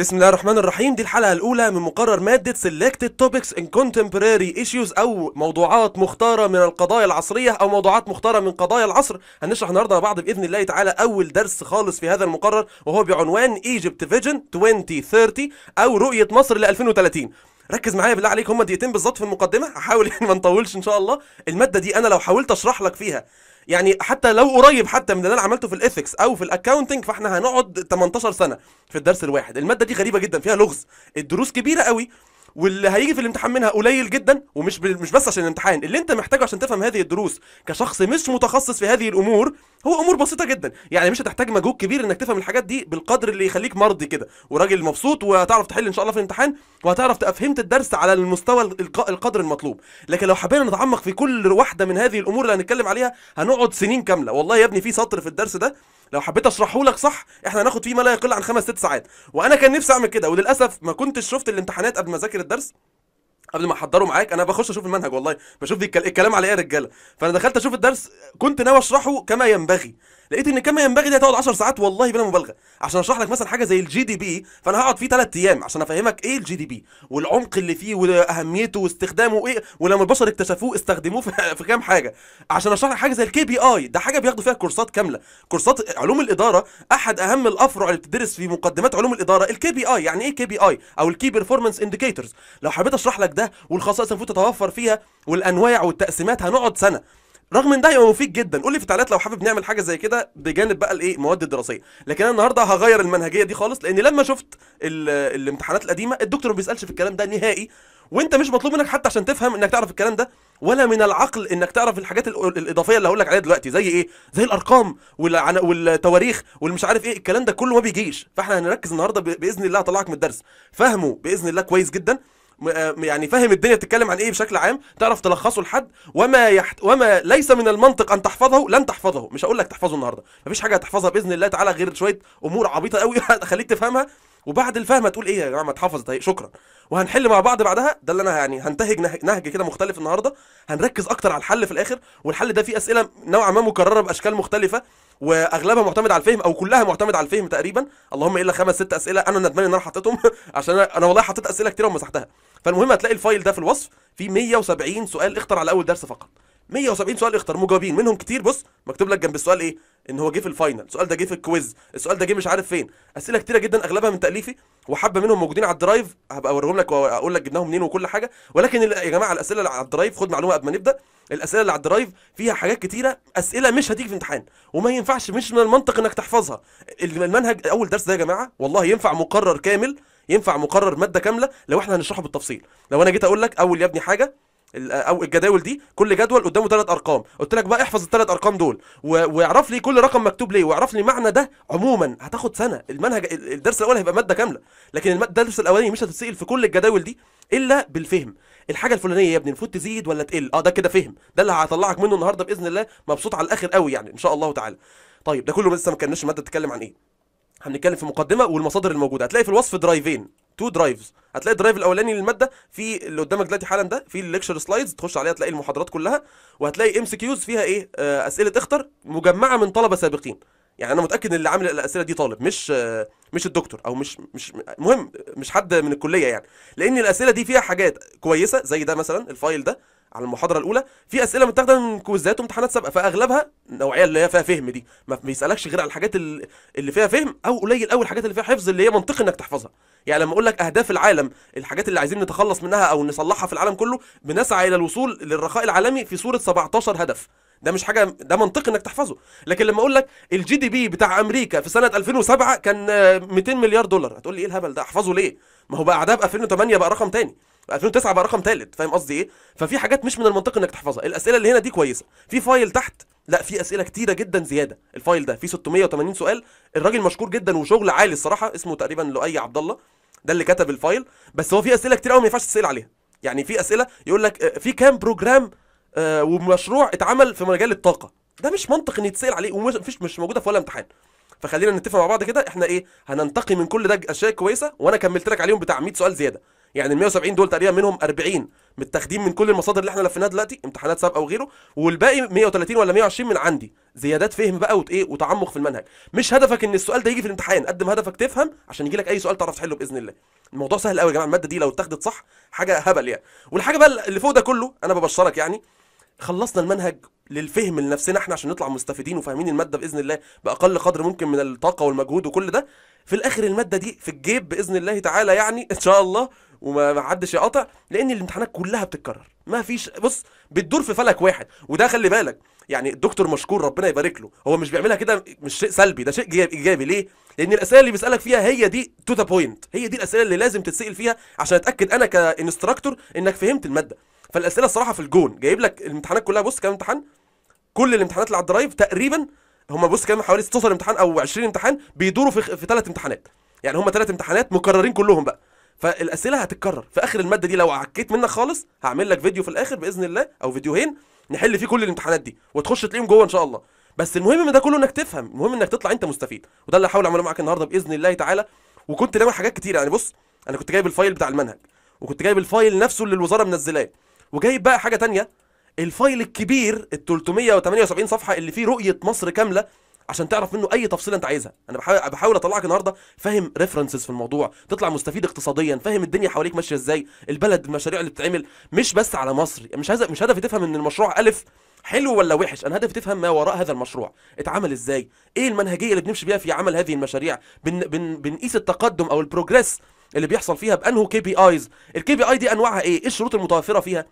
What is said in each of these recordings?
بسم الله الرحمن الرحيم دي الحلقة الأولى من مقرر مادة Selected Topics in Contemporary Issues أو موضوعات مختارة من القضايا العصرية أو موضوعات مختارة من قضايا العصر هنشرح النهاردة مع بعض بإذن الله تعالى أول درس خالص في هذا المقرر وهو بعنوان Egypt Vision 2030 أو رؤية مصر ل 2030 ركز معايا بالله عليك هما دقيقتين بالظبط في المقدمه هحاول يعني ما نطولش ان شاء الله الماده دي انا لو حاولت اشرح لك فيها يعني حتى لو قريب حتى من اللي انا عملته في الايثكس او في الاكاونتنج فاحنا هنقعد 18 سنه في الدرس الواحد الماده دي غريبه جدا فيها لغز الدروس كبيره قوي واللي هيجي في الامتحان منها قليل جدا ومش مش بس عشان الامتحان اللي انت محتاجه عشان تفهم هذه الدروس كشخص مش متخصص في هذه الامور هو امور بسيطه جدا يعني مش هتحتاج مجهود كبير انك تفهم الحاجات دي بالقدر اللي يخليك مرضي كده وراجل مبسوط وهتعرف تحل ان شاء الله في الامتحان وهتعرف تفهمت الدرس على المستوى القدر المطلوب لكن لو حبينا نتعمق في كل واحده من هذه الامور اللي هنتكلم عليها هنقعد سنين كامله والله يا ابني في سطر في الدرس ده لو حبيت اشرحه لك صح احنا هناخد فيه ما لا يقل عن خمس ست ساعات وانا كان نفسي اعمل كده وللاسف ما كنتش شفت الامتحانات قبل ما اذاكر الدرس قبل ما احضره معاك انا بخش اشوف المنهج والله بشوف دي الكلام على ايه يا رجاله فانا دخلت اشوف الدرس كنت ناوي اشرحه كما ينبغي لقيت ان كما ينبغي دي تقعد 10 ساعات والله بلا مبالغه عشان اشرح لك مثلا حاجه زي الجي دي بي فانا هقعد فيه 3 ايام عشان افهمك ايه الجي دي بي والعمق اللي فيه واهميته واستخدامه ايه ولما البشر اكتشفوه استخدموه في كام حاجه عشان اشرح لك حاجه زي الكي بي اي ده حاجه بياخدوا فيها كورسات كامله كورسات علوم الاداره احد اهم الافرع اللي بتدرس في مقدمات علوم الاداره الكي بي اي يعني ايه كي بي اي او الكي بيرفورمانس انديكيتورز لو حبيت اشرح لك ده والخصائص المفروض تتوفر فيها والانواع والتقسيمات هنقعد سنه رغم ان ده هيبقى مفيد جدا قول لي في التعليقات لو حابب نعمل حاجه زي كده بجانب بقى الايه المواد الدراسيه لكن انا النهارده هغير المنهجيه دي خالص لان لما شفت الامتحانات القديمه الدكتور ما بيسالش في الكلام ده نهائي وانت مش مطلوب منك حتى عشان تفهم انك تعرف الكلام ده ولا من العقل انك تعرف الحاجات الاضافيه اللي هقول لك عليها دلوقتي زي ايه زي الارقام والتواريخ والمش عارف ايه الكلام ده كله ما بيجيش فاحنا هنركز النهارده باذن الله هطلعك من الدرس فهمه باذن الله كويس جدا آه، يعني فاهم الدنيا بتتكلم عن ايه بشكل عام تعرف تلخصه لحد وما يحت... وما ليس من المنطق ان تحفظه لن تحفظه مش هقول لك تحفظه النهارده مفيش حاجه هتحفظها باذن الله تعالى غير شويه امور عبيطه قوي خليك تفهمها وبعد الفهم هتقول ايه يا جماعه ما اتحفظت اهي طيب، شكرا وهنحل مع بعض بعدها ده اللي انا يعني هنتهج نهج كده مختلف النهارده هنركز اكتر على الحل في الاخر والحل ده فيه اسئله نوعا ما مكرره باشكال مختلفه واغلبها معتمد على الفهم او كلها معتمد على الفهم تقريبا اللهم الا خمس ست اسئله انا ندمان ان انا حطيتهم عشان انا والله حطيت اسئله كتير ومسحتها فالمهم هتلاقي الفايل ده في الوصف فيه 170 سؤال اختر على اول درس فقط 170 سؤال اختر مجاوبين منهم كتير بص مكتوب لك جنب السؤال ايه ان هو جه في الفاينل السؤال ده جه في الكويز السؤال ده جه مش عارف فين اسئله كتيره جدا اغلبها من تاليفي وحبه منهم موجودين على الدرايف هبقى اوريهم لك واقول لك جبناهم منين وكل حاجه ولكن يا جماعه الاسئله اللي على الدرايف خد معلومه قبل ما نبدا الاسئله اللي على الدرايف فيها حاجات كتيره اسئله مش هتيجي في امتحان وما ينفعش مش من المنطق انك تحفظها المنهج اول درس ده يا جماعه والله ينفع مقرر كامل ينفع مقرر ماده كامله لو احنا هنشرحه بالتفصيل لو انا جيت اقول لك اول يا ابني حاجه او الجداول دي كل جدول قدامه ثلاث ارقام قلت لك بقى احفظ الثلاث ارقام دول واعرف لي كل رقم مكتوب ليه واعرف لي معنى ده عموما هتاخد سنه المنهج الدرس الاول هيبقى ماده كامله لكن الدرس الاولاني مش هتتسال في كل الجداول دي الا بالفهم الحاجه الفلانيه يا ابني المفروض تزيد ولا تقل اه ده كده فهم ده اللي هطلعك منه النهارده باذن الله مبسوط على الاخر قوي يعني ان شاء الله تعالى طيب ده كله لسه ما كناش الماده بتتكلم عن ايه هنتكلم في مقدمه والمصادر الموجوده هتلاقي في الوصف درايفين تو درايفز هتلاقي الدرايف الاولاني للماده في اللي قدامك دلوقتي حالا ده في الليكشر سلايدز تخش عليها تلاقي المحاضرات كلها وهتلاقي ام كيوز فيها ايه آه اسئله اختر مجمعه من طلبه سابقين يعني انا متاكد ان اللي عامل الاسئله دي طالب مش آه مش الدكتور او مش مش مهم مش حد من الكليه يعني لان الاسئله دي فيها حاجات كويسه زي ده مثلا الفايل ده على المحاضره الاولى في اسئله متاخده من كويزات وامتحانات سابقه فاغلبها النوعيه اللي هي فيها فهم دي ما بيسالكش غير على الحاجات اللي فيها فهم او قليل قوي الحاجات اللي فيها حفظ اللي هي منطقي انك تحفظها يعني لما اقول لك اهداف العالم الحاجات اللي عايزين نتخلص منها او نصلحها في العالم كله بنسعى الى الوصول للرخاء العالمي في صوره 17 هدف ده مش حاجه ده منطقي انك تحفظه لكن لما اقول لك الجي دي بي بتاع امريكا في سنه 2007 كان 200 مليار دولار هتقول لي ايه الهبل ده احفظه ليه ما هو بقى اعداد 2008 بقى رقم تاني 2009 بقى رقم ثالث فاهم قصدي ايه ففي حاجات مش من المنطق انك تحفظها الاسئله اللي هنا دي كويسه في فايل تحت لا في اسئله كتيره جدا زياده الفايل ده فيه 680 سؤال الراجل مشكور جدا وشغل عالي الصراحه اسمه تقريبا لؤي عبد الله ده اللي كتب الفايل بس هو في اسئله كتير قوي ما ينفعش تسال عليها يعني في اسئله يقول لك آه، في كام بروجرام آه، ومشروع اتعمل في مجال الطاقه ده مش منطق ان يتسال عليه ومفيش مش موجوده في ولا امتحان فخلينا نتفق مع بعض كده احنا ايه هننتقي من كل ده اشياء كويسه وانا كملت لك عليهم بتاع 100 سؤال زياده يعني ال 170 دول تقريبا منهم 40 متاخدين من كل المصادر اللي احنا لفيناها دلوقتي امتحانات سابقه وغيره والباقي 130 ولا 120 من عندي زيادات فهم بقى وايه وتعمق في المنهج مش هدفك ان السؤال ده يجي في الامتحان قد ما هدفك تفهم عشان يجي لك اي سؤال تعرف تحله باذن الله الموضوع سهل قوي يا جماعه الماده دي لو اتاخدت صح حاجه هبل يعني والحاجه بقى اللي فوق ده كله انا ببشرك يعني خلصنا المنهج للفهم لنفسنا احنا عشان نطلع مستفيدين وفاهمين الماده باذن الله باقل قدر ممكن من الطاقه والمجهود وكل ده في الاخر الماده دي في الجيب باذن الله تعالى يعني ان شاء الله وما حدش يقطع لان الامتحانات كلها بتتكرر ما فيش بص بتدور في فلك واحد وده خلي بالك يعني الدكتور مشكور ربنا يبارك له هو مش بيعملها كده مش شيء سلبي ده شيء ايجابي ليه لان الاسئله اللي بيسالك فيها هي دي تو ذا بوينت هي دي الاسئله اللي لازم تتسال فيها عشان اتاكد انا كانستراكتور انك فهمت الماده فالاسئله الصراحه في الجون جايب لك الامتحانات كلها بص كام امتحان كل الامتحانات اللي على الدرايف تقريبا هم بص كام حوالي 16 امتحان او 20 امتحان بيدوروا في في ثلاث امتحانات يعني هم ثلاث امتحانات مكررين كلهم بقى فالاسئله هتتكرر في اخر الماده دي لو عكيت منك خالص هعمل لك فيديو في الاخر باذن الله او فيديوهين نحل فيه كل الامتحانات دي وتخش تلاقيهم جوه ان شاء الله بس المهم من ده كله انك تفهم المهم انك تطلع انت مستفيد وده اللي هحاول اعمله معاك النهارده باذن الله تعالى وكنت ناوي حاجات كتير يعني بص انا كنت جايب الفايل بتاع المنهج وكنت جايب الفايل نفسه اللي الوزاره منزلاه وجايب بقى حاجه تانية الفايل الكبير ال 378 صفحه اللي فيه رؤيه مصر كامله عشان تعرف منه اي تفصيله انت عايزها انا بحاول بحاول اطلعك النهارده فاهم ريفرنسز في الموضوع تطلع مستفيد اقتصاديا فاهم الدنيا حواليك ماشيه ازاي البلد المشاريع اللي بتتعمل مش بس على مصر مش هز... مش هدفي تفهم ان المشروع الف حلو ولا وحش انا هدفي تفهم ما وراء هذا المشروع اتعمل ازاي ايه المنهجيه اللي بنمشي بيها في عمل هذه المشاريع بن... بن... بنقيس التقدم او البروجريس اللي بيحصل فيها بانه كي بي ايز الكي بي اي دي انواعها ايه ايه الشروط المتوفره فيها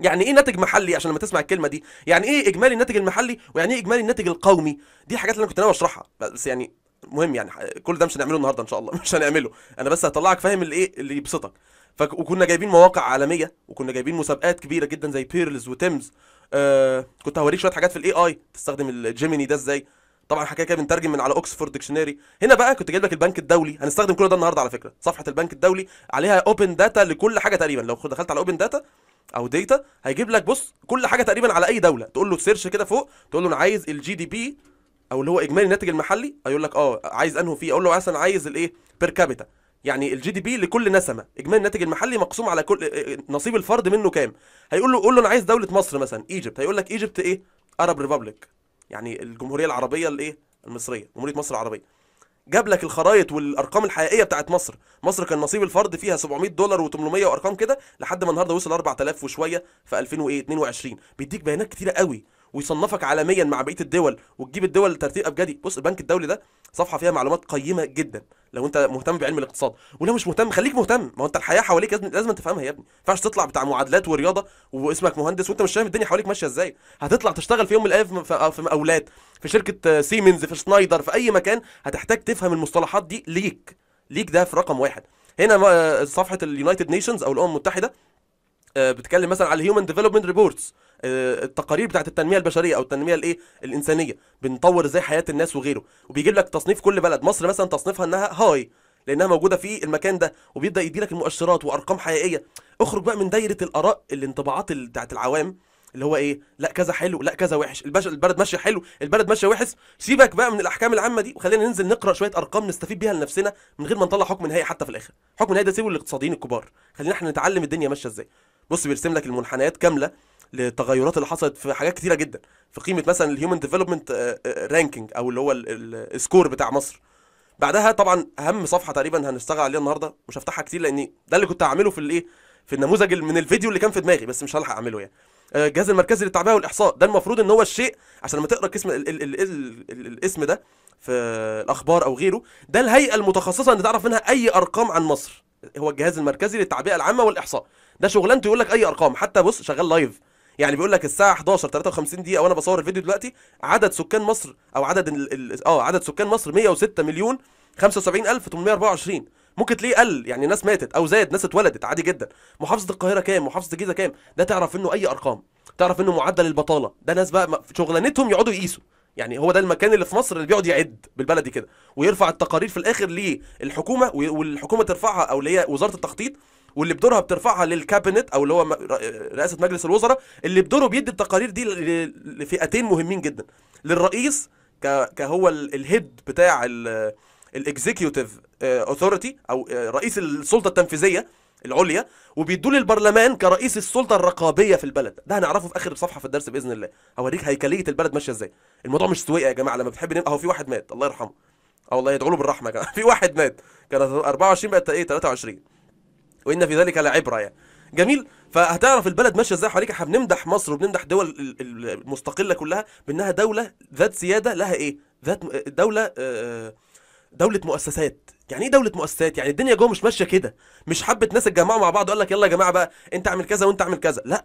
يعني ايه ناتج محلي عشان لما تسمع الكلمه دي يعني ايه اجمالي الناتج المحلي ويعني ايه اجمالي الناتج القومي دي الحاجات اللي انا كنت ناوي اشرحها بس يعني مهم يعني كل ده مش هنعمله النهارده ان شاء الله مش هنعمله انا بس هطلعك فاهم اللي ايه اللي يبسطك فك... وكنا جايبين مواقع عالميه وكنا جايبين مسابقات كبيره جدا زي بيرلز وتيمز آه... كنت هوريك شويه حاجات في الاي اي تستخدم الجيميني ده ازاي طبعا حكايه كده بنترجم من على اوكسفورد ديكشنري هنا بقى كنت جايب لك البنك الدولي هنستخدم كل ده النهارده على فكره صفحه البنك الدولي عليها اوبن داتا لكل حاجه تقريبا لو دخلت على اوبن داتا او داتا هيجيب لك بص كل حاجه تقريبا على اي دوله تقول له سيرش كده فوق تقول له انا عايز الجي دي بي او اللي هو اجمالي الناتج المحلي هيقول لك اه عايز انه فيه اقول له مثلا عايز الايه بير كابيتا يعني الجي دي بي لكل نسمه اجمالي الناتج المحلي مقسوم على كل آه، آه، نصيب الفرد منه كام هيقول له قول له انا عايز دوله مصر مثلا ايجيبت هيقول لك ايجيبت ايه عرب ريبابليك يعني الجمهوريه العربيه الايه المصريه جمهوريه مصر العربيه جاب لك الخرايط والارقام الحقيقيه بتاعت مصر مصر كان نصيب الفرد فيها 700 دولار و800 وارقام كده لحد ما النهارده وصل 4000 وشويه في 2022 بيديك بيانات كتيره قوي ويصنفك عالميا مع بقيه الدول وتجيب الدول ترتيب ابجدي بص البنك الدولي ده صفحه فيها معلومات قيمه جدا لو انت مهتم بعلم الاقتصاد ولو مش مهتم خليك مهتم ما هو انت الحياه حواليك لازم لازم تفهمها يا ابني ما ينفعش تطلع بتاع معادلات ورياضه واسمك مهندس وانت مش فاهم الدنيا حواليك ماشيه ازاي هتطلع تشتغل في يوم من الايام في مقاولات في شركه سيمنز في شنايدر في اي مكان هتحتاج تفهم المصطلحات دي ليك ليك ده في رقم واحد هنا صفحه اليونايتد نيشنز او الامم المتحده آه، بتتكلم مثلا على الهيومن ديفلوبمنت ريبورتس التقارير بتاعت التنميه البشريه او التنميه الايه الانسانيه بنطور ازاي حياه الناس وغيره وبيجيب لك تصنيف كل بلد مصر مثلا تصنيفها انها هاي لانها موجوده في المكان ده وبيبدا يديلك المؤشرات وارقام حقيقيه اخرج بقى من دايره الاراء الانطباعات بتاعت العوام اللي هو ايه لا كذا حلو لا كذا وحش البش... البلد ماشيه حلو البلد ماشيه وحش سيبك بقى من الاحكام العامه دي وخلينا ننزل نقرا شويه ارقام نستفيد بيها لنفسنا من غير ما نطلع حكم نهائي حتى في الاخر حكم نهائي ده سيبه للاقتصاديين الكبار خلينا احنا نتعلم الدنيا ماشيه ازاي بص بيرسم لك المنحنيات كامله للتغيرات اللي حصلت في حاجات كتيره جدا في قيمه مثلا الهيومن ديفلوبمنت رانكينج او اللي هو السكور بتاع مصر بعدها طبعا اهم صفحه تقريبا هنشتغل عليها النهارده مش هفتحها كتير لان ده اللي كنت هعمله في الايه في النموذج من الفيديو اللي كان في دماغي بس مش هلحق اعمله يعني الجهاز آه، المركزي للتعبئه والاحصاء ده المفروض ان هو الشيء عشان لما تقرا اسم ال ال ال ال ال الاسم ده في الاخبار او غيره ده الهيئه المتخصصه ان تعرف منها اي ارقام عن مصر هو الجهاز المركزي للتعبئه العامه والاحصاء ده شغلانته يقول لك اي ارقام حتى بص شغال لايف يعني بيقول لك الساعه 11 53 دقيقه وانا بصور الفيديو دلوقتي عدد سكان مصر او عدد اه عدد سكان مصر 106 مليون 75824 ممكن تلاقيه قل يعني ناس ماتت او زاد ناس اتولدت عادي جدا محافظه القاهره كام محافظه الجيزه كام ده تعرف انه اي ارقام تعرف انه معدل البطاله ده ناس بقى شغلانتهم يقعدوا يقيسوا يعني هو ده المكان اللي في مصر اللي بيقعد يعد بالبلدي كده ويرفع التقارير في الاخر للحكومه والحكومه ترفعها او اللي هي وزاره التخطيط واللي بدورها بترفعها للكابينت او اللي هو رئاسه مجلس الوزراء اللي بدوره بيدي التقارير دي لفئتين مهمين جدا للرئيس كهو الهيد بتاع الاكزيكيوتيف اوثورتي آه، او آه، رئيس السلطه التنفيذيه العليا وبيدوا للبرلمان كرئيس السلطه الرقابيه في البلد ده هنعرفه في اخر صفحه في الدرس باذن الله هوريك هيكليه البلد ماشيه ازاي الموضوع مش سويقه يا جماعه لما بتحب اهو في واحد مات الله يرحمه اه والله يدعوا له بالرحمه يا جماعه في واحد مات كانت 24 بقت ايه 23 وان في ذلك لعبره يعني جميل فهتعرف البلد ماشيه ازاي حواليك احنا بنمدح مصر وبنمدح دول المستقله كلها بانها دوله ذات سياده لها ايه ذات دوله آه، دوله مؤسسات يعني ايه دوله مؤسسات يعني الدنيا جوه مش ماشيه كده مش حبه ناس اتجمعوا مع بعض وقال لك يلا يا جماعه بقى انت اعمل كذا وانت اعمل كذا لا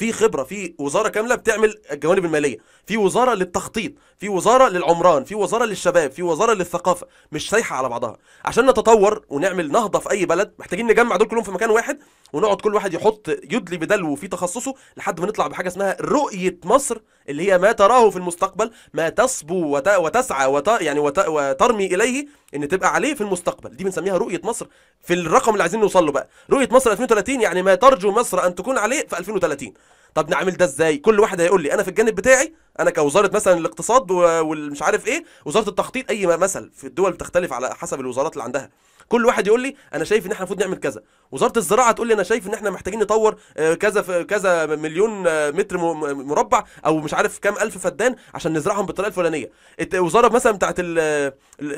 في خبره في وزاره كامله بتعمل الجوانب الماليه في وزاره للتخطيط في وزاره للعمران في وزاره للشباب في وزاره للثقافه مش سايحه على بعضها عشان نتطور ونعمل نهضه في اي بلد محتاجين نجمع دول كلهم في مكان واحد ونقعد كل واحد يحط يدلي بدلو في تخصصه لحد ما نطلع بحاجه اسمها رؤيه مصر اللي هي ما تراه في المستقبل ما تصبو وت... وتسعى وت... يعني وت... وترمي اليه ان تبقى عليه في المستقبل دي بنسميها رؤيه مصر في الرقم اللي عايزين نوصل له بقى رؤيه مصر 2030 يعني ما ترجو مصر ان تكون عليه في 2030 طب نعمل ده ازاي كل واحد هيقول لي انا في الجانب بتاعي انا كوزاره مثلا الاقتصاد والمش عارف ايه وزاره التخطيط اي مثل في الدول بتختلف على حسب الوزارات اللي عندها كل واحد يقول لي انا شايف ان احنا المفروض نعمل كذا وزاره الزراعه تقول لي انا شايف ان احنا محتاجين نطور آه، كذا كذا مليون آه، متر مربع او مش عارف كام الف فدان عشان نزرعهم بالطريقه الفلانيه الوزاره مثلا بتاعت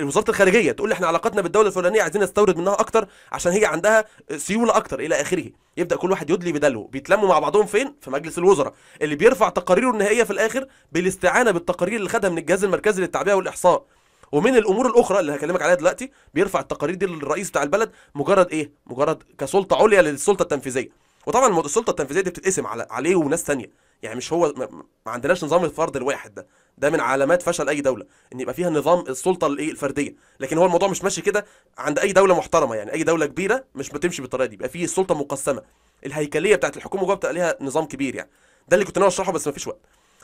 وزاره الخارجيه تقول لي احنا علاقتنا بالدوله الفلانيه عايزين نستورد منها اكتر عشان هي عندها سيوله اكتر الى اخره يبدا كل واحد يدلي بدله بيتلموا مع بعضهم فين في مجلس الوزراء اللي بيرفع تقاريره النهائيه في الاخر بالاستعانه بالتقارير اللي خدها من الجهاز المركزي للتعبئه والاحصاء ومن الامور الاخرى اللي هكلمك عليها دلوقتي بيرفع التقارير دي للرئيس بتاع البلد مجرد ايه مجرد كسلطه عليا للسلطه التنفيذيه وطبعا السلطه التنفيذيه دي بتتقسم على عليه وناس ثانيه يعني مش هو ما عندناش نظام الفرد الواحد ده ده من علامات فشل اي دوله ان يبقى فيها نظام السلطه الايه الفرديه لكن هو الموضوع مش ماشي كده عند اي دوله محترمه يعني اي دوله كبيره مش بتمشي بالطريقه دي يبقى فيه السلطه مقسمه الهيكليه بتاعت الحكومه جوه بتبقى ليها نظام كبير يعني ده اللي كنت ناوي اشرحه بس مفيش وقت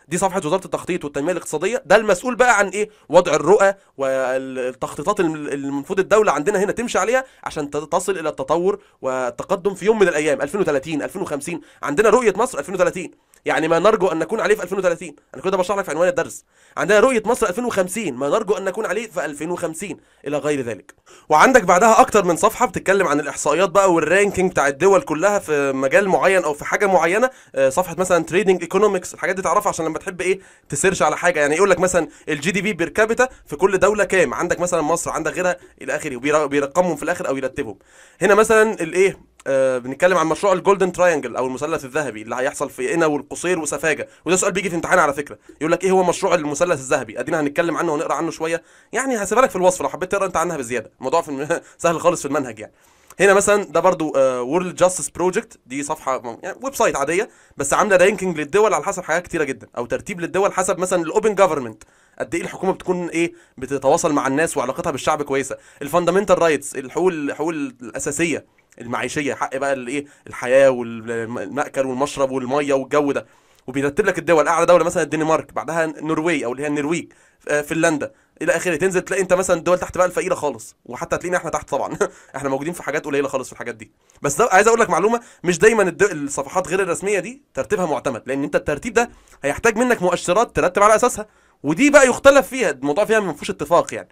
دي صفحه وزاره التخطيط والتنميه الاقتصاديه ده المسؤول بقى عن ايه وضع الرؤى والتخطيطات المفروض الدوله عندنا هنا تمشي عليها عشان تصل الى التطور والتقدم في يوم من الايام 2030 2050 عندنا رؤيه مصر 2030 يعني ما نرجو ان نكون عليه في 2030 انا كده بشرح لك في عنوان الدرس عندنا رؤيه مصر 2050 ما نرجو ان نكون عليه في 2050 الى غير ذلك وعندك بعدها اكتر من صفحه بتتكلم عن الاحصائيات بقى والرانكينج بتاع الدول كلها في مجال معين او في حاجه معينه آه، صفحه مثلا تريدنج ايكونومكس الحاجات دي تعرفها عشان لما تحب ايه تسيرش على حاجه يعني يقول لك مثلا الجي دي بي بير كابيتا في كل دوله كام عندك مثلا مصر عندك غيرها الى اخره وبيرقمهم في الاخر او يرتبهم هنا مثلا الايه آه، بنتكلم عن مشروع الجولدن تراينجل او المثلث الذهبي اللي هيحصل في قنا والقصير وسفاجه وده سؤال بيجي في امتحان على فكره يقول لك ايه هو مشروع المثلث الذهبي ادينا هنتكلم عنه ونقرا عنه شويه يعني هسيبها لك في الوصف لو حبيت تقرا انت عنها بزياده الموضوع في سهل خالص في المنهج يعني هنا مثلا ده برضو وورلد جاستس بروجكت دي صفحه يعني ويب سايت عاديه بس عامله رانكينج للدول على حسب حاجات كتيره جدا او ترتيب للدول حسب مثلا الاوبن جفرمنت قد ايه الحكومه بتكون ايه بتتواصل مع الناس وعلاقتها بالشعب كويسه الفاندامنتال رايتس الحقوق الحقوق الاساسيه المعيشيه حق بقى الايه الحياه والمأكل والمشرب والميه والجو ده وبيرتب لك الدول اعلى دوله مثلا الدنمارك بعدها النرويج او اللي هي النرويج آه، فنلندا الى اخره تنزل تلاقي انت مثلا الدول تحت بقى الفقيره خالص وحتى تلاقينا احنا تحت طبعا احنا موجودين في حاجات قليله خالص في الحاجات دي بس ده عايز اقول لك معلومه مش دايما الصفحات غير الرسميه دي ترتيبها معتمد لان انت الترتيب ده هيحتاج منك مؤشرات ترتب على اساسها ودي بقى يختلف فيها الموضوع فيها ما فيهوش اتفاق يعني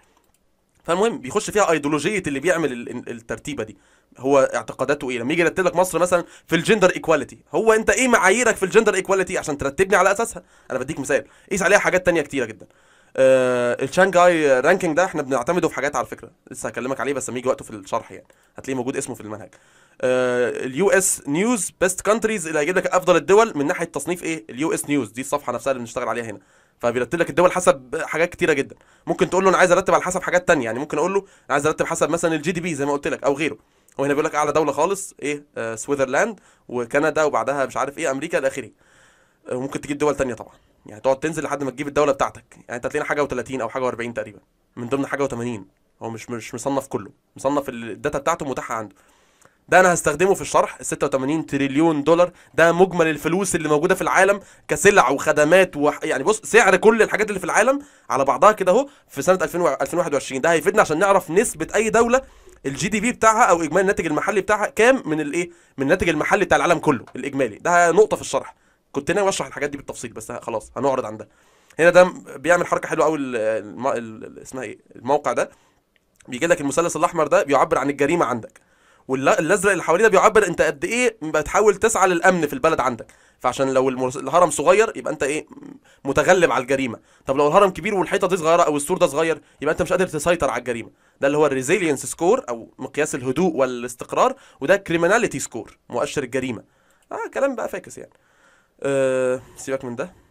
فالمهم بيخش فيها ايديولوجيه اللي بيعمل الترتيبه دي هو اعتقاداته ايه لما يجي يرتب لك مصر مثلا في الجندر ايكواليتي هو انت ايه معاييرك في الجندر ايكواليتي عشان ترتبني على اساسها انا بديك مثال قيس عليها حاجات تانية كتيره جدا آه الشانغاي رانكينج ده احنا بنعتمده في حاجات على فكره لسه هكلمك عليه بس لما يجي وقته في الشرح يعني هتلاقيه موجود اسمه في المنهج اليو اس نيوز بيست كانتريز اللي هيجيب لك افضل الدول من ناحيه تصنيف ايه اليو اس نيوز دي الصفحه نفسها اللي بنشتغل عليها هنا فبيرتب لك الدول حسب حاجات كتيره جدا ممكن تقول له انا عايز ارتب على حسب حاجات تانية يعني ممكن اقول له انا عايز ارتب حسب مثلا الجي دي بي زي ما قلت لك او غيره هو هنا بيقول لك اعلى دوله خالص ايه سويذرلاند آه، سويسرلاند وكندا وبعدها مش عارف ايه امريكا الى اخره آه، وممكن تجيب دول تانية طبعا يعني تقعد تنزل لحد ما تجيب الدوله بتاعتك يعني انت هتلاقينا حاجه و30 او حاجه و40 تقريبا من ضمن حاجه و80 هو مش مش مصنف كله مصنف الداتا بتاعته متاحه عنده ده انا هستخدمه في الشرح ال 86 تريليون دولار ده مجمل الفلوس اللي موجوده في العالم كسلع وخدمات وح... يعني بص سعر كل الحاجات اللي في العالم على بعضها كده اهو في سنه 2021 ده هيفيدنا عشان نعرف نسبه اي دوله الجي دي بي بتاعها او اجمالي الناتج المحلي بتاعها كام من الايه من الناتج المحلي بتاع العالم كله الاجمالي ده نقطه في الشرح كنت ناوي اشرح الحاجات دي بالتفصيل بس خلاص هنعرض عن ده هنا ده بيعمل حركه حلوه قوي الم... اسمها ايه الموقع ده بيجي لك المثلث الاحمر ده بيعبر عن الجريمه عندك والازرق اللي حواليه ده بيعبر انت قد ايه بتحاول تسعى للامن في البلد عندك فعشان لو الهرم صغير يبقى انت ايه متغلب على الجريمه طب لو الهرم كبير والحيطه دي صغيره او السور ده صغير يبقى انت مش قادر تسيطر على الجريمه ده اللي هو الريزيلينس سكور او مقياس الهدوء والاستقرار وده كريمناليتي سكور مؤشر الجريمه اه كلام بقى فاكس يعني أه سيبك من ده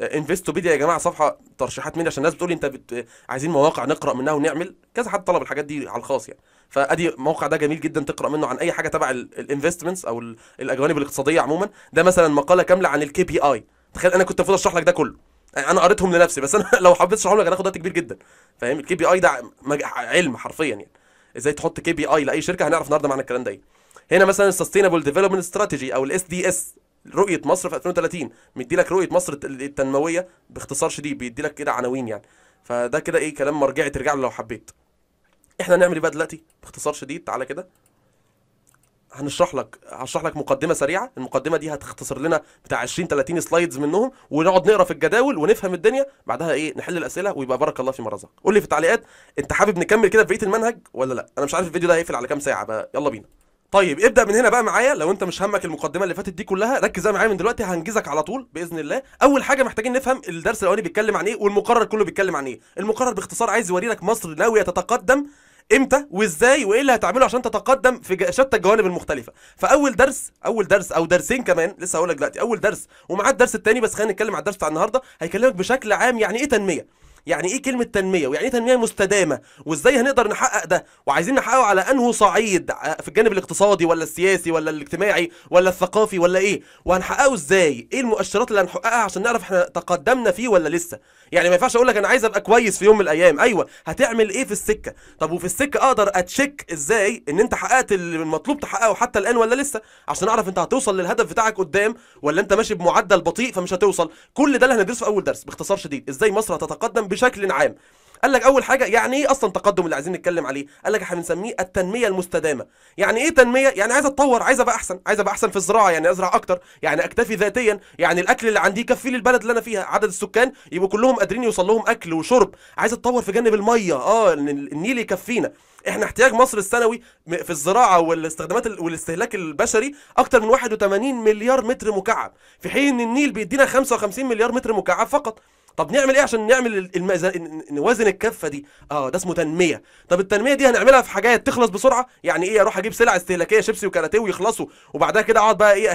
انفستوبيديا يا جماعه صفحه ترشيحات مني عشان الناس بتقول لي انت بت... عايزين مواقع نقرا منها ونعمل كذا حد طلب الحاجات دي على الخاص يعني فادي الموقع ده جميل جدا تقرا منه عن اي حاجه تبع الانفستمنتس او الاجوانب الاقتصاديه عموما ده مثلا مقاله كامله عن الكي بي اي تخيل انا كنت المفروض اشرح لك ده كله يعني انا قريتهم لنفسي بس انا لو حبيت اشرحهم لك هناخد وقت كبير جدا فاهم الكي بي اي ده علم حرفيا يعني ازاي تحط كي بي اي لاي شركه هنعرف النهارده معنى الكلام ده ايه هنا مثلا السستينابل ديفلوبمنت استراتيجي او الاس دي اس رؤيه مصر في 2030 مدي لك رؤيه مصر التنمويه باختصار شديد بيدي لك كده عناوين يعني فده كده ايه كلام مرجعي ترجع له لو حبيت احنا هنعمل ايه بقى دلوقتي باختصار شديد تعالى كده هنشرح لك هشرح لك مقدمه سريعه المقدمه دي هتختصر لنا بتاع 20 30 سلايدز منهم ونقعد نقرا في الجداول ونفهم الدنيا بعدها ايه نحل الاسئله ويبقى بارك الله في مرزقك قول لي في التعليقات انت حابب نكمل كده في بقيه المنهج ولا لا انا مش عارف الفيديو ده هيقفل على كام ساعه بقى يلا بينا طيب ابدا من هنا بقى معايا لو انت مش همك المقدمه اللي فاتت دي كلها ركز معايا من دلوقتي هنجزك على طول باذن الله اول حاجه محتاجين نفهم الدرس الاولاني بيتكلم عن ايه والمقرر كله بيتكلم عن ايه المقرر باختصار عايز يوري لك مصر ناويه تتقدم امتى وازاي وايه اللي هتعمله عشان تتقدم في شتى الجوانب المختلفه فاول درس اول درس او درسين كمان لسه هقول لك دلوقتي اول درس ومعاه الدرس الثاني بس خلينا نتكلم على الدرس بتاع النهارده هيكلمك بشكل عام يعني ايه تنميه يعني ايه كلمه تنميه ويعني ايه تنميه مستدامه وازاي هنقدر نحقق ده وعايزين نحققه على انه صعيد آه، في الجانب الاقتصادي ولا السياسي ولا الاجتماعي ولا الثقافي ولا ايه وهنحققه ازاي ايه المؤشرات اللي هنحققها عشان نعرف احنا تقدمنا فيه ولا لسه يعني ما ينفعش اقول لك انا عايز ابقى كويس في يوم من الايام ايوه هتعمل ايه في السكه طب وفي السكه اقدر اتشيك ازاي ان انت حققت المطلوب تحققه حتى الان ولا لسه عشان اعرف انت هتوصل للهدف بتاعك قدام ولا انت ماشي بمعدل بطيء فمش هتوصل كل ده اللي هندرسه في اول درس باختصار شديد ازاي مصر هتتقدم بشكل عام قال لك اول حاجه يعني ايه اصلا تقدم اللي عايزين نتكلم عليه قال لك احنا بنسميه التنميه المستدامه يعني ايه تنميه يعني عايز اتطور عايز ابقى احسن عايز ابقى احسن في الزراعه يعني ازرع اكتر يعني اكتفي ذاتيا يعني الاكل اللي عندي يكفي لي البلد اللي انا فيها عدد السكان يبقوا كلهم قادرين يوصل لهم اكل وشرب عايز اتطور في جانب الميه اه النيل يكفينا احنا احتياج مصر السنوي في الزراعه والاستخدامات والاستهلاك البشري اكتر من 81 مليار متر مكعب في حين ان النيل بيدينا 55 مليار متر مكعب فقط طب نعمل ايه عشان نعمل نوازن الكفه دي اه ده اسمه تنميه طب التنميه دي هنعملها في حاجات تخلص بسرعه يعني ايه اروح اجيب سلع استهلاكيه شيبسي وكاراتيه ويخلصوا وبعدها كده اقعد بقى ايه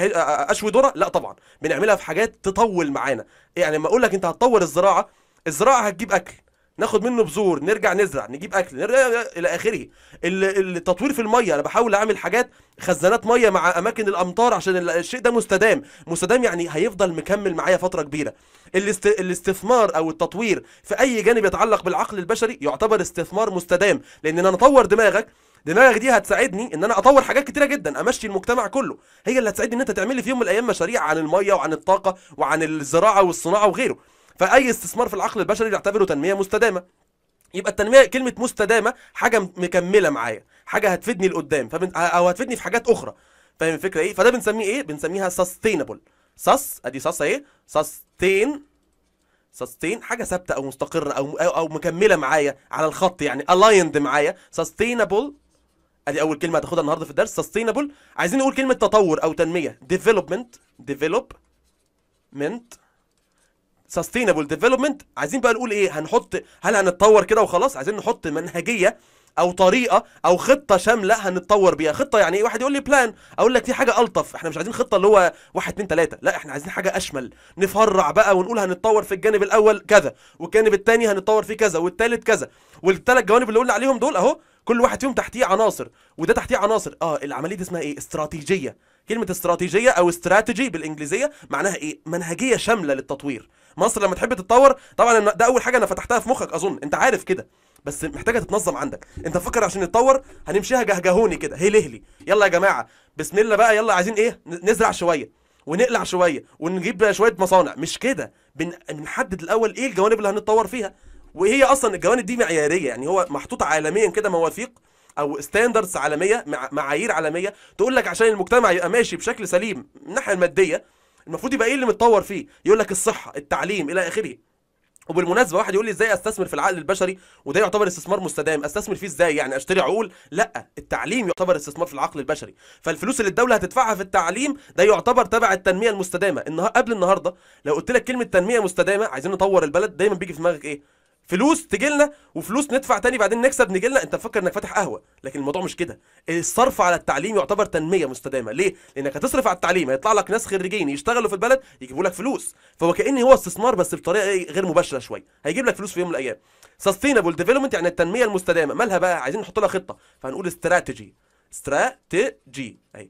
اشوي ذره لا طبعا بنعملها في حاجات تطول معانا يعني لما اقول لك انت هتطور الزراعه الزراعه هتجيب اكل ناخد منه بذور نرجع نزرع نجيب اكل نرجع الى اخره التطوير في الميه انا بحاول اعمل حاجات خزانات ميه مع اماكن الامطار عشان الشيء ده مستدام مستدام يعني هيفضل مكمل معايا فتره كبيره الاست... الاستثمار او التطوير في اي جانب يتعلق بالعقل البشري يعتبر استثمار مستدام لان انا اطور دماغك دماغك دي هتساعدني ان انا اطور حاجات كتيره جدا امشي المجتمع كله هي اللي هتساعدني ان انت تعمل لي في يوم من الايام مشاريع عن الميه وعن الطاقه وعن الزراعه والصناعه وغيره فاي استثمار في العقل البشري يعتبره تنميه مستدامه يبقى التنميه كلمه مستدامه حاجه مكمله معايا حاجه هتفيدني لقدام فبن... او هتفيدني في حاجات اخرى فاهم الفكره ايه فده بنسميه ايه بنسميها سستينبل سس ادي سس ايه سستين سستين حاجه ثابته او مستقره او او مكمله معايا على الخط يعني الايند معايا سستينبل ادي اول كلمه هتاخدها النهارده في الدرس سستينبل عايزين نقول كلمه تطور او تنميه ديفلوبمنت ديفلوبمنت سستينبل ديفلوبمنت عايزين بقى نقول ايه هنحط هل هنتطور كده وخلاص عايزين نحط منهجيه او طريقه او خطه شامله هنتطور بيها خطه يعني ايه واحد يقول لي بلان اقول لك دي حاجه الطف احنا مش عايزين خطه اللي هو 1 2 3 لا احنا عايزين حاجه اشمل نفرع بقى ونقول هنتطور في الجانب الاول كذا والجانب الثاني هنتطور فيه كذا والثالث كذا والثلاث جوانب اللي قلنا عليهم دول اهو كل واحد فيهم تحتيه عناصر وده تحتيه عناصر اه العمليه دي اسمها ايه استراتيجيه كلمه استراتيجيه او استراتيجي بالانجليزيه معناها ايه منهجيه شامله للتطوير مصر لما تحب تتطور طبعا ده اول حاجه انا فتحتها في مخك اظن انت عارف كده بس محتاجه تتنظم عندك انت فكر عشان نتطور هنمشيها جهجهوني كده هلهلي يلا يا جماعه بسم الله بقى يلا عايزين ايه نزرع شويه ونقلع شويه ونجيب شويه مصانع مش كده بن... بنحدد الاول ايه الجوانب اللي هنتطور فيها وهي اصلا الجوانب دي معياريه يعني هو محطوط عالميا كده مواثيق او ستاندردز عالميه مع... معايير عالميه تقول لك عشان المجتمع يبقى ماشي بشكل سليم من الناحيه الماديه المفروض يبقى ايه اللي متطور فيه يقول لك الصحه التعليم الى اخره وبالمناسبه واحد يقول لي ازاي استثمر في العقل البشري وده يعتبر استثمار مستدام استثمر فيه ازاي يعني اشتري عقول لا التعليم يعتبر استثمار في العقل البشري فالفلوس اللي الدوله هتدفعها في التعليم ده يعتبر تبع التنميه المستدامه النهار قبل النهارده لو قلت لك كلمه تنميه مستدامه عايزين نطور البلد دايما بيجي في دماغك ايه فلوس تجي لنا وفلوس ندفع تاني بعدين نكسب نجي لنا انت مفكر انك فاتح قهوه لكن الموضوع مش كده الصرف على التعليم يعتبر تنميه مستدامه ليه لانك هتصرف على التعليم هيطلع لك ناس خريجين يشتغلوا في البلد يجيبوا لك فلوس فهو كاني هو استثمار بس بطريقه إيه؟ غير مباشره شويه هيجيب لك فلوس في يوم من الايام سستينبل ديفلوبمنت يعني التنميه المستدامه مالها بقى عايزين نحط لها خطه فهنقول استراتيجي استراتيجي اهي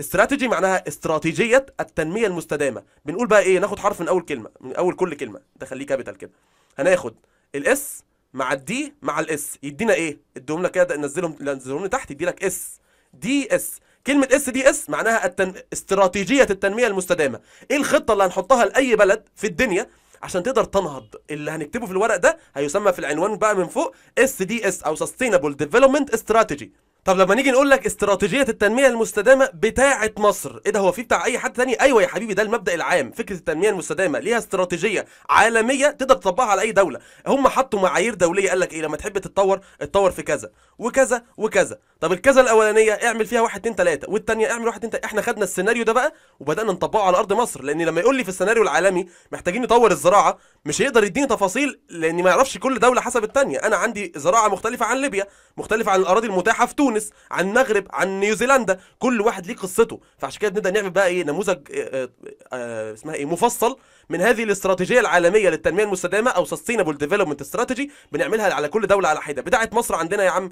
استراتيجي معناها استراتيجيه التنميه المستدامه بنقول بقى ايه ناخد حرف من اول كلمه من اول كل كلمه ده خليه كابيتال كده هناخد الاس مع الدي مع الاس يدينا ايه اديهم لك كده نزلهم نزلهم تحت يدي لك اس دي اس كلمة اس دي اس معناها التن... استراتيجية التنمية المستدامة ايه الخطة اللي هنحطها لأي بلد في الدنيا عشان تقدر تنهض اللي هنكتبه في الورق ده هيسمى في العنوان بقى من فوق اس دي اس او سستينبل ديفلوبمنت استراتيجي طب لما نيجي نقول لك استراتيجيه التنميه المستدامه بتاعه مصر ايه ده هو في بتاع اي حد تاني ايوه يا حبيبي ده المبدا العام فكره التنميه المستدامه ليها استراتيجيه عالميه تقدر تطبقها على اي دوله هم حطوا معايير دوليه قال لك ايه لما تحب تتطور اتطور في كذا وكذا وكذا طب الكذا الاولانيه اعمل فيها 1 2 3 والثانيه اعمل 1 2 احنا خدنا السيناريو ده بقى وبدانا نطبقه على ارض مصر لان لما يقول لي في السيناريو العالمي محتاجين نطور الزراعه مش هيقدر يديني تفاصيل لان ما يعرفش كل دوله حسب الثانيه انا عندي زراعه مختلفه عن ليبيا مختلفه عن الاراضي المتاحه في تونس تونس عن المغرب عن نيوزيلندا كل واحد ليه قصته فعشان كده بنبدا نعمل بقى ايه نموذج آه، آه، آه، اسمها ايه مفصل من هذه الاستراتيجيه العالميه للتنميه المستدامه او سستينبل ديفلوبمنت استراتيجي بنعملها على كل دوله على حده بتاعه مصر عندنا يا عم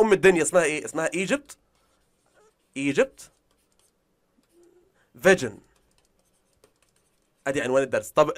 ام الدنيا اسمها ايه اسمها ايجيبت ايجيبت فيجن ادي عنوان الدرس طب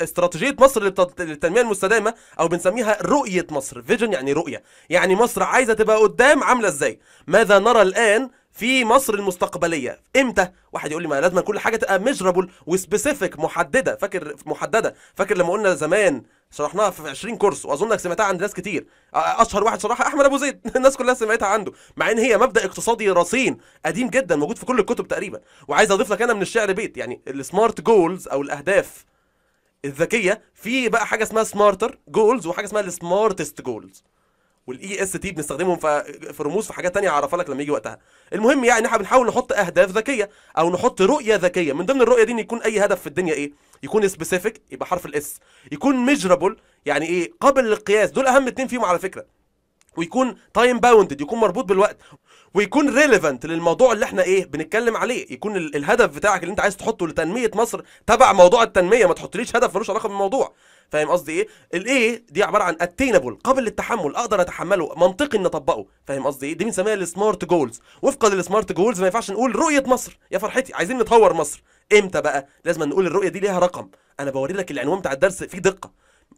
استراتيجيه مصر للتنميه المستدامه او بنسميها رؤيه مصر فيجن يعني رؤيه يعني مصر عايزه تبقى قدام عامله ازاي ماذا نرى الان في مصر المستقبليه امتى واحد يقول لي ما لازم كل حاجه تبقى ميجرابل وسبيسيفيك محدده فاكر محدده فاكر لما قلنا زمان شرحناها في 20 كورس واظنك سمعتها عند ناس كتير اشهر واحد شرحها احمد ابو زيد الناس كلها سمعتها عنده مع ان هي مبدا اقتصادي رصين قديم جدا موجود في كل الكتب تقريبا وعايز اضيف لك انا من الشعر بيت يعني السمارت جولز او الاهداف الذكيه في بقى حاجه اسمها سمارتر جولز وحاجه اسمها السمارتست جولز والاي اس تي بنستخدمهم في رموز في حاجات ثانيه هعرفها لك لما يجي وقتها المهم يعني احنا بنحاول نحط اهداف ذكيه او نحط رؤيه ذكيه من ضمن الرؤيه دي ان يكون اي هدف في الدنيا ايه يكون سبيسيفيك يبقى حرف الاس يكون ميجرابل يعني ايه قابل للقياس دول اهم اتنين فيهم على فكره ويكون تايم باوندد يكون مربوط بالوقت ويكون ريليفنت للموضوع اللي احنا ايه بنتكلم عليه يكون الهدف بتاعك اللي انت عايز تحطه لتنميه مصر تبع موضوع التنميه ما تحطليش هدف ملوش علاقه بالموضوع فاهم قصدي ايه الايه دي عباره عن اتينبل قابل للتحمل اقدر اتحمله منطقي اني اطبقه فاهم قصدي ايه دي بنسميها السمارت جولز وفقا للسمارت جولز ما ينفعش نقول رؤيه مصر يا فرحتي عايزين نطور مصر امتى بقى لازم نقول الرؤيه دي ليها رقم انا بوري لك العنوان بتاع الدرس فيه دقه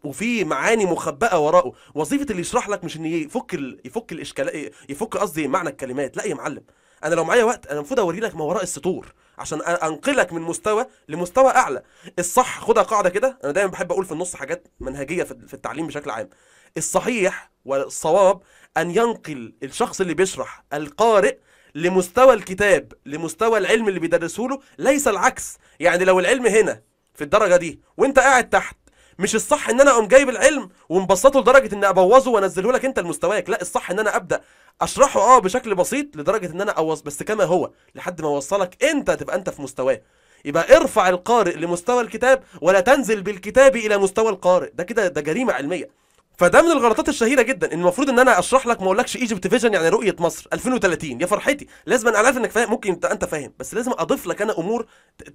وفي معاني مخبأة وراءه وظيفة اللي يشرح لك مش ان يفك ال... يفك الاشكال يفك قصدي معنى الكلمات لا يا معلم انا لو معايا وقت انا المفروض اوري لك ما وراء السطور عشان انقلك من مستوى لمستوى اعلى الصح خدها قاعده كده انا دايما بحب اقول في النص حاجات منهجيه في التعليم بشكل عام الصحيح والصواب ان ينقل الشخص اللي بيشرح القارئ لمستوى الكتاب لمستوى العلم اللي بيدرسه له ليس العكس يعني لو العلم هنا في الدرجه دي وانت قاعد تحت مش الصح ان انا اقوم جايب العلم ومبسطه لدرجه ان ابوظه وانزله لك انت لمستواك لا الصح ان انا ابدا اشرحه اه بشكل بسيط لدرجه ان انا اوص بس كما هو لحد ما اوصلك انت تبقى انت في مستواه يبقى ارفع القارئ لمستوى الكتاب ولا تنزل بالكتاب الى مستوى القارئ ده كده ده جريمه علميه فده من الغلطات الشهيره جدا المفروض ان انا اشرح لك ما اقولكش ايجيبت فيجن يعني رؤيه مصر 2030 يا فرحتي لازم انا عارف انك فاهم ممكن انت انت فاهم بس لازم اضيف لك انا امور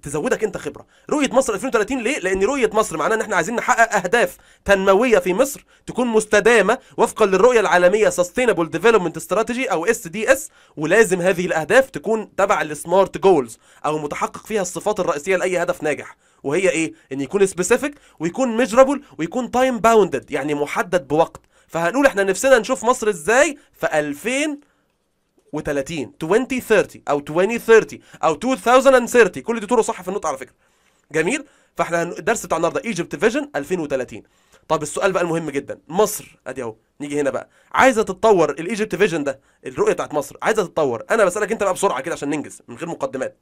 تزودك انت خبره رؤيه مصر 2030 ليه لان رؤيه مصر معناها ان احنا عايزين نحقق اهداف تنمويه في مصر تكون مستدامه وفقا للرؤيه العالميه سستينبل ديفلوبمنت استراتيجي او اس دي اس ولازم هذه الاهداف تكون تبع السمارت جولز او متحقق فيها الصفات الرئيسيه لاي هدف ناجح وهي ايه ان يكون سبيسيفيك ويكون ميجرابل ويكون تايم باوندد يعني محدد بوقت فهنقول احنا نفسنا نشوف مصر ازاي في 2030 2030 او 2030 او 2030 كل دي طرق صح في النطق على فكره جميل فاحنا الدرس بتاع النهارده ايجيبت فيجن 2030 طب السؤال بقى المهم جدا مصر ادي اهو نيجي هنا بقى عايزه تتطور الايجيبت فيجن ده الرؤيه بتاعت مصر عايزه تتطور انا بسالك انت بقى بسرعه كده عشان ننجز من غير مقدمات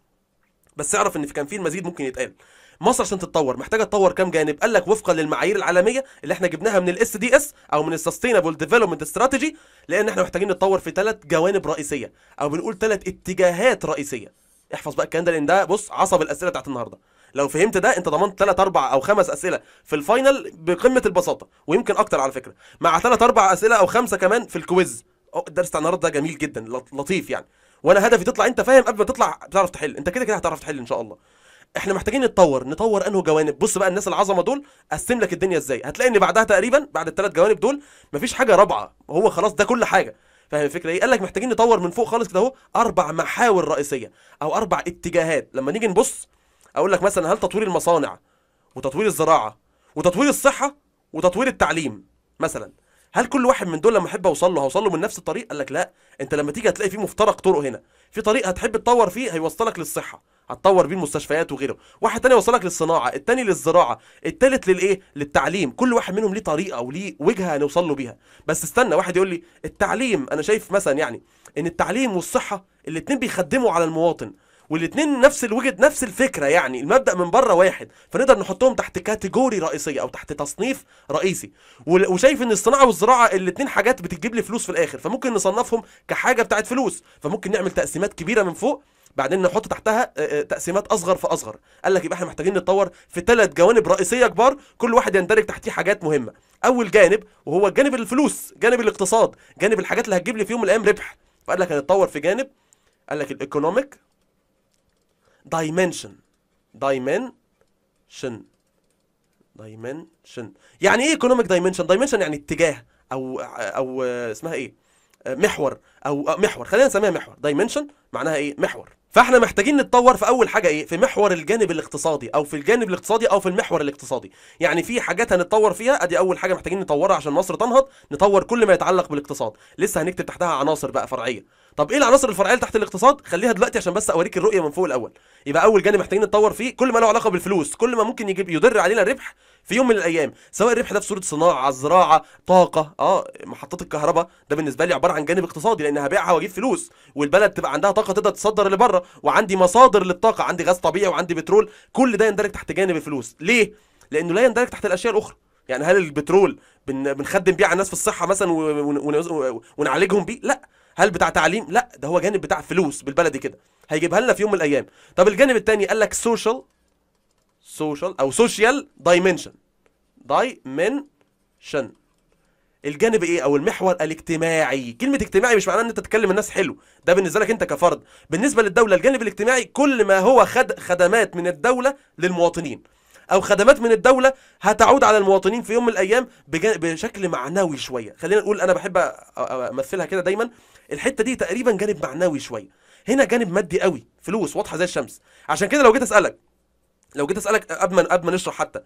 بس اعرف ان في كان في المزيد ممكن يتقال مصر عشان تتطور محتاجه تطور كام جانب قال لك وفقا للمعايير العالميه اللي احنا جبناها من الاس دي اس او من السستينابل ديفلوبمنت استراتيجي لان احنا محتاجين نتطور في ثلاث جوانب رئيسيه او بنقول ثلاث اتجاهات رئيسيه احفظ بقى الكلام ده لان ده بص عصب الاسئله بتاعت النهارده لو فهمت ده انت ضمنت ثلاث اربع او خمس اسئله في الفاينل بقمه البساطه ويمكن اكتر على فكره مع ثلاث اربع اسئله او خمسه كمان في الكويز الدرس بتاع النهارده جميل جدا لطيف يعني وانا هدفي تطلع انت فاهم قبل ما تطلع بتعرف تحل انت كده كده هتعرف تحل ان شاء الله احنا محتاجين نتطور نطور انه جوانب بص بقى الناس العظمه دول قسم لك الدنيا ازاي هتلاقي ان بعدها تقريبا بعد الثلاث جوانب دول مفيش حاجه رابعه هو خلاص ده كل حاجه فاهم الفكره ايه قال لك محتاجين نطور من فوق خالص كده اهو اربع محاور رئيسيه او اربع اتجاهات لما نيجي نبص اقول لك مثلا هل تطوير المصانع وتطوير الزراعه وتطوير الصحه وتطوير التعليم مثلا هل كل واحد من دول لما احب اوصل له هوصل له من نفس الطريق قال لك لا انت لما تيجي هتلاقي في مفترق طرق هنا في طريق هتحب تطور فيه هيوصلك للصحه هتطور بيه المستشفيات وغيره واحد تاني يوصلك للصناعه التاني للزراعه التالت للايه للتعليم كل واحد منهم ليه طريقه وليه وجهه هنوصل له بيها بس استنى واحد يقول لي التعليم انا شايف مثلا يعني ان التعليم والصحه الاتنين بيخدموا على المواطن والاثنين نفس الوجد نفس الفكره يعني المبدا من بره واحد فنقدر نحطهم تحت كاتيجوري رئيسيه او تحت تصنيف رئيسي وشايف ان الصناعه والزراعه الاثنين حاجات بتجيب لي فلوس في الاخر فممكن نصنفهم كحاجه بتاعت فلوس فممكن نعمل تقسيمات كبيره من فوق بعدين نحط تحتها تقسيمات اصغر فاصغر قال لك يبقى احنا محتاجين نتطور في ثلاث جوانب رئيسيه كبار كل واحد يندرج تحتيه حاجات مهمه اول جانب وهو جانب الفلوس جانب الاقتصاد جانب الحاجات اللي هتجيب لي في يوم الايام ربح فقال لك هنتطور في جانب قال لك الايكونوميك دايمنشن دايمنشن دايمنشن يعني ايه ايكونوميك دايمنشن دايمنشن يعني اتجاه او او آه، اسمها ايه آه، محور او آه، محور خلينا نسميها محور دايمنشن معناها ايه محور فاحنا محتاجين نتطور في اول حاجه ايه في محور الجانب الاقتصادي او في الجانب الاقتصادي او في المحور الاقتصادي يعني في حاجات هنتطور فيها ادي اول حاجه محتاجين نطورها عشان مصر تنهض نطور كل ما يتعلق بالاقتصاد لسه هنكتب تحتها عناصر بقى فرعيه طب ايه العناصر الفرعيه اللي تحت الاقتصاد خليها دلوقتي عشان بس اوريك الرؤيه من فوق الاول يبقى اول جانب محتاجين نتطور فيه كل ما له علاقه بالفلوس كل ما ممكن يجيب يضر علينا الربح في يوم من الايام سواء الربح ده في صوره صناعه زراعه طاقه اه محطات الكهرباء ده بالنسبه لي عباره عن جانب اقتصادي لان هبيعها واجيب فلوس والبلد تبقى عندها طاقه تقدر تصدر لبره وعندي مصادر للطاقه عندي غاز طبيعي وعندي بترول كل ده يندرج تحت جانب الفلوس ليه لانه لا يندرج تحت الاشياء الاخرى يعني هل البترول بنخدم بيه على الناس في الصحه مثلا ونعالجهم بيه لا هل بتاع تعليم لا ده هو جانب بتاع فلوس بالبلدي كده هيجيبها لنا في يوم من الايام طب الجانب الثاني قال لك سوشيال سوشيال او سوشيال دايمنشن دايمنشن الجانب ايه او المحور الاجتماعي كلمه اجتماعي مش معناها ان انت تتكلم الناس حلو ده بالنسبه لك انت كفرد بالنسبه للدوله الجانب الاجتماعي كل ما هو خد خدمات من الدوله للمواطنين او خدمات من الدوله هتعود على المواطنين في يوم من الايام بشكل معنوي شويه خلينا نقول انا بحب امثلها كده دايما الحته دي تقريبا جانب معنوي شويه هنا جانب مادي قوي فلوس واضحه زي الشمس عشان كده لو جيت اسالك لو جيت اسالك آه، قبل ما قبل ما نشرح حتى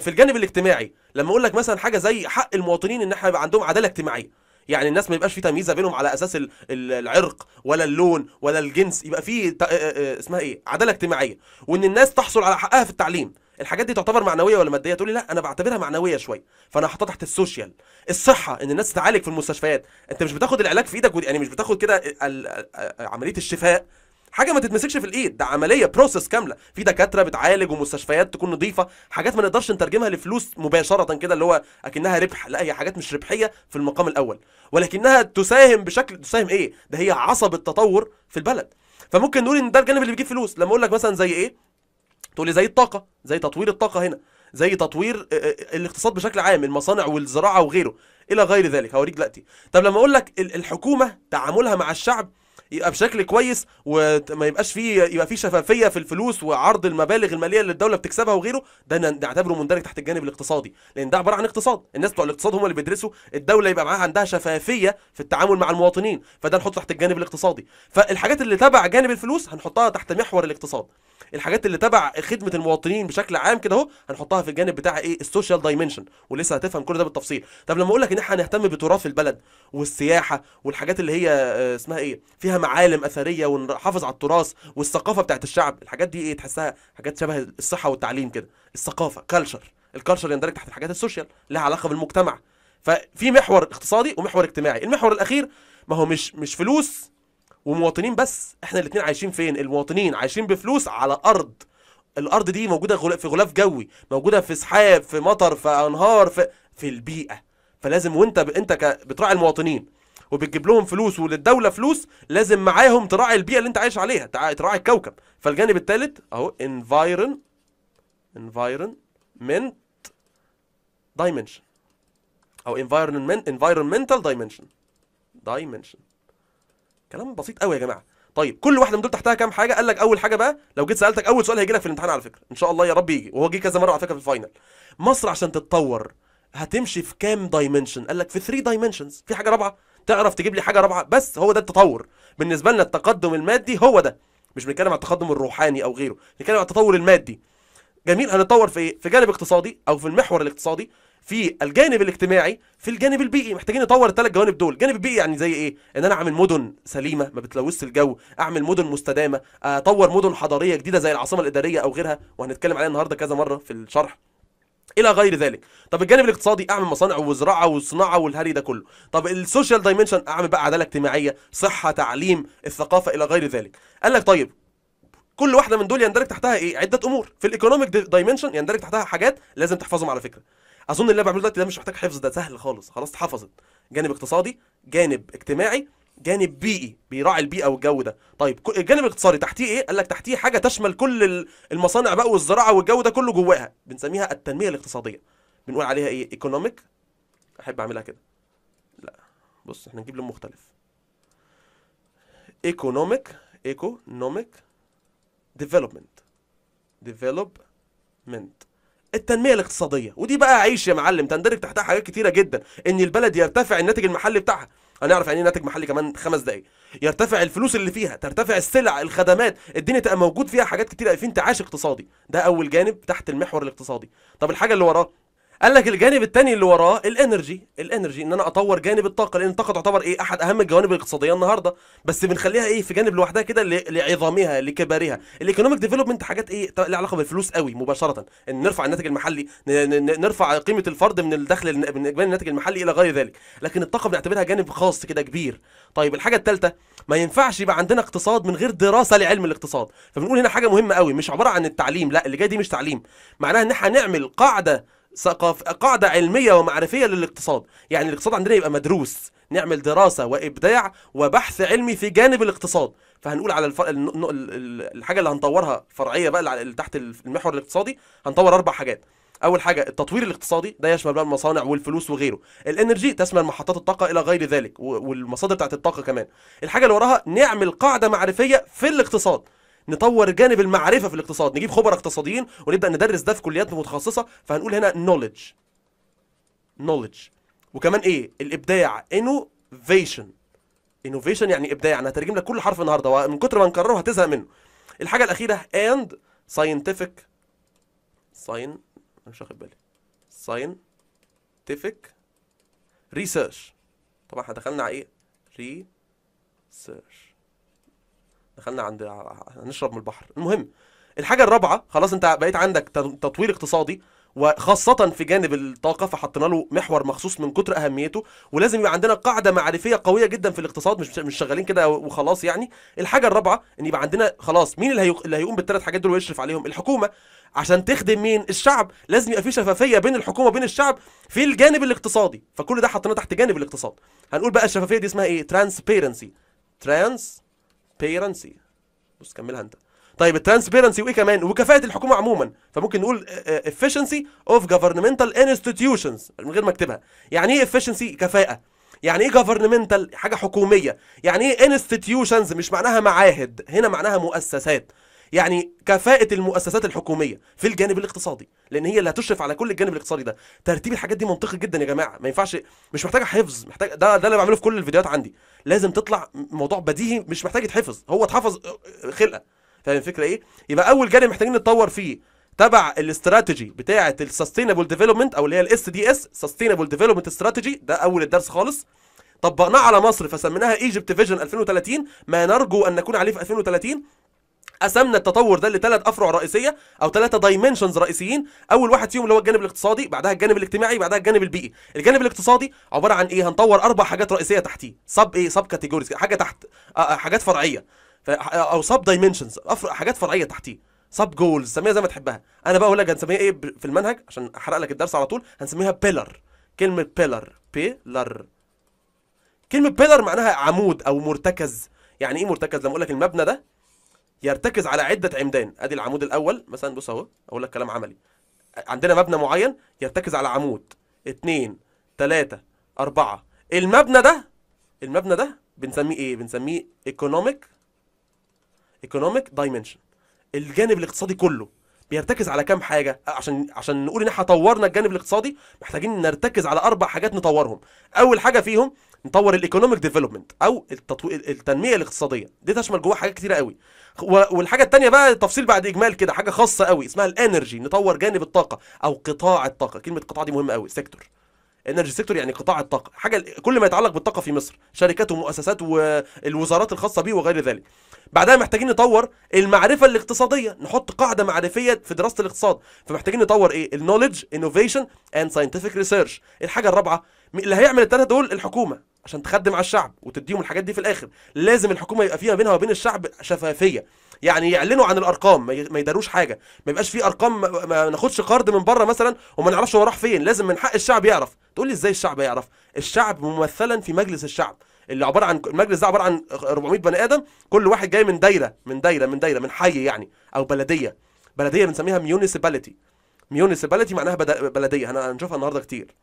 في الجانب الاجتماعي لما اقول لك مثلا حاجه زي حق المواطنين ان احنا يبقى عندهم عداله اجتماعيه يعني الناس ما يبقاش في تمييز بينهم على اساس العرق ولا اللون ولا الجنس يبقى في آه، آه، اسمها ايه عداله اجتماعيه وان الناس تحصل على حقها في التعليم الحاجات دي تعتبر معنويه ولا ماديه تقول لي لا انا بعتبرها معنويه شويه فانا هحطها تحت السوشيال الصحه ان الناس تتعالج في المستشفيات انت مش بتاخد العلاج في ايدك يعني مش بتاخد كده عمليه الشفاء حاجه ما تتمسكش في الايد ده عمليه بروسس كامله في دكاتره بتعالج ومستشفيات تكون نظيفه حاجات ما نقدرش نترجمها لفلوس مباشره كده اللي هو اكنها ربح لا هي حاجات مش ربحيه في المقام الاول ولكنها تساهم بشكل تساهم ايه ده هي عصب التطور في البلد فممكن نقول ان ده الجانب اللي بيجيب فلوس لما اقول لك مثلا زي ايه تقول لي زي الطاقه زي تطوير الطاقه هنا زي تطوير آه، آه، الاقتصاد بشكل عام المصانع والزراعه وغيره الى غير ذلك هوريك دلوقتي طب لما اقول لك الحكومه تعاملها مع الشعب يبقى بشكل كويس وما يبقاش فيه يبقى فيه شفافيه في الفلوس وعرض المبالغ الماليه اللي الدوله بتكسبها وغيره ده نعتبره مندرج تحت الجانب الاقتصادي لان ده عباره عن اقتصاد الناس بتوع الاقتصاد هم اللي بيدرسوا الدوله يبقى معاها عندها شفافيه في التعامل مع المواطنين فده نحطه تحت الجانب الاقتصادي فالحاجات اللي تبع جانب الفلوس هنحطها تحت محور الاقتصاد الحاجات اللي تبع خدمه المواطنين بشكل عام كده اهو هنحطها في الجانب بتاع ايه السوشيال دايمنشن ولسه هتفهم كل ده بالتفصيل طب لما اقول لك ان احنا هنهتم بتراث البلد والسياحه والحاجات اللي هي آه، اسمها ايه فيها معالم اثريه ونحافظ على التراث والثقافه بتاعت الشعب الحاجات دي ايه تحسها حاجات شبه الصحه والتعليم كده الثقافه كلتشر الكالتشر يندرج تحت الحاجات السوشيال لها علاقه بالمجتمع ففي محور اقتصادي ومحور اجتماعي المحور الاخير ما هو مش مش فلوس ومواطنين بس احنا الاثنين عايشين فين المواطنين عايشين بفلوس على ارض الارض دي موجوده في غلاف جوي موجوده في سحاب في مطر في انهار في في البيئه فلازم وانت ب... انت ك... بتراعي المواطنين وبتجيب لهم فلوس وللدوله فلوس لازم معاهم تراعي البيئه اللي انت عايش عليها تراعي الكوكب فالجانب الثالث اهو انفايرن انفايرنمنت دايمنشن او انفايرنمنت environmental دايمنشن دايمنشن كلام بسيط قوي يا جماعه طيب كل واحده من دول تحتها كام حاجه قال لك اول حاجه بقى لو جيت سالتك اول سؤال هيجي لك في الامتحان على فكره ان شاء الله يا رب يجي وهو جه كذا مره على فكره في الفاينل مصر عشان تتطور هتمشي في كام دايمنشن قال لك في 3 دايمنشنز في حاجه رابعه تعرف تجيب لي حاجه رابعه بس هو ده التطور بالنسبه لنا التقدم المادي هو ده مش بنتكلم عن التقدم الروحاني او غيره بنتكلم عن التطور المادي جميل هنتطور في ايه في جانب اقتصادي او في المحور الاقتصادي في الجانب الاجتماعي في الجانب البيئي محتاجين نطور الثلاث جوانب دول الجانب البيئي يعني زي ايه ان انا اعمل مدن سليمه ما بتلوثش الجو اعمل مدن مستدامه اطور مدن حضاريه جديده زي العاصمه الاداريه او غيرها وهنتكلم عليها النهارده كذا مره في الشرح الى غير ذلك طب الجانب الاقتصادي اعمل مصانع وزراعه وصناعه والهري ده كله طب السوشيال دايمنشن اعمل بقى عداله اجتماعيه صحه تعليم الثقافه الى غير ذلك قال لك طيب كل واحده من دول يندرج تحتها ايه عده امور في الايكونوميك دايمنشن يندرج تحتها حاجات لازم تحفظهم على فكره اظن اللي انا بعمله دلوقتي ده مش محتاج حفظ ده سهل خالص خلاص اتحفظت جانب اقتصادي جانب اجتماعي جانب بيئي بيراعي البيئه والجو ده طيب الجانب الاقتصادي تحتيه ايه قال لك تحتيه حاجه تشمل كل المصانع بقى والزراعه والجو ده كله جواها بنسميها التنميه الاقتصاديه بنقول عليها ايه ايكونوميك احب اعملها كده لا بص احنا نجيب لون مختلف ايكونوميك ايكونوميك ديفلوبمنت ديفلوبمنت التنميه الاقتصاديه ودي بقى عيش يا معلم تندرج تحتها حاجات كتيره جدا ان البلد يرتفع الناتج المحلي بتاعها هنعرف يعني ايه ناتج محلي كمان خمس دقايق يرتفع الفلوس اللي فيها ترتفع السلع الخدمات الدنيا تبقى موجود فيها حاجات كتيره في انتعاش اقتصادي ده اول جانب تحت المحور الاقتصادي طب الحاجه اللي وراه قال لك الجانب الثاني اللي وراه الانرجي الانرجي ان انا اطور جانب الطاقه لان الطاقه تعتبر ايه احد اهم الجوانب الاقتصاديه النهارده بس بنخليها ايه في جانب لوحدها كده لعظامها لكبارها الايكونوميك ديفلوبمنت حاجات ايه لها علاقه بالفلوس قوي مباشره ان نرفع الناتج المحلي نرفع قيمه الفرد من الدخل من اجمالي الناتج المحلي الى غير ذلك لكن الطاقه بنعتبرها جانب خاص كده كبير طيب الحاجه الثالثه ما ينفعش يبقى عندنا اقتصاد من غير دراسه لعلم الاقتصاد فبنقول هنا حاجه مهمه قوي مش عباره عن التعليم لا اللي جاي دي مش تعليم معناها ان احنا نعمل قاعده ثقافة قاعدة علمية ومعرفية للاقتصاد يعني الاقتصاد عندنا يبقى مدروس نعمل دراسة وإبداع وبحث علمي في جانب الاقتصاد فهنقول على الفرق الحاجة اللي هنطورها فرعية بقى اللي تحت المحور الاقتصادي هنطور أربع حاجات اول حاجه التطوير الاقتصادي ده يشمل بقى المصانع والفلوس وغيره الانرجي تشمل محطات الطاقه الى غير ذلك والمصادر بتاعت الطاقه كمان الحاجه اللي وراها نعمل قاعده معرفيه في الاقتصاد نطور جانب المعرفه في الاقتصاد نجيب خبراء اقتصاديين ونبدا ندرس ده في كليات متخصصه فهنقول هنا نوليدج نوليدج وكمان ايه الابداع انوفيشن انوفيشن يعني ابداع انا هترجم لك كل حرف النهارده ومن كتر ما نكرره هتزهق منه الحاجه الاخيره اند ساينتفك ساين مش واخد بالي ساينتفك ريسيرش طبعا احنا دخلنا على ايه ريسيرش دخلنا عند هنشرب من البحر المهم الحاجه الرابعه خلاص انت بقيت عندك تطوير اقتصادي وخاصة في جانب الطاقة فحطينا له محور مخصوص من كتر أهميته ولازم يبقى عندنا قاعدة معرفية قوية جدا في الاقتصاد مش مش شغالين كده وخلاص يعني الحاجة الرابعة إن يبقى عندنا خلاص مين اللي, اللي هيقوم بالثلاث حاجات دول ويشرف عليهم الحكومة عشان تخدم مين الشعب لازم يبقى في شفافية بين الحكومة وبين الشعب في الجانب الاقتصادي فكل ده حطيناه تحت جانب الاقتصاد هنقول بقى الشفافية دي اسمها إيه ترانسبيرنسي ترانس ترانسبيرنسي بص كملها انت طيب الترانسبيرنسي وايه كمان وكفاءه الحكومه عموما فممكن نقول آه، آه، efficiency اوف governmental انستتيوشنز من غير ما اكتبها يعني ايه efficiency كفاءه يعني ايه governmental حاجه حكوميه يعني ايه انستتيوشنز مش معناها معاهد هنا معناها مؤسسات يعني كفاءه المؤسسات الحكوميه في الجانب الاقتصادي لان هي اللي هتشرف على كل الجانب الاقتصادي ده ترتيب الحاجات دي منطقي جدا يا جماعه ما ينفعش مش محتاجه حفظ محتاج ده ده اللي بعمله في كل الفيديوهات عندي لازم تطلع موضوع بديهي مش محتاج يتحفظ هو اتحفظ آه، خلقه فاهم الفكره ايه يبقى اول جانب محتاجين نتطور فيه تبع الاستراتيجي بتاعه السستينبل ديفلوبمنت او اللي هي الاس دي اس سستينبل ديفلوبمنت استراتيجي ده اول الدرس خالص طبقناه على مصر فسميناها ايجيبت فيجن 2030 ما نرجو ان نكون عليه في 2030 قسمنا التطور ده لثلاث افرع رئيسيه او ثلاثه دايمنشنز رئيسيين اول واحد فيهم اللي هو الجانب الاقتصادي بعدها الجانب الاجتماعي بعدها الجانب البيئي الجانب الاقتصادي عباره عن ايه هنطور اربع حاجات رئيسيه تحتيه سب ايه سب كاتيجوريز حاجه تحت آه, آه، حاجات فرعيه آه، آه، او سب دايمنشنز حاجات فرعيه تحتيه سب جولز سميها زي ما تحبها انا بقى اقول لك هنسميها ايه في المنهج عشان احرق لك الدرس على طول هنسميها بيلر كلمه بيلر بيلر كلمه بيلر معناها عمود او مرتكز يعني ايه مرتكز لما اقول لك المبنى ده يرتكز على عده عمدان ادي العمود الاول مثلا بص اهو اقول لك كلام عملي عندنا مبنى معين يرتكز على عمود اتنين تلاتة أربعة المبنى ده المبنى ده بنسميه ايه بنسميه ايكونوميك ايكونوميك دايمنشن الجانب الاقتصادي كله بيرتكز على كام حاجه عشان عشان نقول ان احنا طورنا الجانب الاقتصادي محتاجين نرتكز على اربع حاجات نطورهم اول حاجه فيهم نطور الايكونوميك ديفلوبمنت او التطوير التنميه الاقتصاديه دي تشمل جواها حاجات كتيره قوي والحاجه الثانيه بقى تفصيل بعد اجمال كده حاجه خاصه قوي اسمها الانرجي نطور جانب الطاقه او قطاع الطاقه كلمه قطاع دي مهمه قوي سيكتور انرجي سيكتور يعني قطاع الطاقه حاجه كل ما يتعلق بالطاقه في مصر شركات ومؤسسات والوزارات الخاصه بيه وغير ذلك بعدها محتاجين نطور المعرفه الاقتصاديه نحط قاعده معرفيه في دراسه الاقتصاد فمحتاجين نطور ايه النوليدج انوفيشن اند ساينتفك ريسيرش الحاجه الرابعه اللي هيعمل الثلاثه دول الحكومه عشان تخدم على الشعب وتديهم الحاجات دي في الاخر لازم الحكومه يبقى فيها بينها وبين الشعب شفافيه يعني يعلنوا عن الارقام ما يداروش حاجه ما يبقاش في ارقام ما ناخدش قرض من بره مثلا وما نعرفش هو راح فين لازم من حق الشعب يعرف تقول لي ازاي الشعب يعرف الشعب ممثلا في مجلس الشعب اللي عباره عن المجلس ده عباره عن 400 بني ادم كل واحد جاي من دايره من دايره من دايره من حي يعني او بلديه بلديه بنسميها ميونيسيباليتي ميونيسيباليتي معناها بلديه هنشوفها النهارده كتير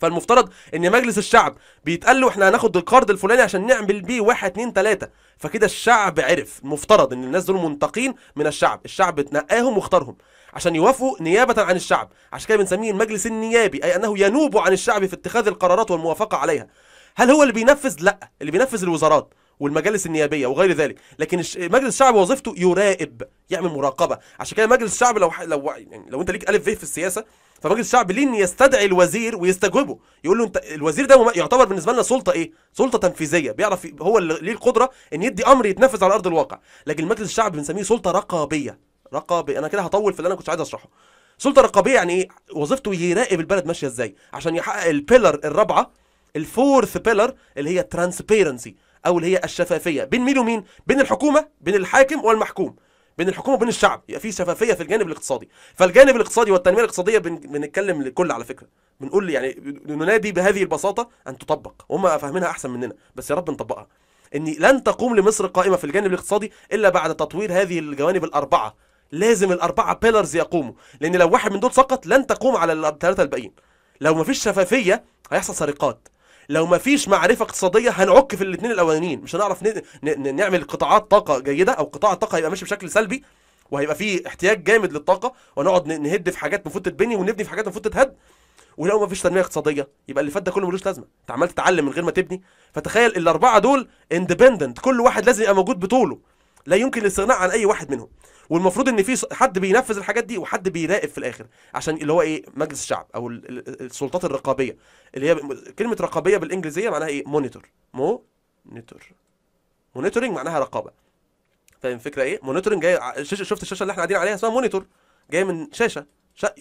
فالمفترض ان مجلس الشعب بيتقال له احنا هناخد الكارد الفلاني عشان نعمل بيه واحد اتنين تلاته فكده الشعب عرف المفترض ان الناس دول منتقين من الشعب الشعب اتنقاهم واختارهم عشان يوافقوا نيابه عن الشعب عشان كده بنسميه المجلس النيابي اي انه ينوب عن الشعب في اتخاذ القرارات والموافقه عليها هل هو اللي بينفذ لا اللي بينفذ الوزارات والمجالس النيابيه وغير ذلك لكن مجلس الشعب وظيفته يراقب يعمل مراقبه عشان كده مجلس الشعب لو لو يعني لو انت ليك الف في السياسه فمجلس الشعب ليه يستدعي الوزير ويستجوبه يقول له انت الوزير ده يعتبر بالنسبه لنا سلطه ايه سلطه تنفيذيه بيعرف هو اللي ليه القدره ان يدي امر يتنفذ على ارض الواقع لكن مجلس الشعب بنسميه سلطه رقابيه رقابي انا كده هطول في اللي انا كنت عايز اشرحه سلطه رقابيه يعني ايه وظيفته يراقب البلد ماشيه ازاي عشان يحقق البيلر الرابعه الفورث بيلر اللي هي ترانسبيرنسي او اللي هي الشفافيه بين مين ومين بين الحكومه بين الحاكم والمحكوم بين الحكومه وبين الشعب يبقى في شفافيه في الجانب الاقتصادي فالجانب الاقتصادي والتنميه الاقتصاديه بن... بنتكلم للكل على فكره بنقول يعني ننادي بهذه البساطه ان تطبق هم فاهمينها احسن مننا بس يا رب نطبقها ان لن تقوم لمصر قائمه في الجانب الاقتصادي الا بعد تطوير هذه الجوانب الاربعه لازم الاربعه بيلرز يقوموا لان لو واحد من دول سقط لن تقوم على الثلاثه الباقيين لو مفيش شفافيه هيحصل سرقات لو ما فيش معرفه اقتصاديه هنعك في الاثنين الاولانيين مش هنعرف نعمل قطاعات طاقه جيده او قطاع الطاقه هيبقى ماشي بشكل سلبي وهيبقى فيه احتياج جامد للطاقه ونقعد نهد في حاجات المفروض تتبني ونبني في حاجات المفروض تتهد ولو ما فيش تنميه اقتصاديه يبقى اللي فات ده كله ملوش لازمه انت عمال تتعلم من غير ما تبني فتخيل الاربعه دول اندبندنت كل واحد لازم يبقى موجود بطوله لا يمكن الاستغناء عن اي واحد منهم والمفروض ان في حد بينفذ الحاجات دي وحد بيراقب في الاخر عشان اللي هو ايه مجلس الشعب او السلطات الرقابيه اللي هي كلمه رقابيه بالانجليزيه معناها ايه مونيتور مو نيتور مونيتورنج معناها رقابه فاهم الفكره ايه مونيتورنج جاي شفت الشاشه اللي احنا قاعدين عليها اسمها مونيتور جاي من شاشه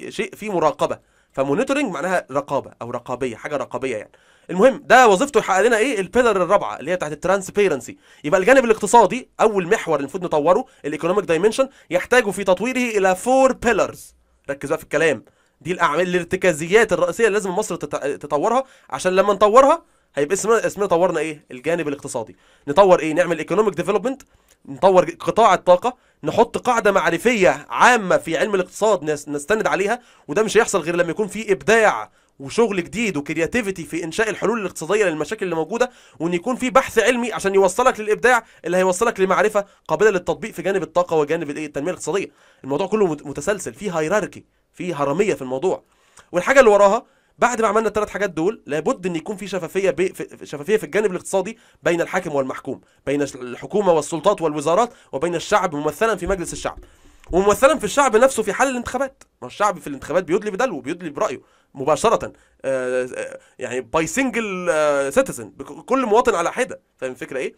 شيء فيه مراقبه فمونيتورنج معناها رقابه او رقابيه حاجه رقابيه يعني المهم ده وظيفته يحقق لنا ايه البيلر الرابعه اللي هي بتاعت الترانسبيرنسي يبقى الجانب الاقتصادي اول محور المفروض نطوره الايكونوميك دايمنشن يحتاج في تطويره الى فور بيلرز ركز بقى في الكلام دي الاعمال الارتكازيات الرئيسيه اللي لازم مصر تطورها عشان لما نطورها هيبقى اسمنا اسمنا طورنا ايه الجانب الاقتصادي نطور ايه نعمل ايكونوميك ديفلوبمنت نطور قطاع الطاقه نحط قاعده معرفيه عامه في علم الاقتصاد نستند عليها وده مش هيحصل غير لما يكون في ابداع وشغل جديد وكرياتيفيتي في انشاء الحلول الاقتصاديه للمشاكل اللي موجوده وان يكون في بحث علمي عشان يوصلك للابداع اللي هيوصلك لمعرفه قابله للتطبيق في جانب الطاقه وجانب التنميه الاقتصاديه الموضوع كله متسلسل في هيراركي في هرميه في الموضوع والحاجه اللي وراها بعد ما عملنا الثلاث حاجات دول لابد ان يكون في شفافيه بي... شفافيه في الجانب الاقتصادي بين الحاكم والمحكوم بين الحكومه والسلطات والوزارات وبين الشعب ممثلا في مجلس الشعب وممثلا في الشعب نفسه في حال الانتخابات ما الشعب في الانتخابات بيدلي بدلو بيدلي برايه مباشره آه، آه، يعني باي سنجل سيتيزن كل مواطن على حده فاهم الفكره ايه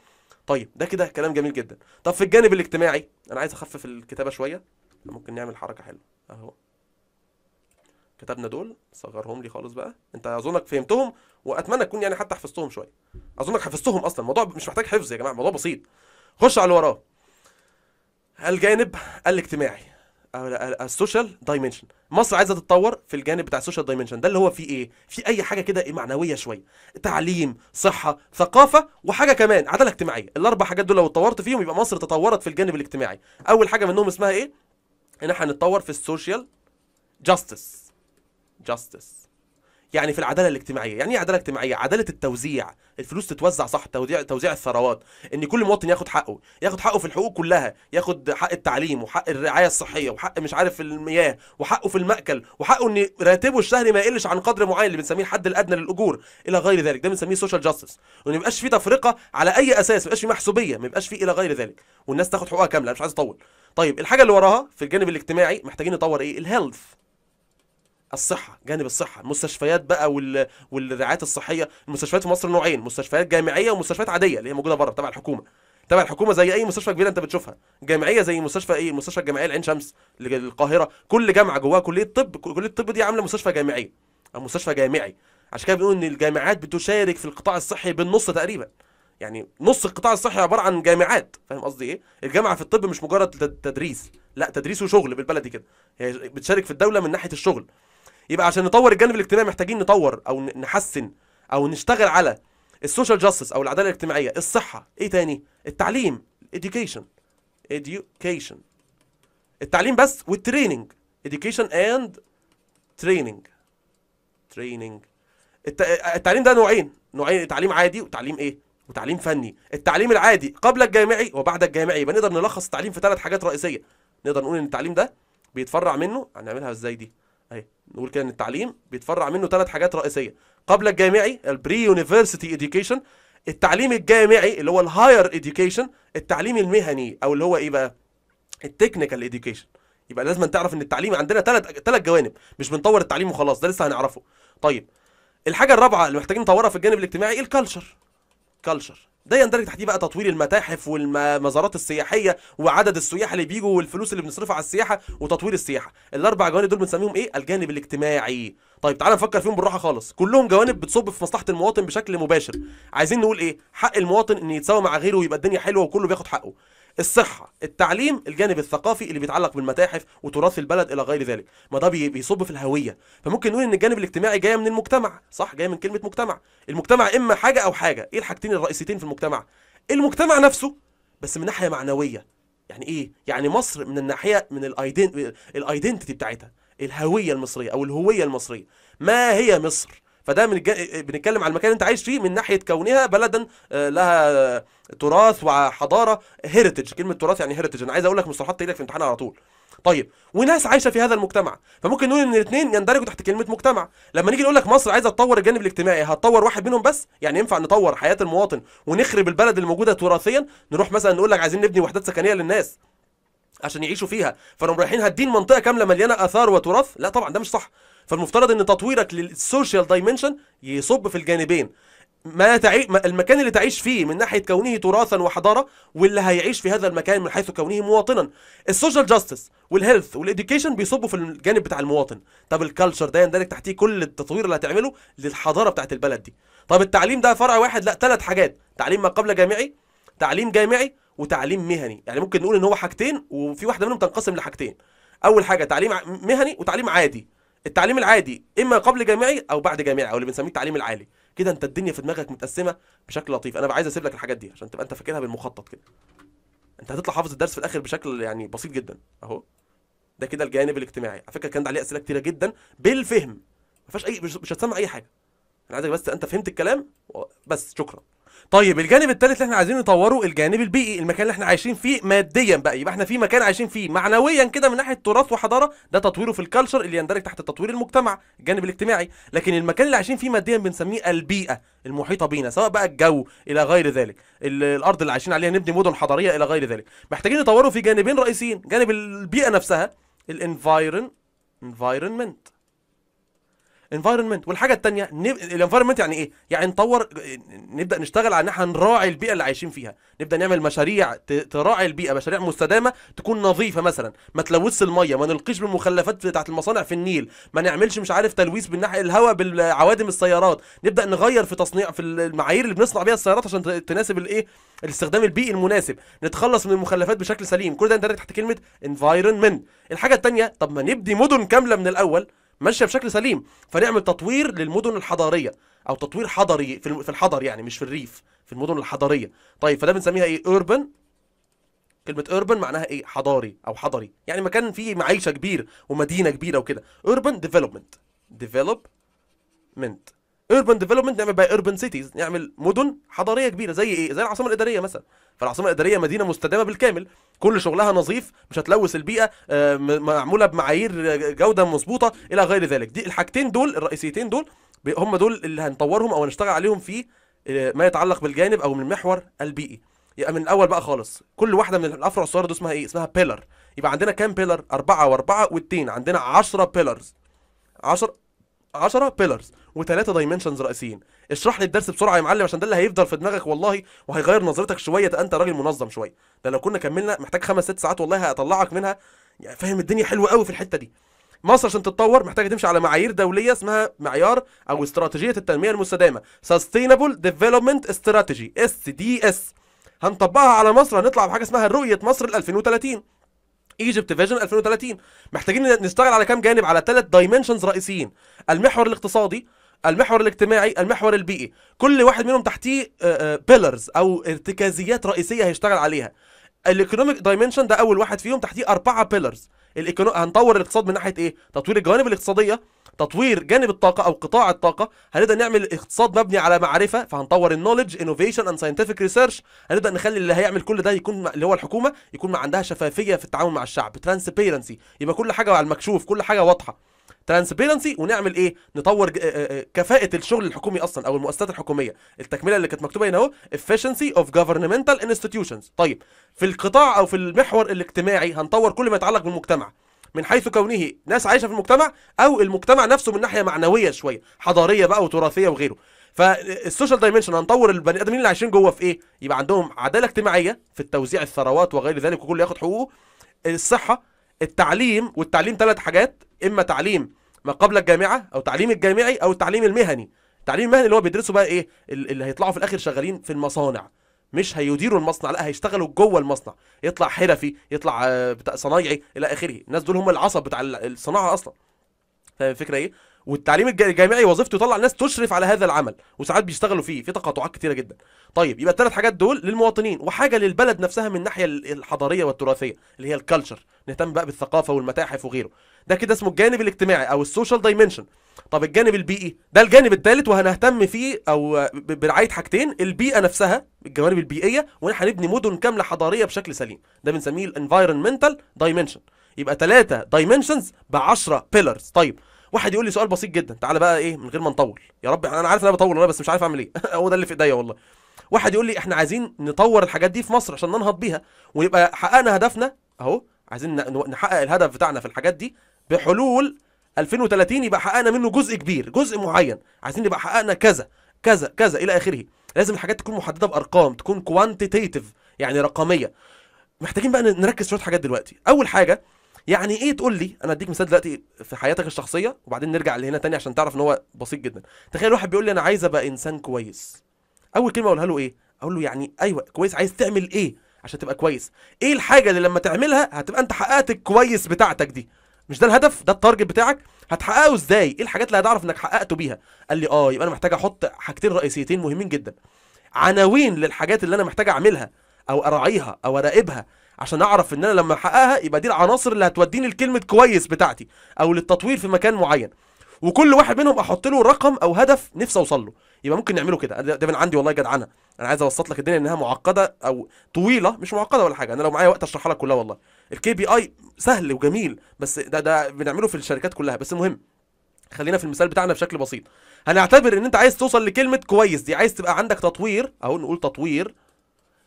طيب ده كده كلام جميل جدا طب في الجانب الاجتماعي انا عايز اخفف الكتابه شويه ممكن نعمل حركه حلوه اهو كتبنا دول صغرهم لي خالص بقى انت اظنك فهمتهم واتمنى تكون يعني حتى حفظتهم شويه اظنك حفظتهم اصلا الموضوع مش محتاج حفظ يا جماعه الموضوع بسيط خش على اللي وراه الجانب الاجتماعي السوشيال دايمنشن مصر عايزه تتطور في الجانب بتاع السوشيال دايمنشن ده اللي هو فيه ايه في اي حاجه كده ايه معنويه شويه تعليم صحه ثقافه وحاجه كمان عداله اجتماعيه الاربع حاجات دول لو اتطورت فيهم يبقى مصر تطورت في الجانب الاجتماعي اول حاجه منهم اسمها ايه ان احنا هنتطور في السوشيال جاستس جاستس يعني في العداله الاجتماعيه يعني ايه عداله اجتماعيه عداله التوزيع الفلوس تتوزع صح توزيع توزيع الثروات ان كل مواطن ياخد حقه ياخد حقه في الحقوق كلها ياخد حق التعليم وحق الرعايه الصحيه وحق مش عارف المياه وحقه في المأكل وحقه ان راتبه الشهري ما يقلش عن قدر معين اللي بنسميه الحد الادنى للاجور الى غير ذلك ده بنسميه سوشيال جاستس وان يبقاش في تفرقه على اي اساس ما يبقاش في محسوبيه ما يبقاش في الى غير ذلك والناس تاخد حقوقها كامله مش عايز اطول طيب الحاجه اللي وراها في الجانب الاجتماعي محتاجين نطور ايه الهيلث الصحة جانب الصحة المستشفيات بقى وال... والرعاية الصحية المستشفيات في مصر نوعين مستشفيات جامعية ومستشفيات عادية اللي هي موجودة بره تبع الحكومة تبع الحكومة زي أي مستشفى كبيرة أنت بتشوفها جامعية زي مستشفى إيه المستشفى الجامعية العين شمس للقاهرة كل جامعة جواها كلية طب كلية الطب دي عاملة مستشفى جامعية أو مستشفى جامعي عشان كده بيقولوا إن الجامعات بتشارك في القطاع الصحي بالنص تقريبا يعني نص القطاع الصحي عباره عن جامعات فاهم قصدي ايه الجامعه في الطب مش مجرد تدريس لا تدريس وشغل بالبلدي كده هي بتشارك في الدوله من ناحيه الشغل يبقى عشان نطور الجانب الاجتماعي محتاجين نطور او نحسن او نشتغل على السوشيال جاستس او العداله الاجتماعيه الصحه ايه تاني التعليم education education التعليم بس والتريننج education and training training الت... التعليم ده نوعين نوعين تعليم عادي وتعليم ايه وتعليم فني التعليم العادي قبل الجامعي وبعد الجامعي يبقى نقدر نلخص التعليم في ثلاث حاجات رئيسيه نقدر نقول ان التعليم ده بيتفرع منه هنعملها ازاي دي اهي نقول كده ان التعليم بيتفرع منه ثلاث حاجات رئيسيه قبل الجامعي البري يونيفرسيتي اديوكيشن التعليم الجامعي اللي هو الهاير اديوكيشن التعليم المهني او اللي هو ايه بقى التكنيكال اديوكيشن يبقى لازم تعرف ان التعليم عندنا ثلاث ثلاث جوانب مش بنطور التعليم وخلاص ده لسه هنعرفه طيب الحاجه الرابعه اللي محتاجين نطورها في الجانب الاجتماعي الكالتشر كلتشر ده يندرج تحتيه بقى تطوير المتاحف والمزارات السياحيه وعدد السياح اللي بيجوا والفلوس اللي بنصرفها على السياحه وتطوير السياحه الاربع جوانب دول بنسميهم ايه الجانب الاجتماعي طيب تعالى نفكر فيهم بالراحه خالص كلهم جوانب بتصب في مصلحه المواطن بشكل مباشر عايزين نقول ايه حق المواطن ان يتساوى مع غيره ويبقى الدنيا حلوه وكله بياخد حقه الصحه التعليم الجانب الثقافي اللي بيتعلق بالمتاحف وتراث البلد الى غير ذلك ما ده بيصب في الهويه فممكن نقول ان الجانب الاجتماعي جايه من المجتمع صح جايه من كلمه مجتمع المجتمع اما حاجه او حاجه ايه الحاجتين الرئيسيتين في المجتمع المجتمع نفسه بس من ناحيه معنويه يعني ايه يعني مصر من الناحيه من الايدنتيتي بتاعتها الهويه المصريه او الهويه المصريه ما هي مصر فده من الج... بنتكلم على المكان اللي انت عايش فيه من ناحيه كونها بلدا آه، لها تراث وحضاره هيريتج كلمه تراث يعني هيريتج انا عايز اقول لك مصطلحات تجيلك في امتحان على طول طيب وناس عايشه في هذا المجتمع فممكن نقول ان الاثنين يندرجوا تحت كلمه مجتمع لما نيجي نقول لك مصر عايزه تطور الجانب الاجتماعي هتطور واحد منهم بس يعني ينفع نطور حياه المواطن ونخرب البلد الموجوده تراثيا نروح مثلا نقول لك عايزين نبني وحدات سكنيه للناس عشان يعيشوا فيها فنقوم رايحين هادين منطقه كامله مليانه اثار وتراث لا طبعا ده مش صح فالمفترض ان تطويرك للسوشيال دايمنشن يصب في الجانبين ما تعي... المكان اللي تعيش فيه من ناحيه كونه تراثا وحضاره واللي هيعيش في هذا المكان من حيث كونه مواطنا السوشيال جاستس والهيلث والاديوكيشن بيصبوا في الجانب بتاع المواطن طب الكالتشر ده يندرج تحتيه كل التطوير اللي هتعمله للحضاره بتاعت البلد دي طب التعليم ده فرع واحد لا ثلاث حاجات تعليم ما قبل جامعي تعليم جامعي وتعليم مهني يعني ممكن نقول ان هو حاجتين وفي واحده منهم تنقسم لحاجتين اول حاجه تعليم مهني وتعليم عادي التعليم العادي اما قبل جامعي او بعد جامعي او اللي بنسميه التعليم العالي كده انت الدنيا في دماغك متقسمه بشكل لطيف انا عايز اسيب لك الحاجات دي عشان تبقى انت فاكرها بالمخطط كده انت هتطلع حافظ الدرس في الاخر بشكل يعني بسيط جدا اهو ده كده الجانب الاجتماعي على فكره كان ده عليه اسئله كتيره جدا بالفهم ما فيهاش اي مش هتسمع اي حاجه انا عايزك بس انت فهمت الكلام بس شكرا طيب الجانب الثالث اللي احنا عايزين نطوره الجانب البيئي المكان اللي احنا عايشين فيه ماديا بقى يبقى احنا في مكان عايشين فيه معنويا كده من ناحيه تراث وحضاره ده تطويره في الكالتشر اللي يندرج تحت تطوير المجتمع الجانب الاجتماعي لكن المكان اللي عايشين فيه ماديا بنسميه البيئه المحيطه بينا سواء بقى الجو الى غير ذلك الارض اللي عايشين عليها نبني مدن حضاريه الى غير ذلك محتاجين نطوره في جانبين رئيسيين جانب البيئه نفسها الانفايرن environment انفايرمنت والحاجه الثانيه الانفايرمنت يعني ايه يعني نطور نبدا نشتغل على ان احنا نراعي البيئه اللي عايشين فيها نبدا نعمل مشاريع تراعي البيئه مشاريع مستدامه تكون نظيفه مثلا ما تلوثش الميه ما نلقيش بالمخلفات بتاعت المصانع في النيل ما نعملش مش عارف تلويث بالناحيه الهواء بالعوادم السيارات نبدا نغير في تصنيع في المعايير اللي بنصنع بيها السيارات عشان تناسب الايه الاستخدام البيئي المناسب نتخلص من المخلفات بشكل سليم كل ده انت تحت كلمه انفايرمنت الحاجه الثانيه طب ما نبدي مدن كامله من الاول ماشيه بشكل سليم فنعمل تطوير للمدن الحضاريه او تطوير حضري في الحضر يعني مش في الريف في المدن الحضاريه طيب فده بنسميها ايه urban كلمة urban معناها ايه؟ حضاري او حضري، يعني مكان فيه معيشة كبير ومدينة كبيرة وكده. urban ديفلوبمنت development urban development نعمل بقى urban cities نعمل مدن حضاريه كبيره زي ايه زي العاصمه الاداريه مثلا فالعاصمه الاداريه مدينه مستدامه بالكامل كل شغلها نظيف مش هتلوث البيئه آه، معموله بمعايير آه، جوده مظبوطه الى غير ذلك دي الحاجتين دول الرئيسيتين دول هم دول اللي هنطورهم او هنشتغل عليهم في آه، ما يتعلق بالجانب او من المحور البيئي يبقى من الاول بقى خالص كل واحده من الافرع الصغيره دي اسمها ايه اسمها بيلر يبقى عندنا كام بيلر أربعة وأربعة واتنين عندنا 10 بيلرز 10 10 بيلرز وثلاثه دايمنشنز رئيسيين اشرح لي الدرس بسرعه يا معلم عشان ده اللي هيفضل في دماغك والله وهيغير نظرتك شويه انت راجل منظم شويه ده لو كنا كملنا محتاج خمس ست ساعات والله هطلعك منها يعني فاهم الدنيا حلوه قوي في الحته دي مصر عشان تتطور محتاجه تمشي على معايير دوليه اسمها معيار او استراتيجيه التنميه المستدامه Sustainable Development Strategy SDS هنطبقها على مصر هنطلع بحاجه اسمها رؤيه مصر 2030 ايجيبت فيجن 2030 محتاجين نشتغل على كام جانب على ثلاث دايمنشنز رئيسيين المحور الاقتصادي المحور الاجتماعي المحور البيئي كل واحد منهم تحتيه بيلرز آه، آه، او ارتكازيات رئيسيه هيشتغل عليها الايكونوميك دايمنشن ده اول واحد فيهم تحتيه اربعه بيلرز الإكونو... هنطور الاقتصاد من ناحيه ايه تطوير الجوانب الاقتصاديه تطوير جانب الطاقه او قطاع الطاقه هنبدا نعمل اقتصاد مبني على معرفه فهنطور النولج انوفيشن اند ساينتفك ريسيرش هنبدا نخلي اللي هيعمل كل ده يكون اللي هو الحكومه يكون ما عندها شفافيه في التعامل مع الشعب ترانسبيرنسي يبقى كل حاجه على المكشوف كل حاجه واضحه ترانسبيرنسي ونعمل ايه نطور آه، آه، آه، كفاءه الشغل الحكومي اصلا او المؤسسات الحكوميه التكمله اللي كانت مكتوبه هنا اهو efficiency of governmental institutions طيب في القطاع او في المحور الاجتماعي هنطور كل ما يتعلق بالمجتمع من حيث كونه ناس عايشه في المجتمع او المجتمع نفسه من ناحيه معنويه شويه حضاريه بقى وتراثيه وغيره فالسوشيال دايمنشن هنطور البني ادمين اللي عايشين جوه في ايه يبقى عندهم عداله اجتماعيه في التوزيع الثروات وغير ذلك وكل ياخد حقوقه الصحه التعليم والتعليم ثلاث حاجات اما تعليم ما قبل الجامعه او تعليم الجامعي او التعليم المهني التعليم المهني اللي هو بيدرسوا بقى ايه اللي هيطلعوا في الاخر شغالين في المصانع مش هيديروا المصنع لا هيشتغلوا جوه المصنع يطلع حرفي يطلع آه، بتاع صنايعي الى اخره الناس دول هم العصب بتاع الصناعه اصلا فاهم الفكره ايه والتعليم الجامعي وظيفته يطلع ناس تشرف على هذا العمل وساعات بيشتغلوا فيه في تقاطعات كتيره جدا طيب يبقى الثلاث حاجات دول للمواطنين وحاجه للبلد نفسها من الناحيه الحضاريه والتراثيه اللي هي الكالتشر نهتم بقى بالثقافه والمتاحف وغيره ده كده اسمه الجانب الاجتماعي او السوشيال دايمنشن طب الجانب البيئي ده الجانب الثالث وهنهتم فيه او برعايه حاجتين البيئه نفسها الجوانب البيئيه وان نبني مدن كامله حضاريه بشكل سليم ده بنسميه الانفايرمنتال دايمنشن يبقى ثلاثه دايمنشنز ب 10 بيلرز طيب واحد يقول لي سؤال بسيط جدا تعالى بقى ايه من غير ما نطول يا رب انا عارف ان انا بطول انا بس مش عارف اعمل ايه هو ده اللي في ايديا والله واحد يقول لي احنا عايزين نطور الحاجات دي في مصر عشان ننهض بيها ويبقى حققنا هدفنا اهو عايزين نحقق الهدف بتاعنا في الحاجات دي بحلول 2030 يبقى حققنا منه جزء كبير جزء معين عايزين نبقى حققنا كذا كذا كذا الى اخره لازم الحاجات تكون محدده بارقام تكون كوانتيتيف يعني رقميه محتاجين بقى نركز شويه حاجات دلوقتي اول حاجه يعني ايه تقول لي انا اديك مثال دلوقتي في حياتك الشخصيه وبعدين نرجع لهنا تاني عشان تعرف ان هو بسيط جدا تخيل واحد بيقول لي انا عايز ابقى انسان كويس اول كلمه اقولها له ايه اقول له يعني ايوه كويس عايز تعمل ايه عشان تبقى كويس ايه الحاجه اللي لما تعملها هتبقى انت حققت الكويس بتاعتك دي مش ده الهدف ده التارجت بتاعك هتحققه ازاي ايه الحاجات اللي هتعرف انك حققته بيها قال لي اه يبقى انا محتاج احط حاجتين رئيسيتين مهمين جدا عناوين للحاجات اللي انا محتاج اعملها او اراعيها او اراقبها عشان اعرف ان انا لما احققها يبقى دي العناصر اللي هتوديني لكلمه كويس بتاعتي او للتطوير في مكان معين وكل واحد منهم احط له رقم او هدف نفسي اوصل له يبقى ممكن نعمله كده ده من عندي والله جدعنه انا عايز اوسط لك الدنيا انها معقده او طويله مش معقده ولا حاجه انا لو معايا وقت اشرحها لك كلها والله الكي بي اي سهل وجميل بس ده ده بنعمله في الشركات كلها بس المهم خلينا في المثال بتاعنا بشكل بسيط هنعتبر ان انت عايز توصل لكلمه كويس دي عايز تبقى عندك تطوير او نقول تطوير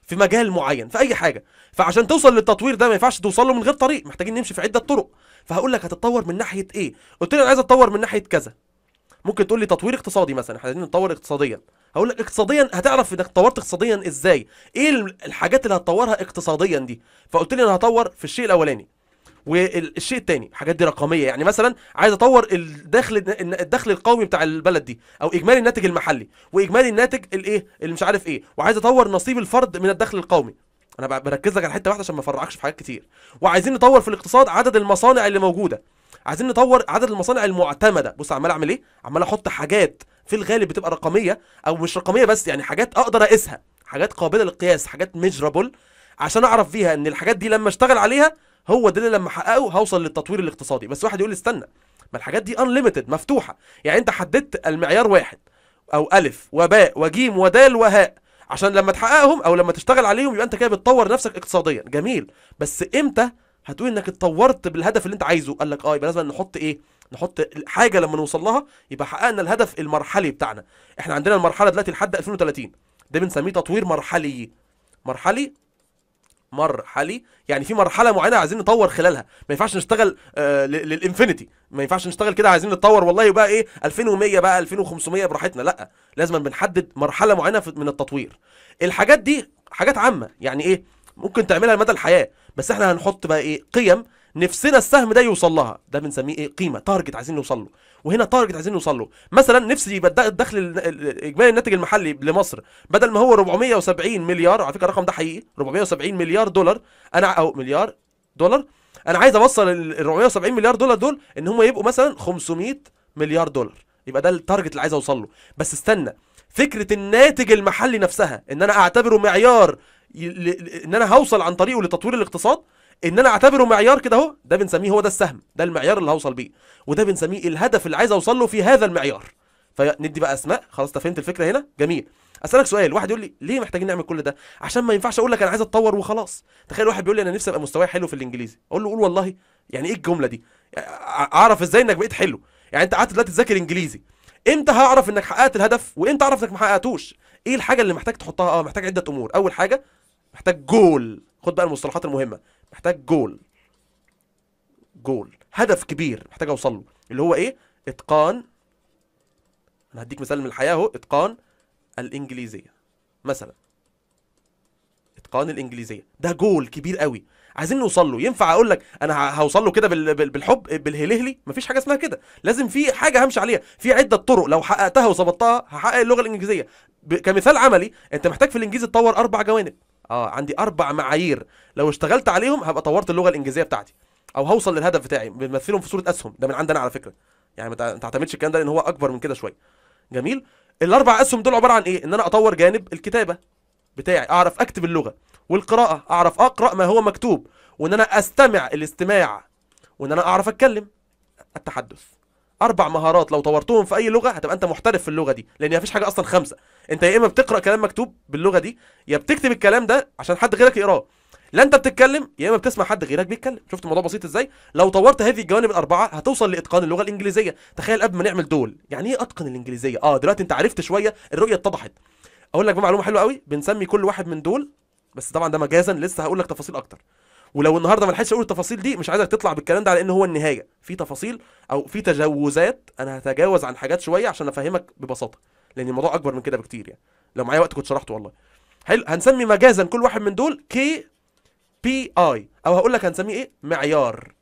في مجال معين في اي حاجه فعشان توصل للتطوير ده ما ينفعش توصل له من غير طريق محتاجين نمشي في عده طرق فهقول لك هتتطور من ناحيه ايه قلت لي انا عايز اتطور من ناحيه كذا ممكن تقول لي تطوير اقتصادي مثلا احنا عايزين نتطور اقتصاديا هقول لك اقتصاديا هتعرف انك اتطورت اقتصاديا ازاي ايه الحاجات اللي هتطورها اقتصاديا دي فقلت لي انا هطور في الشيء الاولاني والشيء الثاني الحاجات دي رقميه يعني مثلا عايز اطور الدخل الدخل القومي بتاع البلد دي او اجمالي الناتج المحلي واجمالي الناتج الايه اللي مش عارف ايه وعايز اطور نصيب الفرد من الدخل القومي انا بركز لك على حته واحده عشان ما افرعكش في حاجات كتير وعايزين نطور في الاقتصاد عدد المصانع اللي موجوده عايزين نطور عدد المصانع المعتمده بص عمال اعمل ايه عمال احط حاجات في الغالب بتبقى رقميه او مش رقميه بس يعني حاجات اقدر اقيسها حاجات قابله للقياس حاجات ميجرابل عشان اعرف فيها ان الحاجات دي لما اشتغل عليها هو ده اللي لما احققه هوصل للتطوير الاقتصادي بس واحد يقول لي استنى ما الحاجات دي انليمتد مفتوحه يعني انت حددت المعيار واحد او الف وباء وجيم ودال وهاء عشان لما تحققهم او لما تشتغل عليهم يبقى انت كده بتطور نفسك اقتصاديا جميل بس امتى هتقول انك اتطورت بالهدف اللي انت عايزه قال لك اه يبقى لازم نحط ايه نحط حاجه لما نوصل لها يبقى حققنا الهدف المرحلي بتاعنا احنا عندنا المرحله دلوقتي لحد 2030 ده بنسميه تطوير مرحلي مرحلي مرحلي يعني في مرحله معينه عايزين نطور خلالها ما ينفعش نشتغل آه للانفينيتي ما ينفعش نشتغل كده عايزين نتطور والله بقى ايه 2100 بقى 2500 براحتنا لا لازم بنحدد مرحله معينه من التطوير الحاجات دي حاجات عامه يعني ايه ممكن تعملها لمدى الحياه بس احنا هنحط بقى ايه قيم نفسنا السهم ده يوصل لها ده بنسميه ايه قيمه تارجت عايزين نوصل له وهنا تارجت عايزين نوصل له مثلا نفسي يبقى الدخل اجمالي الناتج المحلي لمصر بدل ما هو 470 مليار على فكره الرقم ده حقيقي 470 مليار دولار انا او مليار دولار انا عايز اوصل ال 470 مليار دولار دول ان هم يبقوا مثلا 500 مليار دولار يبقى ده التارجت اللي عايز اوصل له بس استنى فكره الناتج المحلي نفسها ان انا اعتبره معيار ان انا هوصل عن طريقه لتطوير الاقتصاد ان انا اعتبره معيار كده اهو ده بنسميه هو ده السهم ده المعيار اللي هوصل بيه وده بنسميه الهدف اللي عايز اوصل له في هذا المعيار فندي بقى اسماء خلاص انت فهمت الفكره هنا جميل اسالك سؤال واحد يقول لي ليه محتاجين نعمل كل ده عشان ما ينفعش اقول لك انا عايز اتطور وخلاص تخيل واحد بيقول لي انا نفسي ابقى مستواي حلو في الانجليزي اقول له قول والله يعني ايه الجمله دي اعرف ازاي انك بقيت حلو يعني انت قعدت دلوقتي تذاكر انجليزي امتى هعرف انك حققت الهدف وامتى اعرف انك ما حققتوش ايه الحاجه اللي محتاج تحطها اه محتاج عده امور اول حاجه محتاج جول خد بقى المصطلحات المهمه محتاج جول جول هدف كبير محتاج اوصل له اللي هو ايه اتقان انا هديك مثال من الحياه اهو اتقان الانجليزيه مثلا اتقان الانجليزيه ده جول كبير قوي عايزين نوصل له ينفع اقول لك انا هوصل له كده بالحب بالهلهلي مفيش حاجه اسمها كده لازم في حاجه همشي عليها في عده طرق لو حققتها وظبطتها هحقق اللغه الانجليزيه كمثال عملي انت محتاج في الانجليزي تطور اربع جوانب اه عندي اربع معايير لو اشتغلت عليهم هبقى طورت اللغه الانجليزيه بتاعتي او هوصل للهدف بتاعي بمثلهم في صوره اسهم ده من عندنا على فكره يعني ما تعتمدش الكلام ده لان هو اكبر من كده شويه جميل الاربع اسهم دول عباره عن ايه ان انا اطور جانب الكتابه بتاعي اعرف اكتب اللغه والقراءه اعرف اقرا ما هو مكتوب وان انا استمع الاستماع وان انا اعرف اتكلم التحدث اربع مهارات لو طورتهم في اي لغه هتبقى انت محترف في اللغه دي لان مفيش حاجه اصلا خمسه انت يا اما بتقرا كلام مكتوب باللغه دي يا بتكتب الكلام ده عشان حد غيرك يقراه لا انت بتتكلم يا اما بتسمع حد غيرك بيتكلم شفت الموضوع بسيط ازاي لو طورت هذه الجوانب الاربعه هتوصل لاتقان اللغه الانجليزيه تخيل قبل ما نعمل دول يعني ايه اتقن الانجليزيه اه دلوقتي انت عرفت شويه الرؤيه اتضحت اقول لك بقى معلومه حلوه قوي بنسمي كل واحد من دول بس طبعا ده مجازا لسه هقول لك تفاصيل اكتر ولو النهارده ما لحقتش اقول التفاصيل دي مش عايزك تطلع بالكلام ده على ان هو النهايه في تفاصيل او في تجاوزات انا هتجاوز عن حاجات شويه عشان افهمك ببساطه لان الموضوع اكبر من كده بكتير يعني لو معايا وقت كنت شرحته والله حلو هنسمي مجازا كل واحد من دول كي بي اي او هقول لك هنسميه ايه معيار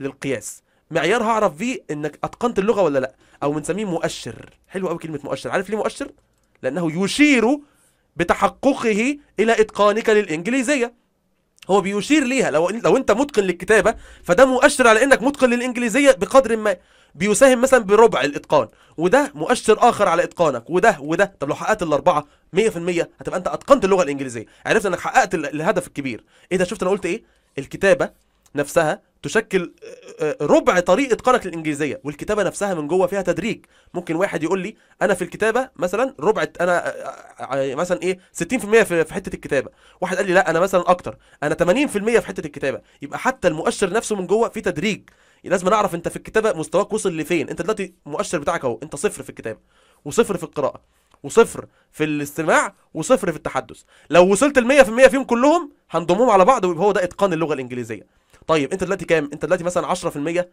للقياس معيار هعرف فيه انك اتقنت اللغه ولا لا او بنسميه مؤشر حلو قوي كلمه مؤشر عارف ليه مؤشر لانه يشير بتحققه الى اتقانك للانجليزيه هو بيشير ليها لو لو انت متقن للكتابه فده مؤشر على انك متقن للانجليزيه بقدر ما بيساهم مثلا بربع الاتقان وده مؤشر اخر على اتقانك وده وده طب لو حققت الاربعه 100% هتبقى انت اتقنت اللغه الانجليزيه عرفت انك حققت الهدف الكبير ايه ده شفت انا قلت ايه الكتابه نفسها تشكل آه، آه، ربع طريقه قراءة الانجليزيه والكتابه نفسها من جوه فيها تدريج ممكن واحد يقول لي انا في الكتابه مثلا ربع انا آه، مثلا ايه 60% في حته الكتابه واحد قال لي لا انا مثلا اكتر انا 80% في حته الكتابه يبقى حتى المؤشر نفسه من جوه فيه تدريج لازم اعرف انت في الكتابه مستواك وصل لفين انت دلوقتي المؤشر بتاعك اهو انت صفر في الكتابه وصفر في القراءه وصفر في الاستماع وصفر في التحدث لو وصلت ال 100% فيهم كلهم هنضمهم على بعض ويبقى هو ده اتقان اللغه الانجليزيه طيب انت دلوقتي كام انت دلوقتي مثلا 10%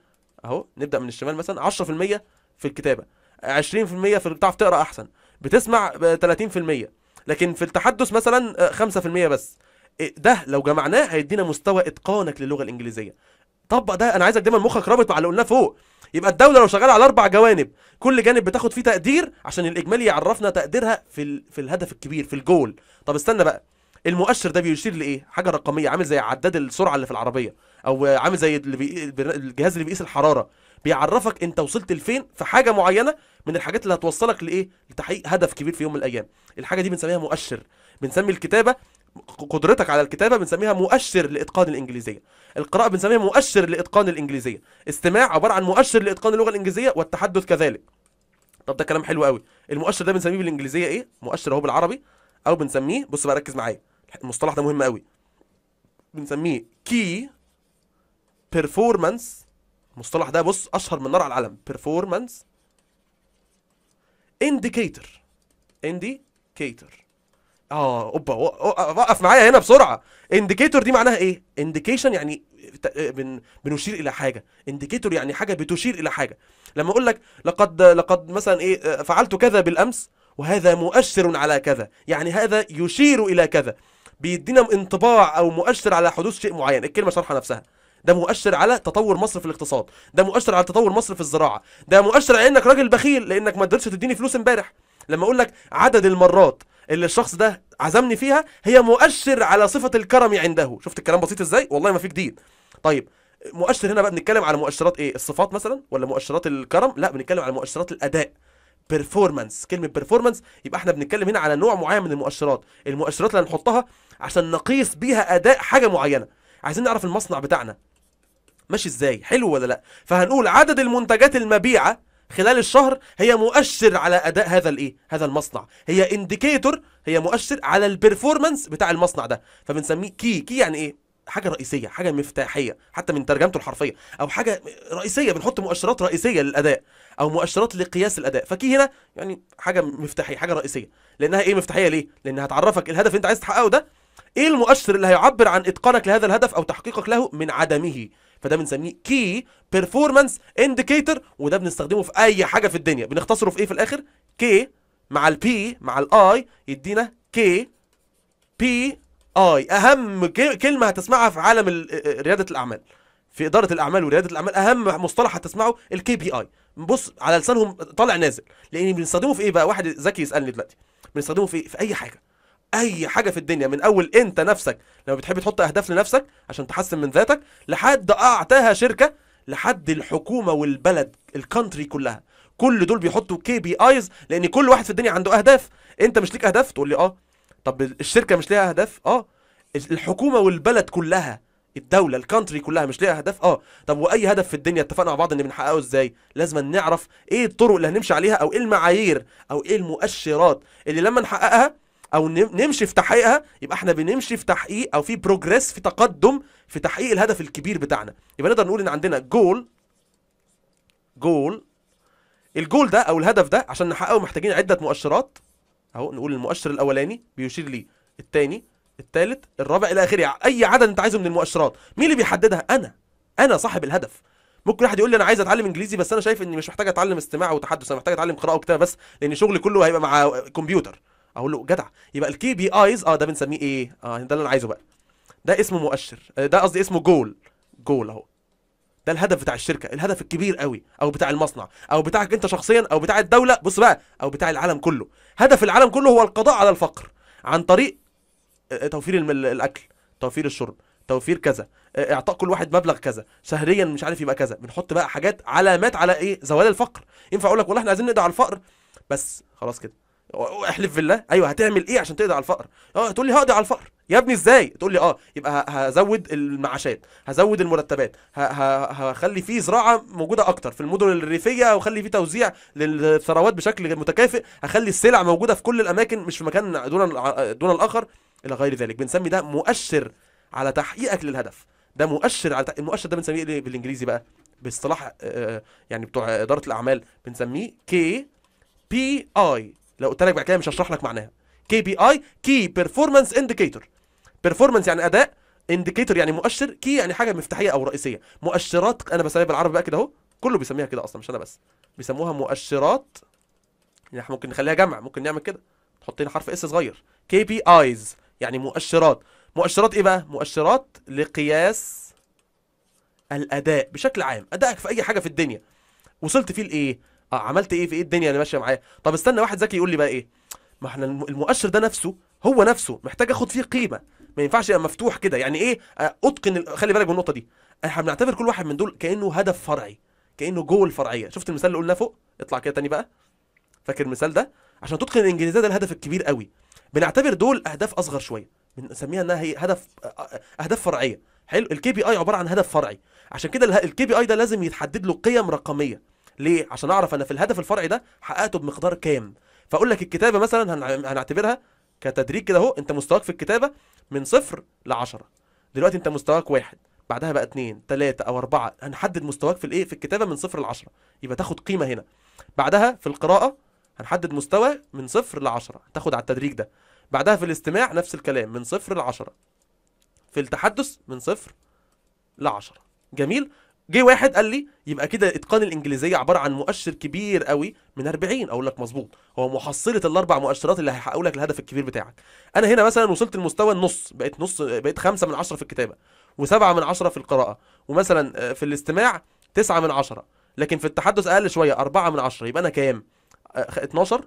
اهو نبدا من الشمال مثلا 10% في الكتابه 20% في بتعرف تقرا احسن بتسمع 30% آه، لكن في التحدث مثلا 5% آه، بس إيه ده لو جمعناه هيدينا مستوى اتقانك للغه الانجليزيه طبق ده انا عايزك دايما مخك رابط مع اللي قلناه فوق يبقى الدوله لو شغاله على اربع جوانب كل جانب بتاخد فيه تقدير عشان الاجمالي يعرفنا تقديرها في ال... في الهدف الكبير في الجول طب استنى بقى المؤشر ده بيشير لايه حاجه رقميه عامل زي عداد السرعه اللي في العربيه او عامل زي اللي بي... الجهاز اللي بيقيس الحراره بيعرفك انت وصلت لفين في حاجه معينه من الحاجات اللي هتوصلك لايه لتحقيق هدف كبير في يوم من الايام الحاجه دي بنسميها مؤشر بنسمي الكتابه قدرتك على الكتابه بنسميها مؤشر لاتقان الانجليزيه القراءه بنسميها مؤشر لاتقان الانجليزيه استماع عباره عن مؤشر لاتقان اللغه الانجليزيه والتحدث كذلك طب ده كلام حلو قوي المؤشر ده بنسميه بالانجليزيه ايه مؤشر اهو بالعربي او بنسميه بص بقى ركز معايا المصطلح ده مهم قوي بنسميه كي بيرفورمانس المصطلح ده بص اشهر من نار على العالم بيرفورمانس انديكيتر انديكيتر اه اوبا وقف معايا هنا بسرعه انديكيتور دي معناها ايه انديكيشن يعني بن بنشير الى حاجه انديكيتور يعني حاجه بتشير الى حاجه لما اقول لك لقد لقد مثلا ايه فعلت كذا بالامس وهذا مؤشر على كذا يعني هذا يشير الى كذا بيدينا انطباع او مؤشر على حدوث شيء معين الكلمه شرحها نفسها ده مؤشر على تطور مصر في الاقتصاد ده مؤشر على تطور مصر في الزراعه ده مؤشر على انك راجل بخيل لانك ما قدرتش تديني فلوس امبارح لما اقول لك عدد المرات اللي الشخص ده عزمني فيها هي مؤشر على صفه الكرم عنده شفت الكلام بسيط ازاي والله ما في جديد طيب مؤشر هنا بقى بنتكلم على مؤشرات ايه الصفات مثلا ولا مؤشرات الكرم لا بنتكلم على مؤشرات الاداء بيرفورمانس كلمه بيرفورمانس يبقى احنا بنتكلم هنا على نوع معين من المؤشرات المؤشرات اللي هنحطها عشان نقيس بيها اداء حاجه معينه عايزين نعرف المصنع بتاعنا ماشي ازاي حلو ولا لا فهنقول عدد المنتجات المبيعه خلال الشهر هي مؤشر على اداء هذا الايه هذا المصنع هي انديكيتور هي مؤشر على البرفورمانس بتاع المصنع ده فبنسميه كي كي يعني ايه حاجه رئيسيه حاجه مفتاحيه حتى من ترجمته الحرفيه او حاجه رئيسيه بنحط مؤشرات رئيسيه للاداء او مؤشرات لقياس الاداء فكي هنا يعني حاجه مفتاحيه حاجه رئيسيه لانها ايه مفتاحيه ليه لانها هتعرفك الهدف اللي انت عايز تحققه ده ايه المؤشر اللي هيعبر عن اتقانك لهذا الهدف او تحقيقك له من عدمه فده بنسميه كي بيرفورمانس انديكيتور وده بنستخدمه في اي حاجه في الدنيا بنختصره في ايه في الاخر كي مع البي مع الاي يدينا كي بي اي اهم كلمه هتسمعها في عالم آه، رياده الاعمال في اداره الاعمال ورياده الاعمال اهم مصطلح هتسمعه الكي بي اي بص على لسانهم طالع نازل لان بنستخدمه في ايه بقى واحد ذكي يسالني دلوقتي بنستخدمه في في اي حاجه اي حاجه في الدنيا من اول انت نفسك لما بتحب تحط اهداف لنفسك عشان تحسن من ذاتك لحد اعطاها شركه لحد الحكومه والبلد الكانتري كلها كل دول بيحطوا كي بي ايز لان كل واحد في الدنيا عنده اهداف انت مش ليك اهداف تقول لي اه طب الشركه مش ليها اهداف اه الحكومه والبلد كلها الدوله الكانتري كلها مش ليها اهداف اه طب واي هدف في الدنيا اتفقنا مع بعض ان بنحققه ازاي لازم نعرف ايه الطرق اللي هنمشي عليها او ايه المعايير او ايه المؤشرات اللي لما نحققها او نمشي في تحقيقها يبقى احنا بنمشي في تحقيق او في بروجريس في تقدم في تحقيق الهدف الكبير بتاعنا يبقى نقدر نقول ان عندنا جول جول الجول ده او الهدف ده عشان نحققه محتاجين عده مؤشرات اهو نقول المؤشر الاولاني بيشير لي الثاني الثالث الرابع الى اخره يعني اي عدد انت عايزه من المؤشرات مين اللي بيحددها انا انا صاحب الهدف ممكن واحد يقول لي انا عايز اتعلم انجليزي بس انا شايف اني مش محتاج اتعلم استماع وتحدث انا محتاج اتعلم قراءه وكتابه بس لان شغلي كله هيبقى مع كمبيوتر اقول له جدع يبقى الكي بي ايز اه ده بنسميه ايه اه ده اللي انا عايزه بقى ده اسمه مؤشر آه، ده قصدي اسمه جول جول اهو ده الهدف بتاع الشركه الهدف الكبير قوي او بتاع المصنع او بتاعك انت شخصيا او بتاع الدوله بص بقى او بتاع العالم كله هدف العالم كله هو القضاء على الفقر عن طريق آه، آه، توفير الاكل توفير الشرب توفير كذا اعطاء كل واحد مبلغ كذا شهريا مش عارف يبقى كذا بنحط بقى حاجات علامات على ايه زوال الفقر ينفع اقول لك والله احنا عايزين نقضي على الفقر بس خلاص كده احلف بالله ايوه هتعمل ايه عشان تقضي على الفقر اه تقول لي هقضي على الفقر يا ابني ازاي تقول لي اه يبقى هزود المعاشات هزود المرتبات هخلي فيه زراعه موجوده اكتر في المدن الريفيه وخلي فيه توزيع للثروات بشكل متكافئ هخلي السلع موجوده في كل الاماكن مش في مكان دون دون الاخر الى غير ذلك بنسمي ده مؤشر على تحقيقك للهدف ده مؤشر على المؤشر ده بنسميه ايه بالانجليزي بقى باصطلاح آه، يعني بتوع اداره الاعمال بنسميه كي بي اي لو قلت لك بعد كده مش هشرح لك معناها كي بي اي كي بيرفورمانس انديكيتور بيرفورمانس يعني اداء انديكيتور يعني مؤشر كي يعني حاجه مفتاحيه او رئيسيه مؤشرات انا بسميها بالعربي بقى كده اهو كله بيسميها كده اصلا مش انا بس بيسموها مؤشرات يعني احنا ممكن نخليها جمع ممكن نعمل كده تحط لنا حرف اس صغير كي بي ايز يعني مؤشرات مؤشرات ايه بقى مؤشرات لقياس الاداء بشكل عام ادائك في اي حاجه في الدنيا وصلت فيه لايه اه عملت ايه في ايه الدنيا اللي ماشيه معايا طب استنى واحد ذكي يقول لي بقى ايه ما احنا المؤشر ده نفسه هو نفسه محتاج اخد فيه قيمه ما ينفعش يبقى مفتوح كده يعني ايه آه، اتقن خلي بالك من النقطه دي احنا بنعتبر كل واحد من دول كانه هدف فرعي كانه جول فرعيه شفت المثال اللي قلناه فوق اطلع كده تاني بقى فاكر المثال ده عشان تتقن الانجليزيه ده الهدف الكبير قوي بنعتبر دول اهداف اصغر شويه بنسميها انها هي هدف آه، آه، اهداف فرعيه حلو الكي بي اي عباره عن هدف فرعي عشان كده الكي بي اي ده لازم يتحدد له قيم رقميه ليه عشان اعرف انا في الهدف الفرعي ده حققته بمقدار كام فاقول لك الكتابه مثلا هنعتبرها كتدريج كده اهو انت مستواك في الكتابه من صفر ل 10 دلوقتي انت مستواك واحد بعدها بقى اتنين تلاتة او اربعة هنحدد مستواك في الايه في الكتابه من صفر ل 10 يبقى تاخد قيمه هنا بعدها في القراءه هنحدد مستوى من صفر ل 10 تاخد على التدريج ده بعدها في الاستماع نفس الكلام من صفر ل 10 في التحدث من صفر ل 10 جميل جه واحد قال لي يبقى كده اتقان الانجليزيه عباره عن مؤشر كبير قوي من 40 اقول لك مظبوط هو محصله الاربع مؤشرات اللي هيحققوا لك الهدف الكبير بتاعك انا هنا مثلا وصلت لمستوى النص بقيت نص بقيت 5 من 10 في الكتابه و7 من 10 في القراءه ومثلا آه، في الاستماع 9 من 10 لكن في التحدث اقل شويه 4 من 10 يبقى انا كام 12 آه،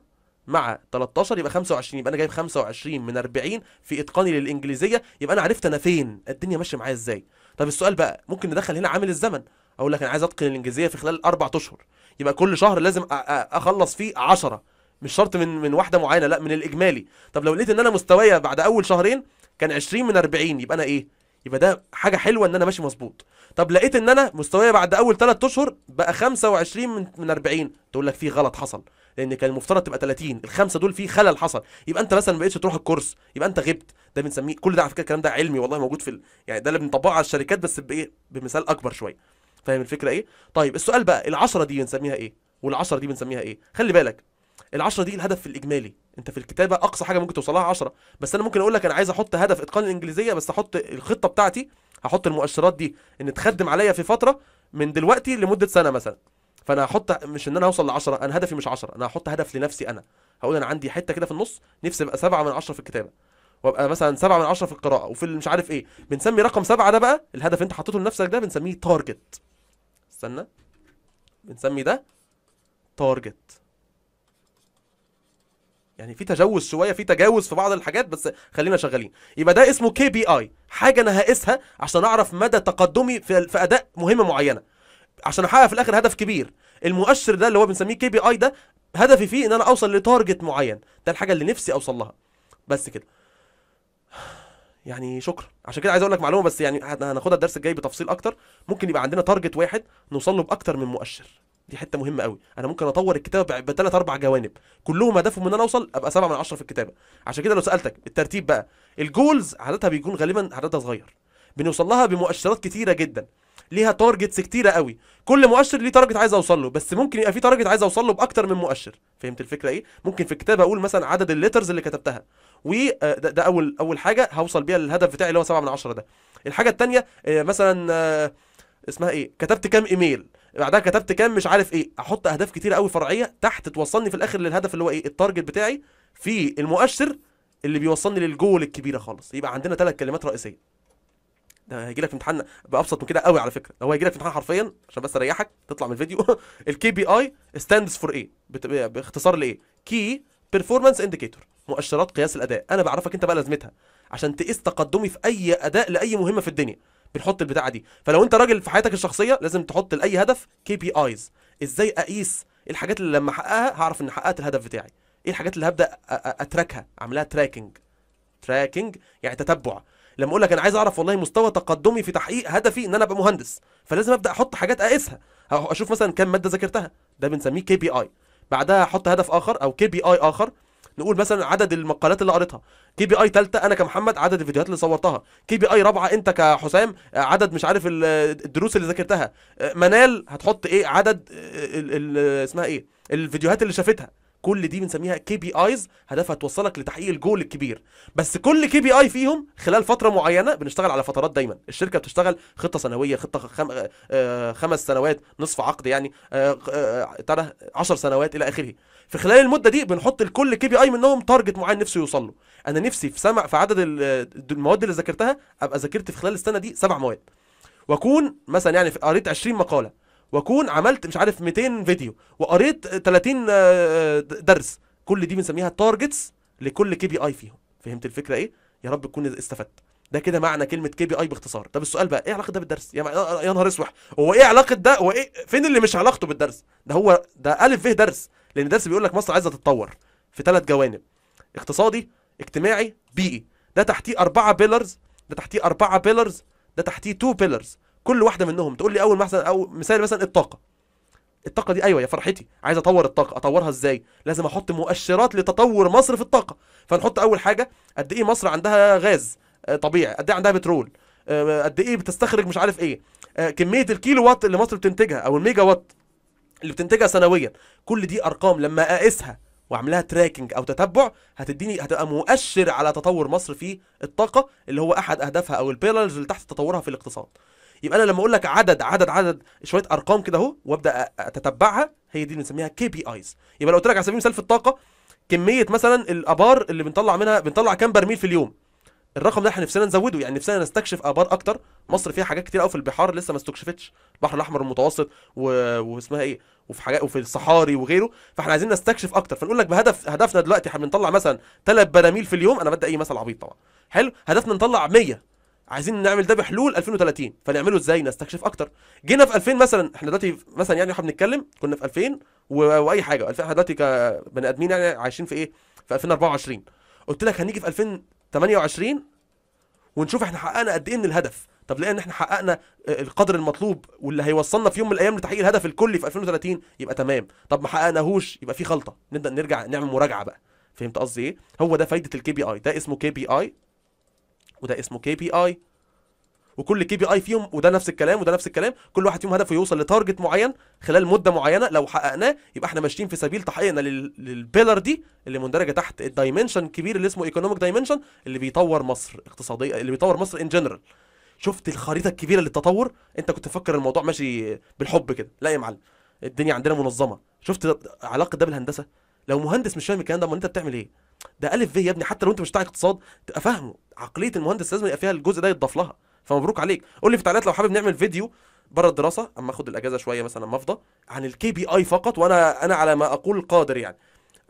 مع 13 يبقى 25 يبقى انا جايب 25 من 40 في اتقاني للانجليزيه يبقى انا عرفت انا فين الدنيا ماشيه معايا ازاي طب السؤال بقى ممكن ندخل هنا عامل الزمن اقول لك انا عايز اتقن الانجليزيه في خلال اربع اشهر يبقى كل شهر لازم اخلص فيه 10 مش شرط من من واحده معينه لا من الاجمالي طب لو لقيت ان انا مستوايا بعد اول شهرين كان 20 من 40 يبقى انا ايه يبقى ده حاجه حلوه ان انا ماشي مظبوط طب لقيت ان انا مستوايا بعد اول 3 اشهر بقى 25 من 40 تقول لك في غلط حصل لان كان المفترض تبقى 30 الخمسه دول في خلل حصل يبقى انت مثلا ما بقتش تروح الكورس يبقى انت غبت ده بنسميه كل ده على فكره الكلام ده علمي والله موجود في ال... يعني ده اللي بنطبقه على الشركات بس بايه بمثال اكبر شويه فاهم الفكره ايه طيب السؤال بقى العشرة دي بنسميها ايه والعشرة دي بنسميها ايه خلي بالك العشرة دي الهدف في الاجمالي انت في الكتابه اقصى حاجه ممكن توصلها 10 بس انا ممكن اقول لك انا عايز احط هدف اتقان الانجليزيه بس احط الخطه بتاعتي هحط المؤشرات دي ان تخدم عليا في فتره من دلوقتي لمده سنه مثلا فانا هحط مش ان انا اوصل ل 10 انا هدفي مش 10 انا هحط هدف لنفسي انا هقول انا عندي حته كده في النص نفسي ابقى 7 من 10 في الكتابه وابقى مثلا 7 من 10 في القراءه وفي مش عارف ايه بنسمي رقم 7 ده بقى الهدف انت حطيته لنفسك ده بنسميه تارجت استنى بنسمي ده تارجت يعني في تجوز شويه في تجاوز في بعض الحاجات بس خلينا شغالين يبقى ده اسمه كي بي اي حاجه انا هقيسها عشان اعرف مدى تقدمي في, في اداء مهمه معينه عشان احقق في الاخر هدف كبير المؤشر ده اللي هو بنسميه كي بي اي ده هدفي فيه ان انا اوصل لتارجت معين ده الحاجه اللي نفسي اوصل لها بس كده يعني شكرا عشان كده عايز اقول لك معلومه بس يعني هناخدها الدرس الجاي بتفصيل اكتر ممكن يبقى عندنا تارجت واحد نوصل له باكتر من مؤشر دي حته مهمه قوي انا ممكن اطور الكتابه بثلاث اربع جوانب كلهم هدفهم ان انا اوصل ابقى سبعة من عشرة في الكتابه عشان كده لو سالتك الترتيب بقى الجولز عددها بيكون غالبا عددها صغير بنوصل لها بمؤشرات كتيره جدا ليها تارجتس كتيره قوي كل مؤشر ليه تارجت عايز اوصل له بس ممكن يبقى في تارجت عايز اوصل له باكتر من مؤشر فهمت الفكره ايه ممكن في الكتاب اقول مثلا عدد الليترز اللي كتبتها وده آه، ده اول اول حاجه هوصل بيها للهدف بتاعي اللي هو 7 من 10 ده الحاجه الثانيه آه، مثلا آه، اسمها ايه كتبت كام ايميل بعدها كتبت كام مش عارف ايه احط اهداف كتير قوي فرعيه تحت توصلني في الاخر للهدف اللي هو ايه التارجت بتاعي في المؤشر اللي بيوصلني للجول الكبيره خالص يبقى عندنا ثلاث كلمات رئيسيه ده هيجي لك في امتحان بابسط من كده قوي على فكره هو هيجي لك في امتحان حرفيا عشان بس اريحك تطلع من الفيديو الكي بي اي ستاندز فور ايه باختصار لايه كي بيرفورمانس انديكيتور مؤشرات قياس الاداء انا بعرفك انت بقى لازمتها عشان تقيس تقدمي في اي اداء لاي مهمه في الدنيا بنحط البتاعه دي فلو انت راجل في حياتك الشخصيه لازم تحط لاي هدف كي بي ايز ازاي اقيس الحاجات اللي لما احققها هعرف ان حققت الهدف بتاعي ايه الحاجات اللي هبدا اتراكها اعملها تراكنج تراكنج يعني تتبع لما اقول لك انا عايز اعرف والله مستوى تقدمي في تحقيق هدفي ان انا ابقى مهندس فلازم ابدا احط حاجات اقيسها اشوف مثلا كم ماده ذاكرتها ده بنسميه كي بي اي بعدها احط هدف اخر او كي بي اي اخر نقول مثلا عدد المقالات اللي قريتها كي بي اي ثالثه انا كمحمد عدد الفيديوهات اللي صورتها كي بي اي رابعه انت كحسام آه، عدد مش عارف الدروس اللي ذاكرتها آه، منال هتحط ايه عدد آه، اسمها ايه الفيديوهات اللي شافتها كل دي بنسميها كي بي ايز هدفها توصلك لتحقيق الجول الكبير بس كل كي بي اي فيهم خلال فتره معينه بنشتغل على فترات دايما الشركه بتشتغل خطه سنويه خطه خم... آه خمس سنوات نصف عقد يعني آه آه 10 سنوات الى اخره في خلال المده دي بنحط لكل كي بي اي منهم تارجت معين نفسه يوصل له انا نفسي في سمع في عدد المواد اللي ذاكرتها ابقى ذاكرت في خلال السنه دي سبع مواد واكون مثلا يعني قريت 20 مقاله واكون عملت مش عارف 200 فيديو وقريت 30 آه، آه، درس كل دي بنسميها تارجتس لكل كي بي اي فيهم فهمت الفكره ايه يا رب تكون استفدت ده كده معنى كلمه كي بي اي باختصار طب السؤال بقى ايه علاقه ده بالدرس يا, يا نهار اسوح هو ايه علاقه ده هو ايه فين اللي مش علاقته بالدرس ده هو ده الف ب درس لان الدرس بيقول لك مصر عايزه تتطور في ثلاث جوانب اقتصادي اجتماعي بيئي ده تحتيه اربعه بيلرز ده تحتيه اربعه بيلرز ده تحتيه تو بيلرز كل واحده منهم تقول لي اول مثلا او مثال مثلا الطاقه الطاقه دي ايوه يا فرحتي عايز اطور الطاقه اطورها ازاي لازم احط مؤشرات لتطور مصر في الطاقه فنحط اول حاجه قد ايه مصر عندها غاز آه، طبيعي قد ايه عندها بترول آه، قد ايه بتستخرج مش عارف ايه آه، كميه الكيلو وات اللي مصر بتنتجها او الميجا وات اللي بتنتجها سنويا كل دي ارقام لما اقيسها واعملها تراكنج او تتبع هتديني هتبقى مؤشر على تطور مصر في الطاقه اللي هو احد اهدافها او البيلرز اللي تحت تطورها في الاقتصاد يبقى انا لما اقول لك عدد عدد عدد شويه ارقام كده اهو وابدا اتتبعها هي دي اللي بنسميها كي بي ايز يبقى لو قلت لك على سبيل المثال في الطاقه كميه مثلا الابار اللي بنطلع منها بنطلع كام برميل في اليوم الرقم ده احنا نفسنا نزوده يعني نفسنا نستكشف ابار اكتر مصر فيها حاجات كتير قوي في البحار لسه ما استكشفتش البحر الاحمر المتوسط و... واسمها ايه وفي حاجات وفي الصحاري وغيره فاحنا عايزين نستكشف اكتر فنقول لك بهدف هدفنا دلوقتي احنا بنطلع مثلا ثلاث براميل في اليوم انا ببدا اي مثل عبيط طبعا حلو هدفنا نطلع 100 عايزين نعمل ده بحلول 2030 فنعمله ازاي نستكشف اكتر جينا في 2000 مثلا احنا دلوقتي مثلا يعني احنا بنتكلم كنا في 2000 و... واي حاجه 2000 احنا دلوقتي كبني ادمين يعني عايشين في ايه في 2024 قلت لك هنيجي في 2028 ونشوف احنا حققنا قد ايه من الهدف طب لقينا ان احنا حققنا القدر المطلوب واللي هيوصلنا في يوم من الايام لتحقيق الهدف الكلي في 2030 يبقى تمام طب ما حققناهوش يبقى في خلطه نبدا نرجع نعمل مراجعه بقى فهمت قصدي ايه هو ده فايده الكي بي اي ده اسمه كي بي اي وده اسمه كي بي اي وكل كي بي اي فيهم وده نفس الكلام وده نفس الكلام كل واحد فيهم هدفه يوصل لتارجت معين خلال مده معينه لو حققناه يبقى احنا ماشيين في سبيل تحقيقنا للبيلر دي اللي مندرجه تحت الدايمنشن الكبير اللي اسمه ايكونوميك دايمنشن اللي بيطور مصر اقتصاديه اللي بيطور مصر ان جنرال شفت الخريطه الكبيره للتطور انت كنت تفكر الموضوع ماشي بالحب كده لا يا معلم الدنيا عندنا منظمه شفت علاقه ده بالهندسه لو مهندس مش فاهم الكلام ده امال انت بتعمل ايه ده الف في يا ابني حتى لو انت مش بتاع اقتصاد تبقى فاهمه عقليه المهندس لازم يبقى فيها الجزء ده يتضاف لها فمبروك عليك قول لي في التعليقات لو حابب نعمل فيديو بره الدراسه اما اخد الاجازه شويه مثلا اما افضى عن الكي بي اي فقط وانا انا على ما اقول قادر يعني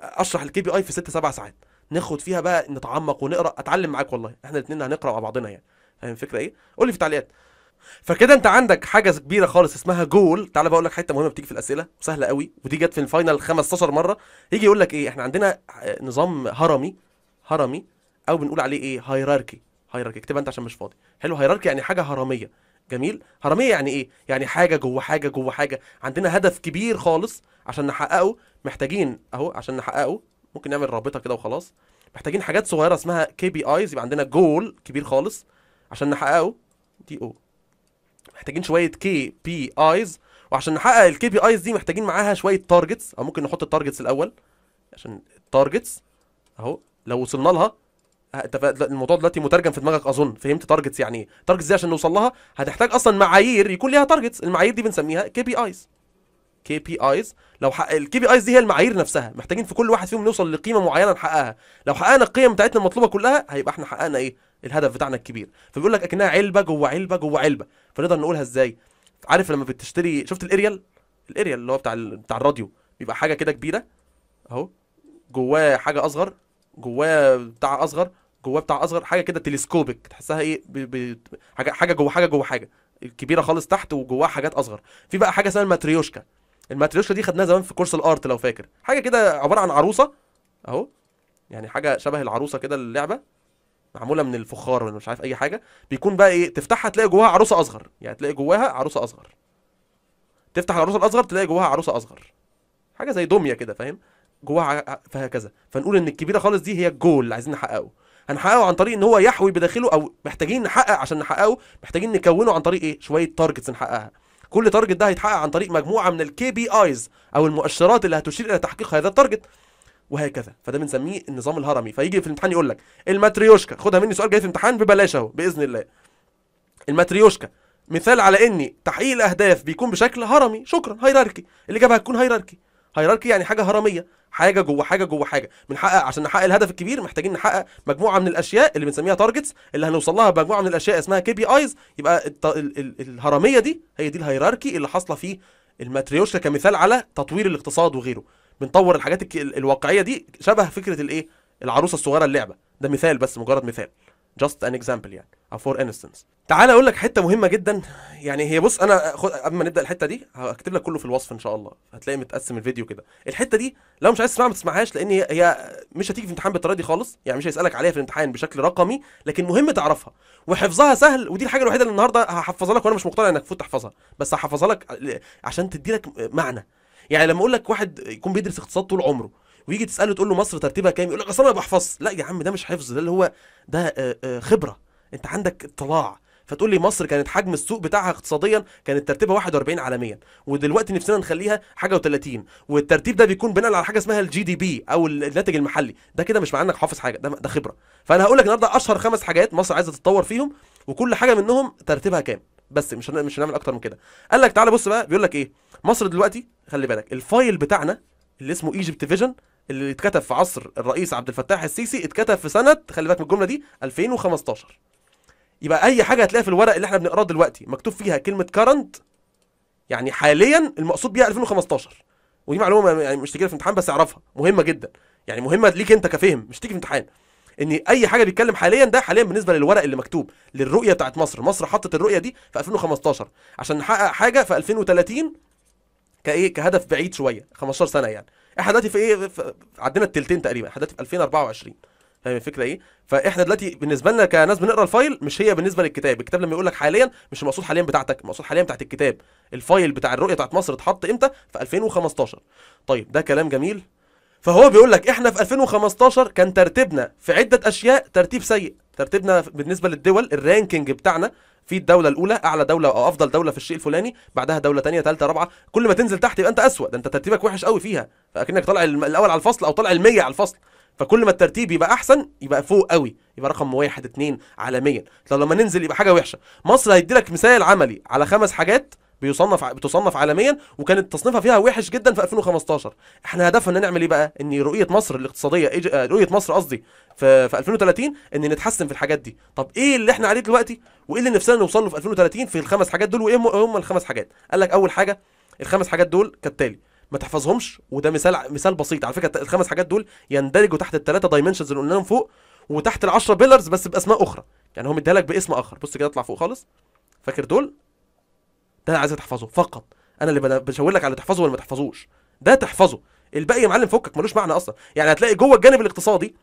اشرح الكي بي اي في ست سبع ساعات ناخد فيها بقى نتعمق ونقرا اتعلم معاك والله احنا الاثنين هنقرا مع بعضنا يعني فاهم الفكره ايه قول لي في التعليقات فكده انت عندك حاجه كبيره خالص اسمها جول تعالى بقول لك حته مهمه بتيجي في الاسئله وسهله قوي ودي جت في الفاينل 15 مره يجي يقول لك ايه احنا عندنا آه، نظام هرمي هرمي او بنقول عليه ايه هيراركي هيراركي اكتبها انت عشان مش فاضي حلو هيراركي يعني حاجه هرميه جميل هرميه يعني ايه يعني حاجه جوه حاجه جوه حاجه عندنا هدف كبير خالص عشان نحققه محتاجين اهو عشان نحققه ممكن نعمل رابطه كده وخلاص محتاجين حاجات صغيره اسمها كي بي ايز يبقى عندنا جول كبير خالص عشان نحققه دي او محتاجين شويه كي بي ايز وعشان نحقق الكي بي ايز دي محتاجين معاها شويه تارجتس او ممكن نحط التارجتس الاول عشان التارجتس اهو لو وصلنا لها انت الموضوع دلوقتي مترجم في دماغك اظن فهمت تارجتس يعني ايه تارجتس دي عشان نوصل لها هتحتاج اصلا معايير يكون ليها تارجتس المعايير دي بنسميها كي بي ايز كي بي ايز لو حقق الكي بي ايز دي هي المعايير نفسها محتاجين في كل واحد فيهم نوصل لقيمه معينه نحققها لو حققنا القيم بتاعتنا المطلوبه كلها هيبقى احنا حققنا ايه الهدف بتاعنا الكبير فبيقول لك اكنها علبه جوه علبه جوه علبه فنقدر نقولها ازاي عارف لما بتشتري شفت الاريال الاريال اللي هو بتاع ال... بتاع الراديو بيبقى حاجه كده كبيره اهو جواه حاجه اصغر جواه بتاع اصغر جواه بتاع اصغر حاجه كده تلسكوبك تحسها ايه ب... ب... حاجه حاجه جوه حاجه جوه حاجه الكبيره خالص تحت وجواها حاجات اصغر في بقى حاجه اسمها الماتريوشكا الماتريوشكا دي خدناها زمان في كورس الارت لو فاكر حاجه كده عباره عن عروسه اهو يعني حاجه شبه العروسه كده اللعبه معموله من الفخار ولا مش عارف اي حاجه بيكون بقى ايه تفتحها تلاقي جواها عروسه اصغر يعني تلاقي جواها عروسه اصغر تفتح العروسه الاصغر تلاقي جواها عروسه اصغر حاجه زي دميه كده فاهم جواها فهكذا فنقول ان الكبيره خالص دي هي الجول اللي عايزين نحققه هنحققه عن طريق ان هو يحوي بداخله او محتاجين نحقق عشان نحققه محتاجين نكونه عن طريق ايه شويه تارجتس نحققها كل تارجت ده هيتحقق عن طريق مجموعه من الكي بي ايز او المؤشرات اللي هتشير الى تحقيق هذا التارجت وهكذا فده بنسميه النظام الهرمي فيجي في الامتحان يقول لك الماتريوشكا خدها مني سؤال جاي في الامتحان ببلاش اهو باذن الله الماتريوشكا مثال على ان تحقيق الاهداف بيكون بشكل هرمي شكرا هيراركي الاجابه هتكون هيراركي هيراركي يعني حاجه هرميه حاجه جوه حاجه جوه حاجه بنحقق عشان نحقق الهدف الكبير محتاجين نحقق مجموعه من الاشياء اللي بنسميها تارجتس اللي هنوصل لها بمجموعه من الاشياء اسمها كي بي ايز يبقى الت... ال... ال... الهرميه دي هي دي الهيراركي اللي حاصله في الماتريوشكا كمثال على تطوير الاقتصاد وغيره بنطور الحاجات الواقعيه دي شبه فكره الايه العروسه الصغيره اللعبه ده مثال بس مجرد مثال جاست ان اكزامبل يعني او فور انستنس تعال اقول لك حته مهمه جدا يعني هي بص انا خد قبل ما نبدا الحته دي هكتب لك كله في الوصف ان شاء الله هتلاقي متقسم الفيديو كده الحته دي لو مش عايز تسمعها ما تسمعهاش لان هي مش هتيجي في امتحان بالطريقه دي خالص يعني مش هيسالك عليها في الامتحان بشكل رقمي لكن مهم تعرفها وحفظها سهل ودي الحاجه الوحيده اللي النهارده هحفظها لك وانا مش مقتنع انك فوت تحفظها بس هحفظها لك عشان تدي لك معنى يعني لما اقول لك واحد يكون بيدرس اقتصاد طول عمره ويجي تساله تقول له مصر ترتيبها كام يقول لك اصل انا ما بحفظش لا يا عم ده مش حفظ ده اللي هو ده آه، آه، خبره انت عندك اطلاع فتقول لي مصر كانت حجم السوق بتاعها اقتصاديا كانت ترتيبها 41 عالميا ودلوقتي نفسنا نخليها حاجه و30 والترتيب ده بيكون بناء على حاجه اسمها الجي دي بي او الناتج المحلي ده كده مش معناه انك حافظ حاجه ده ده خبره فانا هقول لك النهارده اشهر خمس حاجات مصر عايزه تتطور فيهم وكل حاجه منهم ترتيبها كام بس مش مش هنعمل اكتر من كده قال لك تعالى بص بقى بيقول لك ايه مصر دلوقتي خلي بالك الفايل بتاعنا اللي اسمه ايجيبت فيجن اللي اتكتب في عصر الرئيس عبد الفتاح السيسي اتكتب في سنه خلي بالك من الجمله دي 2015 يبقى اي حاجه هتلاقيها في الورق اللي احنا بنقراه دلوقتي مكتوب فيها كلمه كرنت يعني حاليا المقصود بيها 2015 ودي معلومه يعني مش تجيلك في امتحان بس اعرفها مهمه جدا يعني مهمه ليك انت كفهم مش تيجي في امتحان ان اي حاجه بيتكلم حاليا ده حاليا بالنسبه للورق اللي مكتوب للرؤيه بتاعت مصر مصر حطت الرؤيه دي في 2015 عشان نحقق حاجه في 2030 كايه كهدف بعيد شويه 15 سنه يعني احنا دلوقتي في ايه في عدينا التلتين تقريبا احنا دلوقتي في 2024 فاهم الفكره ايه فاحنا دلوقتي بالنسبه لنا كناس بنقرا الفايل مش هي بالنسبه للكتاب الكتاب لما يقول لك حاليا مش المقصود حاليا بتاعتك المقصود حاليا بتاعت الكتاب الفايل بتاع الرؤيه بتاعت مصر اتحط امتى في 2015 طيب ده كلام جميل فهو بيقول لك احنا في 2015 كان ترتيبنا في عده اشياء ترتيب سيء ترتيبنا بالنسبه للدول الرانكينج بتاعنا في الدوله الاولى اعلى دوله او افضل دوله في الشيء الفلاني بعدها دوله ثانيه ثالثه رابعه كل ما تنزل تحت يبقى انت اسوء ده انت ترتيبك وحش قوي فيها فاكنك طالع الاول على الفصل او طالع ال100 على الفصل فكل ما الترتيب يبقى احسن يبقى فوق قوي يبقى رقم واحد اتنين عالميا لو لما ننزل يبقى حاجه وحشه مصر هيدي لك مثال عملي على خمس حاجات بيصنف بتصنف عالميا وكانت تصنيفها فيها وحش جدا في 2015 احنا هدفنا نعمل ايه بقى ان رؤيه مصر الاقتصاديه آه، رؤيه مصر قصدي في في 2030 ان نتحسن في الحاجات دي طب ايه اللي احنا عليه دلوقتي وايه اللي نفسنا نوصل له في 2030 في الخمس حاجات دول وايه إيه هم الخمس حاجات قال لك اول حاجه الخمس حاجات دول كالتالي ما تحفظهمش وده مثال مثال بسيط على فكره الخمس حاجات دول يندرجوا تحت الثلاثه دايمنشنز اللي قلناهم فوق وتحت ال 10 بيلرز بس باسماء اخرى يعني هو مديها لك باسم اخر بص كده اطلع فوق خالص فاكر دول ده انا عايزك تحفظه فقط انا اللي بشاور لك على تحفظه ولا ما تحفظوش ده تحفظه الباقي يا معلم فكك ملوش معنى اصلا يعني هتلاقي جوه الجانب الاقتصادي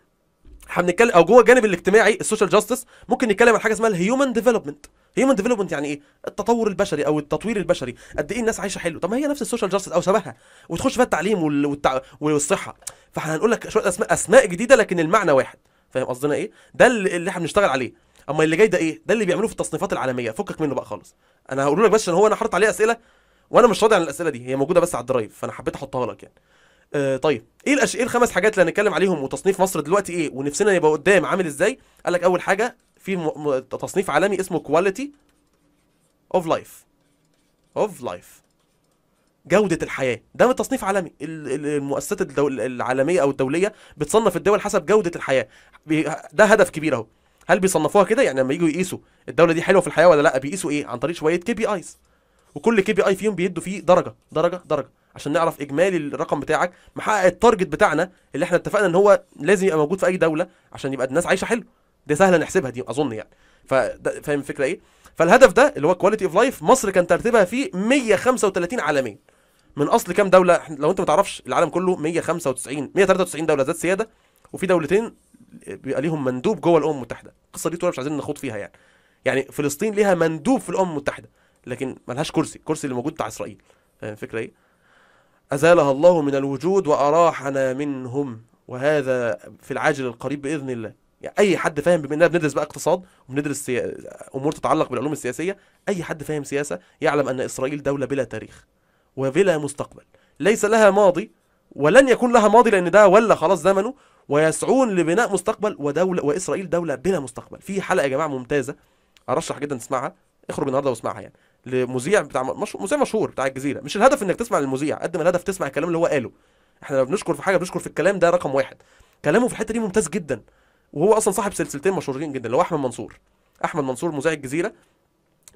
احنا بنتكلم او جوه الجانب الاجتماعي السوشيال جاستس ممكن نتكلم عن حاجه اسمها الهيومن ديفلوبمنت هيومن ديفلوبمنت يعني ايه التطور البشري او التطوير البشري قد ايه الناس عايشه حلو طب ما هي نفس السوشيال جاستس او شبهها وتخش فيها التعليم والتع... والصحه فاحنا هنقول لك شويه اسماء اسماء جديده لكن المعنى واحد فاهم قصدنا ايه ده اللي احنا بنشتغل عليه اما اللي جاي ده ايه ده اللي بيعملوه في التصنيفات العالميه فكك منه بقى خالص انا هقول لك بس ان هو انا حاطط عليه اسئله وانا مش راضي عن الاسئله دي هي موجوده بس على الدرايف فانا حبيت احطها لك يعني آه طيب ايه الأش... ايه الخمس حاجات اللي هنتكلم عليهم وتصنيف مصر دلوقتي ايه ونفسنا يبقى قدام عامل ازاي قال لك اول حاجه في م... م... تصنيف عالمي اسمه كواليتي اوف لايف اوف لايف جودة الحياة ده تصنيف عالمي المؤسسات الدول العالمية أو الدولية بتصنف الدول حسب جودة الحياة ده هدف كبير أهو هل بيصنفوها كده يعني لما يجوا يقيسوا الدوله دي حلوه في الحياه ولا لا بيقيسوا ايه عن طريق شويه كي بي ايز وكل كي بي اي فيهم بيدوا فيه درجه درجه درجه عشان نعرف اجمالي الرقم بتاعك محقق التارجت بتاعنا اللي احنا اتفقنا ان هو لازم يبقى موجود في اي دوله عشان يبقى الناس عايشه حلو دي سهله نحسبها دي اظن يعني فاهم الفكره ايه فالهدف ده اللي هو كواليتي اوف لايف مصر كان ترتيبها فيه 135 عالميا من اصل كام دوله لو انت ما تعرفش العالم كله 195 193 دوله ذات سياده وفي دولتين بيبقى ليهم مندوب جوه الامم المتحده القصه دي مش عايزين نخوض فيها يعني يعني فلسطين ليها مندوب في الامم المتحده لكن ملهاش كرسي الكرسي اللي موجود بتاع اسرائيل فاهم الفكره ايه ازالها الله من الوجود واراحنا منهم وهذا في العاجل القريب باذن الله يعني اي حد فاهم بما اننا بندرس بقى اقتصاد وبندرس سيا... امور تتعلق بالعلوم السياسيه اي حد فاهم سياسه يعلم ان اسرائيل دوله بلا تاريخ وبلا مستقبل ليس لها ماضي ولن يكون لها ماضي لان ده ولا خلاص زمنه ويسعون لبناء مستقبل ودولة وإسرائيل دولة بلا مستقبل في حلقة يا جماعة ممتازة أرشح جدا تسمعها اخرج النهارده واسمعها يعني لمذيع بتاع مش... مذيع مشهور بتاع الجزيرة مش الهدف إنك تسمع للمذيع قد ما الهدف تسمع الكلام اللي هو قاله احنا لو بنشكر في حاجة بنشكر في الكلام ده رقم واحد كلامه في الحتة دي ممتاز جدا وهو أصلا صاحب سلسلتين مشهورين جدا اللي هو أحمد منصور أحمد منصور مذيع الجزيرة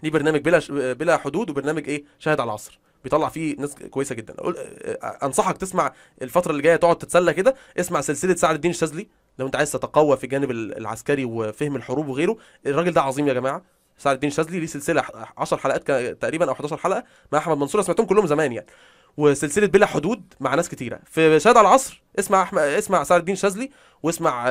دي برنامج بلا ش... بلا حدود وبرنامج ايه شاهد على العصر بيطلع فيه ناس كويسه جدا أقول آه، آه، انصحك تسمع الفتره اللي جايه تقعد تتسلى كده اسمع سلسله سعد الدين الشاذلي لو انت عايز تتقوى في الجانب العسكري وفهم الحروب وغيره الراجل ده عظيم يا جماعه سعد الدين الشاذلي ليه سلسله 10 حلقات تقريبا او 11 حلقه مع احمد منصور سمعتهم كلهم زمان يعني وسلسله بلا حدود مع ناس كتيره في شاهد على العصر اسمع احمد اسمع سعد الدين الشاذلي واسمع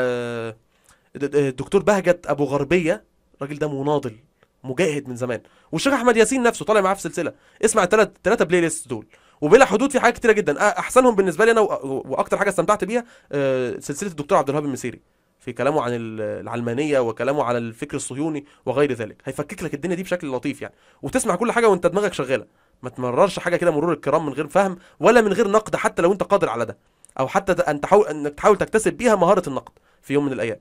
الدكتور آه، بهجت ابو غربيه الراجل ده مناضل مجاهد من زمان والشيخ احمد ياسين نفسه طالع معاه في سلسله اسمع الثلاث ثلاثه بلاي ليست دول وبلا حدود في حاجات كتيره جدا احسنهم بالنسبه لي انا واكتر حاجه استمتعت بيها آه، سلسله الدكتور عبد الوهاب المسيري في كلامه عن العلمانيه وكلامه على الفكر الصهيوني وغير ذلك هيفكك لك الدنيا دي بشكل لطيف يعني وتسمع كل حاجه وانت دماغك شغاله ما تمررش حاجه كده مرور الكرام من غير فهم ولا من غير نقد حتى لو انت قادر على ده او حتى ان تحاول انك تحاول تكتسب بيها مهاره النقد في يوم من الايام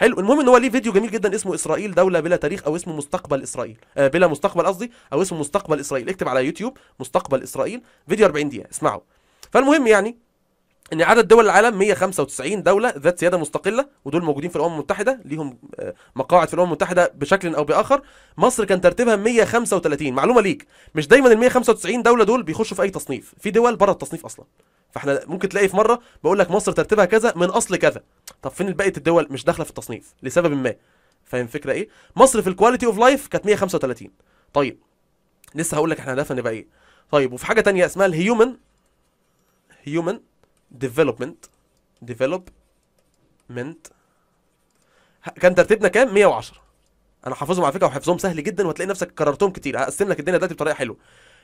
حلو المهم ان هو ليه فيديو جميل جدا اسمه اسرائيل دوله بلا تاريخ او اسمه مستقبل اسرائيل آه بلا مستقبل قصدي او اسمه مستقبل اسرائيل اكتب على يوتيوب مستقبل اسرائيل فيديو 40 دقيقه اسمعه فالمهم يعني ان عدد دول العالم 195 دوله ذات سياده مستقله ودول موجودين في الامم المتحده ليهم آه، مقاعد في الامم المتحده بشكل او باخر مصر كان ترتيبها 135 معلومه ليك مش دايما ال 195 دوله دول بيخشوا في اي تصنيف في دول بره التصنيف اصلا فاحنا ممكن تلاقي في مره بقول لك مصر ترتيبها كذا من اصل كذا طب فين بقيه الدول مش داخله في التصنيف لسبب ما فاهم الفكره ايه مصر في الكواليتي اوف لايف كانت 135 طيب لسه هقول لك احنا هدفنا نبقى ايه طيب وفي حاجه تانية اسمها الهيومن هيومن ديفلوبمنت ديفلوبمنت كان ترتيبنا كام 110 انا حافظهم على فكره وحفظهم سهل جدا وهتلاقي نفسك كررتهم كتير هقسم لك الدنيا دلوقتي بطريقه حلوه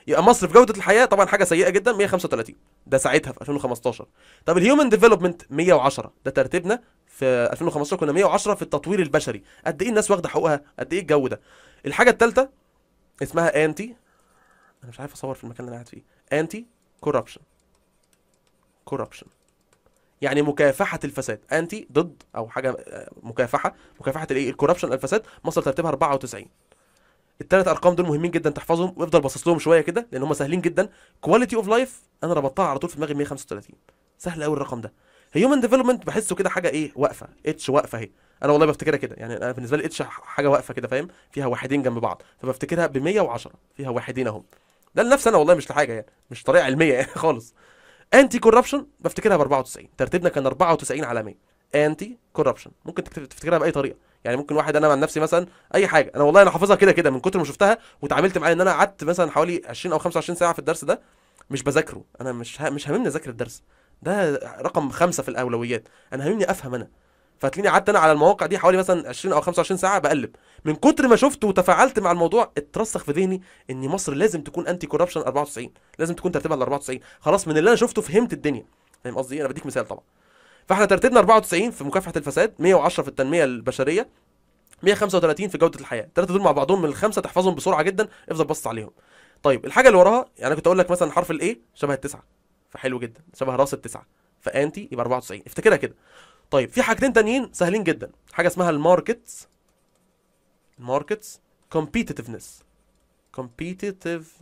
يبقى مصر في جوده الحياه طبعا حاجه سيئه جدا 135 ده ساعتها في 2015 طب الهيومن ديفلوبمنت 110 ده ترتيبنا في 2015 كنا 110 في التطوير البشري قد ايه الناس واخده حقوقها قد ايه الجو ده الحاجه الثالثه اسمها انتي انا مش عارف اصور في المكان اللي انا قاعد فيه انتي كوربشن كوربشن يعني مكافحه الفساد انتي ضد او حاجه آه، مكافحه مكافحه الايه الكوربشن الفساد مصر ترتيبها 94 الثلاث ارقام دول مهمين جدا تحفظهم وافضل باصص لهم شويه كده لان هم سهلين جدا كواليتي اوف لايف انا ربطتها على طول في دماغي 135 سهل قوي الرقم ده هيومن ديفلوبمنت بحسه كده حاجه ايه واقفه اتش واقفه اهي انا والله بفتكرها كده يعني انا بالنسبه لي اتش حاجه واقفه كده فاهم فيها واحدين جنب بعض فبفتكرها ب 110 فيها واحدين اهم ده لنفسي انا والله مش لحاجه يعني مش طريقه علميه يعني خالص انتي كوربشن بفتكرها ب 94 ترتيبنا كان 94 على 100 انتي كوربشن ممكن تفتكرها باي طريقه يعني ممكن واحد انا عن نفسي مثلا اي حاجه انا والله انا حافظها كده كده من كتر ما شفتها وتعاملت معايا ان انا قعدت مثلا حوالي 20 او 25 ساعه في الدرس ده مش بذاكره انا مش ه... مش هاممني اذاكر الدرس ده رقم خمسة في الاولويات انا هاممني افهم انا فتلاقيني قعدت انا على المواقع دي حوالي مثلا 20 او 25 ساعه بقلب من كتر ما شفت وتفاعلت مع الموضوع اترسخ في ذهني ان مصر لازم تكون انتي كوربشن 94 لازم تكون ترتيبها ال 94 خلاص من اللي انا شفته فهمت الدنيا فاهم قصدي إيه؟ انا بديك مثال طبعا فاحنا ترتيبنا 94 في مكافحه الفساد 110 في التنميه البشريه 135 في جوده الحياه الثلاثه دول مع بعضهم من الخمسه تحفظهم بسرعه جدا افضل بص عليهم طيب الحاجه اللي وراها يعني انا كنت اقول لك مثلا حرف الايه شبه التسعه فحلو جدا شبه راس التسعه فانتي يبقى 94 افتكرها كده طيب في حاجتين تانيين سهلين جدا حاجه اسمها الماركتس الماركتس كومبيتيتفنس كومبيتيتفنس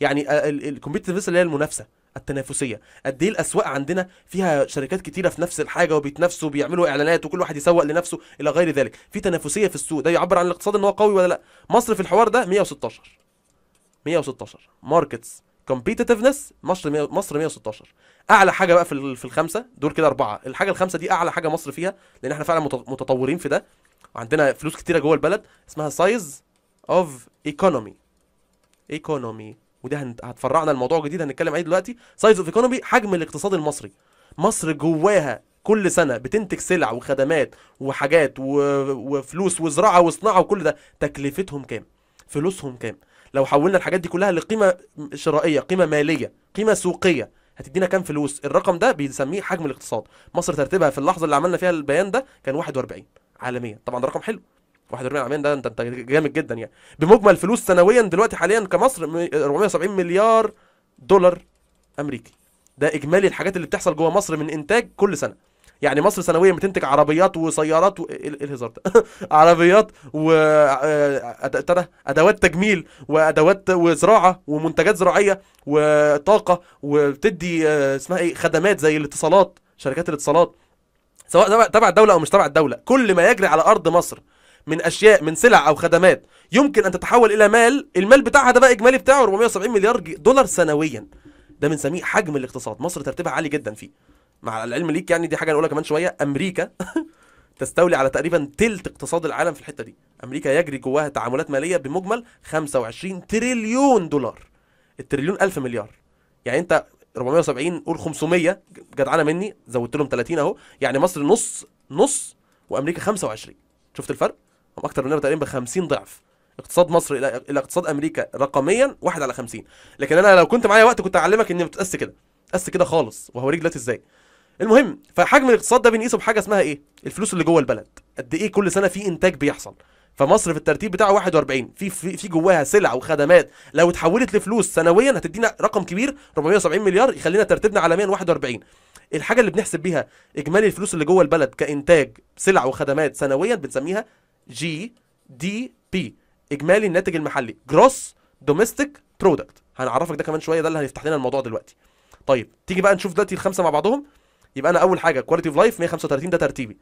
يعني الكومبيتيتفنس اللي هي المنافسه التنافسيه قد ايه الاسواق عندنا فيها شركات كتيره في نفس الحاجه وبيتنافسوا وبيعملوا اعلانات وكل واحد يسوق لنفسه الى غير ذلك في تنافسيه في السوق ده يعبر عن الاقتصاد ان هو قوي ولا لا مصر في الحوار ده 116 116 ماركتس كومبيتيتيفنس مصر مصر 116 اعلى حاجه بقى في في الخمسه دول كده اربعه الحاجه الخمسه دي اعلى حاجه مصر فيها لان احنا فعلا متطورين في ده وعندنا فلوس كتيره جوه البلد اسمها سايز اوف ايكونومي ايكونومي ودي هتفرعنا الموضوع جديد هنتكلم عليه دلوقتي سايز اوف ايكونومي حجم الاقتصاد المصري مصر جواها كل سنه بتنتج سلع وخدمات وحاجات وفلوس وزراعه وصناعه وكل ده تكلفتهم كام فلوسهم كام لو حولنا الحاجات دي كلها لقيمه شرائيه قيمه ماليه قيمه سوقيه هتدينا كام فلوس الرقم ده بنسميه حجم الاقتصاد مصر ترتيبها في اللحظه اللي عملنا فيها البيان ده كان 41 عالميا طبعا ده رقم حلو 41 عاميا ده انت انت جامد جدا يعني بمجمل فلوس سنويا دلوقتي حاليا كمصر 470 مليار دولار امريكي ده اجمالي الحاجات اللي بتحصل جوه مصر من انتاج كل سنه يعني مصر سنويا بتنتج عربيات وسيارات و... ايه, إيه الهزار ده عربيات و آه، ادوات تجميل وادوات وزراعه ومنتجات زراعيه وطاقه وبتدي آه، اسمها ايه خدمات زي الاتصالات شركات الاتصالات سواء تبع الدوله او مش تبع الدوله كل ما يجري على ارض مصر من اشياء من سلع او خدمات يمكن ان تتحول الى مال المال بتاعها ده بقى اجمالي بتاعه 470 مليار دولار سنويا ده بنسميه حجم الاقتصاد مصر ترتيبها عالي جدا فيه مع العلم ليك يعني دي حاجه نقولها كمان شويه امريكا تستولي على تقريبا تلت اقتصاد العالم في الحته دي امريكا يجري جواها تعاملات ماليه بمجمل 25 تريليون دولار التريليون الف مليار يعني انت 470 قول 500 جدعانه مني زودت لهم 30 اهو يعني مصر نص نص وامريكا 25 شفت الفرق اكتر مننا تقريبا ب 50 ضعف اقتصاد مصر الى الى اقتصاد امريكا رقميا واحد على 50 لكن انا لو كنت معايا وقت كنت اعلمك ان بتقاس كده قس كده خالص وهوريك دلوقتي ازاي المهم فحجم الاقتصاد ده بنقيسه بحاجه اسمها ايه الفلوس اللي جوه البلد قد ايه كل سنه في انتاج بيحصل فمصر في الترتيب بتاعه 41 في في, في جواها سلع وخدمات لو اتحولت لفلوس سنويا هتدينا رقم كبير 470 مليار يخلينا ترتيبنا عالميا 41 الحاجه اللي بنحسب بيها اجمالي الفلوس اللي جوه البلد كانتاج سلع وخدمات سنويا بنسميها جي دي بي اجمالي الناتج المحلي جروس دوميستيك برودكت هنعرفك ده كمان شويه ده اللي هيفتح لنا الموضوع دلوقتي طيب تيجي بقى نشوف دلوقتي الخمسه مع بعضهم يبقى انا اول حاجه كواليتي اوف لايف 135 ده ترتيبي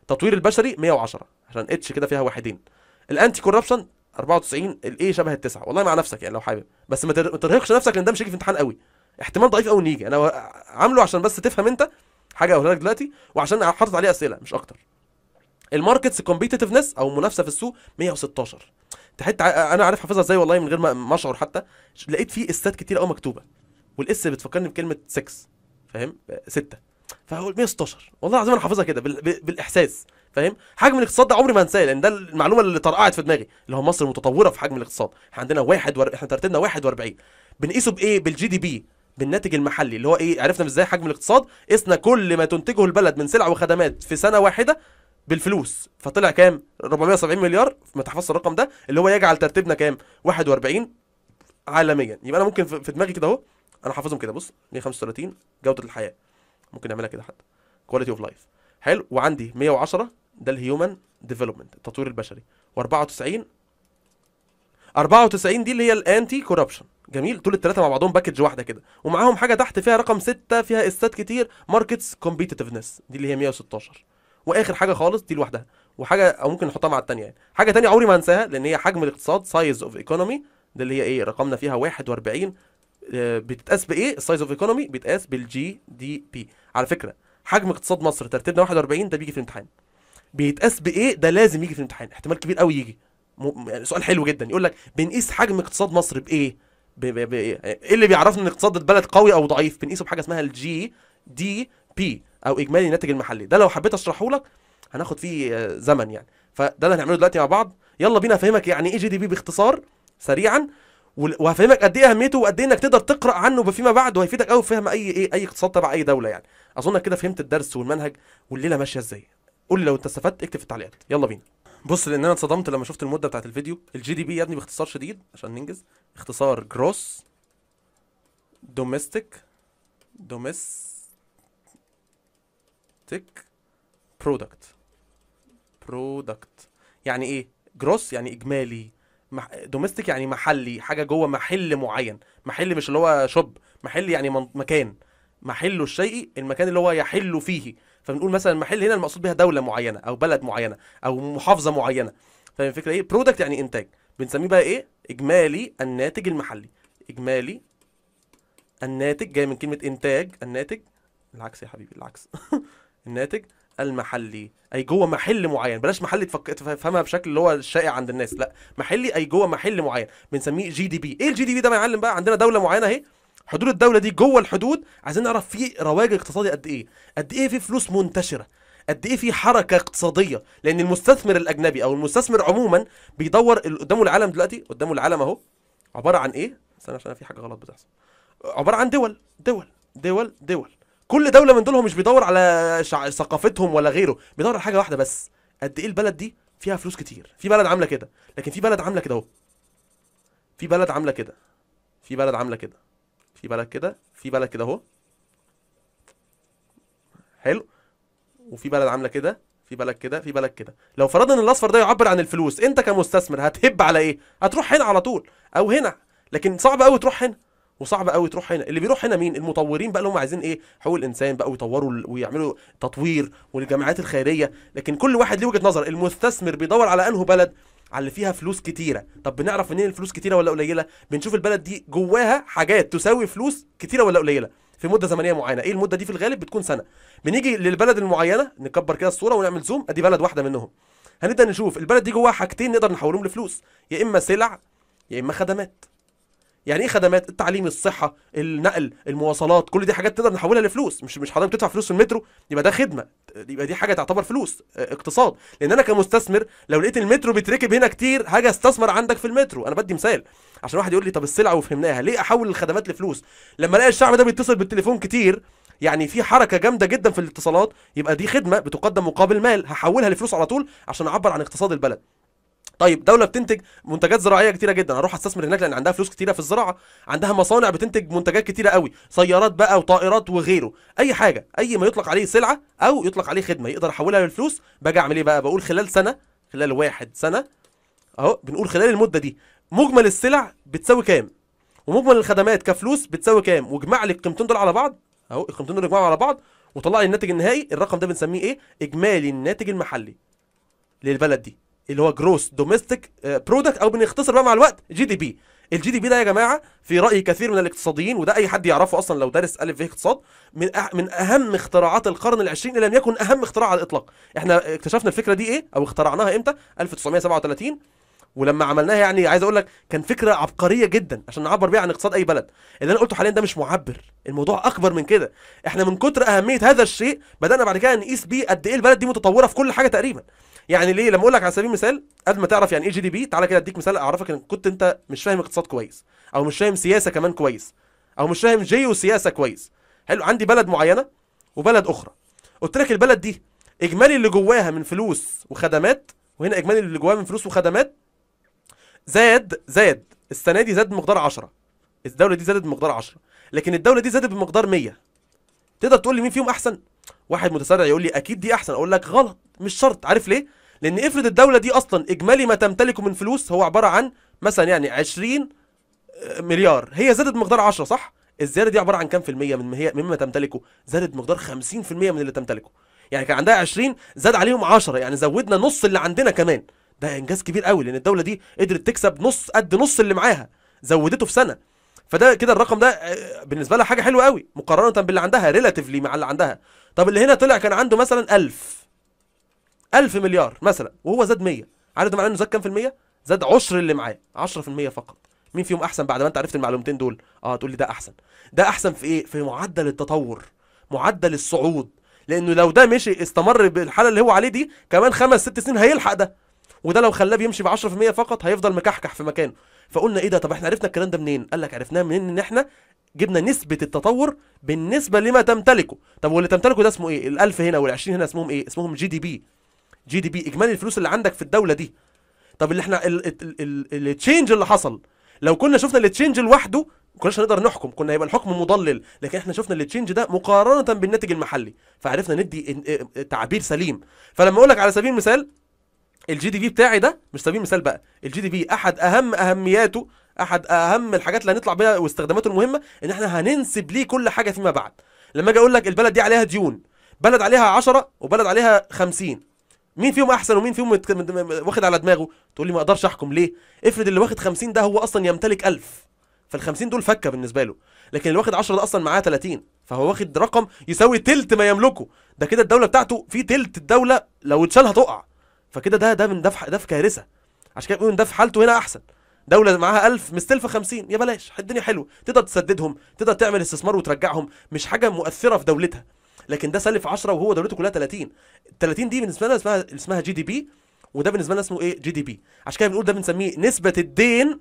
التطوير البشري 110 عشان اتش كده فيها واحدين الانتي كوربشن 94 الاي شبه التسعه والله مع نفسك يعني لو حابب بس ما ترهقش نفسك لان ده مش هيجي في امتحان قوي احتمال ضعيف قوي يجي انا عامله عشان بس تفهم انت حاجه اقولها لك دلوقتي وعشان حاطط عليه اسئله مش اكتر الماركتس كومبيتيتفنس او المنافسه في السوق 116 تحت انا عارف حافظها ازاي والله من غير ما اشعر حتى لقيت فيه استات كتير قوي مكتوبه والاس بتفكرني بكلمه 6 فاهم 6 فهقول 116 والله العظيم انا حافظها كده بالاحساس فاهم حجم الاقتصاد ده عمري ما هنساه لان ده المعلومه اللي طرقعت في دماغي اللي هو مصر متطوره في حجم الاقتصاد احنا عندنا واحد ور... احنا ترتيبنا 41 بنقيسه بايه بالجي دي بي بالناتج المحلي اللي هو ايه عرفنا ازاي حجم الاقتصاد قسنا كل ما تنتجه البلد من سلع وخدمات في سنه واحده بالفلوس فطلع كام 470 مليار ما تحفظش الرقم ده اللي هو يجعل ترتيبنا كام 41 عالميا يبقى انا ممكن في دماغي كده اهو انا حافظهم كده بص 135 جوده الحياه ممكن نعملها كده حتى كواليتي اوف لايف حلو وعندي 110 ده الهيومن ديفلوبمنت التطوير البشري و94 94 دي اللي هي الانتي كوربشن جميل دول الثلاثه مع بعضهم باكج واحده كده ومعاهم حاجه تحت فيها رقم 6 فيها استات كتير ماركتس كومبيتيتفنس دي اللي هي 116 واخر حاجه خالص دي لوحدها وحاجه او ممكن نحطها مع الثانيه يعني حاجه ثانيه عمري ما هنساها لان هي حجم الاقتصاد سايز اوف ايكونومي ده اللي هي ايه رقمنا فيها 41 آه، بتتقاس بايه السايز اوف ايكونومي بيتقاس بالجي دي بي على فكره حجم اقتصاد مصر ترتيبنا 41 ده بيجي في الامتحان بيتقاس بايه ده لازم يجي في الامتحان احتمال كبير قوي يجي م... يعني سؤال حلو جدا يقول لك بنقيس حجم اقتصاد مصر بايه ب... ب... ب... ايه, إيه اللي بيعرفنا ان اقتصاد البلد قوي او ضعيف بنقيسه بحاجه اسمها الجي دي بي او اجمالي الناتج المحلي ده لو حبيت اشرحه لك هناخد فيه آه، زمن يعني فده اللي هنعمله دلوقتي مع بعض يلا بينا افهمك يعني ايه جي دي بي باختصار سريعا وهفهمك قد ايه اهميته وقد ايه انك تقدر تقرا عنه فيما بعد وهيفيدك قوي في فهم اي ايه اي اقتصاد تبع اي دوله يعني اظن كده فهمت الدرس والمنهج والليله ماشيه ازاي قول لي لو انت استفدت اكتب في التعليقات يلا بينا بص لان انا اتصدمت لما شفت المده بتاعت الفيديو الجي دي بي يا ابني باختصار شديد عشان ننجز اختصار جروس دوميستيك دوميس تك برودكت برودكت يعني ايه جروس يعني اجمالي دوميستيك يعني محلي حاجه جوه محل معين محل مش اللي هو شوب محل يعني مكان محله الشيء المكان اللي هو يحل فيه فبنقول مثلا المحل هنا المقصود بها دوله معينه او بلد معينه او محافظه معينه فاهم الفكره ايه برودكت يعني انتاج بنسميه بقى ايه اجمالي الناتج المحلي اجمالي الناتج جاي من كلمه انتاج الناتج العكس يا حبيبي العكس الناتج المحلي اي جوه محل معين بلاش محل تفهمها بشكل اللي هو الشائع عند الناس لا محلي اي جوه محل معين بنسميه جي دي بي ايه الجي دي بي ده يا معلم بقى عندنا دوله معينه اهي حدود الدوله دي جوه الحدود عايزين نعرف في رواج اقتصادي قد ايه قد ايه في فلوس منتشره قد ايه في حركه اقتصاديه لان المستثمر الاجنبي او المستثمر عموما بيدور قدامه العالم دلوقتي قدامه العالم اهو عباره عن ايه استنى عشان في حاجه غلط بتحصل عباره عن دول دول دول دول كل دوله من دولهم مش بيدور على شع... ثقافتهم ولا غيره بيدور على حاجه واحده بس قد ايه البلد دي فيها فلوس كتير في بلد عامله كده لكن في بلد عامله كده اهو في بلد عامله كده في بلد عامله كده في بلد كده في بلد كده اهو حلو وفي بلد عامله كده في بلد كده في بلد كده لو فرضنا ان الاصفر ده يعبر عن الفلوس انت كمستثمر هتهب على ايه هتروح هنا على طول او هنا لكن صعب قوي تروح هنا وصعب قوي تروح هنا اللي بيروح هنا مين المطورين بقى اللي هم عايزين ايه حقوق الانسان بقى ويطوروا ويعملوا تطوير والجمعيات الخيريه لكن كل واحد له وجهه نظر المستثمر بيدور على انه بلد على اللي فيها فلوس كتيره طب بنعرف منين الفلوس كتيره ولا قليله بنشوف البلد دي جواها حاجات تساوي فلوس كتيره ولا قليله في مده زمنيه معينه ايه المده دي في الغالب بتكون سنه بنيجي للبلد المعينه نكبر كده الصوره ونعمل زوم ادي بلد واحده منهم هنبدا نشوف البلد دي جواها حاجتين نقدر نحولهم لفلوس يا اما سلع يا اما خدمات يعني ايه خدمات التعليم الصحه النقل المواصلات كل دي حاجات تقدر نحولها لفلوس مش مش حضرتك بتدفع فلوس في المترو يبقى ده خدمه يبقى دي حاجه تعتبر فلوس آه، اقتصاد لان انا كمستثمر لو لقيت المترو بيتركب هنا كتير هاجي استثمر عندك في المترو انا بدي مثال عشان واحد يقول لي طب السلعه وفهمناها ليه احول الخدمات لفلوس لما الاقي الشعب ده بيتصل بالتليفون كتير يعني في حركه جامده جدا في الاتصالات يبقى دي خدمه بتقدم مقابل مال هحولها لفلوس على طول عشان اعبر عن اقتصاد البلد طيب دوله بتنتج منتجات زراعيه كتيره جدا هروح استثمر هناك لان عندها فلوس كتيره في الزراعه عندها مصانع بتنتج منتجات كتيره قوي سيارات بقى وطائرات وغيره اي حاجه اي ما يطلق عليه سلعه او يطلق عليه خدمه يقدر احولها للفلوس باجي اعمل ايه بقى بقول خلال سنه خلال واحد سنه اهو بنقول خلال المده دي مجمل السلع بتساوي كام ومجمل الخدمات كفلوس بتساوي كام واجمع لي القيمتين دول على بعض اهو القيمتين دول اجمعهم على بعض وطلع لي الناتج النهائي الرقم ده بنسميه ايه اجمالي الناتج المحلي للبلد دي اللي هو جروس دوميستيك برودكت او بنختصر بقى مع الوقت جي دي بي الجي دي بي ده يا جماعه في راي كثير من الاقتصاديين وده اي حد يعرفه اصلا لو دارس الف في اقتصاد من أح- من اهم اختراعات القرن العشرين اللي لم يكن اهم اختراع على الاطلاق احنا اكتشفنا الفكره دي ايه او اخترعناها امتى 1937 ولما عملناها يعني عايز اقول لك كان فكره عبقريه جدا عشان نعبر بيها عن اقتصاد اي بلد اللي انا قلته حاليا ده مش معبر الموضوع اكبر من كده احنا من كتر اهميه هذا الشيء بدانا بعد كده نقيس بيه قد ايه البلد دي متطوره في كل حاجه تقريبا يعني ليه لما اقول لك على سبيل المثال قد ما تعرف يعني ايه جي دي بي تعالى كده اديك مثال اعرفك ان كنت انت مش فاهم اقتصاد كويس او مش فاهم سياسه كمان كويس او مش فاهم جيو سياسه كويس حلو عندي بلد معينه وبلد اخرى قلت لك البلد دي اجمالي اللي جواها من فلوس وخدمات وهنا اجمالي اللي جواها من فلوس وخدمات زاد زاد السنه دي زاد بمقدار 10 الدوله دي زادت بمقدار 10 لكن الدوله دي زادت بمقدار 100 تقدر تقول لي مين فيهم احسن واحد متسرع يقول لي اكيد دي احسن اقول لك غلط مش شرط عارف ليه لان افرض الدوله دي اصلا اجمالي ما تمتلكه من فلوس هو عباره عن مثلا يعني 20 آه، مليار هي زادت مقدار 10 صح الزياده دي عباره عن كام في الميه من هي مما تمتلكه زادت مقدار 50% من اللي تمتلكه يعني كان عندها 20 زاد عليهم 10 يعني زودنا نص اللي عندنا كمان ده انجاز كبير قوي لان الدوله دي قدرت تكسب نص قد نص اللي معاها زودته في سنه فده كده الرقم ده آه، بالنسبه لها حاجه حلوه قوي مقارنه باللي عندها ريلاتيفلي مع اللي عندها طب اللي هنا طلع كان عنده مثلا 1000 1000 مليار مثلا وهو زاد 100 عارف ده معناه انه زاد كام في المية؟ زاد عشر اللي معاه 10% فقط مين فيهم احسن بعد ما انت عرفت المعلومتين دول اه تقول لي ده احسن ده احسن في ايه في معدل التطور معدل الصعود لانه لو ده مشي استمر بالحاله اللي هو عليه دي كمان خمس ست سنين هيلحق ده وده لو خلاه بيمشي ب 10% فقط هيفضل مكحكح في مكانه فقلنا ايه ده طب احنا عرفنا الكلام ده منين قال لك عرفناه منين ان احنا جبنا نسبه التطور بالنسبه لما تمتلكه طب واللي تمتلكه ده اسمه ايه ال1000 هنا وال20 هنا اسمهم ايه اسمهم جي دي بي جي دي بي اجمالي الفلوس اللي عندك في الدوله دي طب اللي احنا التشينج اللي حصل لو كنا شفنا التشينج لوحده ما كناش هنقدر نحكم كنا هيبقى الحكم مضلل لكن احنا شفنا التشينج ده مقارنه بالناتج المحلي فعرفنا ندي إيه، إيه، تعبير سليم فلما اقول لك على سبيل المثال الجي دي بي بتاعي ده مش سبيل مثال بقى الجي دي بي احد اهم اهمياته احد اهم الحاجات اللي هنطلع بيها واستخداماته المهمه ان احنا هننسب ليه كل حاجه فيما بعد لما اجي اقول لك البلد دي عليها ديون بلد عليها 10 وبلد عليها 50 مين فيهم احسن ومين فيهم واخد على دماغه تقول لي ما اقدرش احكم ليه افرض اللي واخد 50 ده هو اصلا يمتلك 1000 فال 50 دول فكه بالنسبه له لكن اللي واخد 10 ده اصلا معاه 30 فهو واخد رقم يساوي تلت ما يملكه ده كده الدوله بتاعته في تلت الدوله لو اتشال هتقع فكده ده ده من ده في ده في كارثه عشان كده بيقولوا ده في حالته هنا احسن دوله معاها 1000 مستلفه 50 يا بلاش الدنيا حلوه تقدر تسددهم تقدر تعمل استثمار وترجعهم مش حاجه مؤثره في دولتها لكن ده سالف 10 وهو دولته كلها 30 30 دي بالنسبه لنا اسمها اسمها جي دي بي وده بالنسبه لنا اسمه ايه جي دي بي عشان كده بنقول ده بنسميه نسبه الدين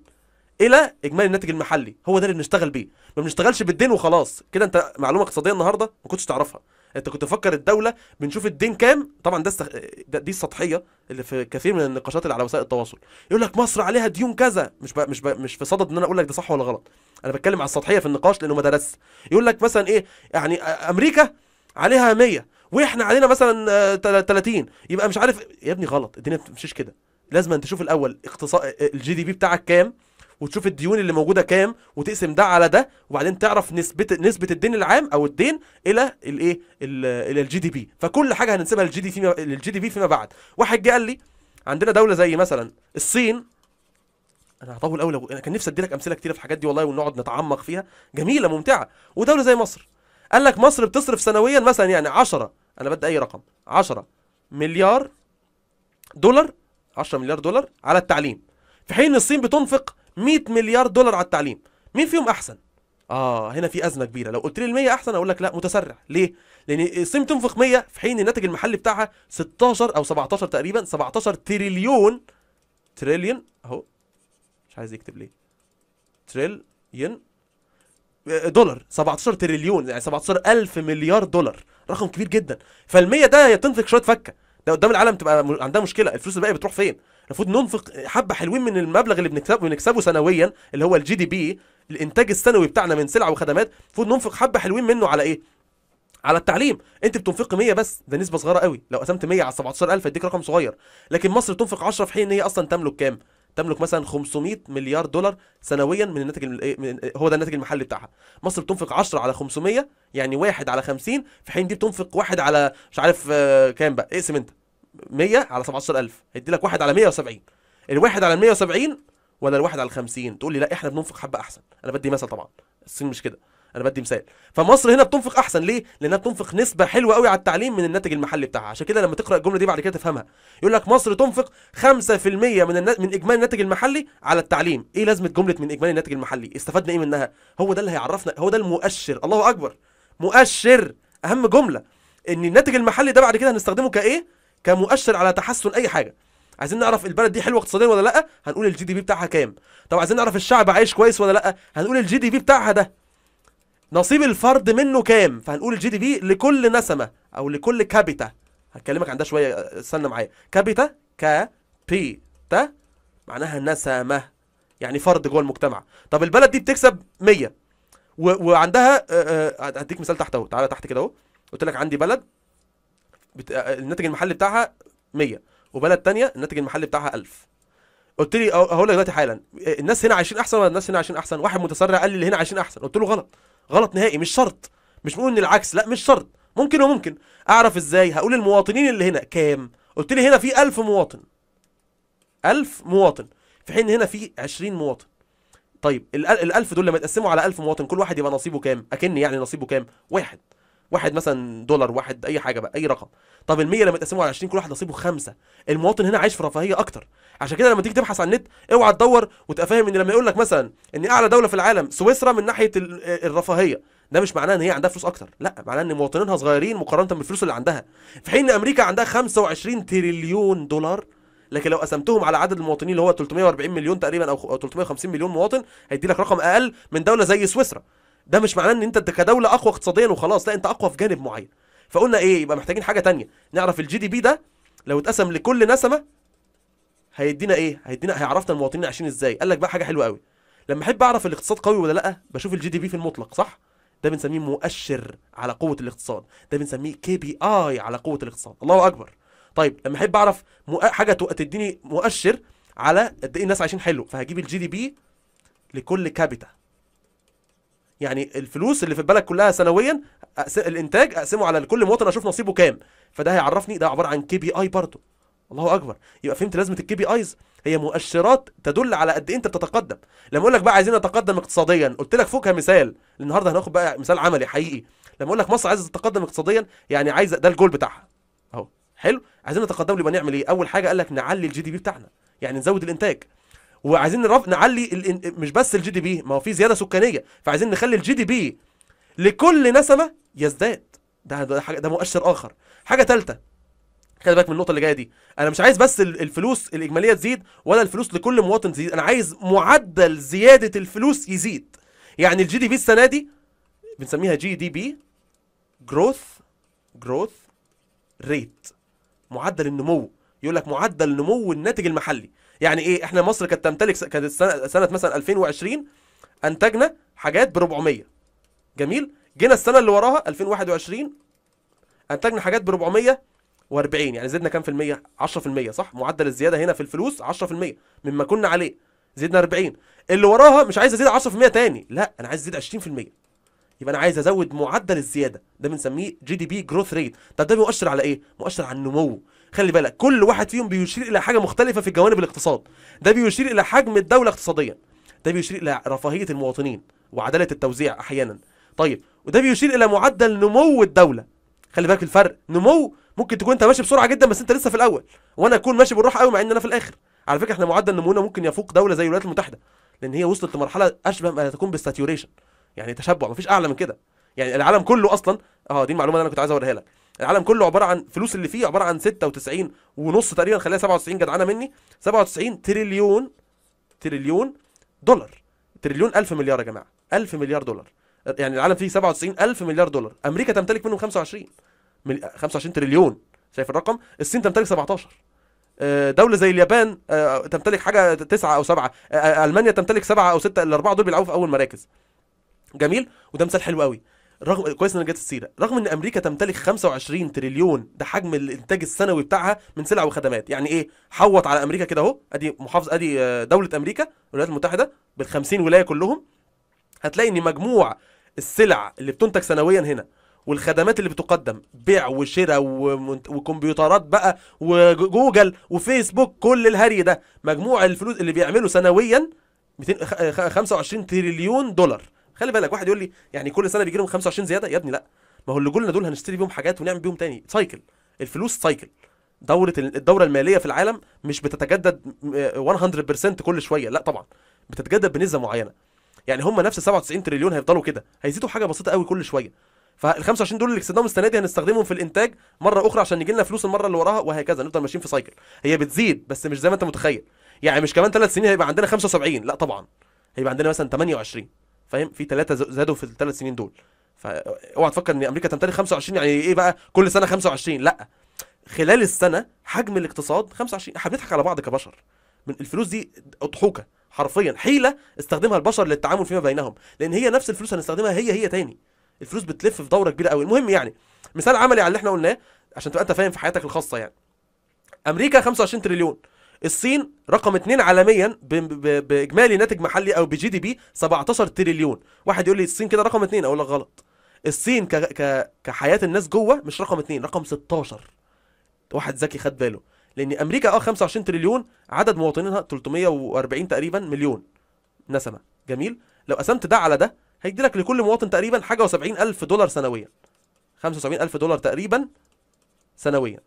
الى اجمالي الناتج المحلي هو ده اللي بنشتغل بيه ما بنشتغلش بالدين وخلاص كده انت معلومه اقتصاديه النهارده ما كنتش تعرفها انت كنت مفكر الدوله بنشوف الدين كام طبعا ده, استخ... ده دي السطحيه اللي في كثير من النقاشات اللي على وسائل التواصل يقول لك مصر عليها ديون كذا مش ب... مش ب... مش في صدد ان انا اقول لك ده صح ولا غلط انا بتكلم على السطحيه في النقاش لانه ما درس يقول لك مثلا ايه يعني امريكا عليها 100 واحنا علينا مثلا 30 آه، يبقى مش عارف يا ابني غلط الدنيا ما كده لازم انت تشوف الاول اقتصاد آه، الجي دي بي بتاعك كام وتشوف الديون اللي موجوده كام وتقسم ده على ده وبعدين تعرف نسبه نسبه الدين العام او الدين الى الايه الى الجي دي بي فكل حاجه هننسبها للجي دي في للجي دي بي فيما بعد واحد جه قال لي عندنا دوله زي مثلا الصين انا هطول قوي لو انا كان نفسي اديلك امثله كتيره في الحاجات دي والله ونقعد نتعمق فيها جميله ممتعه ودوله زي مصر قال لك مصر بتصرف سنويا مثلا يعني 10 انا بدي اي رقم 10 مليار دولار 10 مليار دولار على التعليم في حين الصين بتنفق 100 مليار دولار على التعليم مين فيهم احسن اه هنا في ازمه كبيره لو قلت لي ال100 احسن اقول لك لا متسرع ليه لان الصين تنفق 100 في حين الناتج المحلي بتاعها 16 او 17 تقريبا 17 تريليون تريليون اهو مش عايز يكتب ليه تريليون آه، دولار 17 تريليون يعني 17 ألف مليار دولار رقم كبير جدا فال100 ده تنفق شويه فكه ده قدام العالم تبقى عندها مشكله الفلوس الباقيه بتروح فين المفروض ننفق حبه حلوين من المبلغ اللي بنكسبه بنكسبه سنويا اللي هو الجي دي بي الانتاج السنوي بتاعنا من سلع وخدمات المفروض ننفق حبه حلوين منه على ايه على التعليم انت بتنفقي 100 بس ده نسبه صغيره قوي لو قسمت 100 على 17000 هيديك رقم صغير لكن مصر تنفق 10 في حين ان هي اصلا تملك كام تملك مثلا 500 مليار دولار سنويا من الناتج إيه، من هو ده الناتج المحلي بتاعها مصر بتنفق 10 على 500 يعني 1 على 50 في حين دي بتنفق 1 على مش عارف آه، كام بقى اقسم انت 100 على 17000 هيدي لك واحد على 170 الواحد على 170 ولا الواحد على 50 تقول لي لا احنا بننفق حبه احسن انا بدي مثل طبعا الصين مش كده انا بدي مثال فمصر هنا بتنفق احسن ليه لانها بتنفق نسبه حلوه قوي على التعليم من الناتج المحلي بتاعها عشان كده لما تقرا الجمله دي بعد كده تفهمها يقول لك مصر تنفق 5% من النا... من اجمالي الناتج المحلي على التعليم ايه لازمه جمله من اجمالي الناتج المحلي استفدنا ايه منها هو ده اللي هيعرفنا هو ده المؤشر الله اكبر مؤشر اهم جمله ان الناتج المحلي ده بعد كده هنستخدمه كايه كمؤشر على تحسن اي حاجه عايزين نعرف البلد دي حلوه اقتصاديا ولا لا هنقول الجي دي بي بتاعها كام طب عايزين نعرف الشعب عايش كويس ولا لا هنقول الجي دي بي بتاعها ده نصيب الفرد منه كام فهنقول الجي دي بي لكل نسمه او لكل كابيتا هكلمك عن ده شويه استنى معايا كابيتا ك بي تا معناها نسمه يعني فرد جوه المجتمع طب البلد دي بتكسب 100 وعندها آه، آه، هديك مثال تحت اهو تعالى تحت كده اهو قلت لك عندي بلد بت... آه، الناتج المحلي بتاعها 100 وبلد تانية الناتج المحلي بتاعها 1000 قلت لي هقول لك دلوقتي حالا إيه، الناس هنا عايشين احسن ولا الناس هنا عايشين احسن واحد متسرع قال لي اللي هنا عايشين احسن قلت له غلط غلط نهائي مش شرط مش بنقول ان العكس لا مش شرط ممكن وممكن اعرف ازاي هقول المواطنين اللي هنا كام قلت لي هنا في 1000 مواطن 1000 مواطن في حين هنا في 20 مواطن طيب ال 1000 دول لما يتقسموا على 1000 مواطن كل واحد يبقى نصيبه كام اكن يعني نصيبه كام واحد واحد مثلا دولار واحد اي حاجه بقى اي رقم طب ال 100 لما تقسمه على 20 كل واحد نصيبه خمسه المواطن هنا عايش في رفاهيه اكتر عشان كده لما تيجي تبحث عن النت اوعى تدور وتبقى فاهم ان لما يقول لك مثلا ان اعلى دوله في العالم سويسرا من ناحيه آه، الرفاهيه ده مش معناه ان هي عندها فلوس اكتر لا معناه ان مواطنينها صغيرين مقارنه بالفلوس اللي عندها في حين ان امريكا عندها 25 تريليون دولار لكن لو قسمتهم على عدد المواطنين اللي هو 340 مليون تقريبا او 350 مليون مواطن هيدي لك رقم اقل من دوله زي سويسرا ده مش معناه ان انت كدوله اقوى اقتصاديا وخلاص لا انت اقوى في جانب معين فقلنا ايه يبقى محتاجين حاجه تانية نعرف الجي دي بي ده لو اتقسم لكل نسمه هيدينا ايه هيدينا هيعرفنا المواطنين عايشين ازاي قال لك بقى حاجه حلوه قوي لما احب اعرف الاقتصاد قوي ولا لا بشوف الجي دي بي في المطلق صح ده بنسميه مؤشر على قوه الاقتصاد ده بنسميه كي بي اي على قوه الاقتصاد الله اكبر طيب لما احب اعرف حاجه تديني مؤشر على قد ايه الناس عايشين حلو فهجيب الجي دي بي لكل كابيتا يعني الفلوس اللي في البلد كلها سنويا الانتاج اقسمه على كل مواطن اشوف نصيبه كام فده هيعرفني ده عباره عن كي بي اي برضه الله اكبر يبقى فهمت لازمه الكي بي ايز هي مؤشرات تدل على قد ايه انت بتتقدم لما اقول لك بقى عايزين نتقدم اقتصاديا قلت لك فوقها مثال النهارده هناخد بقى مثال عملي حقيقي لما اقول لك مصر عايزه تتقدم اقتصاديا يعني عايزه ده الجول بتاعها اهو حلو عايزين نتقدم يبقى نعمل ايه اول حاجه قال لك نعلي الجي دي بي بتاعنا يعني نزود الانتاج وعايزين نعلي مش بس الجي دي بي ما هو في زياده سكانيه فعايزين نخلي الجي دي بي لكل نسمه يزداد ده ده, ده مؤشر اخر حاجه ثالثه خلي بالك من النقطه اللي جايه دي انا مش عايز بس الفلوس الاجماليه تزيد ولا الفلوس لكل مواطن تزيد انا عايز معدل زياده الفلوس يزيد يعني الجي دي بي السنه دي بنسميها جي دي بي جروث جروث ريت معدل النمو يقول لك معدل نمو الناتج المحلي يعني ايه احنا مصر كانت تمتلك كانت سنه, سنة مثلا 2020 انتجنا حاجات ب 400 جميل جينا السنه اللي وراها 2021 انتجنا حاجات ب 440 يعني زدنا كام في المية 10% صح معدل الزياده هنا في الفلوس 10% مما كنا عليه زدنا 40 اللي وراها مش عايز ازيد 10% تاني لا انا عايز ازيد 20% يبقى انا عايز ازود معدل الزياده ده بنسميه جي دي بي جروث ريت طب ده بيؤشر على ايه مؤشر على النمو خلي بالك كل واحد فيهم بيشير الى حاجه مختلفه في جوانب الاقتصاد ده بيشير الى حجم الدوله اقتصاديا ده بيشير الى رفاهيه المواطنين وعداله التوزيع احيانا طيب وده بيشير الى معدل نمو الدوله خلي بالك الفرق نمو ممكن تكون انت ماشي بسرعه جدا بس انت لسه في الاول وانا اكون ماشي بالراحه قوي مع ان انا في الاخر على فكره احنا معدل نمونا ممكن يفوق دوله زي الولايات المتحده لان هي وصلت لمرحله اشبه ما تكون بالساتيوريشن يعني تشبع مفيش اعلى من كده يعني العالم كله اصلا اه دي المعلومه اللي انا كنت عايز اوريها لك العالم كله عباره عن فلوس اللي فيه عباره عن 96 ونص تقريبا خليها 97 جدعانه مني 97 تريليون تريليون دولار تريليون ألف مليار يا جماعه 1000 مليار دولار يعني العالم فيه 97 ألف مليار دولار امريكا تمتلك منهم 25 ملي... 25 تريليون شايف الرقم الصين تمتلك 17 آه، دولة زي اليابان آه، تمتلك حاجة تسعة أو سبعة آه، ألمانيا تمتلك سبعة أو ستة الأربعة دول بيلعبوا في أول مراكز جميل وده مثال حلو قوي رغم كويس ان انا جت السيره رغم ان امريكا تمتلك 25 تريليون ده حجم الانتاج السنوي بتاعها من سلع وخدمات يعني ايه حوط على امريكا كده اهو ادي محافظ ادي آه، دوله امريكا الولايات المتحده بال 50 ولايه كلهم هتلاقي ان مجموع السلع اللي بتنتج سنويا هنا والخدمات اللي بتقدم بيع وشراء وكمبيوترات بقى وجوجل وفيسبوك كل الهري ده مجموع الفلوس اللي بيعمله سنويا 225 تريليون دولار خلي بالك واحد يقول لي يعني كل سنه بيجي لهم 25 زياده يا ابني لا ما هو اللي جولنا دول هنشتري بيهم حاجات ونعمل بيهم تاني سايكل الفلوس سايكل دوره الدوره الماليه في العالم مش بتتجدد 100% آه، كل شويه لا طبعا بتتجدد بنسبه معينه يعني هم نفس 97 تريليون هيفضلوا كده هيزيدوا حاجه بسيطه قوي كل شويه فال 25 دول اللي كسبناهم السنه دي هنستخدمهم في الانتاج مره اخرى عشان يجي لنا فلوس المره اللي وراها وهكذا نفضل ماشيين في سايكل هي بتزيد بس مش زي ما انت متخيل يعني مش كمان ثلاث سنين هيبقى عندنا 75 لا طبعا هيبقى عندنا مثلا 28 فاهم في ثلاثه زادوا في الثلاث سنين دول فاوعى تفكر ان امريكا تمتلك 25 يعني ايه بقى كل سنه 25 لا خلال السنه حجم الاقتصاد 25 احنا بنضحك على بعض كبشر من الفلوس دي اضحوكه حرفيا حيله استخدمها البشر للتعامل فيما بينهم لان هي نفس الفلوس هنستخدمها هي هي تاني الفلوس بتلف في دوره كبيره قوي المهم يعني مثال عملي على اللي احنا قلناه عشان تبقى انت فاهم في حياتك الخاصه يعني امريكا 25 تريليون الصين رقم اثنين عالميا باجمالي ناتج محلي او بجي دي بي 17 تريليون واحد يقول لي الصين كده رقم اثنين اقول لك غلط الصين ك... ك... كحياه الناس جوه مش رقم اثنين رقم 16 واحد ذكي خد باله لان امريكا اه 25 تريليون عدد مواطنينها 340 تقريبا مليون نسمه جميل لو قسمت ده على ده هيدي لك لكل مواطن تقريبا حاجه و70000 دولار سنويا 75000 دولار تقريبا سنويا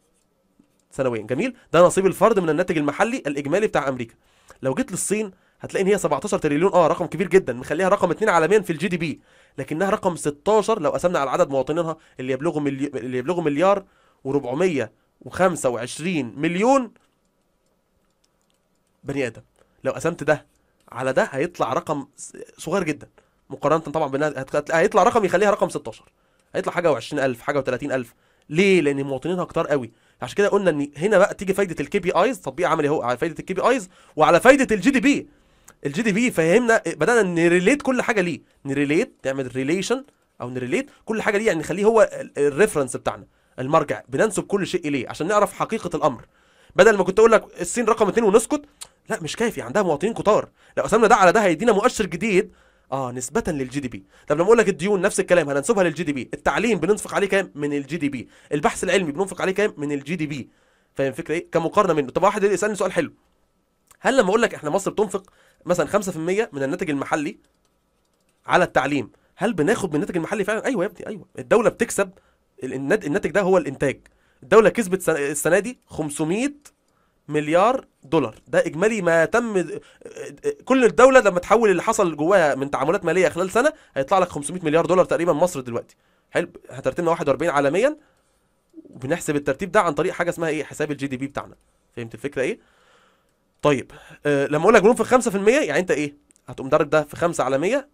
سنويا جميل ده نصيب الفرد من الناتج المحلي الاجمالي بتاع امريكا لو جيت للصين هتلاقي ان هي 17 تريليون اه رقم كبير جدا مخليها رقم 2 عالميا في الجي دي بي لكنها رقم 16 لو قسمنا على عدد مواطنيها اللي يبلغوا ملي... اللي يبلغوا مليار و425 مليون بني ادم لو قسمت ده على ده هيطلع رقم صغير جدا مقارنه طبعا بنها هيطلع رقم يخليها رقم 16 هيطلع حاجه و20000 حاجه و30000 ليه لان مواطنينها كتار قوي عشان كده قلنا ان هنا بقى تيجي فايده الكي بي ايز تطبيق عملي اهو على فايده الكي بي ايز وعلى فايده الجي دي بي الجي دي بي فهمنا بدانا نريليت كل حاجه ليه نريليت نعمل ريليشن او نريليت كل حاجه ليه يعني نخليه هو الريفرنس بتاعنا المرجع بننسب كل شيء اليه عشان نعرف حقيقه الامر بدل ما كنت اقول لك الصين رقم اثنين ونسكت لا مش كافي عندها مواطنين كتار لو قسمنا ده على ده هيدينا مؤشر جديد اه نسبه للجي دي بي طب لما اقول لك الديون نفس الكلام هننسبها للجي دي بي التعليم بننفق عليه كام من الجي دي بي البحث العلمي بننفق عليه كام من الجي دي بي فاهم الفكره ايه كمقارنه منه طب واحد يسالني سؤال حلو هل لما اقول لك احنا مصر بتنفق مثلا 5% من الناتج المحلي على التعليم هل بناخد من الناتج المحلي فعلا ايوه يا ابني ايوه الدوله بتكسب الناتج ده هو الانتاج الدوله كسبت السنه دي 500 مليار دولار ده اجمالي ما تم آه، كل الدوله لما تحول اللي حصل جواها من تعاملات ماليه خلال سنه هيطلع لك 500 مليار دولار تقريبا مصر دلوقتي حلو هترتبنا 41 عالميا وبنحسب الترتيب ده عن طريق حاجه اسمها ايه حساب الجي دي بي بتاعنا فهمت الفكره ايه طيب أه لما اقول لك بنوم في 5% يعني انت ايه هتقوم ضارب ده في 5 على 100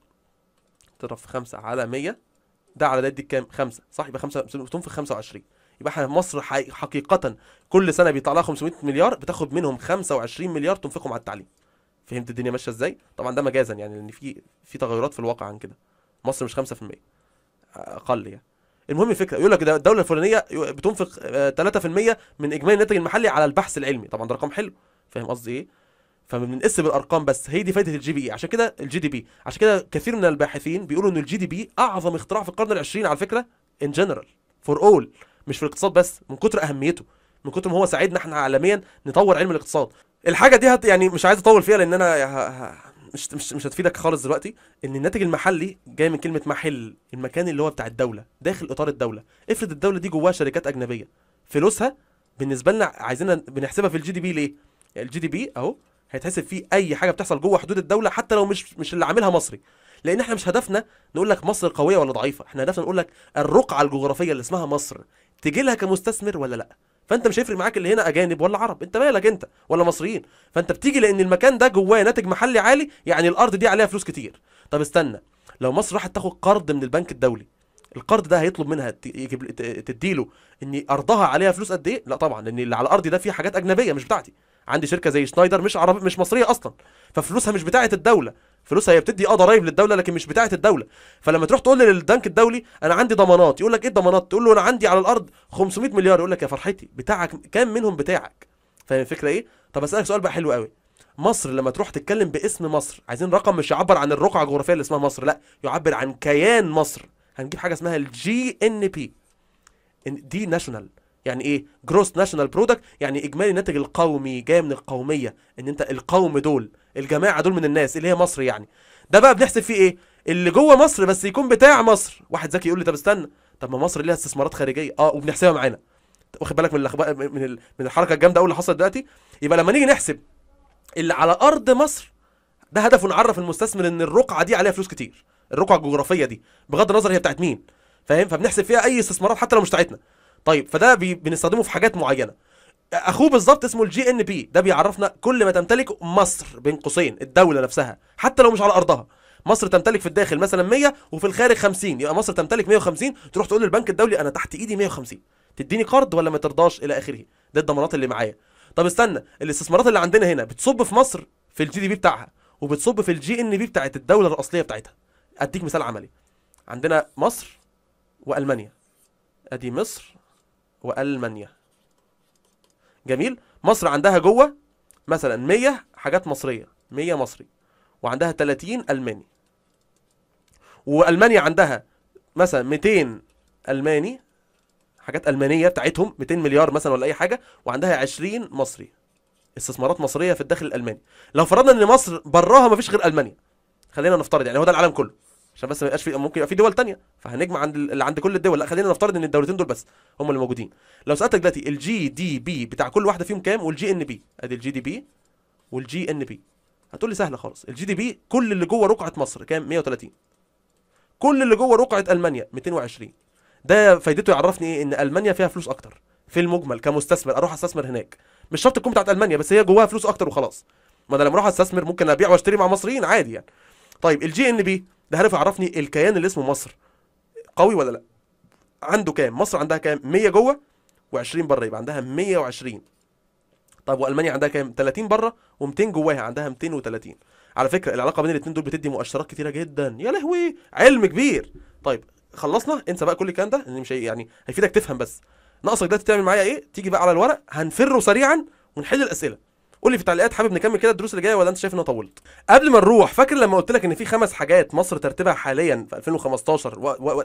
تضرب في 5 على 100 ده على ده يديك كام 5 صح يبقى 5 بتقوم في 25 يبقى احنا مصر حقيقه كل سنه بيطلع لها 500 مليار بتاخد منهم 25 مليار تنفقهم على التعليم فهمت الدنيا ماشيه ازاي طبعا ده مجازا يعني لان في في تغيرات في الواقع عن كده مصر مش 5% اقل يعني المهم الفكره يقول لك الدوله الفلانيه بتنفق 3% آه، من اجمالي الناتج المحلي على البحث العلمي طبعا ده رقم حلو فاهم قصدي ايه فبنقيس بالارقام بس هي دي فائده الجي بي اي عشان كده الجي دي بي عشان كده كثير من الباحثين بيقولوا ان الجي دي بي اعظم اختراع في القرن العشرين على فكره ان جنرال فور اول مش في الاقتصاد بس من كتر اهميته من كتر ما هو ساعدنا احنا عالميا نطور علم الاقتصاد الحاجه دي هت يعني مش عايز اطول فيها لان انا ه... ه... مش مش مش هتفيدك خالص دلوقتي ان الناتج المحلي جاي من كلمه محل المكان اللي هو بتاع الدوله داخل اطار الدوله افرض الدوله دي جواها شركات اجنبيه فلوسها بالنسبه لنا عايزين بنحسبها في الجي دي بي ليه يعني الجي دي بي اهو هيتحسب فيه اي حاجه بتحصل جوه حدود الدوله حتى لو مش مش اللي عاملها مصري لان احنا مش هدفنا نقول لك مصر قويه ولا ضعيفه احنا هدفنا نقول لك الرقعه الجغرافيه اللي اسمها مصر تجي لها كمستثمر ولا لا فانت مش هيفرق معاك اللي هنا اجانب ولا عرب انت مالك انت ولا مصريين فانت بتيجي لان المكان ده جواه ناتج محلي عالي يعني الارض دي عليها فلوس كتير طب استنى لو مصر راحت تاخد قرض من البنك الدولي القرض ده هيطلب منها تديله ان ارضها عليها فلوس قد ايه لا طبعا لان اللي على ارضي ده فيه حاجات اجنبيه مش بتاعتي عندي شركه زي شنايدر مش عربي مش مصريه اصلا ففلوسها مش بتاعه الدوله فلوسها هي بتدي اه ضرايب للدوله لكن مش بتاعه الدوله فلما تروح تقول للبنك الدولي انا عندي ضمانات يقول لك ايه الضمانات تقول له انا عندي على الارض 500 مليار يقول لك يا فرحتي بتاعك كام منهم بتاعك فاهم الفكره ايه طب اسالك سؤال بقى حلو قوي مصر لما تروح تتكلم باسم مصر عايزين رقم مش يعبر عن الرقعه الجغرافيه اللي اسمها مصر لا يعبر عن كيان مصر هنجيب حاجه اسمها الجي ان بي دي ناشونال يعني ايه جروس ناشونال برودكت يعني اجمالي الناتج القومي جاي من القوميه ان انت القوم دول الجماعه دول من الناس اللي هي مصر يعني ده بقى بنحسب فيه ايه اللي جوه مصر بس يكون بتاع مصر واحد ذكي يقول لي طب استنى طب ما مصر ليها استثمارات خارجيه اه وبنحسبها معانا واخد بالك من الاخبار من من الحركه الجامده قوي اللي حصلت دلوقتي يبقى لما نيجي نحسب اللي على ارض مصر ده هدفه نعرف المستثمر ان الرقعه دي عليها فلوس كتير الرقعه الجغرافيه دي بغض النظر هي بتاعت مين فاهم فبنحسب فيها اي استثمارات حتى لو مش بتاعتنا طيب فده بي... بنستخدمه في حاجات معينه اخوه بالظبط اسمه الجي ان بي ده بيعرفنا كل ما تمتلك مصر بين قوسين الدوله نفسها حتى لو مش على ارضها مصر تمتلك في الداخل مثلا 100 وفي الخارج 50 يبقى مصر تمتلك 150 تروح تقول للبنك الدولي انا تحت ايدي 150 تديني قرض ولا ما ترضاش الى اخره ده الضمانات اللي معايا طب استنى الاستثمارات اللي عندنا هنا بتصب في مصر في الجي دي بي بتاعها وبتصب في الجي ان بي بتاعت الدوله الاصليه بتاعتها اديك مثال عملي عندنا مصر والمانيا ادي مصر وألمانيا جميل مصر عندها جوه مثلا 100 حاجات مصرية 100 مصري وعندها 30 ألماني وألمانيا عندها مثلا 200 ألماني حاجات ألمانية بتاعتهم 200 مليار مثلا ولا أي حاجة وعندها 20 مصري استثمارات مصرية في الداخل الألماني لو فرضنا إن مصر براها مفيش غير ألمانيا خلينا نفترض يعني هو ده العالم كله عشان بس ما يبقاش في ممكن يبقى في دول تانية فهنجمع عند اللي عند كل الدول لا خلينا نفترض ان الدولتين دول بس هم اللي موجودين لو سالتك دلوقتي الجي دي بي بتاع كل واحده فيهم كام والجي ان بي ادي الجي دي بي والجي ان بي هتقول لي سهله خالص الجي دي بي كل اللي جوه رقعه مصر كام 130 كل اللي جوه رقعه المانيا 220 ده فايدته يعرفني ايه ان المانيا فيها فلوس اكتر في المجمل كمستثمر اروح استثمر هناك مش شرط تكون بتاعت المانيا بس هي جواها فلوس اكتر وخلاص ما انا لما اروح استثمر ممكن ابيع واشتري مع مصريين عادي يعني طيب الجي ان بي ده هدفه يعرفني الكيان اللي اسمه مصر قوي ولا لا عنده كام مصر عندها كام 100 جوه و20 بره يبقى عندها 120 طب والمانيا عندها كام 30 بره و200 جواها عندها 230 على فكره العلاقه بين الاثنين دول بتدي مؤشرات كتيره جدا يا لهوي علم كبير طيب خلصنا انسى بقى كل الكلام ده ان مش يعني هيفيدك تفهم بس ناقصك ده تعمل معايا ايه تيجي بقى على الورق هنفره سريعا ونحل الاسئله قول لي في التعليقات حابب نكمل كده الدروس اللي جايه ولا انت شايف اني طولت قبل ما نروح فاكر لما قلت لك ان في خمس حاجات مصر ترتيبها حاليا في 2015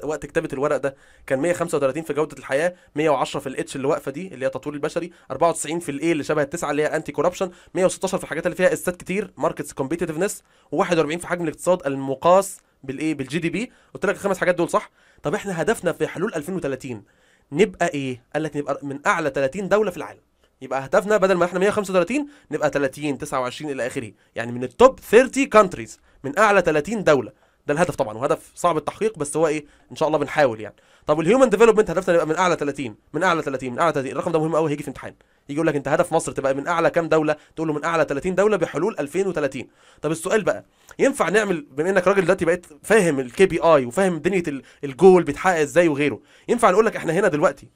وقت كتابه الورق ده كان 135 في جوده الحياه 110 في الاتش اللي واقفه دي اللي هي التطوير البشري 94 في الاي اللي شبه التسعه اللي هي انتي كوربشن 116 في الحاجات اللي فيها استات كتير ماركتس كومبيتيفنس و41 في حجم الاقتصاد المقاس بالايه بالجي دي بي قلت لك الخمس حاجات دول صح طب احنا هدفنا في حلول 2030 نبقى ايه قال لك نبقى من اعلى 30 دوله في العالم يبقى هدفنا بدل ما احنا 135 نبقى 30 29 الى اخره يعني من التوب 30 كونتريز من اعلى 30 دوله ده الهدف طبعا وهدف صعب التحقيق بس هو ايه ان شاء الله بنحاول يعني طب الهيومن ديفلوبمنت هدفنا نبقى من اعلى 30 من اعلى 30 من اعلى 30 الرقم ده مهم قوي هيجي في امتحان يجي يقول لك انت هدف مصر تبقى من اعلى كام دوله تقول له من اعلى 30 دوله بحلول 2030 طب السؤال بقى ينفع نعمل بما انك راجل دلوقتي بقيت فاهم الكي بي اي وفاهم دنيه الجول بيتحقق ازاي وغيره ينفع نقول لك احنا هنا دلوقتي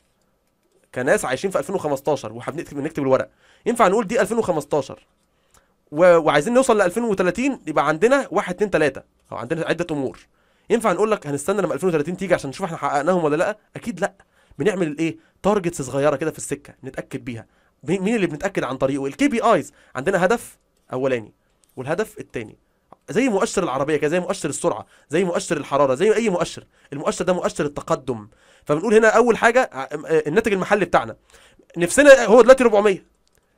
كناس عايشين في 2015 واحنا بنكتب بنكتب الورق ينفع نقول دي 2015 و... وعايزين نوصل ل 2030 يبقى عندنا 1 2 3 او عندنا عده امور ينفع نقول لك هنستنى لما 2030 تيجي عشان نشوف احنا حققناهم ولا لا اكيد لا بنعمل الايه تارجتس صغيره كده في السكه نتاكد بيها مين اللي بنتاكد عن طريقه الكي بي ايز عندنا هدف اولاني والهدف الثاني زي مؤشر العربيه كده زي مؤشر السرعه زي مؤشر الحراره زي اي مؤشر المؤشر ده مؤشر التقدم فبنقول هنا اول حاجه آه، الناتج المحلي بتاعنا نفسنا هو دلوقتي 400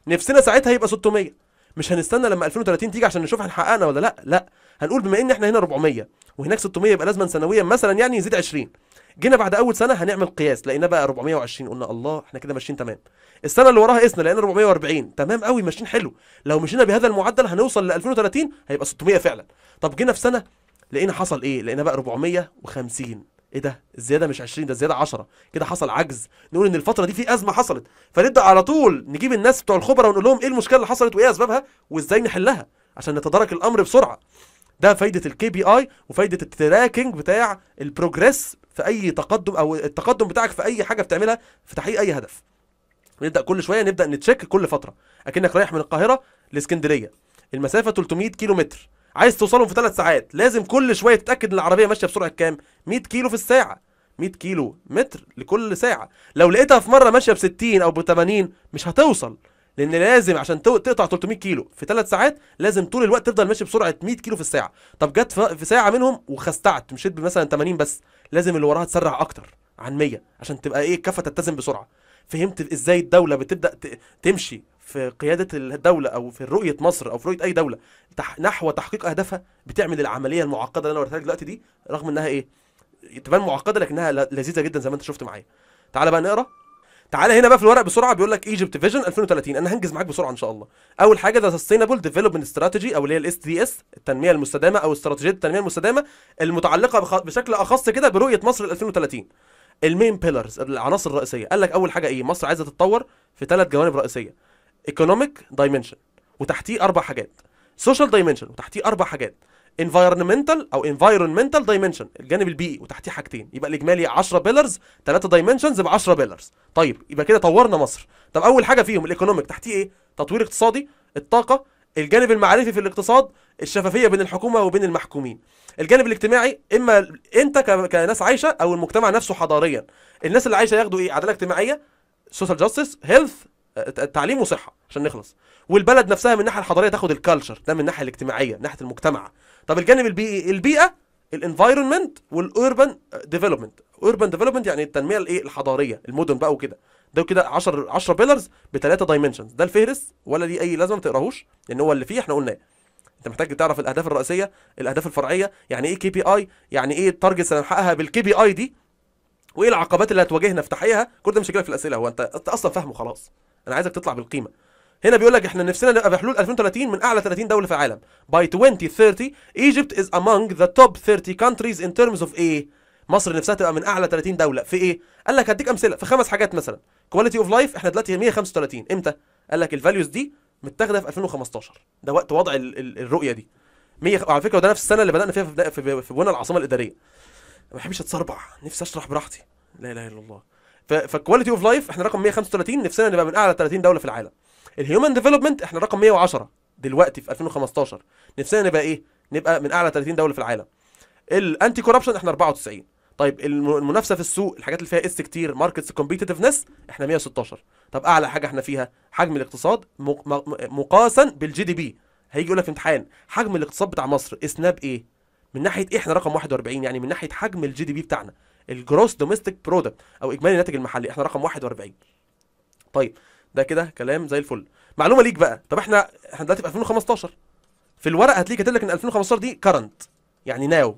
نفسنا ساعتها يبقى 600 مش هنستنى لما 2030 تيجي عشان نشوف هنحققنا ولا لا لا هنقول بما ان احنا هنا 400 وهناك 600 يبقى لازما سنويا مثلا يعني يزيد 20 جينا بعد اول سنه هنعمل قياس لقينا بقى 420 قلنا الله احنا كده ماشيين تمام السنه اللي وراها قسنا لقينا 440 تمام قوي ماشيين حلو لو مشينا بهذا المعدل هنوصل ل 2030 هيبقى 600 فعلا طب جينا في سنه لقينا حصل ايه لقينا بقى 450 ايه ده الزياده مش 20 ده الزياده 10 كده حصل عجز نقول ان الفتره دي في ازمه حصلت فنبدا على طول نجيب الناس بتوع الخبراء ونقول لهم ايه المشكله اللي حصلت وايه اسبابها وازاي نحلها عشان نتدارك الامر بسرعه ده فايده الكي بي اي وفايده التراكنج بتاع البروجريس في اي تقدم او التقدم بتاعك في اي حاجه بتعملها في تحقيق اي هدف نبدا كل شويه نبدا نتشيك كل فتره اكنك رايح من القاهره لاسكندريه المسافه 300 كيلو متر عايز توصلهم في ثلاث ساعات لازم كل شويه تتاكد ان العربيه ماشيه بسرعه كام 100 كيلو في الساعه 100 كيلو متر لكل ساعه لو لقيتها في مره ماشيه ب 60 او ب 80 مش هتوصل لان لازم عشان تقطع 300 كيلو في ثلاث ساعات لازم طول الوقت تفضل ماشي بسرعه 100 كيلو في الساعه طب جت في ساعه منهم وخستعت مشيت مثلا 80 بس لازم اللي وراها تسرع اكتر عن 100 عشان تبقى ايه الكفه تتزن بسرعه فهمت ازاي الدوله بتبدا تمشي في قياده الدوله او في رؤيه مصر او في رؤيه اي دوله نحو تحقيق اهدافها بتعمل العمليه المعقده اللي انا وريتها لك دلوقتي دي رغم انها ايه تبان معقده لكنها لذيذه جدا زي ما انت شفت معايا تعالى بقى نقرا تعالى هنا بقى في الورق بسرعه بيقول لك ايجيبت فيجن 2030 انا هنجز معاك بسرعه ان شاء الله اول حاجه ذا سستينبل ديفلوبمنت استراتيجي او اللي هي الاس دي اس التنميه المستدامه او استراتيجيه التنميه المستدامه المتعلقه بشكل اخص كده برؤيه مصر 2030 المين بيلرز العناصر الرئيسيه قال لك اول حاجه ايه مصر عايزه تتطور في ثلاث جوانب رئيسيه ايكونوميك دايمنشن وتحتيه اربع حاجات سوشيال دايمنشن وتحتيه اربع حاجات انفايرمنتال او انفايرمنتال دايمنشن الجانب البيئي وتحتيه حاجتين يبقى الاجمالي 10 بيلرز 3 دايمنشنز ب 10 بيلرز طيب يبقى كده طورنا مصر طب اول حاجه فيهم الايكونوميك تحتيه ايه تطوير اقتصادي الطاقه الجانب المعرفي في الاقتصاد الشفافيه بين الحكومه وبين المحكومين الجانب الاجتماعي اما انت كناس عايشه او المجتمع نفسه حضاريا الناس اللي عايشه ياخدوا ايه عداله اجتماعيه سوشيال جاستس هيلث تعليم وصحه عشان نخلص والبلد نفسها من الناحيه الحضاريه تاخد الكالتشر ده من الناحيه الاجتماعيه ناحيه المجتمع طب الجانب البيئي البيئه الانفايرمنت والاربن ديفلوبمنت اوربن ديفلوبمنت يعني التنميه الايه الحضاريه المدن بقى وكده ده كده 10 10 بيلرز بثلاثه دايمنشنز ده الفهرس ولا ليه اي لازمه ما تقراهوش لان هو اللي فيه احنا قلناه انت محتاج تعرف الاهداف الرئيسيه الاهداف الفرعيه يعني ايه كي بي اي يعني ايه التارجتس اللي هنحققها بالكي بي اي دي وايه العقبات اللي هتواجهنا في تحقيقها كل ده مش كده في الاسئله هو انت انت اصلا فاهمه خلاص انا عايزك تطلع بالقيمه هنا بيقول لك احنا نفسنا نبقى في حلول 2030 من اعلى 30 دوله في العالم by 2030 Egypt is among the top 30 countries in terms of ايه مصر نفسها تبقى من اعلى 30 دوله في ايه قال لك هديك امثله في خمس حاجات مثلا كواليتي اوف لايف احنا دلوقتي 135 امتى قال لك الفاليوز دي متاخده في 2015 ده وقت وضع الرؤيه دي 100 على فكره وده نفس السنه اللي بدانا فيها في, في, في بنى العاصمه الاداريه ما بحبش اتسربع نفسي اشرح براحتي لا اله الا الله فالكواليتي اوف لايف احنا رقم 135 نفسنا نبقى من اعلى 30 دوله في العالم الهيومن ديفلوبمنت احنا رقم 110 دلوقتي في 2015 نفسنا نبقى ايه نبقى من اعلى 30 دوله في العالم الانتي كوربشن احنا 94 طيب المنافسه في السوق الحاجات اللي فيها اس كتير ماركتس كومبيتيتفنس احنا 116 طب اعلى حاجه احنا فيها حجم الاقتصاد مقاسا بالجي دي بي هيجي يقول لك في امتحان حجم الاقتصاد بتاع مصر اسناب ايه من ناحيه ايه احنا رقم 41 يعني من ناحيه حجم الجي دي بي بتاعنا الجروس دوميستيك برودكت او اجمالي الناتج المحلي احنا رقم 41 طيب ده كده كلام زي الفل معلومه ليك بقى طب احنا احنا دلوقتي في 2015 في الورق هتلاقي كاتب لك ان 2015 دي كرنت يعني ناو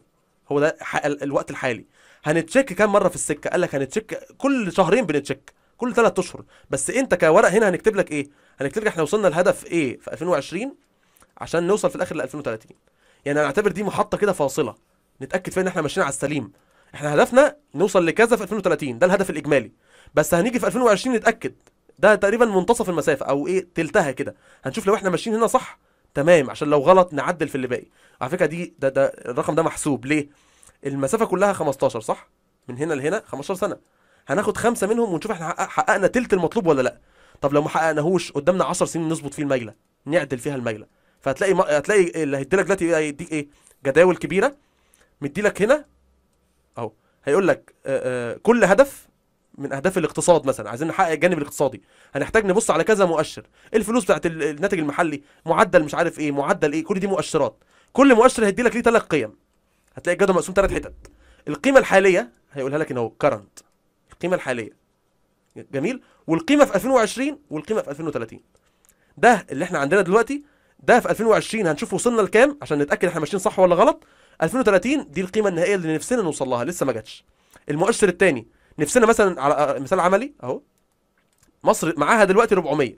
هو ده الوقت الحالي هنتشك كام مره في السكه قال لك هنتشك كل شهرين بنتشك كل ثلاث اشهر بس انت كورق هنا هنكتب لك ايه هنكتب لك احنا وصلنا لهدف ايه في 2020 عشان نوصل في الاخر ل 2030 يعني انا اعتبر دي محطه كده فاصله نتاكد فيها ان احنا ماشيين على السليم احنا هدفنا نوصل لكذا في 2030 ده الهدف الاجمالي بس هنيجي في 2020 نتاكد ده تقريبا منتصف المسافه او ايه تلتها كده هنشوف لو احنا ماشيين هنا صح تمام عشان لو غلط نعدل في اللي باقي على فكره دي ده ده الرقم ده محسوب ليه المسافه كلها 15 صح من هنا لهنا 15 سنه هناخد خمسه منهم ونشوف احنا حققنا تلت المطلوب ولا لا طب لو ما حققناهوش قدامنا 10 سنين نظبط فيه المجله نعدل فيها المجله فهتلاقي ما... هتلاقي اللي هيديلك دلوقتي هيديك ايه جداول كبيره مديلك هنا اهو هيقول لك آه، آه، كل هدف من اهداف الاقتصاد مثلا عايزين نحقق الجانب الاقتصادي هنحتاج نبص على كذا مؤشر الفلوس بتاعت الناتج المحلي معدل مش عارف ايه معدل ايه كل دي مؤشرات كل مؤشر هيدي لك ليه ثلاث قيم هتلاقي الجدول مقسوم ثلاث حتت القيمه الحاليه هيقولها لك ان هو كرنت القيمه الحاليه جميل والقيمه في 2020 والقيمه في 2030 ده اللي احنا عندنا دلوقتي ده في 2020 هنشوف وصلنا لكام عشان نتاكد احنا ماشيين صح ولا غلط 2030 دي القيمه النهائيه اللي نفسنا نوصل لها لسه ما جاتش المؤشر الثاني نفسنا مثلا على آه، مثال عملي اهو مصر معاها دلوقتي 400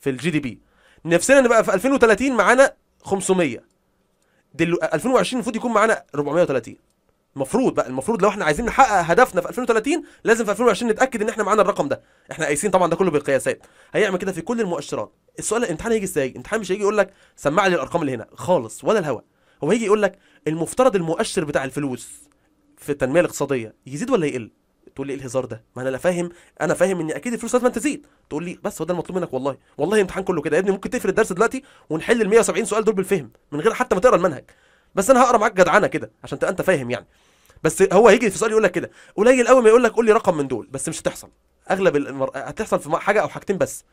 في الجي دي بي نفسنا نبقى في 2030 معانا 500 2020 المفروض يكون معانا 430 المفروض بقى المفروض لو احنا عايزين نحقق هدفنا في 2030 لازم في 2020 نتاكد ان احنا معانا الرقم ده احنا قايسين طبعا ده كله بالقياسات هيعمل كده في كل المؤشرات السؤال الامتحان هيجي ازاي الامتحان مش هيجي يقول لك سمع لي الارقام اللي هنا خالص ولا الهوا هو هيجي يقول لك المفترض المؤشر بتاع الفلوس في التنميه الاقتصاديه يزيد ولا يقل تقول لي ايه الهزار ده ما انا لا فاهم انا فاهم ان اكيد الفلوس لازم تزيد تقول لي بس هو ده المطلوب منك والله والله الامتحان كله كده يا ابني ممكن تقفل الدرس دلوقتي ونحل ال 170 سؤال دول بالفهم من غير حتى ما تقرا المنهج بس انا هقرا معاك جدعانه كده عشان انت فاهم يعني بس هو هيجي في سؤال يقول لك كده قليل قوي ما يقول لك قول لي رقم من دول بس مش هتحصل اغلب المر... هتحصل في حاجه او حاجتين بس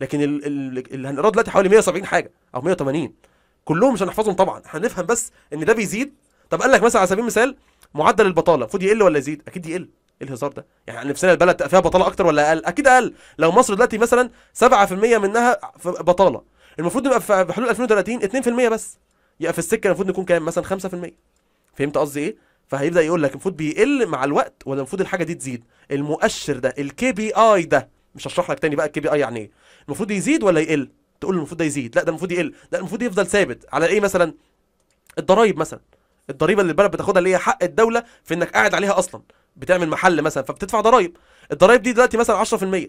لكن ال... ال... اللي هنقراه دلوقتي حوالي 170 حاجه او 180 كلهم مش هنحفظهم طبعا هنفهم بس ان ده بيزيد طب قال لك مثلا على سبيل المثال معدل البطاله المفروض يقل ولا يزيد اكيد يقل ايه الهزار ده يعني نفسنا البلد فيها بطاله اكتر ولا اقل اكيد اقل لو مصر دلوقتي مثلا 7% منها بطاله المفروض نبقى في حلول 2030 2% بس يبقى في السكه المفروض نكون كام مثلا 5% فهمت قصدي ايه فهيبدا يقول لك المفروض بيقل مع الوقت ولا المفروض الحاجه دي تزيد المؤشر ده الكي بي اي ده مش هشرح لك تاني بقى الكي بي اي يعني ايه المفروض يزيد ولا يقل تقول المفروض ده يزيد لا ده المفروض يقل لا المفروض يفضل ثابت على ايه مثلا الضرايب مثلا الضريبه اللي البلد بتاخدها اللي هي حق الدوله في انك قاعد عليها اصلا بتعمل محل مثلا فبتدفع ضرايب الضرايب دي دلوقتي مثلا 10%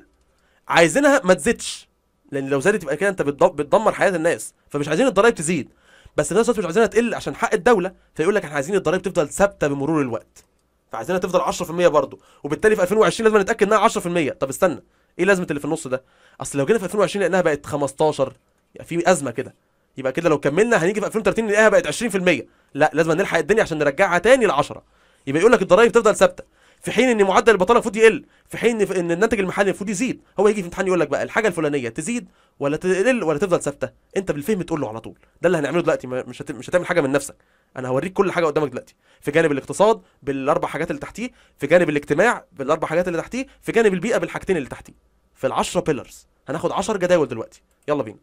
عايزينها ما تزيدش لان لو زادت يبقى كده انت بتدمر حياه الناس فمش عايزين الضرايب تزيد بس الناس مش عايزينها تقل عشان حق الدوله فيقول لك احنا عايزين الضرايب تفضل ثابته بمرور الوقت فعايزينها تفضل 10% برضه وبالتالي في 2020 لازم نتاكد انها 10% طب استنى ايه لازمه اللي في النص ده اصل لو جينا في 2020 لقيناها بقت 15 يعني في ازمه كده يبقى كده لو كملنا هنيجي في 2030 نلاقيها بقت 20% لا لازم نلحق الدنيا عشان نرجعها تاني ل 10 يبقى يقول لك الضرايب تفضل ثابته في حين ان معدل البطاله المفروض يقل في حين ان الناتج المحلي المفروض يزيد هو يجي في امتحان يقول لك بقى الحاجه الفلانيه تزيد ولا تقل ولا تفضل ثابته انت بالفهم تقول له على طول ده اللي هنعمله دلوقتي مش مش هتعمل حاجه من نفسك انا هوريك كل حاجه قدامك دلوقتي في جانب الاقتصاد بالاربع حاجات اللي تحتيه في جانب الاجتماع بالاربع حاجات اللي تحتيه في جانب البيئه بالحاجتين اللي تحتيه في ال10 بيلرز هناخد 10 جداول دلوقتي يلا بينا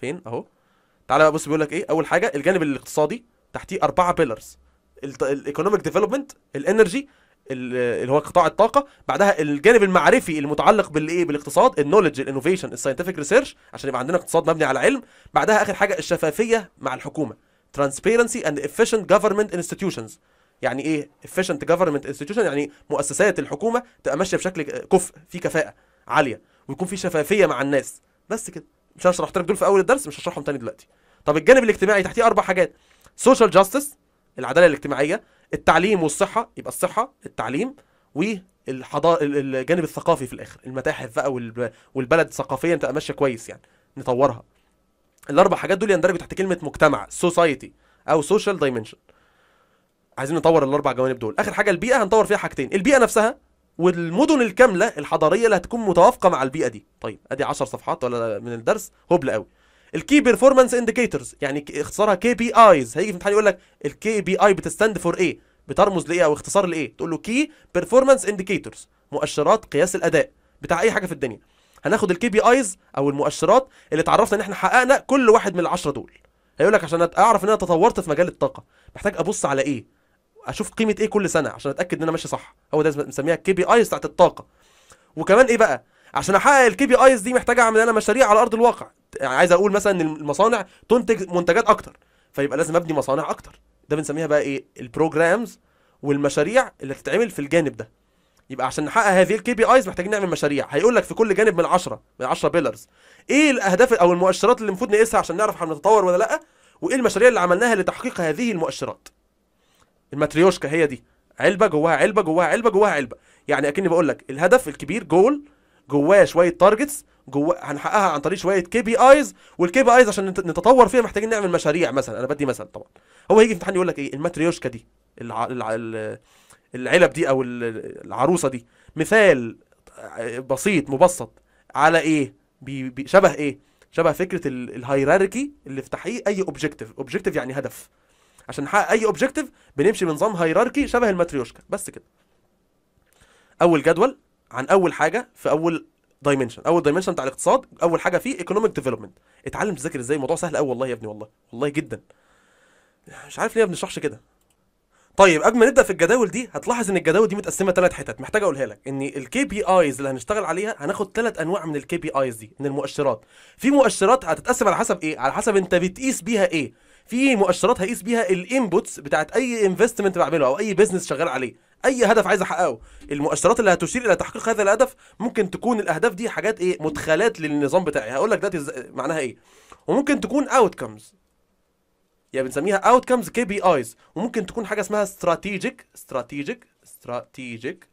فين اهو تعالى بقى بص بيقول لك ايه اول حاجه الجانب الاقتصادي تحتيه اربعه بيلرز الايكونوميك ديفلوبمنت الانرجي اللي هو قطاع الطاقه بعدها الجانب المعرفي المتعلق بالايه بالاقتصاد النولج الانوفيشن الساينتفك ريسيرش عشان يبقى عندنا اقتصاد مبني على علم بعدها اخر حاجه الشفافيه مع الحكومه ترانسبيرنسي اند افيشنت جفرمنت انستتيوشنز يعني ايه افيشنت جفرمنت انستتيوشن يعني مؤسسات الحكومه تبقى ماشيه بشكل كفء في كفاءه عاليه ويكون في شفافيه مع الناس بس كده مش انا شرحت لك دول في اول الدرس مش هشرحهم تاني دلوقتي طب الجانب الاجتماعي تحتيه اربع حاجات سوشيال جاستس العداله الاجتماعيه التعليم والصحه يبقى الصحه التعليم والحضار الجانب الثقافي في الاخر المتاحف بقى والبلد ثقافيا تبقى ماشيه كويس يعني نطورها الاربع حاجات دول يندرجوا تحت كلمه مجتمع سوسايتي او سوشيال دايمنشن عايزين نطور الاربع جوانب دول اخر حاجه البيئه هنطور فيها حاجتين البيئه نفسها والمدن الكامله الحضاريه اللي هتكون متوافقه مع البيئه دي طيب ادي 10 صفحات ولا من الدرس هبل قوي الكي بيرفورمانس انديكيتورز يعني اختصارها كي بي ايز هيجي في الامتحان يقول لك الكي بي اي بتستند فور ايه بترمز لايه او اختصار لايه تقول له كي بيرفورمانس انديكيتورز مؤشرات قياس الاداء بتاع اي حاجه في الدنيا هناخد الكي بي ايز او المؤشرات اللي اتعرفنا ان احنا حققنا كل واحد من العشرة دول هيقول لك عشان اعرف ان انا تطورت في مجال الطاقه محتاج ابص على ايه اشوف قيمه ايه كل سنه عشان اتاكد ان انا ماشي صح هو ده بنسميها الكي بي ايز بتاعت الطاقه وكمان ايه بقى عشان احقق الكي بي ايز دي محتاج اعمل انا مشاريع على ارض الواقع عايز اقول مثلا ان المصانع تنتج منتجات اكتر فيبقى لازم ابني مصانع اكتر ده بنسميها بقى ايه البروجرامز والمشاريع اللي بتتعمل في الجانب ده يبقى عشان نحقق هذه الكي بي ايز محتاجين نعمل مشاريع هيقول لك في كل جانب من 10 من 10 بيلرز ايه الاهداف او المؤشرات اللي المفروض نقيسها عشان نعرف احنا بنتطور ولا لا وايه المشاريع اللي عملناها لتحقيق هذه المؤشرات الماتريوشكا هي دي علبه جواها علبه جواها علبه جواها علبه يعني اكني بقول لك الهدف الكبير جول جواه شويه تارجتس جواه هنحققها عن طريق شويه كي بي ايز والكي بي ايز عشان نتطور فيها محتاجين نعمل مشاريع مثلا انا بدي مثلا طبعا هو هيجي في امتحان يقول لك ايه الماتريوشكا دي الع... الع... العلب دي او العروسه دي مثال آه، بسيط مبسط على ايه بي... بي... شبه ايه شبه فكره الهيراركي اللي في تحقيق اي اوبجكتيف اوبجكتيف يعني هدف عشان نحقق اي اوبجكتيف بنمشي بنظام هيراركي شبه الماتريوشكا بس كده اول جدول عن اول حاجه في اول دايمنشن اول دايمنشن بتاع الاقتصاد اول حاجه فيه ايكونوميك ديفلوبمنت اتعلم تذاكر ازاي الموضوع سهل قوي والله يا ابني والله والله جدا مش عارف ليه ما بنشرحش كده طيب قبل ما نبدا في الجداول دي هتلاحظ ان الجداول دي متقسمه ثلاث حتت محتاج اقولها لك ان الكي بي ايز اللي هنشتغل عليها هناخد ثلاث انواع من الكي بي ايز دي من المؤشرات في مؤشرات هتتقسم على حسب ايه على حسب انت بتقيس بيها ايه في مؤشرات هقيس بيها الانبوتس بتاعت اي انفستمنت بعمله او اي بزنس شغال عليه اي هدف عايز احققه المؤشرات اللي هتشير الى تحقيق هذا الهدف ممكن تكون الاهداف دي حاجات ايه مدخلات للنظام بتاعي هقول لك دلوقتي معناها ايه وممكن تكون اوتكمز يعني بنسميها اوتكمز كي بي ايز وممكن تكون حاجه اسمها استراتيجيك استراتيجيك استراتيجيك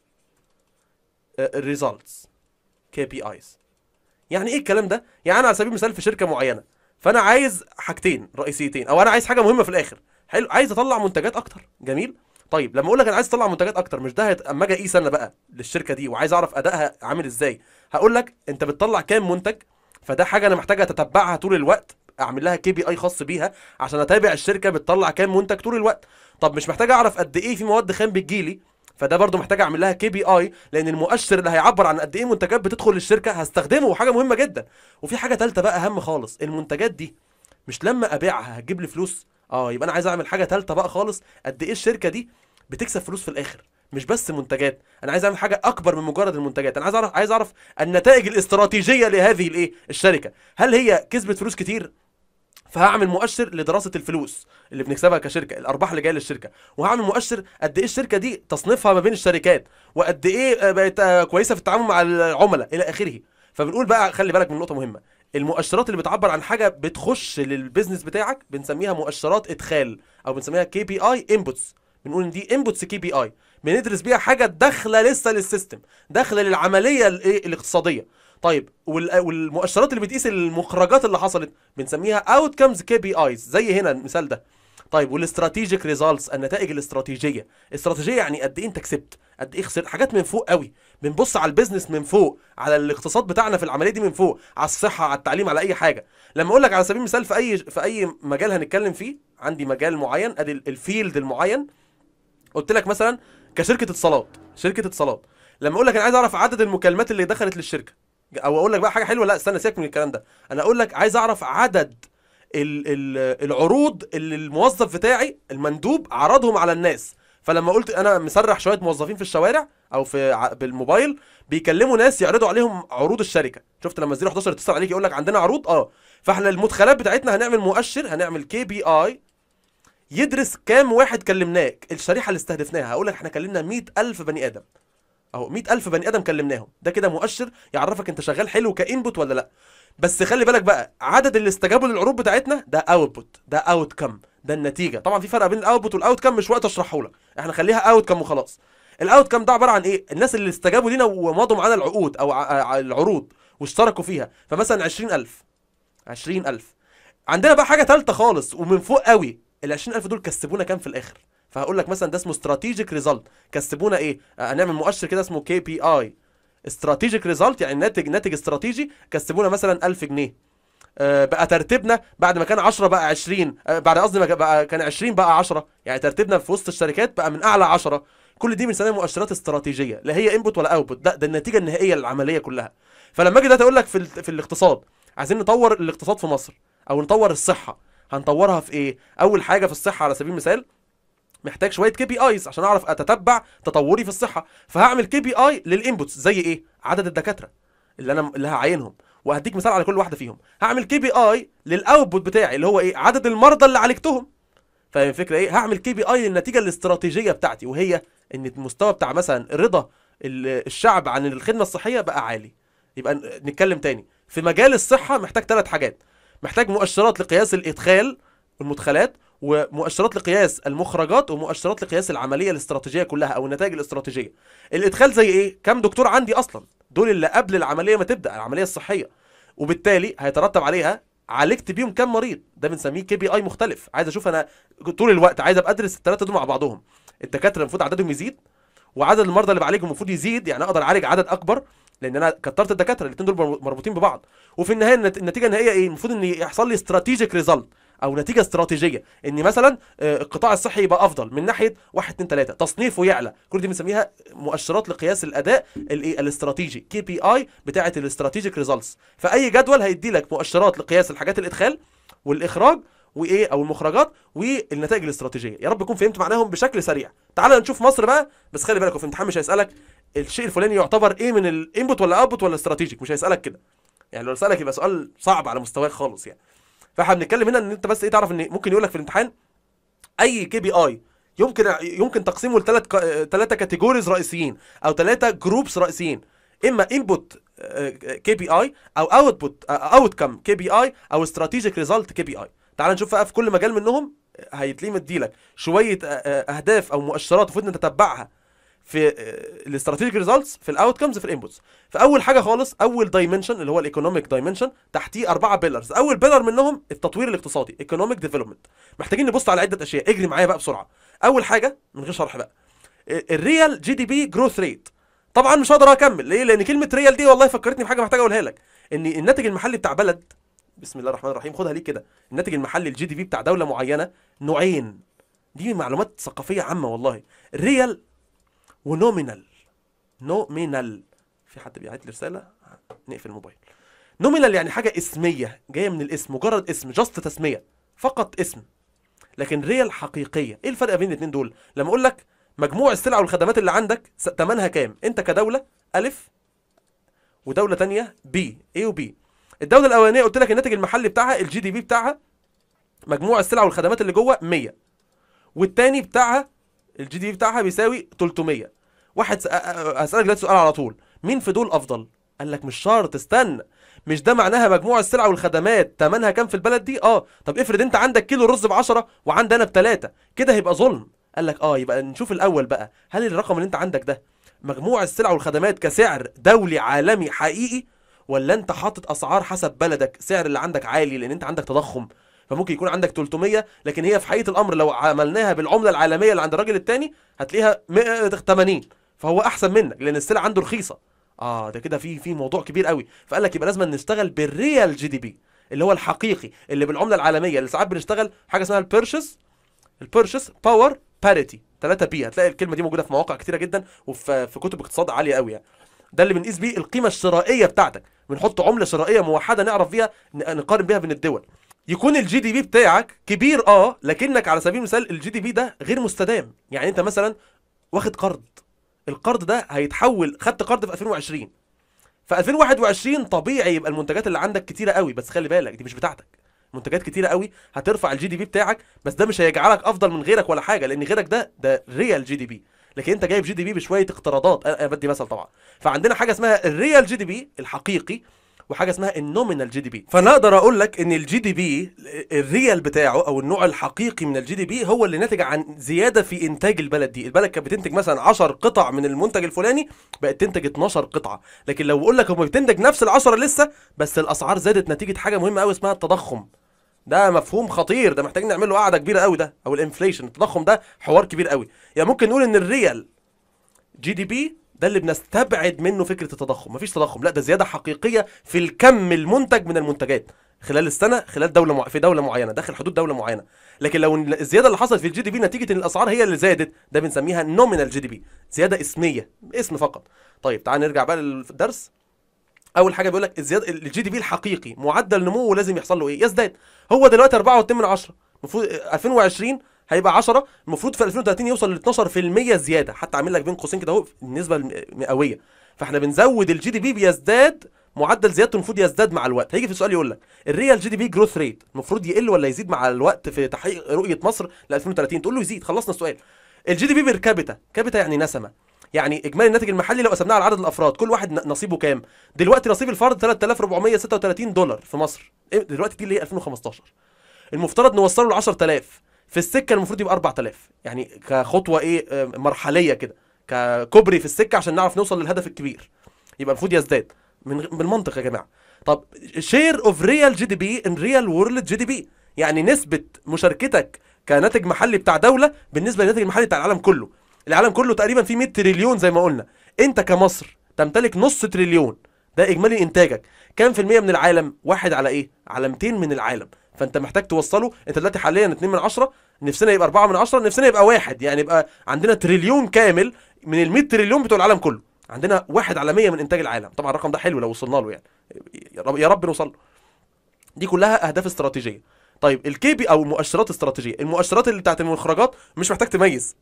ريزلتس كي بي ايز يعني ايه الكلام ده يعني على سبيل المثال في شركه معينه فانا عايز حاجتين رئيسيتين او انا عايز حاجه مهمه في الاخر حلو عايز اطلع منتجات اكتر جميل طيب لما اقول لك انا عايز اطلع منتجات اكتر مش ده اما اجي اقيس انا بقى للشركه دي وعايز اعرف ادائها عامل ازاي هقول لك انت بتطلع كام منتج فده حاجه انا محتاج اتتبعها طول الوقت اعمل لها كي بي اي خاص بيها عشان اتابع الشركه بتطلع كام منتج طول الوقت طب مش محتاج اعرف قد ايه في مواد خام بتجيلي فده برضو محتاج اعمل لها كي بي اي لان المؤشر اللي هيعبر عن قد ايه منتجات بتدخل للشركه هستخدمه وحاجه مهمه جدا وفي حاجه ثالثه بقى اهم خالص المنتجات دي مش لما ابيعها هتجيب لي فلوس اه يبقى انا عايز اعمل حاجه ثالثه بقى خالص قد ايه الشركه دي بتكسب فلوس في الاخر مش بس منتجات انا عايز اعمل حاجه اكبر من مجرد المنتجات انا عايز اعرف عايز اعرف النتائج الاستراتيجيه لهذه الايه الشركه هل هي كسبت فلوس كتير فهعمل مؤشر لدراسه الفلوس اللي بنكسبها كشركه الارباح اللي جايه للشركه وهعمل مؤشر قد ايه الشركه دي تصنيفها ما بين الشركات وقد ايه بقت كويسه في التعامل مع العملاء الى اخره فبنقول بقى خلي بالك من نقطه مهمه المؤشرات اللي بتعبر عن حاجه بتخش للبيزنس بتاعك بنسميها مؤشرات ادخال او بنسميها كي بي اي انبوتس بنقول ان دي انبوتس كي بي اي بندرس بيها حاجه داخله لسه للسيستم داخله للعمليه الايه الاقتصاديه طيب والمؤشرات اللي بتقيس المخرجات اللي حصلت بنسميها اوت كمز كي بي ايز زي هنا المثال ده طيب والاستراتيجيك ريزالتس النتائج الاستراتيجيه استراتيجيه يعني قد ايه انت كسبت قد ايه خسرت حاجات من فوق قوي بنبص على البيزنس من فوق على الاقتصاد بتاعنا في العمليه دي من فوق على الصحه على التعليم على اي حاجه لما اقول لك على سبيل المثال في اي في اي مجال هنتكلم فيه عندي مجال معين ادي الفيلد المعين قلت لك مثلا كشركه اتصالات شركه اتصالات لما اقول لك انا عايز اعرف عدد المكالمات اللي دخلت للشركه او اقول لك بقى حاجه حلوه لا استنى سيبك من الكلام ده انا اقول لك عايز اعرف عدد ال ال العروض اللي الموظف بتاعي المندوب عرضهم على الناس فلما قلت انا مسرح شويه موظفين في الشوارع او في بالموبايل بيكلموا ناس يعرضوا عليهم عروض الشركه شفت لما زيرو 11 اتصل عليك يقول لك عندنا عروض اه فاحنا المدخلات بتاعتنا هنعمل مؤشر هنعمل كي بي اي يدرس كام واحد كلمناك الشريحه اللي استهدفناها هقول لك احنا كلمنا 100000 بني ادم اهو 100000 بني ادم كلمناهم ده كده مؤشر يعرفك انت شغال حلو كانبوت ولا لا بس خلي بالك بقى عدد اللي استجابوا للعروض بتاعتنا ده اوتبوت ده اوت كم ده النتيجه طبعا في فرق بين الاوتبوت والاوت كم مش وقت اشرحه لك احنا خليها اوت كم وخلاص الاوت كم ده عباره عن ايه الناس اللي استجابوا لينا ومضوا معانا العقود او العروض واشتركوا فيها فمثلا 20000 20000 عندنا بقى حاجه ثالثه خالص ومن فوق قوي ال 20000 دول كسبونا كام في الاخر فهقول لك مثلا ده اسمه استراتيجيك ريزلت كسبونا ايه آه، هنعمل مؤشر كده اسمه كي بي اي استراتيجيك ريزلت يعني ناتج ناتج استراتيجي كسبونا مثلا 1000 جنيه آه، بقى ترتيبنا بعد ما كان 10 بقى 20 آه، بعد قصدي بقى كان 20 بقى 10 يعني ترتيبنا في وسط الشركات بقى من اعلى 10 كل دي بنسميها مؤشرات استراتيجيه لا هي انبوت ولا اوتبوت ده, ده النتيجه النهائيه للعمليه كلها فلما اجي دلوقتي اقول لك في, في الاقتصاد عايزين نطور الاقتصاد في مصر او نطور الصحه هنطورها في ايه اول حاجه في الصحه على سبيل المثال محتاج شويه كي بي ايز عشان اعرف اتتبع تطوري في الصحه فهعمل كي بي اي للانبوتس زي ايه عدد الدكاتره اللي انا اللي هعينهم وهديك مثال على كل واحده فيهم هعمل كي بي اي للاوتبوت بتاعي اللي هو ايه عدد المرضى اللي عالجتهم فاهم الفكره ايه هعمل كي بي اي للنتيجه الاستراتيجيه بتاعتي وهي ان المستوى بتاع مثلا رضا الشعب عن الخدمه الصحيه بقى عالي يبقى نتكلم تاني في مجال الصحه محتاج ثلاث حاجات محتاج مؤشرات لقياس الادخال المدخلات ومؤشرات لقياس المخرجات ومؤشرات لقياس العمليه الاستراتيجيه كلها او النتائج الاستراتيجيه الادخال زي ايه كام دكتور عندي اصلا دول اللي قبل العمليه ما تبدا العمليه الصحيه وبالتالي هيترتب عليها عالجت بيهم كام مريض ده بنسميه كي بي اي مختلف عايز اشوف انا طول الوقت عايز ابقى ادرس الثلاثه دول مع بعضهم الدكاتره المفروض عددهم يزيد وعدد المرضى اللي بعالجهم المفروض يزيد يعني اقدر اعالج عدد اكبر لان انا كترت الدكاتره الاثنين دول مربوطين ببعض وفي النهايه النتيجه النهائيه ايه المفروض ان يحصل لي استراتيجيك ريزلت او نتيجه استراتيجيه ان مثلا آه، القطاع الصحي يبقى افضل من ناحيه 1 2 3 تصنيفه يعلى كل دي بنسميها مؤشرات لقياس الاداء الايه الاستراتيجي كي بي اي بتاعه الاستراتيجيك ريزلتس فاي جدول هيدي لك مؤشرات لقياس الحاجات الادخال والاخراج وايه او المخرجات والنتائج الاستراتيجيه يا رب يكون فهمت معناهم بشكل سريع تعال نشوف مصر بقى بس خلي بالك هو في امتحان مش هيسالك الشيء الفلاني يعتبر ايه من الانبوت ولا اوتبوت ولا استراتيجيك مش هيسالك كده يعني لو سالك يبقى سؤال صعب على مستواك خالص يعني فاحنا بنتكلم هنا ان انت بس ايه تعرف ان ممكن يقول لك في الامتحان اي كي بي اي يمكن يمكن تقسيمه لثلاث ثلاثه كاتيجوريز رئيسيين او ثلاثه جروبس رئيسيين اما انبوت كي بي اي او اوتبوت اوت كم كي بي اي او استراتيجيك ريزلت كي بي اي تعال نشوف بقى في كل مجال منهم آه، هيتلي مديلك شويه آه، آه، اهداف او مؤشرات المفروض نتبعها تتبعها في آه، الاستراتيجيك ريزلتس في الاوت كمز في الانبوتس فاول حاجه خالص اول دايمنشن اللي هو الايكونوميك دايمنشن تحتيه اربعه بيلرز اول بيلر منهم التطوير الاقتصادي ايكونوميك ديفلوبمنت محتاجين نبص على عده اشياء اجري معايا بقى بسرعه اول حاجه من غير شرح بقى الريال جي دي بي جروث ريت طبعا مش هقدر اكمل ليه لان كلمه ريال دي والله فكرتني بحاجه محتاج اقولها لك ان الناتج المحلي بتاع بلد بسم الله الرحمن الرحيم خدها ليه كده الناتج المحلي الجي دي بي بتاع دوله معينه نوعين دي معلومات ثقافيه عامه والله الريال ونومينال نومينال في حد بيعيد لي رساله نقفل الموبايل نومينال يعني حاجه اسميه جايه من الاسم مجرد اسم جاست تسميه فقط اسم لكن ريال حقيقيه ايه الفرق بين الاثنين دول لما اقول لك مجموع السلع والخدمات اللي عندك ثمنها كام انت كدوله الف ودوله ثانيه بي ايه وبي الدوله الاولانيه قلت لك الناتج المحلي بتاعها الجي دي بي بتاعها مجموع السلع والخدمات اللي جوه 100 والتاني بتاعها الجي دي إيه بتاعها بيساوي 300 واحد هسالك دلوقتي سؤال على طول مين في دول افضل قال لك مش شرط استنى مش ده معناها مجموع السلع والخدمات ثمنها كام في البلد دي اه طب افرض انت عندك كيلو رز ب 10 وعندي انا ب 3 كده هيبقى ظلم قال لك اه يبقى نشوف الاول بقى هل الرقم اللي انت عندك ده مجموع السلع والخدمات كسعر دولي عالمي حقيقي ولا انت حاطط اسعار حسب بلدك سعر اللي عندك عالي لان انت عندك تضخم فممكن يكون عندك 300 لكن هي في حقيقه الامر لو عملناها بالعمله العالميه اللي عند الراجل الثاني هتلاقيها 180 فهو احسن منك لان السلع عنده رخيصه اه ده كده في في موضوع كبير قوي فقال لك يبقى لازم نشتغل بالريال جي دي بي اللي هو الحقيقي اللي بالعمله العالميه اللي ساعات بنشتغل حاجه اسمها البيرشس البيرشس باور باريتي 3 بي هتلاقي الكلمه دي موجوده في مواقع كتيره جدا وفي في كتب اقتصاد عاليه قوي يعني ده اللي بنقيس بيه القيمه الشرائيه بتاعتك بنحط عمله شرائيه موحده نعرف بيها نقارن بيها بين الدول يكون الجي دي بي بتاعك كبير اه لكنك على سبيل المثال الجي دي بي ده غير مستدام يعني انت مثلا واخد قرض القرض ده هيتحول خدت قرض في 2020 في 2021 طبيعي يبقى المنتجات اللي عندك كتيره قوي بس خلي بالك دي مش بتاعتك منتجات كتيره قوي هترفع الجي دي بي بتاعك بس ده مش هيجعلك افضل من غيرك ولا حاجه لان غيرك ده ده ريال جي دي بي لكن انت جايب جي دي بي بشويه اقتراضات انا بدي مثل طبعا فعندنا حاجه اسمها الريال جي دي بي الحقيقي وحاجه اسمها النومينال جي دي بي فانا اقدر اقول لك ان الجي دي بي الريال بتاعه او النوع الحقيقي من الجي دي بي هو اللي ناتج عن زياده في انتاج البلد دي البلد كانت بتنتج مثلا 10 قطع من المنتج الفلاني بقت تنتج 12 قطعه لكن لو بقول لك هم بتنتج نفس ال10 لسه بس الاسعار زادت نتيجه حاجه مهمه قوي اسمها التضخم ده مفهوم خطير ده محتاجين نعمل له قاعده كبيره قوي ده او الانفليشن التضخم ده حوار كبير قوي يعني ممكن نقول ان الريال جي دي بي ده اللي بنستبعد منه فكره التضخم مفيش تضخم لا ده زياده حقيقيه في الكم المنتج من المنتجات خلال السنه خلال دوله مع... في دوله معينه داخل حدود دوله معينه لكن لو الزياده اللي حصلت في الجي دي بي نتيجه ان الاسعار هي اللي زادت ده بنسميها نومينال جي دي بي زياده اسميه اسم فقط طيب تعال نرجع بقى للدرس اول حاجه بيقول لك الزياده الجي دي بي الحقيقي معدل نموه لازم يحصل له ايه يزداد هو دلوقتي 4.8 المفروض 2020 آه، هيبقى 10 المفروض في 2030 يوصل ل 12% زياده حتى عامل لك بين قوسين كده اهو النسبه المئويه فاحنا بنزود الجي دي بي بيزداد معدل زيادته المفروض يزداد مع الوقت هيجي في سؤال يقول لك الريال جي دي بي جروث ريت المفروض يقل ولا يزيد مع الوقت في تحقيق رؤيه مصر ل 2030 تقول له يزيد خلصنا السؤال الجي دي بي بير كابيتا كابيتا يعني نسمه يعني اجمالي الناتج المحلي لو قسمناه على عدد الافراد كل واحد نصيبه كام دلوقتي نصيب الفرد 3436 دولار في مصر إيه، دلوقتي دي اللي هي 2015 المفترض نوصله ل 10000 في السكه المفروض يبقى 4000 يعني كخطوه ايه آه، مرحليه كده ككوبري في السكه عشان نعرف نوصل للهدف الكبير يبقى المفروض يزداد من بالمنطق يا جماعه طب شير اوف ريال جي دي بي ان ريال وورلد جي دي بي يعني نسبه مشاركتك كناتج محلي بتاع دوله بالنسبه للناتج المحلي بتاع العالم كله العالم كله تقريبا فيه 100 تريليون زي ما قلنا انت كمصر تمتلك نص تريليون ده اجمالي انتاجك كام في المية من العالم واحد على ايه على 200 من العالم فانت محتاج توصله انت دلوقتي حاليا 2 من 10 نفسنا يبقى 4 من 10 نفسنا يبقى واحد يعني يبقى عندنا تريليون كامل من ال 100 تريليون بتوع العالم كله عندنا واحد على 100 من انتاج العالم طبعا الرقم ده حلو لو وصلنا له يعني يا رب نوصل له دي كلها اهداف استراتيجيه طيب الكي بي او المؤشرات الاستراتيجيه المؤشرات اللي بتاعت المخرجات مش محتاج تميز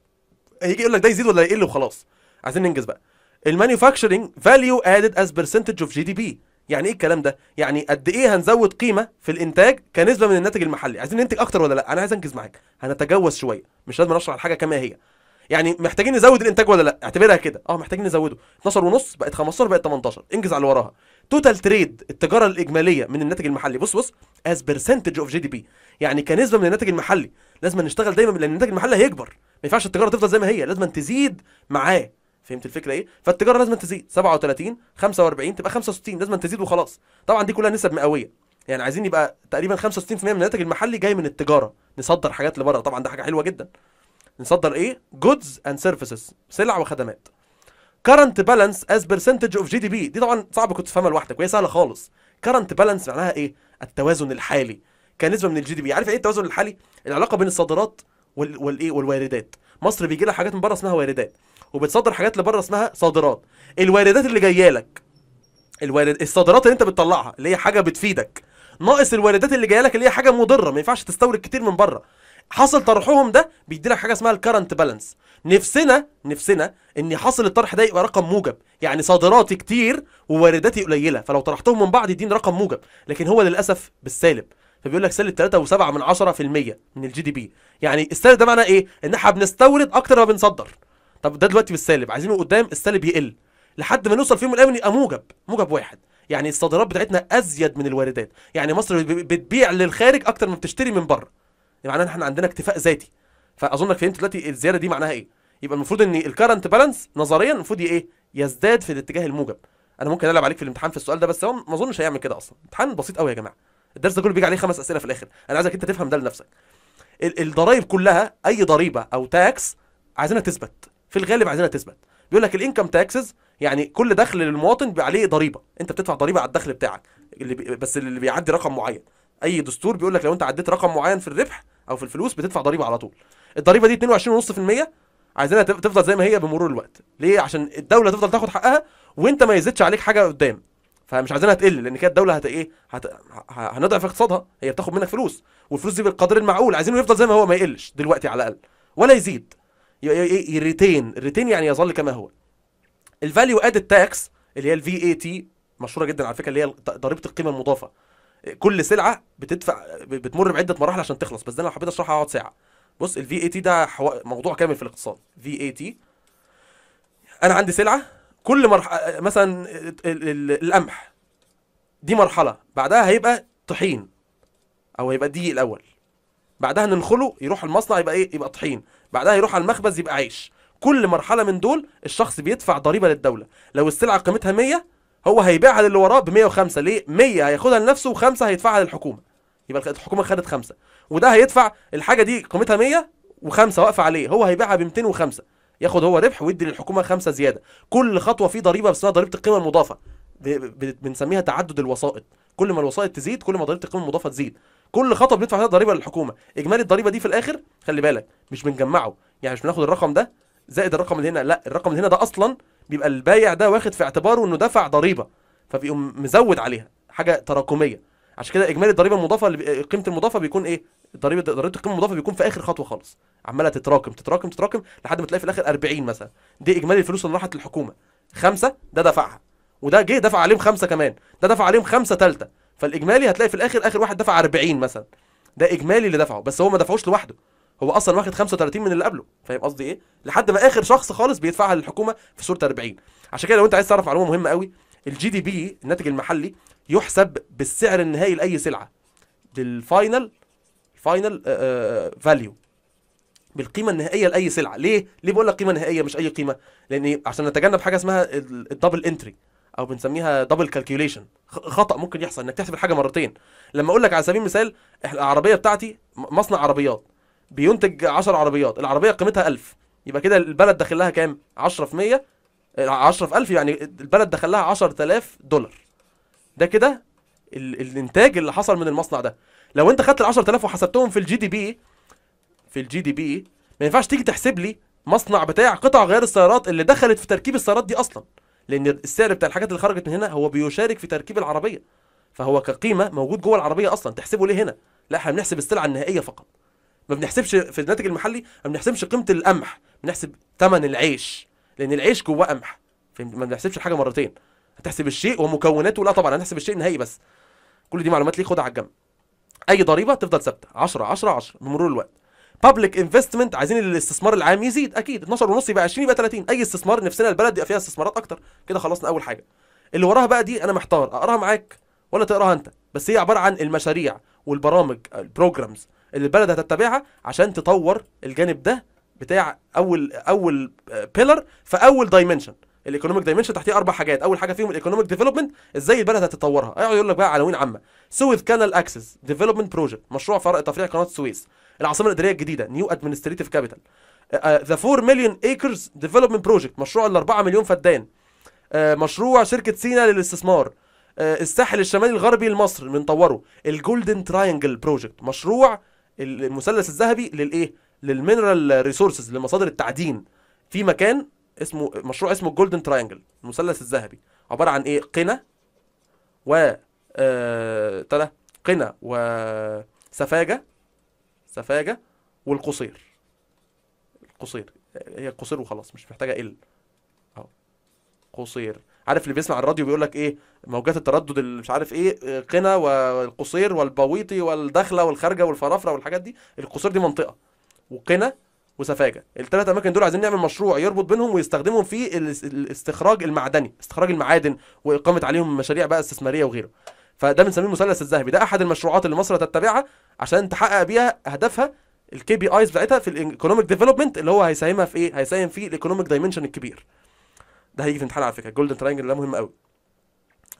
هيجي يقول لك ده يزيد ولا يقل وخلاص عايزين ننجز بقى المانيفاكتشرنج فاليو ادد از برسنتج اوف جي دي بي يعني ايه الكلام ده يعني قد ايه هنزود قيمه في الانتاج كنسبه من الناتج المحلي عايزين ننتج اكتر ولا لا انا عايز انجز معاك هنتجوز شويه مش لازم نشرح الحاجه كما هي يعني محتاجين نزود الانتاج ولا لا اعتبرها كده اه محتاجين نزوده 12 ونص بقت 15 بقت 18 انجز على اللي وراها توتال تريد التجاره الاجماليه من الناتج المحلي بص بص از برسنتج اوف جي دي بي يعني كنسبه من الناتج المحلي لازم نشتغل دايما لان الناتج المحلي هيكبر ما ينفعش التجاره تفضل زي ما هي لازم تزيد معاه فهمت الفكره ايه فالتجاره لازم تزيد 37 45 تبقى 65 لازم تزيد وخلاص طبعا دي كلها نسب مئويه يعني عايزين يبقى تقريبا 65% من الناتج المحلي جاي من التجاره نصدر حاجات لبره طبعا ده حاجه حلوه جدا نصدر ايه جودز اند سيرفيسز سلع وخدمات كرنت بالانس از برسنتج اوف جي دي بي دي طبعا صعب كنت تفهمها لوحدك وهي سهله خالص كرنت بالانس معناها ايه التوازن الحالي كنسبه من الجي دي بي عارف ايه التوازن الحالي العلاقه بين الصادرات والايه والواردات مصر بيجي لها حاجات من بره اسمها واردات وبتصدر حاجات لبره اسمها صادرات الواردات اللي جايه لك الوارد الصادرات اللي انت بتطلعها اللي هي حاجه بتفيدك ناقص الواردات اللي جايه لك اللي هي حاجه مضره ما ينفعش تستورد كتير من بره حصل طرحهم ده بيدي لك حاجه اسمها الكرنت بالانس نفسنا نفسنا ان حصل الطرح ده يبقى رقم موجب يعني صادراتي كتير ووارداتي قليله فلو طرحتهم من بعض يديني رقم موجب لكن هو للاسف بالسالب فبيقول لك سالب 3.7 من 10% من الجي دي بي يعني السالب ده معناه ايه ان احنا بنستورد اكتر ما بنصدر طب ده دلوقتي بالسالب عايزينه قدام السالب يقل لحد ما نوصل فيهم الامن يبقى آه، موجب موجب واحد يعني الصادرات بتاعتنا ازيد من الواردات يعني مصر بتبيع للخارج اكتر ما بتشتري من بره يعني معناها احنا عندنا اكتفاء ذاتي فاظنك فهمت دلوقتي الزياده دي معناها ايه يبقى المفروض ان الكرنت بالانس نظريا المفروض ايه يزداد في الاتجاه الموجب انا ممكن العب عليك في الامتحان في السؤال ده بس هو ما اظنش هيعمل كده اصلا امتحان بسيط قوي يا جماعه الدرس ده كله بيجي عليه خمس اسئله في الاخر انا عايزك انت تفهم ده لنفسك الضرايب كلها اي ضريبه او تاكس عايزينها تثبت في الغالب عايزينها تثبت بيقول لك الانكم تاكسز يعني كل دخل للمواطن بيبقى عليه ضريبه انت بتدفع ضريبه على الدخل بتاعك اللي بي... بس اللي بيعدي رقم معين اي دستور بيقول لك لو انت عديت رقم معين في الربح او في الفلوس بتدفع ضريبه على طول الضريبه دي 22.5% عايزينها تفضل زي ما هي بمرور الوقت ليه عشان الدوله تفضل تاخد حقها وانت ما يزيدش عليك حاجه قدام فمش عايزينها تقل لان كده الدوله هت ايه هت... هنضعف اقتصادها هي بتاخد منك فلوس والفلوس دي بالقدر المعقول عايزينه يفضل زي ما هو ما يقلش دلوقتي على الاقل ولا يزيد يريتين ريتين يعني يظل كما هو الفاليو ادد تاكس اللي هي الفي اي تي مشهوره جدا على فكره اللي هي ضريبه القيمه المضافه كل سلعه بتدفع بتمر بعده مراحل عشان تخلص بس ده انا لو حبيت اشرحها هقعد ساعه بص الفي اي تي ده حو... موضوع كامل في الاقتصاد في اي تي انا عندي سلعه كل مرحله مثلا ال... ال... القمح دي مرحله بعدها هيبقى طحين او هيبقى دي الاول بعدها ننخله يروح المصنع يبقى ايه يبقى طحين بعدها يروح على المخبز يبقى عيش كل مرحله من دول الشخص بيدفع ضريبه للدوله لو السلعه قيمتها 100 هو هيبيعها للي وراه ب 105 ليه 100 هياخدها لنفسه و5 هيدفعها للحكومه يبقى الحكومه خدت 5 وده هيدفع الحاجه دي قيمتها 100 و5 واقفه عليه هو هيبيعها ب 205 ياخد هو ربح ويدي للحكومه 5 زياده كل خطوه فيه ضريبه اسمها ضريبه القيمه المضافه بنسميها تعدد الوسائط كل ما الوسائط تزيد كل ما ضريبه القيمه المضافه تزيد كل خطوه بندفع فيها ضريبه للحكومه اجمالي الضريبه دي في الاخر خلي بالك مش بنجمعه يعني مش بناخد الرقم ده زائد الرقم اللي هنا لا الرقم اللي هنا ده اصلا بيبقى البايع ده واخد في اعتباره انه دفع ضريبه فبيقوم مزود عليها حاجه تراكميه عشان كده اجمالي الضريبه المضافه اللي قيمه المضافه بيكون ايه ضريبه ضريبه القيمه المضافه بيكون في اخر خطوه خالص عماله تتراكم تتراكم تتراكم لحد ما تلاقي في الاخر 40 مثلا دي اجمالي الفلوس اللي راحت للحكومه خمسه ده دفعها وده جه دفع عليهم خمسه كمان ده دفع عليهم خمسه ثالثه فالاجمالي هتلاقي في الاخر اخر واحد دفع 40 مثلا ده اجمالي اللي دفعه بس هو ما دفعوش لوحده هو اصلا واخد 35 من اللي قبله فاهم قصدي ايه لحد ما اخر شخص خالص بيدفعها للحكومه في صوره 40 عشان كده لو انت عايز تعرف معلومه مهمه قوي الجي دي بي الناتج المحلي يحسب بالسعر النهائي لاي سلعه بالفاينل فاينل فاليو آه، آه، آه، بالقيمه النهائيه لاي سلعه ليه ليه بقول لك قيمه نهائيه مش اي قيمه لان عشان نتجنب حاجه اسمها الدبل انتري او بنسميها دبل كالكيوليشن خطا ممكن يحصل انك تحسب الحاجه مرتين لما اقول لك على سبيل المثال العربيه بتاعتي مصنع عربيات بينتج 10 عربيات العربيه قيمتها 1000 يبقى كده البلد داخل لها كام 10 في 100 10 في 1000 يعني البلد دخل لها 10000 دولار ده كده ال... الانتاج اللي حصل من المصنع ده لو انت خدت ال 10000 وحسبتهم في الجي دي بي في الجي دي بي ما ينفعش تيجي تحسب لي مصنع بتاع قطع غيار السيارات اللي دخلت في تركيب السيارات دي اصلا لان السعر بتاع الحاجات اللي خرجت من هنا هو بيشارك في تركيب العربيه فهو كقيمه موجود جوه العربيه اصلا تحسبه ليه هنا لا احنا بنحسب السلعه النهائيه فقط ما بنحسبش في الناتج المحلي ما بنحسبش قيمه القمح بنحسب ثمن العيش لان العيش جواه قمح ما بنحسبش الحاجه مرتين هتحسب الشيء ومكوناته لا طبعا هنحسب الشيء النهائي بس كل دي معلومات ليك خدها على الجنب اي ضريبه تفضل ثابته 10 10 10 بمرور الوقت بابليك انفستمنت عايزين الاستثمار العام يزيد اكيد 12 ونص يبقى 20 يبقى 30 اي استثمار نفسنا البلد يبقى فيها استثمارات اكتر كده خلصنا اول حاجه اللي وراها بقى دي انا محتار اقراها معاك ولا تقراها انت بس هي عباره عن المشاريع والبرامج البروجرامز اللي البلد هتتبعها عشان تطور الجانب ده بتاع اول اول بيلر في اول دايمنشن الايكونوميك دايمنشن تحتيه اربع حاجات اول حاجه فيهم الايكونوميك ديفلوبمنت ازاي البلد هتتطورها يقعد أيوة، يقول لك بقى عناوين عامه سويس كانال اكسس ديفلوبمنت بروجكت مشروع فرق تفريع قناه السويس العاصمه الاداريه الجديده نيو ادمنستريتيف كابيتال ذا 4 مليون ايكرز ديفلوبمنت بروجكت مشروع ال 4 مليون فدان آه، مشروع شركه سينا للاستثمار آه، الساحل الشمالي الغربي لمصر بنطوره الجولدن تراينجل بروجكت مشروع المثلث الذهبي للايه للمينرال ريسورسز لمصادر التعدين في مكان اسمه مشروع اسمه الجولدن تراينجل المثلث الذهبي عباره عن ايه قنا و آه... قنا وسفاجه السفاجه والقصير القصير هي القصير وخلاص مش محتاجه ال اهو قصير عارف اللي بيسمع الراديو بيقول لك ايه موجات التردد اللي مش عارف ايه قنا والقصير والبويطي والدخله والخارجه والفرافره والحاجات دي القصير دي منطقه وقنا وسفاجه الثلاث اماكن دول عايزين نعمل مشروع يربط بينهم ويستخدمهم في الاستخراج المعدني استخراج المعادن واقامه عليهم مشاريع بقى استثماريه وغيره فده بنسميه المثلث الذهبي ده احد المشروعات اللي مصر هتتبعها عشان تحقق بيها اهدافها الكي بي ايز بتاعتها في الايكونوميك ديفلوبمنت اللي هو هيساهمها في ايه هيساهم في الايكونوميك دايمنشن الكبير ده هيجي في امتحان على فكره الجولدن ترينجل ده مهم قوي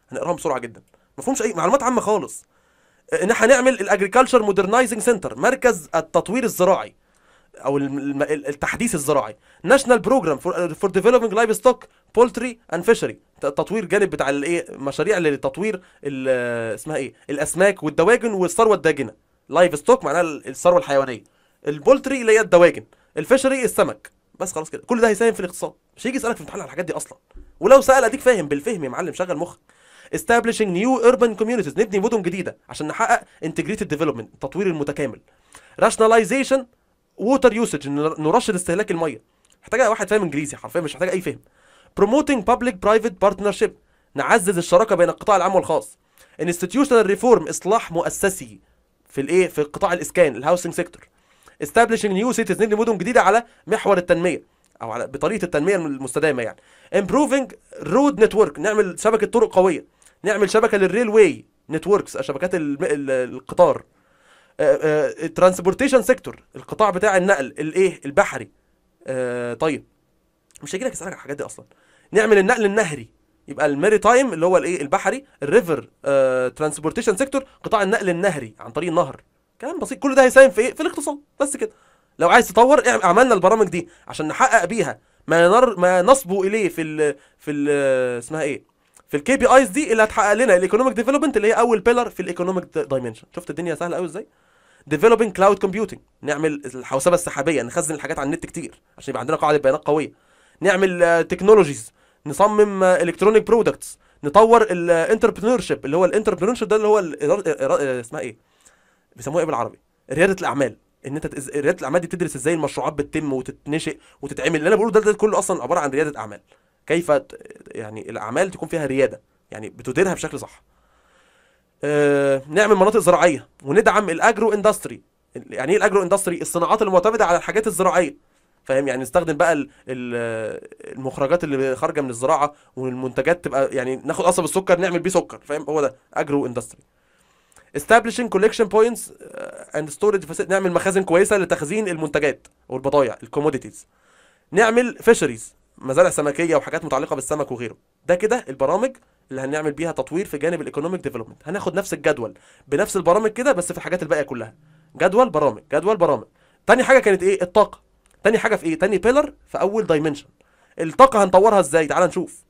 هنقراها بسرعه جدا ما فيهمش اي معلومات عامه خالص ان احنا هنعمل الاجريكلتشر مودرنايزنج سنتر مركز التطوير الزراعي او التحديث الزراعي ناشونال بروجرام فور ديفلوبينج لايف ستوك بولتري اند فيشري تطوير جانب بتاع الايه مشاريع لتطوير اسمها ايه الاسماك والدواجن والثروه الداجنه لايف ستوك معناها الثروه الحيوانيه البولتري اللي هي الدواجن الفيشري السمك بس خلاص كده كل ده هيساهم في الاقتصاد مش هيجي يسالك في امتحان على الحاجات دي اصلا ولو سال اديك فاهم بالفهم يا معلم شغل مخك establishing new urban communities نبني مدن جديده عشان نحقق integrated development التطوير المتكامل rationalization ووتر يوسج نرشد استهلاك الميه محتاجه واحد فاهم انجليزي حرفيا مش محتاجه اي فهم بروموتنج بابليك برايفت بارتنرشيب نعزز الشراكه بين القطاع العام والخاص انستتيوشنال ريفورم اصلاح مؤسسي في الايه في قطاع الاسكان الهاوسنج سيكتور استابليشنج نيو سيتيز نبني مدن جديده على محور التنميه او على بطريقه التنميه المستدامه يعني امبروفينج رود نتورك نعمل شبكه طرق قويه نعمل شبكه للريل واي نتوركس شبكات القطار آه، آه، ترانسبورتيشن سيكتور القطاع بتاع النقل الايه البحري آه طيب مش هيجي لك اسالك على الحاجات دي اصلا نعمل النقل النهري يبقى الميري تايم اللي هو الايه البحري الريفر آه، ترانسبورتيشن سيكتور قطاع النقل النهري عن طريق النهر كلام بسيط كل ده هيساهم في ايه في الاقتصاد بس كده لو عايز تطور عملنا البرامج دي عشان نحقق بيها ما نر... ما نصبوا اليه في الـ في الـ اسمها ايه في الكي بي ايز دي اللي هتحقق لنا الايكونوميك ديفلوبمنت اللي هي اول بيلر في الايكونوميك دايمنشن شفت الدنيا سهله قوي ازاي ديفلوبينج كلاود كومبيوتنج نعمل الحوسبه السحابيه نخزن الحاجات على النت كتير عشان يبقى عندنا قاعده بيانات قويه نعمل تكنولوجيز آه، نصمم الكترونيك آه، برودكتس نطور الانتربرنور آه، شيب اللي هو الانتربرنور شيب ده اللي هو اسمها ايه بيسموها ايه بالعربي رياده الاعمال ان انت تز... رياده الاعمال دي بتدرس ازاي المشروعات بتتم وتتنشئ وتتعمل اللي انا بقوله ده, ده كله اصلا عباره عن رياده اعمال كيف يعني الاعمال تكون فيها رياده يعني بتديرها بشكل صح آه، نعمل مناطق زراعيه وندعم الاجرو اندستري يعني ايه الاجرو اندستري الصناعات المعتمده على الحاجات الزراعيه فاهم يعني نستخدم بقى المخرجات اللي خارجه من الزراعه والمنتجات تبقى يعني ناخد قصب السكر نعمل بيه سكر فاهم هو ده اجرو اندستري establishing collection points آه، and storage نعمل مخازن كويسه لتخزين المنتجات والبضائع الكوموديتيز نعمل فيشريز مزارع سمكيه وحاجات متعلقه بالسمك وغيره ده كده البرامج اللي هنعمل بيها تطوير في جانب الايكونوميك ديفلوبمنت هناخد نفس الجدول بنفس البرامج كده بس في الحاجات الباقيه كلها جدول برامج جدول برامج تاني حاجه كانت ايه الطاقه تاني حاجه في ايه تاني بيلر في اول دايمنشن الطاقه هنطورها ازاي تعال نشوف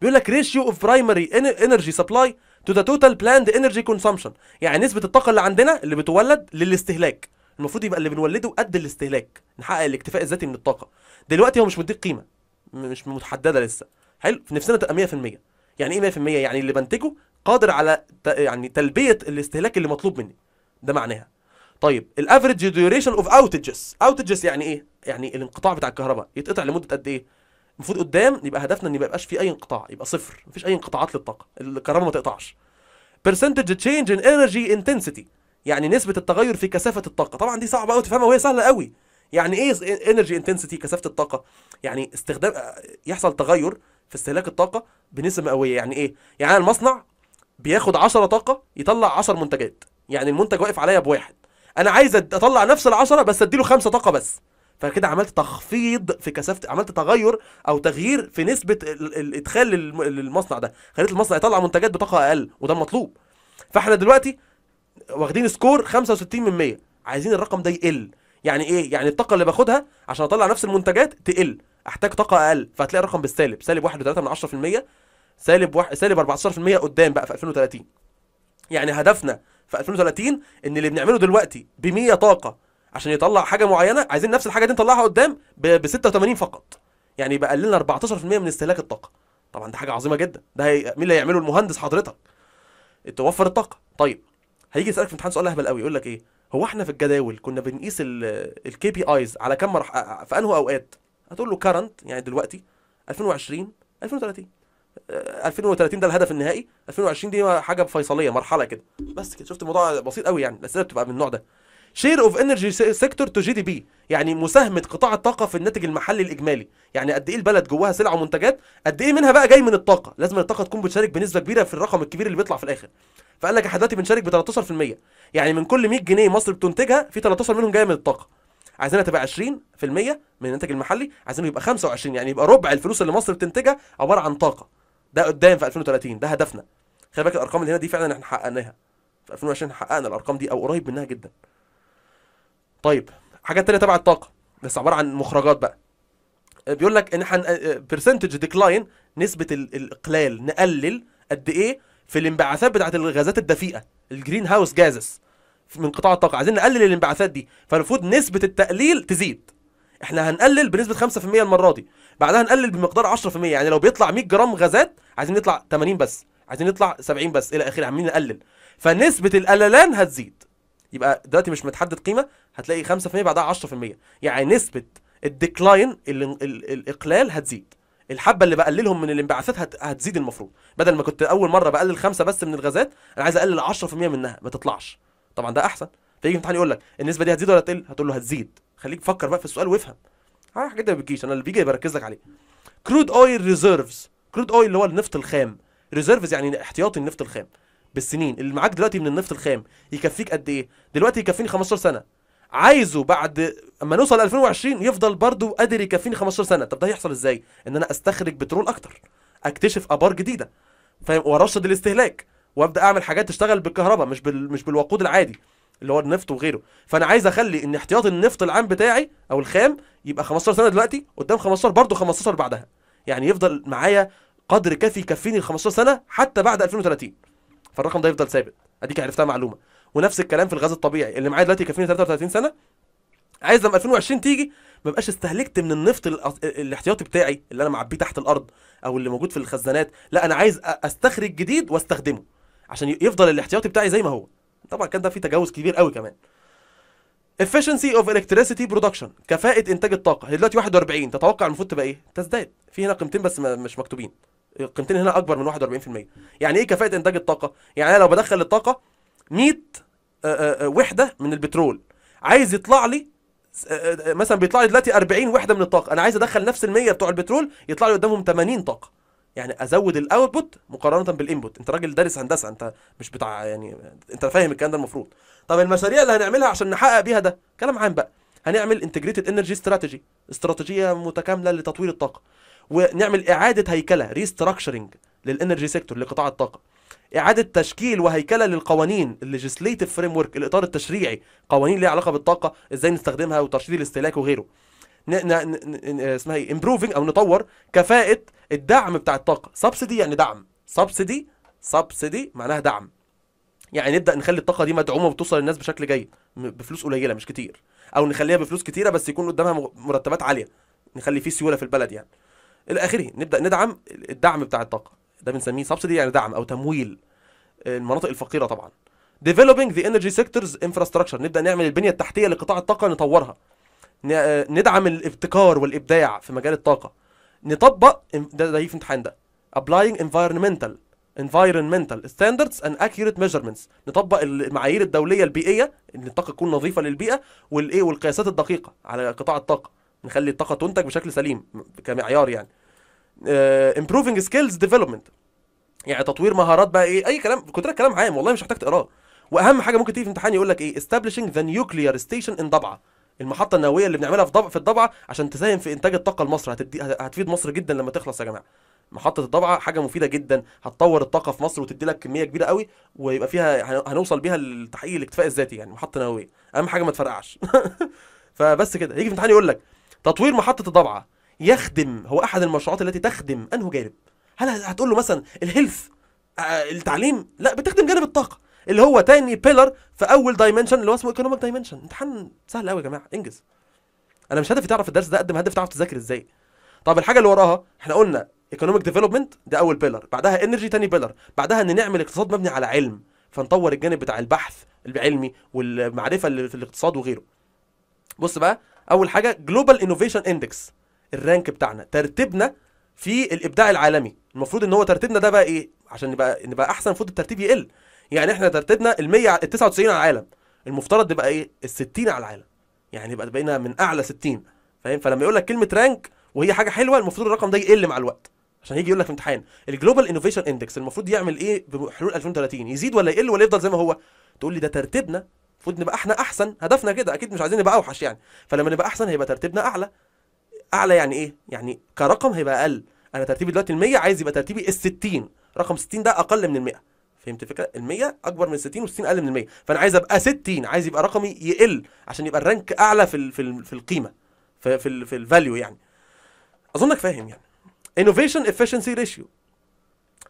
بيقول لك ريشيو اوف برايمري انرجي سبلاي تو ذا توتال بلاند انرجي كونسومشن يعني نسبه الطاقه اللي عندنا اللي بتولد للاستهلاك المفروض يبقى اللي بنولده قد الاستهلاك نحقق الاكتفاء الذاتي من الطاقه دلوقتي هو مش مديك قيمه مش متحدده لسه حلو في نفسنا تبقى 100% يعني ايه 100% يعني اللي بنتجه قادر على يعني تلبيه الاستهلاك اللي مطلوب مني ده معناها طيب الافريج ديوريشن اوف اوتجز اوتجز يعني ايه يعني الانقطاع بتاع الكهرباء يتقطع لمده قد ايه المفروض قدام يبقى هدفنا ان ما يبقاش في اي انقطاع يبقى صفر مفيش اي انقطاعات للطاقه الكهرباء ما تقطعش percentage change in energy intensity يعني نسبه التغير في كثافه الطاقه طبعا دي صعبه قوي تفهمها وهي سهله قوي يعني ايه energy intensity كثافه الطاقه يعني استخدام يحصل تغير في استهلاك الطاقه بنسبه مئويه يعني ايه يعني المصنع بياخد 10 طاقه يطلع 10 منتجات يعني المنتج واقف عليا بواحد انا عايز اطلع نفس ال10 بس اديله 5 طاقه بس فكده عملت تخفيض في كثافه عملت تغير او تغيير في نسبه الادخال للمصنع ده خليت المصنع يطلع منتجات بطاقه اقل وده المطلوب فاحنا دلوقتي واخدين سكور 65 من 100 عايزين الرقم ده يقل يعني ايه يعني الطاقه اللي باخدها عشان اطلع نفس المنتجات تقل احتاج طاقه اقل فهتلاقي الرقم بالسالب سالب 1.3 من 10% سالب واحد سالب 14% قدام بقى في 2030 يعني هدفنا في 2030 ان اللي بنعمله دلوقتي ب 100 طاقه عشان يطلع حاجه معينه عايزين نفس الحاجه دي نطلعها قدام ب 86 فقط يعني يبقى قللنا 14% من استهلاك الطاقه طبعا ده حاجه عظيمه جدا ده هي... مين اللي هيعمله المهندس حضرتك توفر الطاقه طيب هيجي يسالك في امتحان سؤال اهبل قوي يقول لك ايه هو احنا في الجداول كنا بنقيس الكي بي ايز على كم مرح... في انه اوقات هتقول له كارنت يعني دلوقتي 2020 2030 2030 ده الهدف النهائي 2020 دي حاجه فيصليه مرحله كده بس كده شفت الموضوع بسيط قوي يعني الاسئله بتبقى من النوع ده شير اوف انرجي سيكتور تو جي دي بي يعني مساهمه قطاع الطاقه في الناتج المحلي الاجمالي يعني قد ايه البلد جواها سلع ومنتجات قد ايه منها بقى جاي من الطاقه لازم الطاقه تكون بتشارك بنسبه كبيره في الرقم الكبير اللي بيطلع في الاخر فقال لك احنا دلوقتي بنشارك ب 13% يعني من كل 100 جنيه مصر بتنتجها في 13 منهم جايه من الطاقه عايزينها تبقى 20% من الانتاج المحلي عايزينه يبقى 25 يعني يبقى ربع الفلوس اللي مصر بتنتجها عباره عن طاقه ده قدام في 2030 ده هدفنا خلي بالك الارقام اللي هنا دي فعلا احنا حققناها في 2020 حققنا الارقام دي او قريب منها جدا طيب حاجات تانية تبع الطاقه بس عباره عن مخرجات بقى آه، بيقول لك ان احنا برسنتج ديكلاين نسبه الاقلال نقلل قد ايه في الانبعاثات بتاعه الغازات الدفيئه الجرين هاوس جازز من قطاع الطاقه عايزين نقلل الانبعاثات دي فالمفروض نسبه التقليل تزيد احنا هنقلل بنسبه 5% المره دي بعدها هنقلل بمقدار 10% يعني لو بيطلع 100 جرام غازات عايزين نطلع 80 بس عايزين نطلع 70 بس الى اخره عمالين نقلل فنسبه الاللان هتزيد يبقى دلوقتي مش متحدد قيمه هتلاقي 5% بعدها 10% يعني نسبه الديكلاين الاقلال هتزيد الحبه اللي بقللهم من الانبعاثات هتزيد المفروض بدل ما كنت اول مره بقلل خمسة بس من الغازات انا عايز اقلل 10% منها ما تطلعش طبعا ده احسن فيجي امتحان يقول لك النسبه دي هتزيد ولا تقل هتقول له هتزيد خليك فكر بقى في السؤال وافهم اه حاجات ما بتجيش انا اللي بيجي بركز لك عليه كرود اويل ريزيرفز كرود اويل اللي هو النفط الخام ريزيرفز يعني احتياطي النفط الخام بالسنين اللي معاك دلوقتي من النفط الخام يكفيك قد ايه دلوقتي يكفيني 15 سنه عايزه بعد اما نوصل ل 2020 يفضل برضه قادر يكفيني 15 سنه طب ده هيحصل ازاي ان انا استخرج بترول اكتر اكتشف ابار جديده فاهم وارشد الاستهلاك وابدا اعمل حاجات تشتغل بالكهرباء مش بال... مش بالوقود العادي اللي هو النفط وغيره فانا عايز اخلي ان احتياطي النفط العام بتاعي او الخام يبقى 15 سنه دلوقتي قدام 15 برضه 15 بعدها يعني يفضل معايا قدر كافي يكفيني ال 15 سنه حتى بعد 2030 فالرقم ده يفضل ثابت اديك عرفتها معلومه ونفس الكلام في الغاز الطبيعي اللي معايا دلوقتي يكفيني 33 سنه عايز لما 2020 تيجي ما بقاش استهلكت من النفط الاحتياطي بتاعي اللي انا معبيه تحت الارض او اللي موجود في الخزانات لا انا عايز استخرج جديد واستخدمه عشان يفضل الاحتياطي بتاعي زي ما هو طبعا كان ده في تجاوز كبير قوي كمان efficiency of electricity production كفاءة انتاج الطاقة هي دلوقتي 41 تتوقع المفروض تبقى ايه؟ تزداد في هنا قيمتين بس مش مكتوبين القيمتين هنا اكبر من 41% يعني ايه كفاءة انتاج الطاقة؟ يعني انا لو بدخل الطاقة 100 آه، آه، آه، وحدة من البترول عايز يطلع لي مثلا بيطلع لي دلوقتي 40 وحدة من الطاقة انا عايز ادخل نفس المية بتوع البترول يطلع لي قدامهم 80 طاقة يعني ازود الاوتبوت مقارنه بالانبوت انت راجل دارس هندسه انت مش بتاع يعني انت فاهم الكلام ده المفروض طب المشاريع اللي هنعملها عشان نحقق بيها ده كلام عام بقى هنعمل انتجريتد انرجي استراتيجي استراتيجيه متكامله لتطوير الطاقه ونعمل اعاده هيكله ريستراكشرنج للانرجي سيكتور لقطاع الطاقه اعاده تشكيل وهيكله للقوانين الليجيسليتيف فريم ورك الاطار التشريعي قوانين ليها علاقه بالطاقه ازاي نستخدمها وترشيد الاستهلاك وغيره آه، اسمها ايه امبروفنج او نطور كفاءه الدعم بتاع الطاقه سبسيدي يعني دعم سبسيدي سبسيدي معناها دعم يعني نبدا نخلي الطاقه دي مدعومه وتوصل للناس بشكل جيد بفلوس قليله مش كتير او نخليها بفلوس كتيره بس يكون قدامها مرتبات عاليه نخلي فيه سيوله في البلد يعني الى اخره نبدا ندعم الدعم بتاع الطاقه ده بنسميه سبسيدي يعني دعم او تمويل المناطق الفقيره طبعا ديفلوبينج ذا انرجي سيكتورز انفراستراكشر نبدا نعمل البنيه التحتيه لقطاع الطاقه نطورها آه، ندعم الابتكار والابداع في مجال الطاقه نطبق ده ده في امتحان ده applying environmental environmental standards and accurate measurements نطبق المعايير الدوليه البيئيه ان الطاقه تكون نظيفه للبيئه والايه والقياسات الدقيقه على قطاع الطاقه نخلي الطاقه تنتج بشكل سليم كمعيار يعني uh, improving skills development يعني تطوير مهارات بقى ايه اي كلام كنت لك كلام عام والله مش محتاج تقراه واهم حاجه ممكن تيجي في امتحان يقول لك ايه establishing the nuclear station in ضبعه المحطه النوويه اللي بنعملها في في الضبعه عشان تساهم في انتاج الطاقه لمصر هتدي هتفيد مصر جدا لما تخلص يا جماعه محطه الضبعه حاجه مفيده جدا هتطور الطاقه في مصر وتدي لك كميه كبيره قوي ويبقى فيها هنوصل بيها لتحقيق الاكتفاء الذاتي يعني محطه نوويه اهم حاجه ما تفرقعش فبس كده يجي في امتحان يقول لك تطوير محطه الضبعه يخدم هو احد المشروعات التي تخدم انه جانب هل هتقول له مثلا الهيلث آه، التعليم لا بتخدم جانب الطاقه اللي هو تاني بيلر في اول دايمنشن اللي هو اسمه ايكونوميك دايمنشن امتحان سهل قوي يا جماعه انجز انا مش هدفي تعرف الدرس ده قد ما هدفي تعرف تذاكر ازاي طب الحاجه اللي وراها احنا قلنا ايكونوميك ديفلوبمنت ده اول بيلر بعدها انرجي تاني بيلر بعدها ان نعمل اقتصاد مبني على علم فنطور الجانب بتاع البحث العلمي والمعرفه اللي في الاقتصاد وغيره بص بقى اول حاجه جلوبال انوفيشن اندكس الرانك بتاعنا ترتيبنا في الابداع العالمي المفروض ان هو ترتيبنا ده بقى ايه عشان نبقى نبقى احسن المفروض الترتيب يقل يعني احنا ترتيبنا ال 100 ال 99 على العالم المفترض تبقى ايه ال 60 على العالم يعني يبقى بقينا من اعلى 60 فاهم فلما يقول لك كلمه رانك وهي حاجه حلوه المفروض الرقم ده يقل مع الوقت عشان يجي يقول لك في امتحان الجلوبال انوفيشن اندكس المفروض يعمل ايه بحلول 2030 يزيد ولا يقل ولا يفضل زي ما هو تقول لي ده ترتيبنا المفروض نبقى احنا احسن هدفنا كده اكيد مش عايزين نبقى اوحش يعني فلما نبقى احسن هيبقى ترتيبنا اعلى اعلى يعني ايه يعني كرقم هيبقى اقل انا ترتيبي دلوقتي ال100 عايز يبقى ترتيبي ال60 رقم 60 ده اقل من ال100 فهمت الفكره ال100 اكبر من 60 و60 اقل من ال100 فانا عايز ابقى 60 عايز يبقى رقمي يقل عشان يبقى الرانك اعلى في الـ في, الـ في القيمه في في, في الفاليو يعني اظنك فاهم يعني انوفيشن افشنسي ريشيو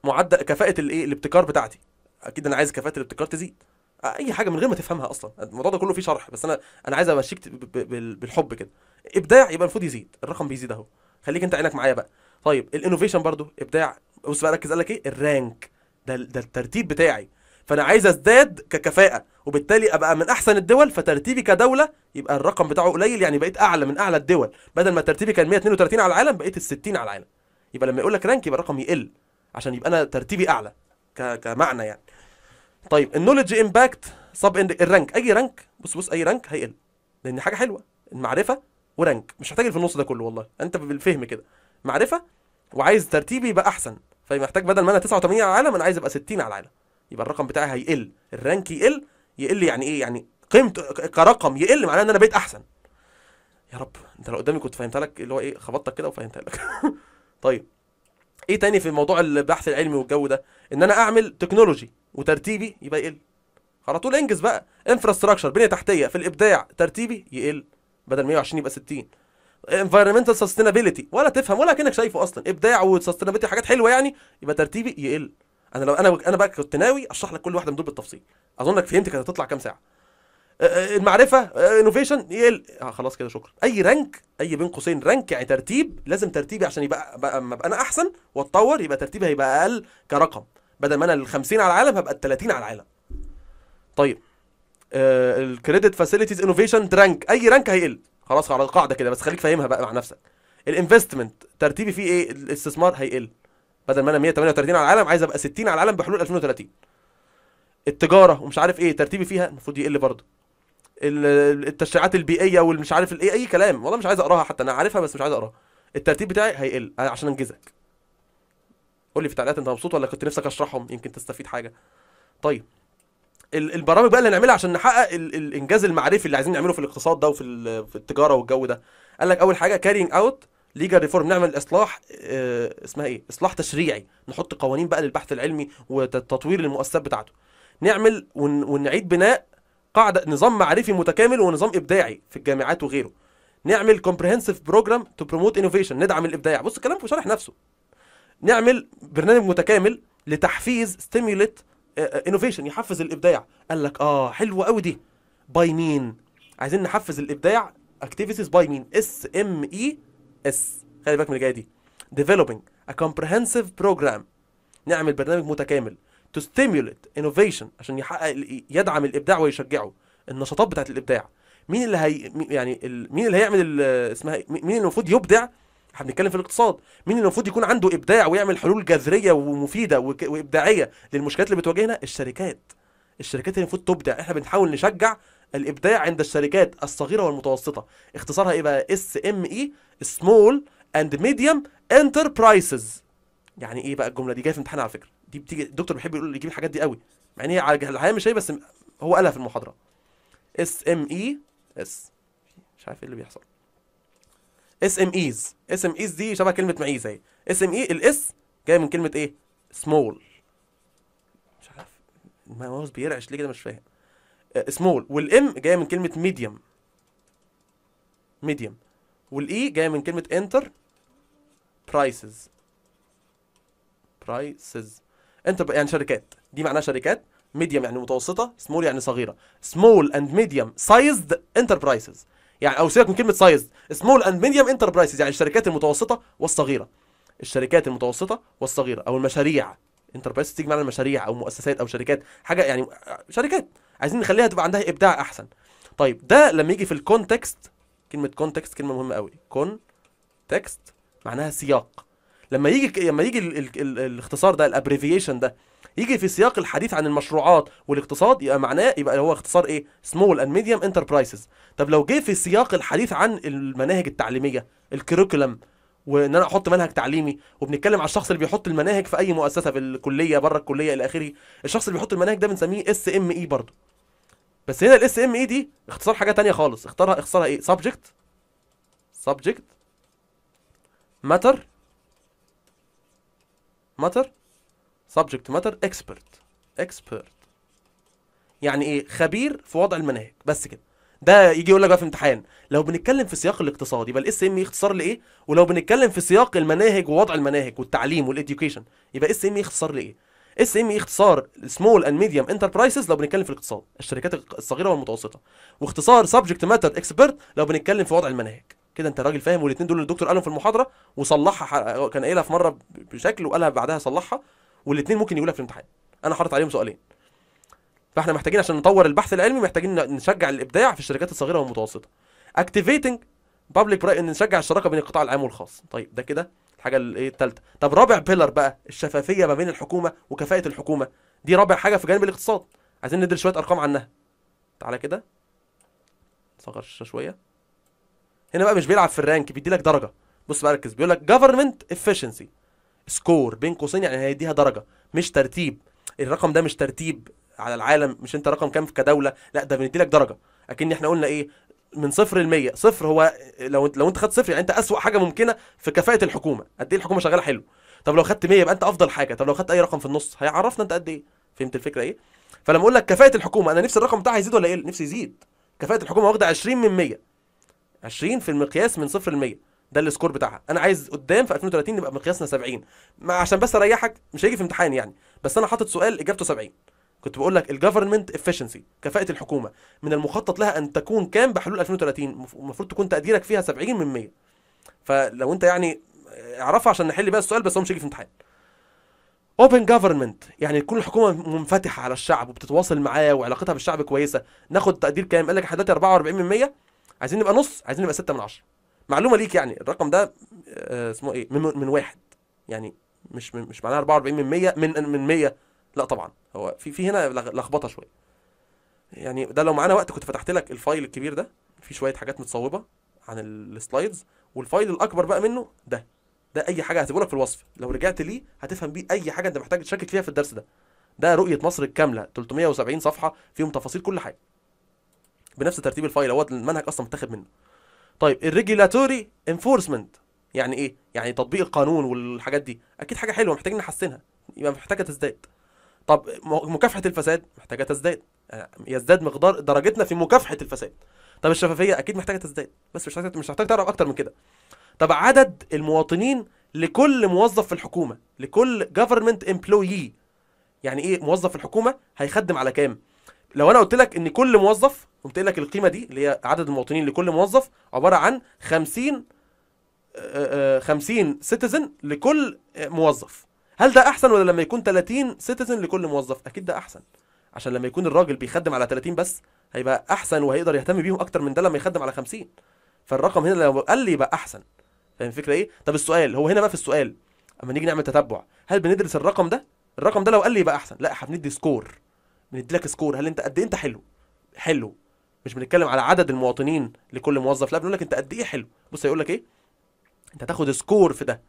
معدل كفاءه الايه الابتكار بتاعتي اكيد انا عايز كفاءه الابتكار تزيد اي حاجه من غير ما تفهمها اصلا الموضوع ده كله فيه شرح بس انا انا عايز امشيك بالحب كده ابداع يبقى المفروض يزيد الرقم بيزيد اهو خليك انت عينك معايا بقى طيب الانوفيشن برضو ابداع بص بقى ركز قال لك ايه الرانك ده ده الترتيب بتاعي فانا عايز ازداد ككفاءه وبالتالي ابقى من احسن الدول فترتيبي كدوله يبقى الرقم بتاعه قليل يعني بقيت اعلى من اعلى الدول بدل ما ترتيبي كان 132 على العالم بقيت ال 60 على العالم يبقى لما يقول لك رانك يبقى الرقم يقل عشان يبقى انا ترتيبي اعلى كمعنى يعني طيب النولج امباكت سب الرانك اي رانك بص بص اي رانك هيقل لان حاجه حلوه المعرفه ورانك مش محتاج في النص ده كله والله انت بالفهم كده معرفه وعايز ترتيبي يبقى احسن فمحتاج بدل ما انا 89 على العالم انا عايز ابقى 60 على العالم يبقى الرقم بتاعي هيقل الرانك يقل يقل يعني ايه يعني قيمته كرقم يقل معناه ان انا بقيت احسن يا رب انت لو قدامي كنت فهمتها لك اللي هو ايه خبطتك كده وفهمتها لك طيب ايه تاني في موضوع البحث العلمي والجو ده ان انا اعمل تكنولوجي وترتيبي يبقى يقل على طول انجز بقى انفراستراكشر بنيه تحتيه في الابداع ترتيبي يقل بدل 120 يبقى 60 انفيرمنتال سستينابيلتي ولا تفهم ولا كانك شايفه اصلا ابداع وسستينابيلتي حاجات حلوه يعني يبقى ترتيبي يقل انا لو انا انا بقى كنت ناوي اشرح لك كل واحده من دول بالتفصيل اظنك فهمت كانت هتطلع كام ساعه المعرفه انوفيشن يقل آه خلاص كده شكرا اي رانك اي بين قوسين رانك يعني ترتيب لازم ترتيبي عشان يبقى بقى ما ابقى انا احسن واتطور يبقى ترتيبي هيبقى اقل كرقم بدل ما انا ال 50 على العالم هبقى ال 30 على العالم طيب الكريدت فاسيلتيز انوفيشن رانك اي رانك هيقل خلاص على القاعده كده بس خليك فاهمها بقى مع نفسك الانفستمنت ترتيبي فيه ايه الاستثمار هيقل بدل ما انا 138 على العالم عايز ابقى 60 على العالم بحلول 2030 التجاره ومش عارف ايه ترتيبي فيها المفروض يقل برضه التشريعات البيئيه والمش عارف الايه اي كلام والله مش عايز اقراها حتى انا عارفها بس مش عايز اقراها الترتيب بتاعي هيقل عشان انجزك قول لي في التعليقات انت مبسوط ولا كنت نفسك اشرحهم يمكن تستفيد حاجه طيب البرامج بقى اللي هنعملها عشان نحقق الانجاز المعرفي اللي عايزين نعمله في الاقتصاد ده وفي في التجاره والجو ده قال لك اول حاجه كارينج اوت ليجال ريفورم نعمل اصلاح آه، اسمها ايه اصلاح تشريعي نحط قوانين بقى للبحث العلمي وتطوير المؤسسات بتاعته نعمل ونعيد بناء قاعده نظام معرفي متكامل ونظام ابداعي في الجامعات وغيره نعمل كومبريهنسيف بروجرام تو بروموت انوفيشن ندعم الابداع بص الكلام شرح نفسه نعمل برنامج متكامل لتحفيز ستيميوليت انوفيشن آه، آه، يحفز الابداع قال لك اه حلوه قوي دي باي مين عايزين نحفز الابداع اكتيفيتيز باي مين اس ام اي اس خلي بالك من اللي جايه دي ديفلوبينج ا comprehensive بروجرام نعمل برنامج متكامل تو stimulate انوفيشن عشان يحقق يدعم الابداع ويشجعه النشاطات بتاعت الابداع مين اللي هي يعني مين اللي هيعمل اسمها إيه؟ مين اللي المفروض يبدع احنا بنتكلم في الاقتصاد مين اللي المفروض يكون عنده ابداع ويعمل حلول جذريه ومفيده وابداعيه للمشكلات اللي بتواجهنا الشركات الشركات اللي المفروض تبدع احنا بنحاول نشجع الابداع عند الشركات الصغيره والمتوسطه اختصارها ايه بقى اس ام اي سمول اند ميديوم انتربرايزز يعني ايه بقى الجمله دي جايه في امتحان على فكره دي بتيجي الدكتور بيحب يقول يجيب الحاجات دي قوي مع ان هي على الحقيقه مش هي بس هو قالها في المحاضره اس ام اي اس مش عارف ايه اللي بيحصل اس ام ايز اس ام ايز دي شبه كلمه معيزه اهي اس ام e، اي الاس جاي من كلمه ايه سمول مش عارف الماوس بيرعش ليه كده مش فاهم سمول آه، والام جايه من كلمه ميديوم ميديوم والاي جايه من كلمه انتر برايسز برايسز انتر يعني شركات دي معناها شركات ميديوم يعني متوسطه سمول يعني صغيره سمول اند ميديوم سايزد انتربرايزز يعني او سيبك من كلمه سايز سمول اند ميديوم انتربرايز يعني الشركات المتوسطه والصغيره الشركات المتوسطه والصغيره او المشاريع انتربرايز تيجي معنا المشاريع او مؤسسات او شركات حاجه يعني شركات عايزين نخليها تبقى عندها ابداع احسن طيب ده لما يجي في الكونتكست كلمه كونتكست كلمه مهمه قوي كون تكست معناها سياق لما يجي لما يجي الاختصار ده الابريفيشن ده يجي في سياق الحديث عن المشروعات والاقتصاد يبقى معناه يبقى هو اختصار ايه سمول اند ميديوم انتربرايزز طب لو جه في سياق الحديث عن المناهج التعليميه الكريكولم وان انا احط منهج تعليمي وبنتكلم على الشخص اللي بيحط المناهج في اي مؤسسه في الكليه بره الكليه الى اخره الشخص اللي بيحط المناهج ده بنسميه اس ام اي برضه بس هنا الاس ام اي e دي اختصار حاجه تانية خالص اختارها اختصارها ايه سبجكت سبجكت ماتر ماتر سبجكت ماتر اكسبرت اكسبرت يعني ايه خبير في وضع المناهج بس كده ده يجي يقول لك بقى في امتحان لو بنتكلم في سياق الاقتصاد يبقى الاس ام اختصار e لايه ولو بنتكلم في سياق المناهج ووضع المناهج والتعليم والاديوكيشن يبقى اس ام اختصار e لايه اس ام اختصار سمول اند ميديوم انتربرايزز لو بنتكلم في الاقتصاد الشركات الصغيره والمتوسطه واختصار سبجكت ماتر اكسبرت لو بنتكلم في وضع المناهج كده انت راجل فاهم والاثنين دول الدكتور قالهم في المحاضره وصلحها كان قايلها في مره بشكل وقالها بعدها صلحها والاثنين ممكن يقولها في الامتحان انا حاطط عليهم سؤالين فاحنا محتاجين عشان نطور البحث العلمي محتاجين نشجع الابداع في الشركات الصغيره والمتوسطه اكتيفيتنج بابليك ان نشجع الشراكه بين القطاع العام والخاص طيب ده كده الحاجه الايه الثالثه طب رابع بيلر بقى الشفافيه ما بين الحكومه وكفاءه الحكومه دي رابع حاجه في جانب الاقتصاد عايزين ندرس شويه ارقام عنها تعالى كده صغر الشاشه شويه هنا بقى مش بيلعب في الرانك بيدي لك درجه بص بقى ركز بيقول لك جفرمنت efficiency سكور بين قوسين يعني هيديها درجه مش ترتيب الرقم ده مش ترتيب على العالم مش انت رقم كام كدوله لا ده بندي لك درجه اكن احنا قلنا ايه من صفر ل 100 صفر هو لو انت لو انت خدت صفر يعني انت اسوأ حاجه ممكنه في كفاءه الحكومه قد ايه الحكومه شغاله حلو طب لو خدت 100 يبقى انت افضل حاجه طب لو خدت اي رقم في النص هيعرفنا انت قد ايه فهمت الفكره ايه فلما اقول لك كفاءه الحكومه انا نفسي الرقم بتاعها يزيد ولا يقل نفسي يزيد كفاءه الحكومه واخده 20 من 100 20 في المقياس من صفر ل 100 ده السكور بتاعها انا عايز قدام في 2030 نبقى مقياسنا 70 ما عشان بس اريحك مش هيجي في امتحان يعني بس انا حاطط سؤال اجابته 70 كنت بقول لك الجفرمنت افشنسي كفاءه الحكومه من المخطط لها ان تكون كام بحلول 2030 المفروض تكون تقديرك فيها 70 من 100 فلو انت يعني آه، اعرفها عشان نحل بقى السؤال بس هو مش هيجي في امتحان اوبن جفرمنت يعني تكون الحكومه منفتحه على الشعب وبتتواصل معاه وعلاقتها بالشعب كويسه ناخد تقدير كام قال لك احنا دلوقتي 44% عايزين نبقى نص عايزين نبقى 6 من 10 معلومه ليك يعني الرقم ده آه، اسمه ايه من, من واحد يعني مش من مش معناها 44 من 100 من من 100 لا طبعا هو في في هنا لخبطه شويه يعني ده لو معانا وقت كنت فتحت لك الفايل الكبير ده في شويه حاجات متصوبه عن السلايدز والفايل الاكبر بقى منه ده ده اي حاجه هسيبه لك في الوصف لو رجعت ليه هتفهم بيه اي حاجه انت محتاج تشكك فيها في الدرس ده ده رؤيه مصر الكامله 370 صفحه فيهم تفاصيل كل حاجه بنفس ترتيب الفايل هو المنهج اصلا متاخد منه طيب الريجيلاتوري انفورسمنت يعني ايه يعني تطبيق القانون والحاجات دي اكيد حاجه حلوه محتاجين نحسنها يبقى محتاجه تزداد طب مكافحه الفساد محتاجه تزداد يعني يزداد مقدار درجتنا في مكافحه الفساد طب الشفافيه اكيد محتاجه تزداد بس مش مش محتاج تعرف اكتر من كده طب عدد المواطنين لكل موظف في الحكومه لكل جفرمنت امبلويي يعني ايه موظف في الحكومه هيخدم على كام لو انا قلت لك ان كل موظف قلت لك القيمه دي اللي هي عدد المواطنين لكل موظف عباره عن 50 50 سيتيزن لكل موظف هل ده احسن ولا لما يكون 30 سيتيزن لكل موظف اكيد ده احسن عشان لما يكون الراجل بيخدم على 30 بس هيبقى احسن وهيقدر يهتم بيهم اكتر من ده لما يخدم على 50 فالرقم هنا لو قال لي يبقى احسن فاهم الفكره ايه طب السؤال هو هنا بقى في السؤال اما نيجي نعمل تتبع هل بندرس الرقم ده الرقم ده لو قال لي يبقى احسن لا هندي سكور بنديلك سكور هل انت قد ايه انت حلو حلو مش بنتكلم على عدد المواطنين لكل موظف لا بنقول لك انت قد ايه حلو بص هيقول لك ايه انت هتاخد سكور في ده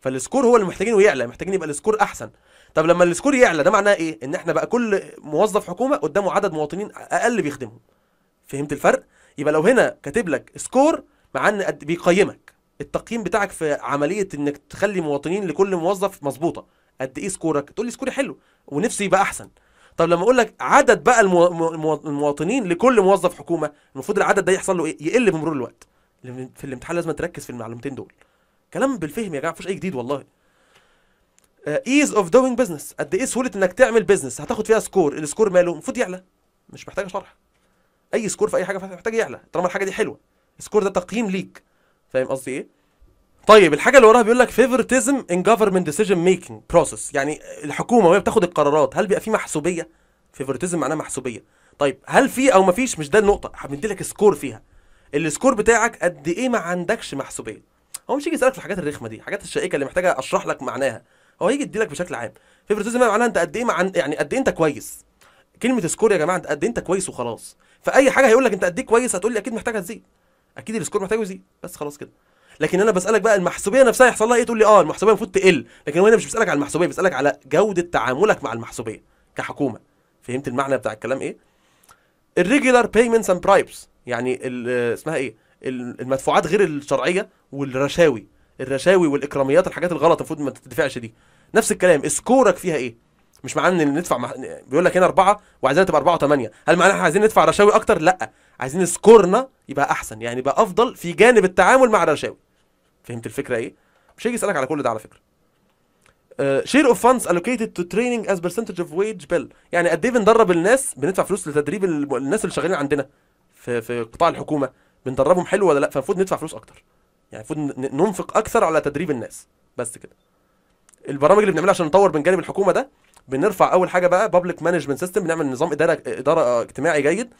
فالسكور هو اللي محتاجينه يعلى محتاجين يبقى السكور احسن طب لما السكور يعلى ده معناه ايه ان احنا بقى كل موظف حكومه قدامه عدد مواطنين اقل بيخدمهم فهمت الفرق يبقى لو هنا كاتب لك سكور مع ان بيقيمك التقييم بتاعك في عمليه انك تخلي مواطنين لكل موظف مظبوطه قد ايه سكورك تقول لي سكوري حلو ونفسي يبقى احسن طب لما اقول لك عدد بقى المواطنين لكل موظف حكومه المفروض العدد ده يحصل له ايه يقل بمرور الوقت في الامتحان لازم تركز في المعلومتين دول كلام بالفهم يا جماعه مفيش اي جديد والله ايز اوف دوينج بزنس قد ايه سهوله انك تعمل بزنس هتاخد فيها سكور السكور ماله المفروض يعلى مش محتاج شرح اي سكور في اي حاجه محتاج يعلى طالما الحاجه دي حلوه السكور ده تقييم ليك فاهم قصدي ايه طيب الحاجه اللي وراها بيقول لك فيفورتيزم ان جفرمنت ديسيجن ميكنج بروسس يعني الحكومه وهي بتاخد القرارات هل بيبقى في محسوبيه فيفورتيزم معناه محسوبيه طيب هل في او مفيش مش ده النقطه هندي لك سكور فيها السكور بتاعك قد ايه ما عندكش محسوبيه هو مش يجي يسالك في الحاجات الرخمه دي الحاجات الشائكه اللي محتاجه اشرح لك معناها هو هيجي يديلك بشكل عام فيفورتيزم معناها انت قد ايه معن... يعني قد ايه انت كويس كلمه سكور يا جماعه انت قد ايه انت كويس وخلاص فاي حاجه هيقول لك انت قد ايه كويس هتقول لي اكيد محتاجه تزيد اكيد السكور محتاجه يزيد بس خلاص كده لكن انا بسالك بقى المحسوبيه نفسها يحصل لها ايه تقول لي اه المحسوبيه المفروض تقل لكن هو انا مش بسالك على المحسوبيه بسالك على جوده تعاملك مع المحسوبيه كحكومه فهمت المعنى بتاع الكلام ايه الريجولار بيمنتس اند برايبس يعني اسمها ايه المدفوعات غير الشرعيه والرشاوي الرشاوي والاكراميات الحاجات الغلط المفروض ما تدفعش دي نفس الكلام سكورك فيها ايه مش معناه ان ندفع مح... بيقول لك هنا أربعة وعايزينها تبقى أربعة وثمانية هل معناها عايزين ندفع رشاوي أكتر؟ لأ عايزين سكورنا يبقى أحسن يعني يبقى أفضل في جانب التعامل مع الرشاوي فهمت الفكره ايه مش هيجي يسالك على كل ده على فكره شير اوف فاندز الوكيتد تو تريننج از برسنتج اوف ويج بيل يعني قد ايه بندرب الناس بندفع فلوس لتدريب الناس اللي شغالين عندنا في في قطاع الحكومه بندربهم حلو ولا لا فالمفروض ندفع فلوس اكتر يعني المفروض ننفق اكثر على تدريب الناس بس كده البرامج اللي بنعملها عشان نطور من جانب الحكومه ده بنرفع اول حاجه بقى بابليك مانجمنت سيستم بنعمل نظام اداره اداره اجتماعي جيد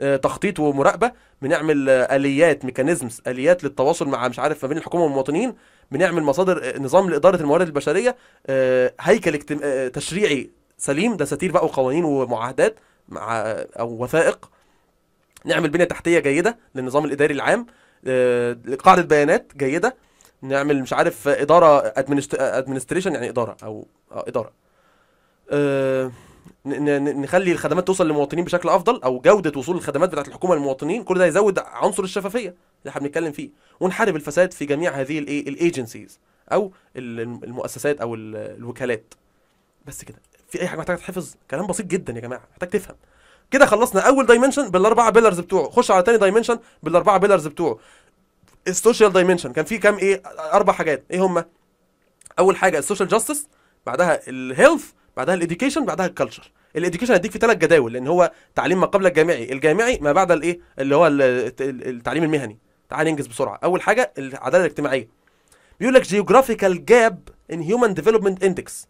آه، تخطيط ومراقبه بنعمل آه، اليات ميكانيزمز اليات للتواصل مع مش عارف ما بين الحكومه والمواطنين بنعمل مصادر آه، نظام لاداره الموارد البشريه هيكل تشريعي سليم دساتير بقى وقوانين ومعاهدات مع او وثائق نعمل بنيه تحتيه جيده للنظام الاداري العام قاعده بيانات جيده نعمل مش عارف اداره ادمنستريشن يعني اداره او اداره نخلي الخدمات توصل للمواطنين بشكل افضل او جوده وصول الخدمات بتاعت الحكومه للمواطنين كل ده يزود عنصر الشفافيه اللي احنا بنتكلم فيه ونحارب الفساد في جميع هذه الايه الايجنسيز او المؤسسات او الوكالات بس كده في اي حاجه محتاجه تحفظ كلام بسيط جدا يا جماعه محتاج تفهم كده خلصنا اول دايمنشن بالاربعه بيلرز بتوعه خش على تاني دايمنشن بالاربعه بيلرز بتوعه السوشيال دايمنشن كان في كام ايه اربع حاجات ايه هما اول حاجه السوشيال جاستس بعدها الهيلث بعدها الاديوكيشن بعدها الكالتشر الاديوكيشن هديك في ثلاث جداول لان هو تعليم ما قبل الجامعي الجامعي ما بعد الايه اللي هو التعليم المهني تعال ننجز بسرعه اول حاجه العداله الاجتماعيه بيقول لك جيوغرافيكال جاب ان هيومن ديفلوبمنت اندكس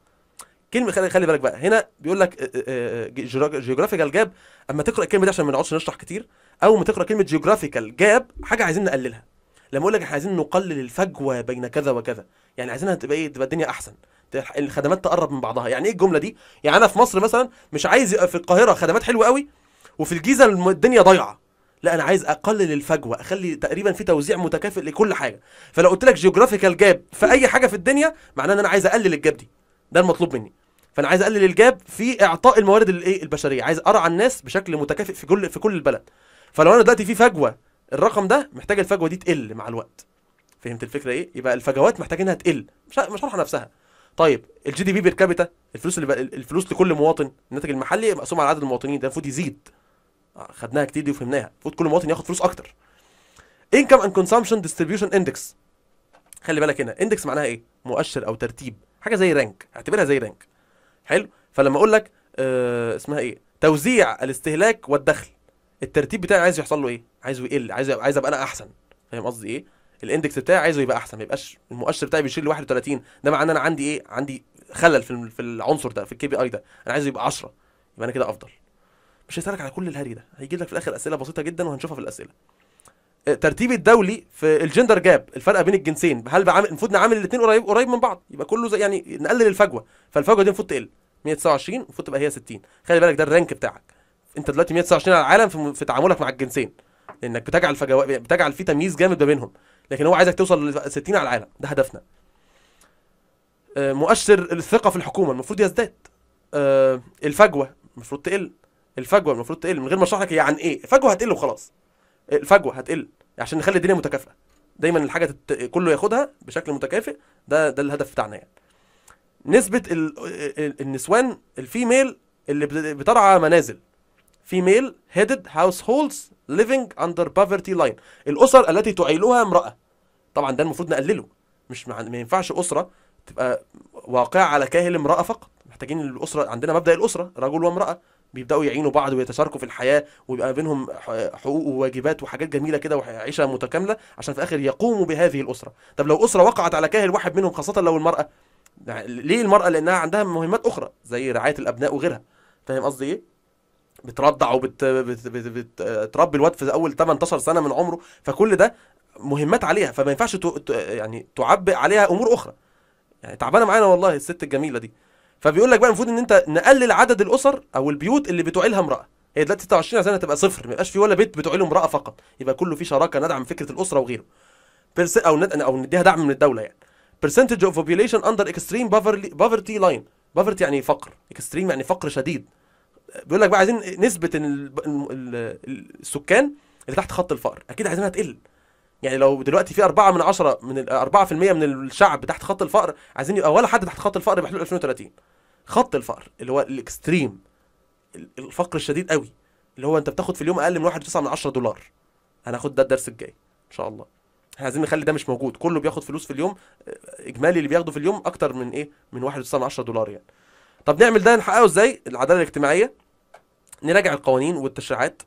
كلمه خلي, خلي بالك بقى هنا بيقول لك آه، آه، آه، جيوغرافيكال جاب اما تقرا الكلمه دي عشان ما نقعدش نشرح كتير اول ما تقرا كلمه جيوغرافيكال جاب حاجه عايزين نقللها لما اقول لك احنا عايزين نقلل الفجوه بين كذا وكذا يعني عايزينها تبقى ايه تبقى الدنيا احسن الخدمات تقرب من بعضها يعني ايه الجمله دي يعني انا في مصر مثلا مش عايز في القاهره خدمات حلوه قوي وفي الجيزه الدنيا ضايعه لا انا عايز اقلل الفجوه اخلي تقريبا في توزيع متكافئ لكل حاجه فلو قلت لك جيوغرافيكال جاب في اي حاجه في الدنيا معناه ان انا عايز اقلل الجاب دي ده المطلوب مني فانا عايز اقلل الجاب في اعطاء الموارد الايه البشريه عايز ارعى الناس بشكل متكافئ في كل في كل البلد فلو انا دلوقتي في فجوه الرقم ده محتاج الفجوه دي تقل مع الوقت فهمت الفكره ايه يبقى الفجوات محتاجينها تقل مش مش نفسها طيب الجي دي بي بير كابيتا الفلوس اللي الفلوس لكل مواطن الناتج المحلي مقسوم على عدد المواطنين ده المفروض يزيد آه، خدناها كتير دي وفهمناها المفروض كل مواطن ياخد فلوس اكتر انكم اند كونسامشن ديستريبيوشن اندكس خلي بالك هنا اندكس معناها ايه مؤشر او ترتيب حاجه زي رانك اعتبرها زي رانك حلو فلما اقول لك آه اسمها ايه توزيع الاستهلاك والدخل الترتيب بتاعي عايز يحصل له ايه عايزه يقل عايز عايز ابقى انا احسن فاهم قصدي ايه الاندكس بتاعي عايزه يبقى احسن ما يبقاش المؤشر بتاعي بيشير ل 31 ده معناه انا عندي ايه عندي خلل في في العنصر ده في الكي بي اي ده انا عايزه يبقى 10 يبقى انا كده افضل مش هيسالك على كل الهري ده هيجي لك في الاخر اسئله بسيطه جدا وهنشوفها في الاسئله آه، ترتيب الدولي في الجندر جاب الفرق بين الجنسين هل بعمل المفروض نعمل الاثنين قريب قريب من بعض يبقى كله زي يعني نقلل الفجوه فالفجوه دي المفروض تقل 129 المفروض تبقى هي 60 خلي بالك ده الرانك بتاعك انت دلوقتي 129 على العالم في, في تعاملك مع الجنسين لانك بتجعل فجوات بتجعل في تمييز جامد ما بينهم لكن هو عايزك توصل ل 60 على العالم ده هدفنا آه، مؤشر الثقه في الحكومه المفروض يزداد آه، الفجوه المفروض تقل الفجوه المفروض تقل من غير ما اشرح لك هي عن ايه الفجوه هتقل وخلاص الفجوه هتقل عشان نخلي الدنيا متكافئه دايما الحاجه تت... كله ياخدها بشكل متكافئ ده ده الهدف بتاعنا يعني نسبه ال... آه، النسوان الفيميل اللي بترعى منازل female headed households living under poverty line الاسر التي تعيلها امراه طبعا ده المفروض نقلله مش ما ينفعش اسره تبقى واقعه على كاهل امراه فقط محتاجين الاسره عندنا مبدا الاسره رجل وامراه بيبداوا يعينوا بعض ويتشاركوا في الحياه ويبقى بينهم حقوق وواجبات وحاجات جميله كده وعيشه متكامله عشان في الاخر يقوموا بهذه الاسره طب لو اسره وقعت على كاهل واحد منهم خاصه لو المراه يعني ليه المراه لانها عندها مهمات اخرى زي رعايه الابناء وغيرها فاهم قصدي ايه بترضع وبتربي الواد في اول 18 سنه من عمره فكل ده مهمات عليها فما ينفعش يعني تعبئ عليها امور اخرى يعني تعبانه معانا والله الست الجميله دي فبيقول لك بقى المفروض ان انت نقلل عدد الاسر او البيوت اللي بتعيلها امراه هي دلوقتي 26 سنه تبقى صفر ما يبقاش في ولا بيت بتعيله امراه فقط يبقى كله في شراكه ندعم فكره الاسره وغيره برس... او ند... او نديها دعم من الدوله يعني percentage of population under extreme poverty line poverty يعني فقر extreme يعني فقر شديد بيقول لك بقى عايزين نسبه السكان اللي تحت خط الفقر اكيد عايزينها تقل يعني لو دلوقتي في 4 من 10 من 4% من الشعب تحت خط الفقر عايزين يبقى ولا حد تحت خط الفقر بحلول 2030 خط الفقر اللي هو الاكستريم الفقر الشديد قوي اللي هو انت بتاخد في اليوم اقل من 1.9 من 10 دولار هناخد ده الدرس الجاي ان شاء الله احنا عايزين نخلي ده مش موجود كله بياخد فلوس في اليوم آه، اجمالي اللي بياخده في اليوم اكتر من ايه من 1.9 من 10 دولار يعني طب نعمل ده نحققه ازاي العداله الاجتماعيه نراجع القوانين والتشريعات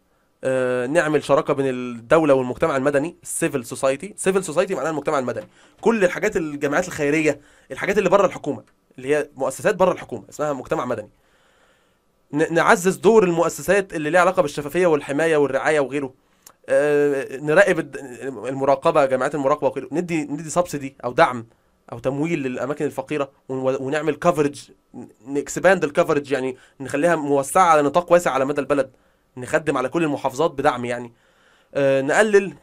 آه، نعمل شراكه بين الدوله والمجتمع المدني السيفل سوسايتي سيفل سوسايتي معناها المجتمع المدني كل الحاجات الجمعيات الخيريه الحاجات اللي بره الحكومه اللي هي مؤسسات بره الحكومه اسمها مجتمع مدني نعزز دور المؤسسات اللي ليها علاقه بالشفافيه والحمايه والرعايه وغيره آه، نراقب المراقبه جمعيات المراقبه وغيره ندي ندي سبسيدي او دعم او تمويل للاماكن الفقيره ونعمل كفرج نكسباند الكفرج يعني نخليها موسعه على نطاق واسع على مدى البلد نخدم على كل المحافظات بدعم يعني آه نقلل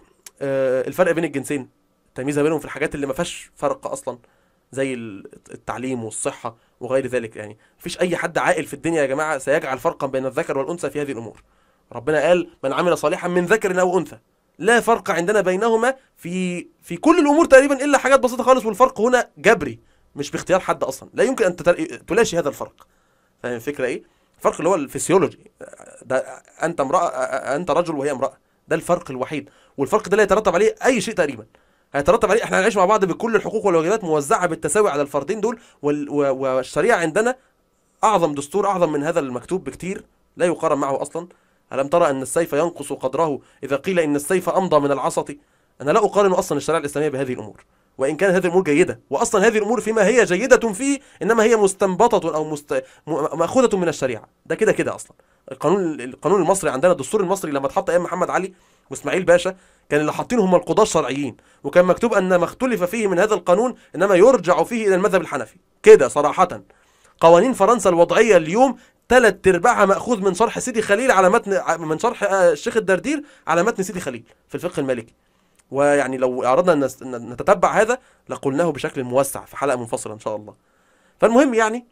آه الفرق بين الجنسين تمييز بينهم في الحاجات اللي ما فيهاش فرق اصلا زي التعليم والصحه وغير ذلك يعني مفيش اي حد عاقل في الدنيا يا جماعه سيجعل فرقا بين الذكر والانثى في هذه الامور ربنا قال من عمل صالحا من ذكر او انثى لا فرق عندنا بينهما في في كل الامور تقريبا الا حاجات بسيطه خالص والفرق هنا جبري مش باختيار حد اصلا لا يمكن ان تلاشي هذا الفرق فاهم الفكره ايه الفرق اللي هو الفسيولوجي ده انت امراه انت رجل وهي امراه ده الفرق الوحيد والفرق ده لا يترتب عليه اي شيء تقريبا هيترتب عليه احنا هنعيش مع بعض بكل الحقوق والواجبات موزعه بالتساوي على الفردين دول والشريعه عندنا اعظم دستور اعظم من هذا المكتوب بكتير لا يقارن معه اصلا ألم ترى أن السيف ينقص قدره إذا قيل إن السيف أمضى من العصة أنا لا أقارن أصلا الشريعة الإسلامية بهذه الأمور وإن كانت هذه الأمور جيدة وأصلا هذه الأمور فيما هي جيدة فيه إنما هي مستنبطة أو مست... مأخوذة من الشريعة ده كده كده أصلا القانون القانون المصري عندنا الدستور المصري لما اتحط أيام محمد علي واسماعيل باشا كان اللي حاطين هم القضاة الشرعيين وكان مكتوب أن ما اختلف فيه من هذا القانون إنما يرجع فيه إلى المذهب الحنفي كده صراحة قوانين فرنسا الوضعية اليوم ثلاث ارباعها ماخوذ من شرح سيدي خليل على متن من شرح آه، الشيخ الدردير على متن سيدي خليل في الفقه المالكي ويعني لو اردنا ان نتتبع هذا لقلناه بشكل موسع في حلقه منفصله ان شاء الله فالمهم يعني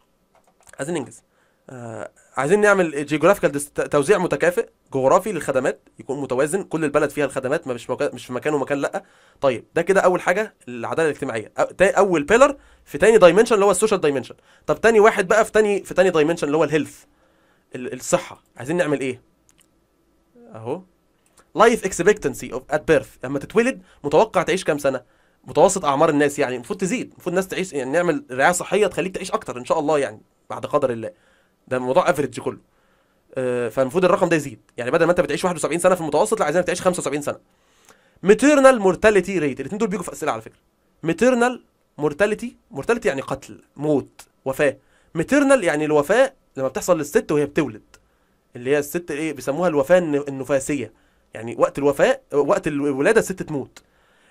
عايزين ننجز آه، عايزين نعمل جيوغرافيكال توزيع متكافئ جغرافي للخدمات يكون متوازن كل البلد فيها الخدمات ما مش مش في مكان ومكان لا طيب ده كده اول حاجه العداله الاجتماعيه اول بيلر في تاني دايمنشن اللي هو السوشيال دايمنشن طب تاني واحد بقى في تاني في تاني دايمنشن اللي هو الهيلث الصحه عايزين نعمل ايه اهو لايف اكسبكتنسي اوف ات بيرث لما تتولد متوقع تعيش كام سنه متوسط اعمار الناس يعني المفروض تزيد المفروض الناس تعيش يعني نعمل رعايه صحيه تخليك تعيش اكتر ان شاء الله يعني بعد قدر الله ده الموضوع افريج كله آه، فالمفروض الرقم ده يزيد يعني بدل ما انت بتعيش 71 سنه في المتوسط لا عايزينك تعيش 75 سنه ميتيرنال مورتاليتي ريت الاثنين دول بيجوا في اسئله على فكره ميتيرنال مورتاليتي مورتاليتي يعني قتل موت وفاه ميتيرنال يعني الوفاه لما بتحصل للست وهي بتولد اللي هي الست ايه بيسموها الوفاه النفاسيه يعني وقت الوفاه وقت الولاده الست تموت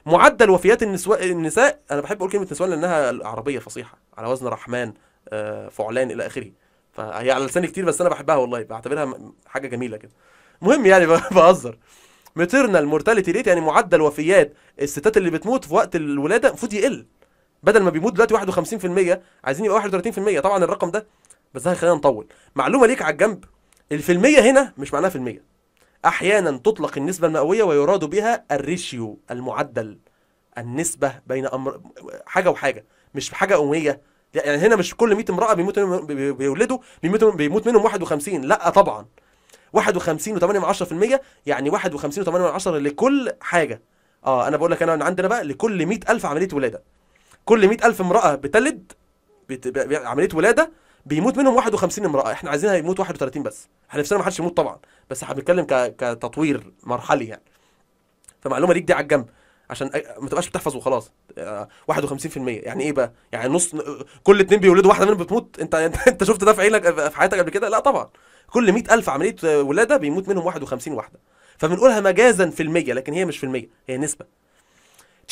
معدل وفيات النسواء النساء انا بحب اقول كلمه نسوان لانها عربيه فصيحه على وزن رحمن آه، فعلان الى اخره فهي على لساني كتير بس انا بحبها والله بعتبرها حاجه جميله كده المهم يعني بهزر ميتيرنال مورتاليتي ريت يعني معدل وفيات الستات اللي بتموت في وقت الولاده المفروض يقل بدل ما بيموت دلوقتي 51% عايزين يبقى 31% طبعا الرقم ده بس ده هيخلينا نطول معلومه ليك على الجنب الفيلميه هنا مش معناها في المية احيانا تطلق النسبه المئويه ويراد بها الريشيو المعدل النسبه بين امر حاجه وحاجه مش حاجه اميه يعني هنا مش كل 100 امراه بيموت منهم بيولدوا بيموت منهم بيموت منهم 51 لا طبعا 51.8% يعني 51.8 لكل حاجه اه انا بقول لك انا عندنا بقى لكل 100000 عمليه ولاده كل 100000 امراه بتلد عمليه ولاده بيموت منهم 51 امراه احنا عايزينها يموت 31 بس احنا نفسنا ما حدش يموت طبعا بس احنا بنتكلم كتطوير مرحلي يعني فمعلومه ليك دي على الجنب عشان ما تبقاش بتحفظ وخلاص 51% آه، يعني ايه بقى يعني نص كل اتنين بيولدوا واحده منهم بتموت انت انت شفت ده في عينك في حياتك قبل كده لا طبعا كل 100000 عمليه ولاده بيموت منهم 51 واحده فبنقولها مجازا في المية لكن هي مش في المية هي نسبة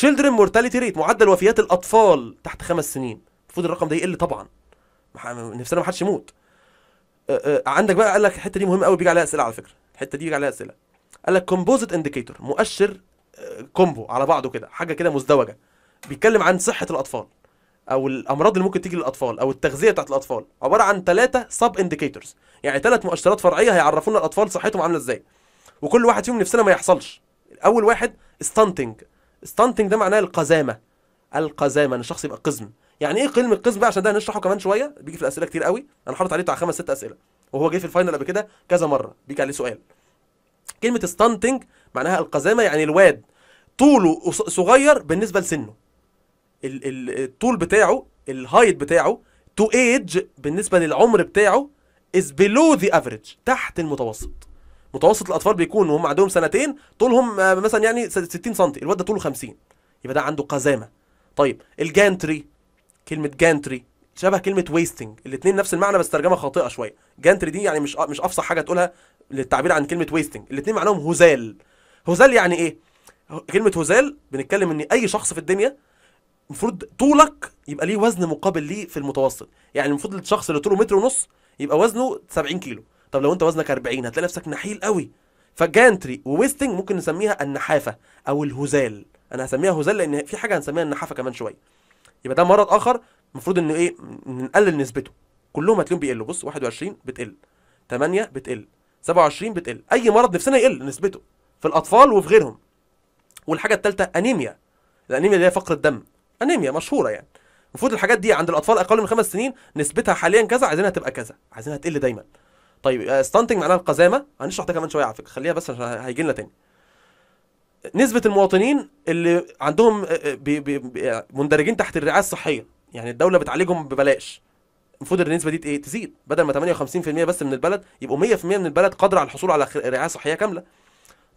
children mortality rate معدل وفيات الأطفال تحت خمس سنين المفروض الرقم ده يقل طبعا نفسنا ما حدش يموت آه، آه، عندك بقى قال لك الحتة دي مهمة قوي بيجي عليها أسئلة على فكرة الحتة دي بيجي عليها أسئلة قال لك كومبوزيت اندكيتور مؤشر كومبو على بعضه كده حاجه كده مزدوجه بيتكلم عن صحه الاطفال او الامراض اللي ممكن تيجي للاطفال او التغذيه بتاعت الاطفال عباره عن ثلاثه سب انديكيتورز يعني ثلاث مؤشرات فرعيه هيعرفونا الاطفال صحتهم عامله ازاي وكل واحد فيهم نفسنا ما يحصلش اول واحد ستانتنج ستانتنج ده معناه القزامه القزامه ان الشخص يبقى قزم يعني ايه كلمه القزم بقى عشان ده هنشرحه كمان شويه بيجي في الاسئله كتير قوي انا حاطط عليه بتاع خمس ست اسئله وهو جه في الفاينل قبل كده كذا مره بيجي عليه سؤال كلمه ستانتنج معناها القزامه يعني الواد طوله صغير بالنسبه لسنه الطول بتاعه الهايت بتاعه تو ايج بالنسبه للعمر بتاعه از بلو ذا افريج تحت المتوسط متوسط الاطفال بيكون وهم عندهم سنتين طولهم مثلا يعني 60 سم الواد ده طوله 50 يبقى ده عنده قزامه طيب الجانتري كلمه جانتري شبه كلمه ويستنج الاثنين نفس المعنى بس ترجمه خاطئه شويه جانتري دي يعني مش مش افصح حاجه تقولها للتعبير عن كلمه ويستنج الاثنين معناهم هزال هزال يعني ايه كلمه هزال بنتكلم ان اي شخص في الدنيا المفروض طولك يبقى ليه وزن مقابل ليه في المتوسط يعني المفروض الشخص اللي طوله متر ونص يبقى وزنه 70 كيلو طب لو انت وزنك 40 هتلاقي نفسك نحيل قوي فجانتري وويستنج ممكن نسميها النحافه او الهزال انا هسميها هزال لان في حاجه هنسميها النحافه كمان شويه يبقى ده مرض اخر المفروض ان ايه نقلل نسبته كلهم هتلاقيهم بيقلوا بص 21 بتقل 8 بتقل 27 بتقل اي مرض نفسنا يقل نسبته في الاطفال وفي غيرهم والحاجه الثالثه انيميا الانيميا اللي هي فقر الدم انيميا مشهوره يعني المفروض الحاجات دي عند الاطفال اقل من خمس سنين نسبتها حاليا كذا عايزينها تبقى كذا عايزينها تقل دايما طيب ستانتنج آه، معناها القزامه هنشرح ده كمان شويه على فكره خليها بس عشان هيجي لنا تاني نسبه المواطنين اللي عندهم آه، آه، بي بي بي مندرجين تحت الرعايه الصحيه يعني الدوله بتعالجهم ببلاش المفروض النسبه دي ايه تزيد بدل ما 58% بس من البلد يبقوا 100% من البلد قادره على الحصول على رعايه صحيه كامله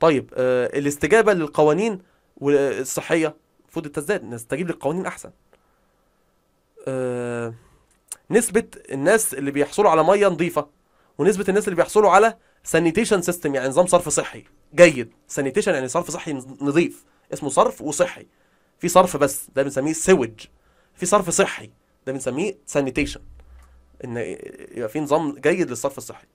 طيب آه الاستجابه للقوانين الصحيه المفروض تزداد نستجيب للقوانين احسن آه نسبه الناس اللي بيحصلوا على ميه نظيفه ونسبه الناس اللي بيحصلوا على سانيتيشن سيستم يعني نظام صرف صحي جيد سانيتيشن يعني صرف صحي نظيف اسمه صرف وصحي في صرف بس ده بنسميه سويج في صرف صحي ده بنسميه سانيتيشن ان يبقى في نظام جيد للصرف الصحي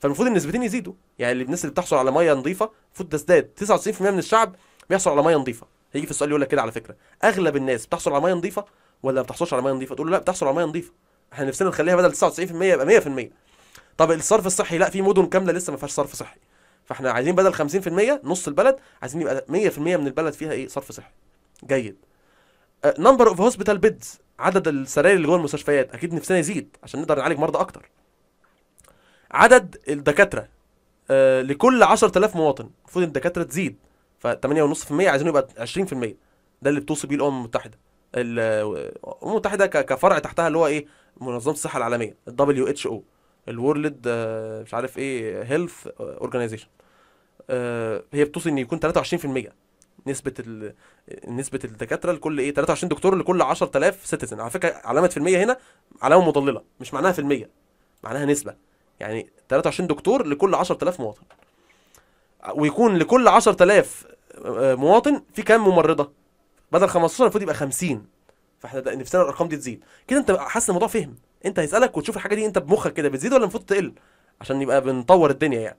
فالمفروض النسبتين يزيدوا يعني الناس اللي بتحصل على ميه نظيفه المفروض تزداد 99% من الشعب بيحصل على ميه نظيفه هيجي في السؤال يقول لك كده على فكره اغلب الناس بتحصل على ميه نظيفه ولا ما بتحصلش على ميه نظيفه تقول له لا بتحصل على ميه نظيفه احنا نفسنا نخليها بدل 99% يبقى 100% طب الصرف الصحي لا في مدن كامله لسه ما فيهاش صرف صحي فاحنا عايزين بدل 50% نص البلد عايزين يبقى 100% من البلد فيها ايه صرف صحي جيد نمبر اوف هوسبيتال بيدز عدد السراير اللي جوه المستشفيات اكيد نفسنا يزيد عشان نقدر نعالج مرضى اكتر عدد الدكاتره آه لكل 10000 مواطن المفروض الدكاتره تزيد ف 8.5% عايزين يبقى 20% ده اللي بتوصي بيه الامم المتحده الامم المتحده كفرع تحتها اللي هو ايه منظمه الصحه العالميه الدبليو اتش او الورلد مش عارف ايه هيلث اورجانيزيشن آه، هي بتوصي ان يكون 23% نسبه ال... نسبه الدكاتره لكل ايه 23 دكتور لكل 10000 سيتيزن على فكره علامه في المية هنا علامه مضلله مش معناها في المية معناها نسبه يعني 23 دكتور لكل 10000 مواطن ويكون لكل 10000 آه، آه، مواطن في كام ممرضه بدل 15 المفروض يبقى 50 فاحنا نفسنا الارقام دي تزيد كده انت حاسس الموضوع فهم انت هيسالك وتشوف الحاجه دي انت بمخك كده بتزيد ولا المفروض تقل عشان يبقى بنطور الدنيا يعني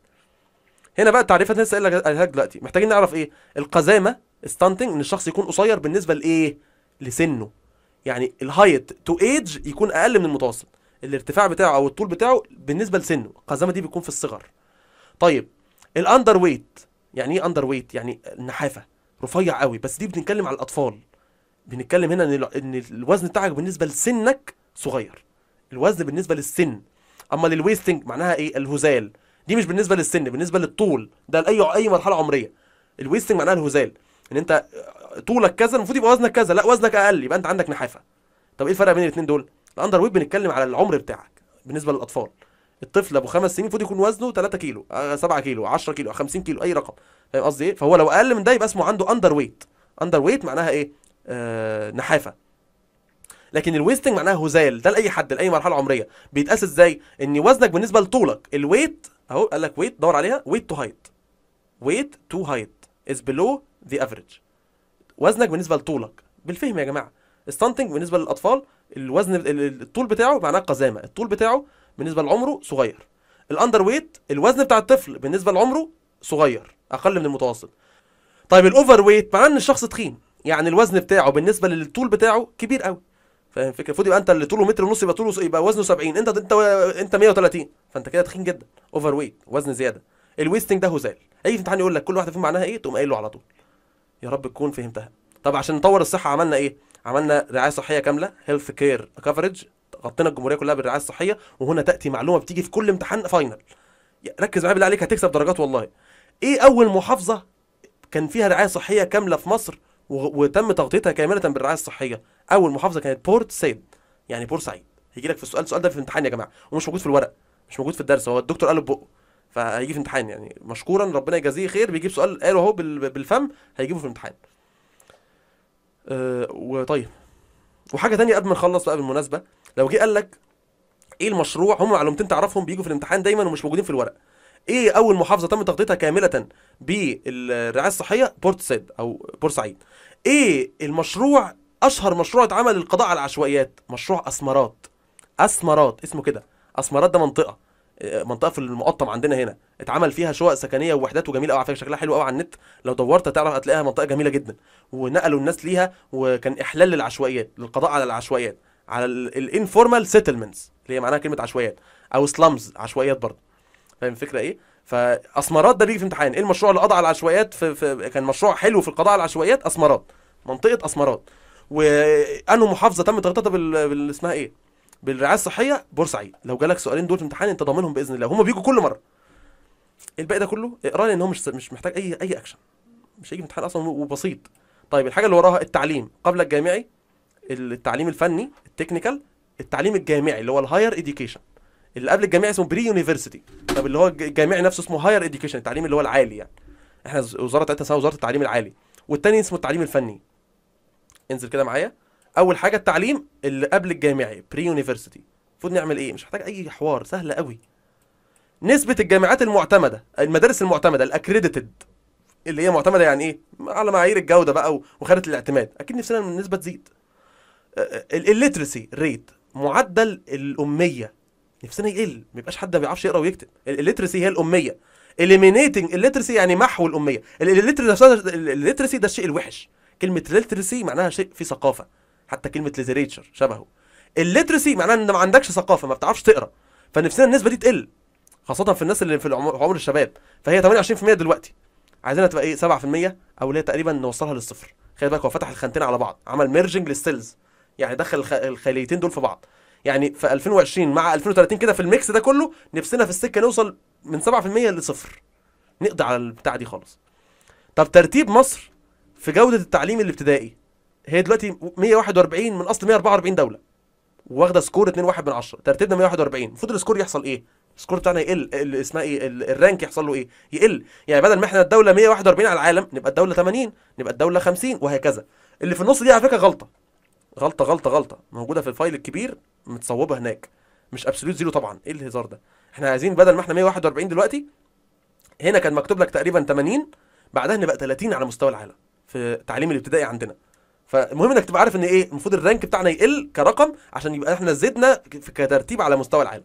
هنا بقى التعريفات لسه قايلها لك دلوقتي محتاجين نعرف ايه القزامه ستانتنج ان الشخص يكون قصير بالنسبه لايه لسنه يعني الهايت تو ايج يكون اقل من المتوسط الارتفاع بتاعه او الطول بتاعه بالنسبه لسنه القزامه دي بتكون في الصغر طيب الاندر ويت يعني ايه اندر ويت يعني النحافه رفيع قوي بس دي بنتكلم على الاطفال بنتكلم هنا ان الوزن بتاعك بالنسبه لسنك صغير الوزن بالنسبه للسن اما للويستنج معناها ايه الهزال دي مش بالنسبه للسن بالنسبه للطول ده لاي اي مرحله عمريه الويستنج معناها الهزال ان انت طولك كذا المفروض يبقى وزنك كذا لا وزنك اقل يبقى انت عندك نحافه طب ايه الفرق بين الاثنين دول الاندر ويت بنتكلم على العمر بتاعك بالنسبه للاطفال الطفل ابو خمس سنين المفروض يكون وزنه 3 كيلو 7 آه، كيلو 10 كيلو 50 كيلو اي رقم فاهم قصدي ايه فهو لو اقل من ده يبقى اسمه عنده اندر ويت اندر ويت معناها ايه آه نحافه لكن الويستنج معناها هزال ده لاي حد لاي مرحله عمريه بيتقاس ازاي ان وزنك بالنسبه لطولك الويت اهو قال لك ويت دور عليها ويت تو هايت ويت تو هايت از بلو ذا افريج وزنك بالنسبه لطولك بالفهم يا جماعه ستانتنج بالنسبه للاطفال الوزن الطول بتاعه معناه قزامه الطول بتاعه بالنسبه لعمره صغير الاندر ويت الوزن بتاع الطفل بالنسبه لعمره صغير اقل من المتوسط طيب الاوفر ويت معناه ان الشخص تخين يعني الوزن بتاعه بالنسبه للطول بتاعه كبير قوي فاهم الفكره المفروض يبقى انت اللي طوله متر ونص يبقى طوله يبقى وزنه 70 انت انت انت 130 فانت كده تخين جدا اوفر ويت وزن زياده الويستنج ده هزال اي امتحان يقول لك كل واحده فيهم معناها ايه تقوم قايل له على طول يا رب تكون فهمتها طب عشان نطور الصحه عملنا ايه عملنا رعايه صحيه كامله هيلث كير كفرج غطينا الجمهوريه كلها بالرعايه الصحيه وهنا تاتي معلومه بتيجي في كل امتحان فاينل ركز معايا بالله عليك هتكسب درجات والله ايه اول محافظه كان فيها رعايه صحيه كامله في مصر وتم تغطيتها كامله بالرعايه الصحيه اول محافظه كانت بورت سيد يعني سعيد هيجي لك في السؤال السؤال ده في الامتحان يا جماعه ومش موجود في الورق مش موجود في الدرس هو الدكتور قاله ببقه فهيجي في امتحان يعني مشكورا ربنا يجازيه خير بيجيب سؤال قاله اهو بالفم هيجيبه في الامتحان أه وطيب وحاجه تانية قبل ما نخلص بقى بالمناسبه لو جه قال لك ايه المشروع هم معلومتين تعرفهم بيجوا في الامتحان دايما ومش موجودين في الورق ايه اول محافظه تم تغطيتها كامله بالرعايه الصحيه بورت سيد او بورسعيد ايه المشروع اشهر مشروع اتعمل للقضاء على العشوائيات مشروع اسمرات اسمرات اسمه كده اسمرات ده منطقه آه، منطقه في المقطم عندنا هنا اتعمل فيها شقق سكنيه ووحدات وجميله قوي على فكره شكلها حلو قوي على النت لو دورت هتعرف هتلاقيها منطقه جميله جدا ونقلوا الناس ليها وكان احلال للعشوائيات للقضاء على العشوائيات على الانفورمال سيتلمنتس اللي هي معناها كلمه عشوائيات او سلامز عشوائيات برضه فاهم الفكره ايه فاسمرات ده بيجي في امتحان ايه المشروع اللي قضى على العشوائيات في, في كان مشروع حلو في القضاء على العشوائيات اسمرات منطقه اسمرات وانه محافظه تم تغطيتها بال... بال... اسمها ايه بالرعايه الصحيه بورسعيد لو جالك سؤالين دول في امتحان انت ضامنهم باذن الله هم بيجوا كل مره الباقي ده كله اقرا لان هو مش مش محتاج اي اي اكشن مش هيجي امتحان اصلا وبسيط طيب الحاجه اللي وراها التعليم قبل الجامعي التعليم الفني التكنيكال التعليم الجامعي اللي هو الهاير اديوكيشن اللي قبل الجامعي اسمه بري يونيفرسيتي طب اللي هو الجامعي نفسه اسمه هاير اديوكيشن التعليم اللي هو العالي يعني احنا الوزاره بتاعتنا اسمها وزاره التعليم العالي والتاني اسمه التعليم الفني انزل كده معايا اول حاجه التعليم اللي قبل الجامعي بري يونيفرسيتي المفروض نعمل ايه مش محتاج اي حوار سهله قوي نسبه الجامعات المعتمده المدارس المعتمده الاكريديتد اللي هي معتمده يعني ايه على معايير الجوده بقى وخارطه الاعتماد اكيد نفسنا النسبه تزيد الليترسي ريت معدل الاميه نفسنا يقل ما يبقاش حد ما بيعرفش يقرا ويكتب الليترسي هي الاميه اليمينيتنج الليترسي يعني محو الاميه الليترسي ده الشيء الوحش كلمه ليترسي معناها شيء في ثقافه حتى كلمه ليتريتشر شبهه الليترسي معناها ان ما عندكش ثقافه ما بتعرفش تقرا فنفسنا النسبه دي تقل خاصه في الناس اللي في عمر الشباب فهي 28% دلوقتي عايزينها تبقى ايه 7% او اللي هي تقريبا نوصلها للصفر خلي بالك هو فتح الخانتين على بعض عمل ميرجنج للسيلز يعني دخل الخليتين دول في بعض يعني في 2020 مع 2030 كده في الميكس ده كله نفسنا في السكه نوصل من 7% لصفر نقضي على البتاع دي خالص طب ترتيب مصر في جوده التعليم الابتدائي هي دلوقتي 141 من اصل 144 دوله واخده سكور 2 1 من 10 ترتيبنا 141 المفروض السكور يحصل ايه السكور بتاعنا يقل اسمها ايه الرانك يحصل له ايه يقل يعني بدل ما احنا الدوله 141 على العالم نبقى الدوله 80 نبقى الدوله 50 وهكذا اللي في النص دي على فكره غلطه غلطه غلطه غلطه موجوده في الفايل الكبير متصوبه هناك مش ابسوليوت زيرو طبعا ايه الهزار ده احنا عايزين بدل ما احنا 141 دلوقتي هنا كان مكتوب لك تقريبا 80 بعدها نبقى 30 على مستوى العالم في التعليم الابتدائي عندنا فالمهم انك تبقى عارف ان ايه المفروض الرانك بتاعنا يقل كرقم عشان يبقى احنا زدنا كترتيب على مستوى العالم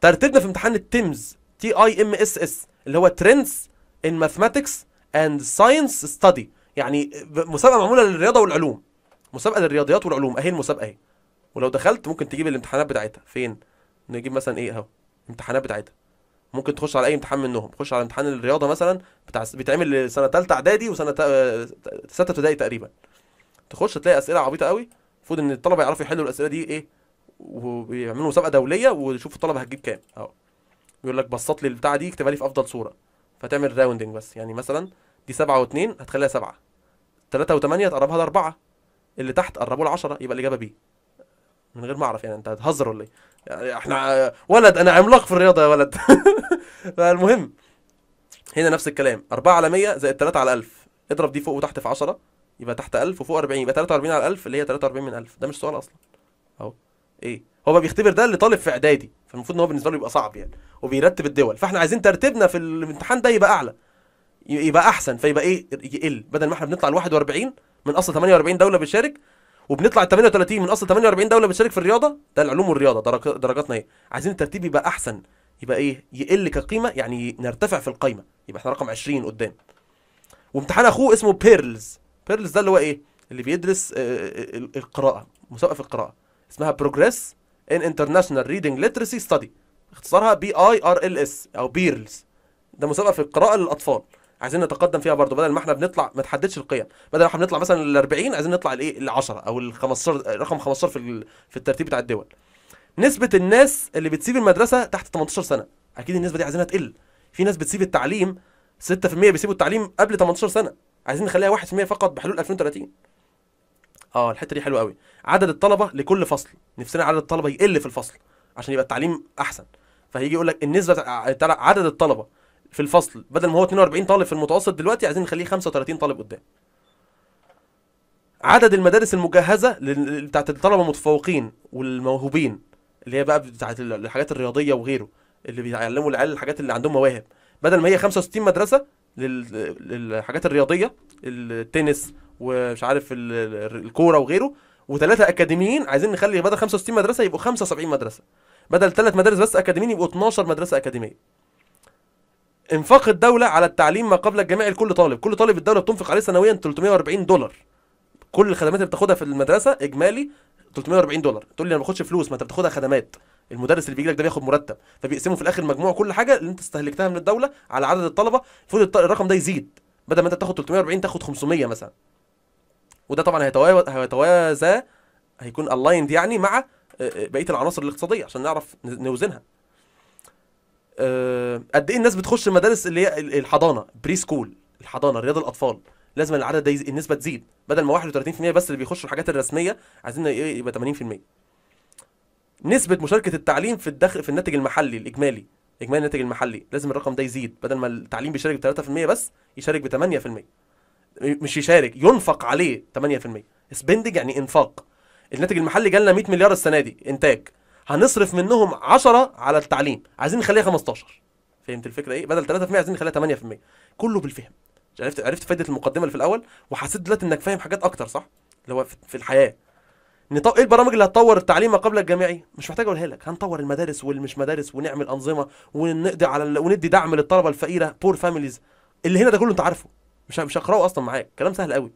ترتيبنا في امتحان التيمز تي اي ام اس اس اللي هو ترندز ان ماثماتكس اند ساينس ستادي يعني مسابقه معموله للرياضه والعلوم مسابقه للرياضيات والعلوم اهي المسابقه اهي ولو دخلت ممكن تجيب الامتحانات بتاعتها فين نجيب مثلا ايه اهو الامتحانات بتاعتها ممكن تخش على اي امتحان منهم خش على امتحان الرياضه مثلا بتاع بيتعمل سنه ثالثه اعدادي وسنه آه، سته ابتدائي تقريبا تخش تلاقي اسئله عبيطه قوي المفروض ان الطلبه يعرفوا يحلوا الاسئله دي ايه وبيعملوا مسابقه دوليه ويشوفوا الطلبه هتجيب كام اهو بيقول لك بسط لي البتاعه دي اكتبها لي في افضل صوره فتعمل راوندنج بس يعني مثلا دي سبعة واتنين هتخليها سبعة تلاتة وتمانية تقربها لأربعة اللي تحت قربوا ل 10 يبقى الاجابه بي من غير ما اعرف يعني انت هتهزر ولا ايه يعني احنا ولد انا عملاق في الرياضه يا ولد فالمهم هنا نفس الكلام 4 على 100 زائد 3 على 1000 اضرب دي فوق وتحت في 10 يبقى تحت 1000 وفوق 40 يبقى 43 على 1000 اللي هي 43 من 1000 ده مش سؤال اصلا اهو ايه هو بيختبر ده اللي طالب في اعدادي فالمفروض ان هو بالنسبه له يبقى صعب يعني وبيرتب الدول فاحنا عايزين ترتيبنا في الامتحان ده يبقى اعلى يبقى احسن فيبقى ايه يقل بدل ما احنا بنطلع ال 41 من اصل 48 دوله بتشارك وبنطلع ال 38 من اصل 48 دوله بتشارك في الرياضه ده العلوم والرياضه درجاتنا ايه عايزين الترتيب يبقى احسن يبقى ايه يقل كقيمه يعني نرتفع في القايمه يبقى احنا رقم 20 قدام وامتحان اخوه اسمه بيرلز بيرلز ده اللي هو ايه اللي بيدرس آه، آه، القراءه مسابقه في القراءه اسمها بروجريس ان انترناشونال ريدنج ليترسي ستادي اختصارها بي اي ار ال اس او بيرلز ده مسابقه في القراءه للاطفال عايزين نتقدم فيها برضه بدل ما احنا بنطلع ما تحددش القيم بدل ما احنا بنطلع مثلا ال 40 عايزين نطلع الايه ال 10 إيه؟ او ال 15 رقم 15 في في الترتيب بتاع الدول نسبه الناس اللي بتسيب المدرسه تحت 18 سنه اكيد النسبه دي عايزينها تقل في ناس بتسيب التعليم 6% بيسيبوا التعليم قبل 18 سنه عايزين نخليها 1% فقط بحلول 2030 اه الحته دي حلوه قوي عدد الطلبه لكل فصل نفسنا عدد الطلبه يقل في الفصل عشان يبقى التعليم احسن فهيجي يقول لك النسبه عدد الطلبه في الفصل بدل ما هو 42 طالب في المتوسط دلوقتي عايزين نخليه 35 طالب قدام عدد المدارس المجهزه بتاعه بتاعت الطلبه المتفوقين والموهوبين اللي هي بقى بتاعت الحاجات الرياضيه وغيره اللي بيعلموا العيال الحاجات اللي عندهم مواهب بدل ما هي 65 مدرسه للحاجات الرياضيه التنس ومش عارف الكوره وغيره وثلاثه اكاديميين عايزين نخلي بدل 65 مدرسه يبقوا 75 مدرسه بدل ثلاث مدارس بس اكاديميين يبقوا 12 مدرسه اكاديميه انفاق الدولة على التعليم ما قبل الجامعي لكل طالب كل طالب الدولة بتنفق عليه سنويا 340 دولار كل الخدمات اللي بتاخدها في المدرسة اجمالي 340 دولار تقول لي انا ما باخدش فلوس ما انت بتاخدها خدمات المدرس اللي بيجي لك ده بياخد مرتب فبيقسموا في الاخر مجموع كل حاجه اللي انت استهلكتها من الدوله على عدد الطلبه المفروض الرقم ده يزيد بدل ما انت تاخد 340 تاخد 500 مثلا وده طبعا هيتوازى هيكون الايند يعني مع بقيه العناصر الاقتصاديه عشان نعرف نوزنها آه قد ايه الناس بتخش المدارس اللي هي الحضانه بري سكول الحضانه رياض الاطفال لازم العدد ده النسبه تزيد بدل ما 31% بس اللي بيخشوا الحاجات الرسميه عايزين إيه؟ يبقى 80% نسبه مشاركه التعليم في الدخل في الناتج المحلي الاجمالي اجمالي الناتج المحلي لازم الرقم ده يزيد بدل ما التعليم بيشارك ب 3% بس يشارك ب 8% مش يشارك ينفق عليه 8% سبندج يعني انفاق الناتج المحلي جالنا 100 مليار السنه دي انتاج هنصرف منهم 10 على التعليم عايزين نخليها 15 فهمت الفكره ايه بدل 3% عايزين نخليها 8% كله بالفهم عرفت عرفت فائده المقدمه اللي في الاول وحسيت دلوقتي انك فاهم حاجات اكتر صح اللي هو في الحياه نطو... ايه البرامج اللي هتطور التعليم ما قبل الجامعي مش محتاج اقولها لك هنطور المدارس والمش مدارس ونعمل انظمه ونقضي على ال... وندي دعم للطلبه الفقيره بور فاميليز اللي هنا ده كله انت عارفه مش مش هقراه اصلا معاك كلام سهل قوي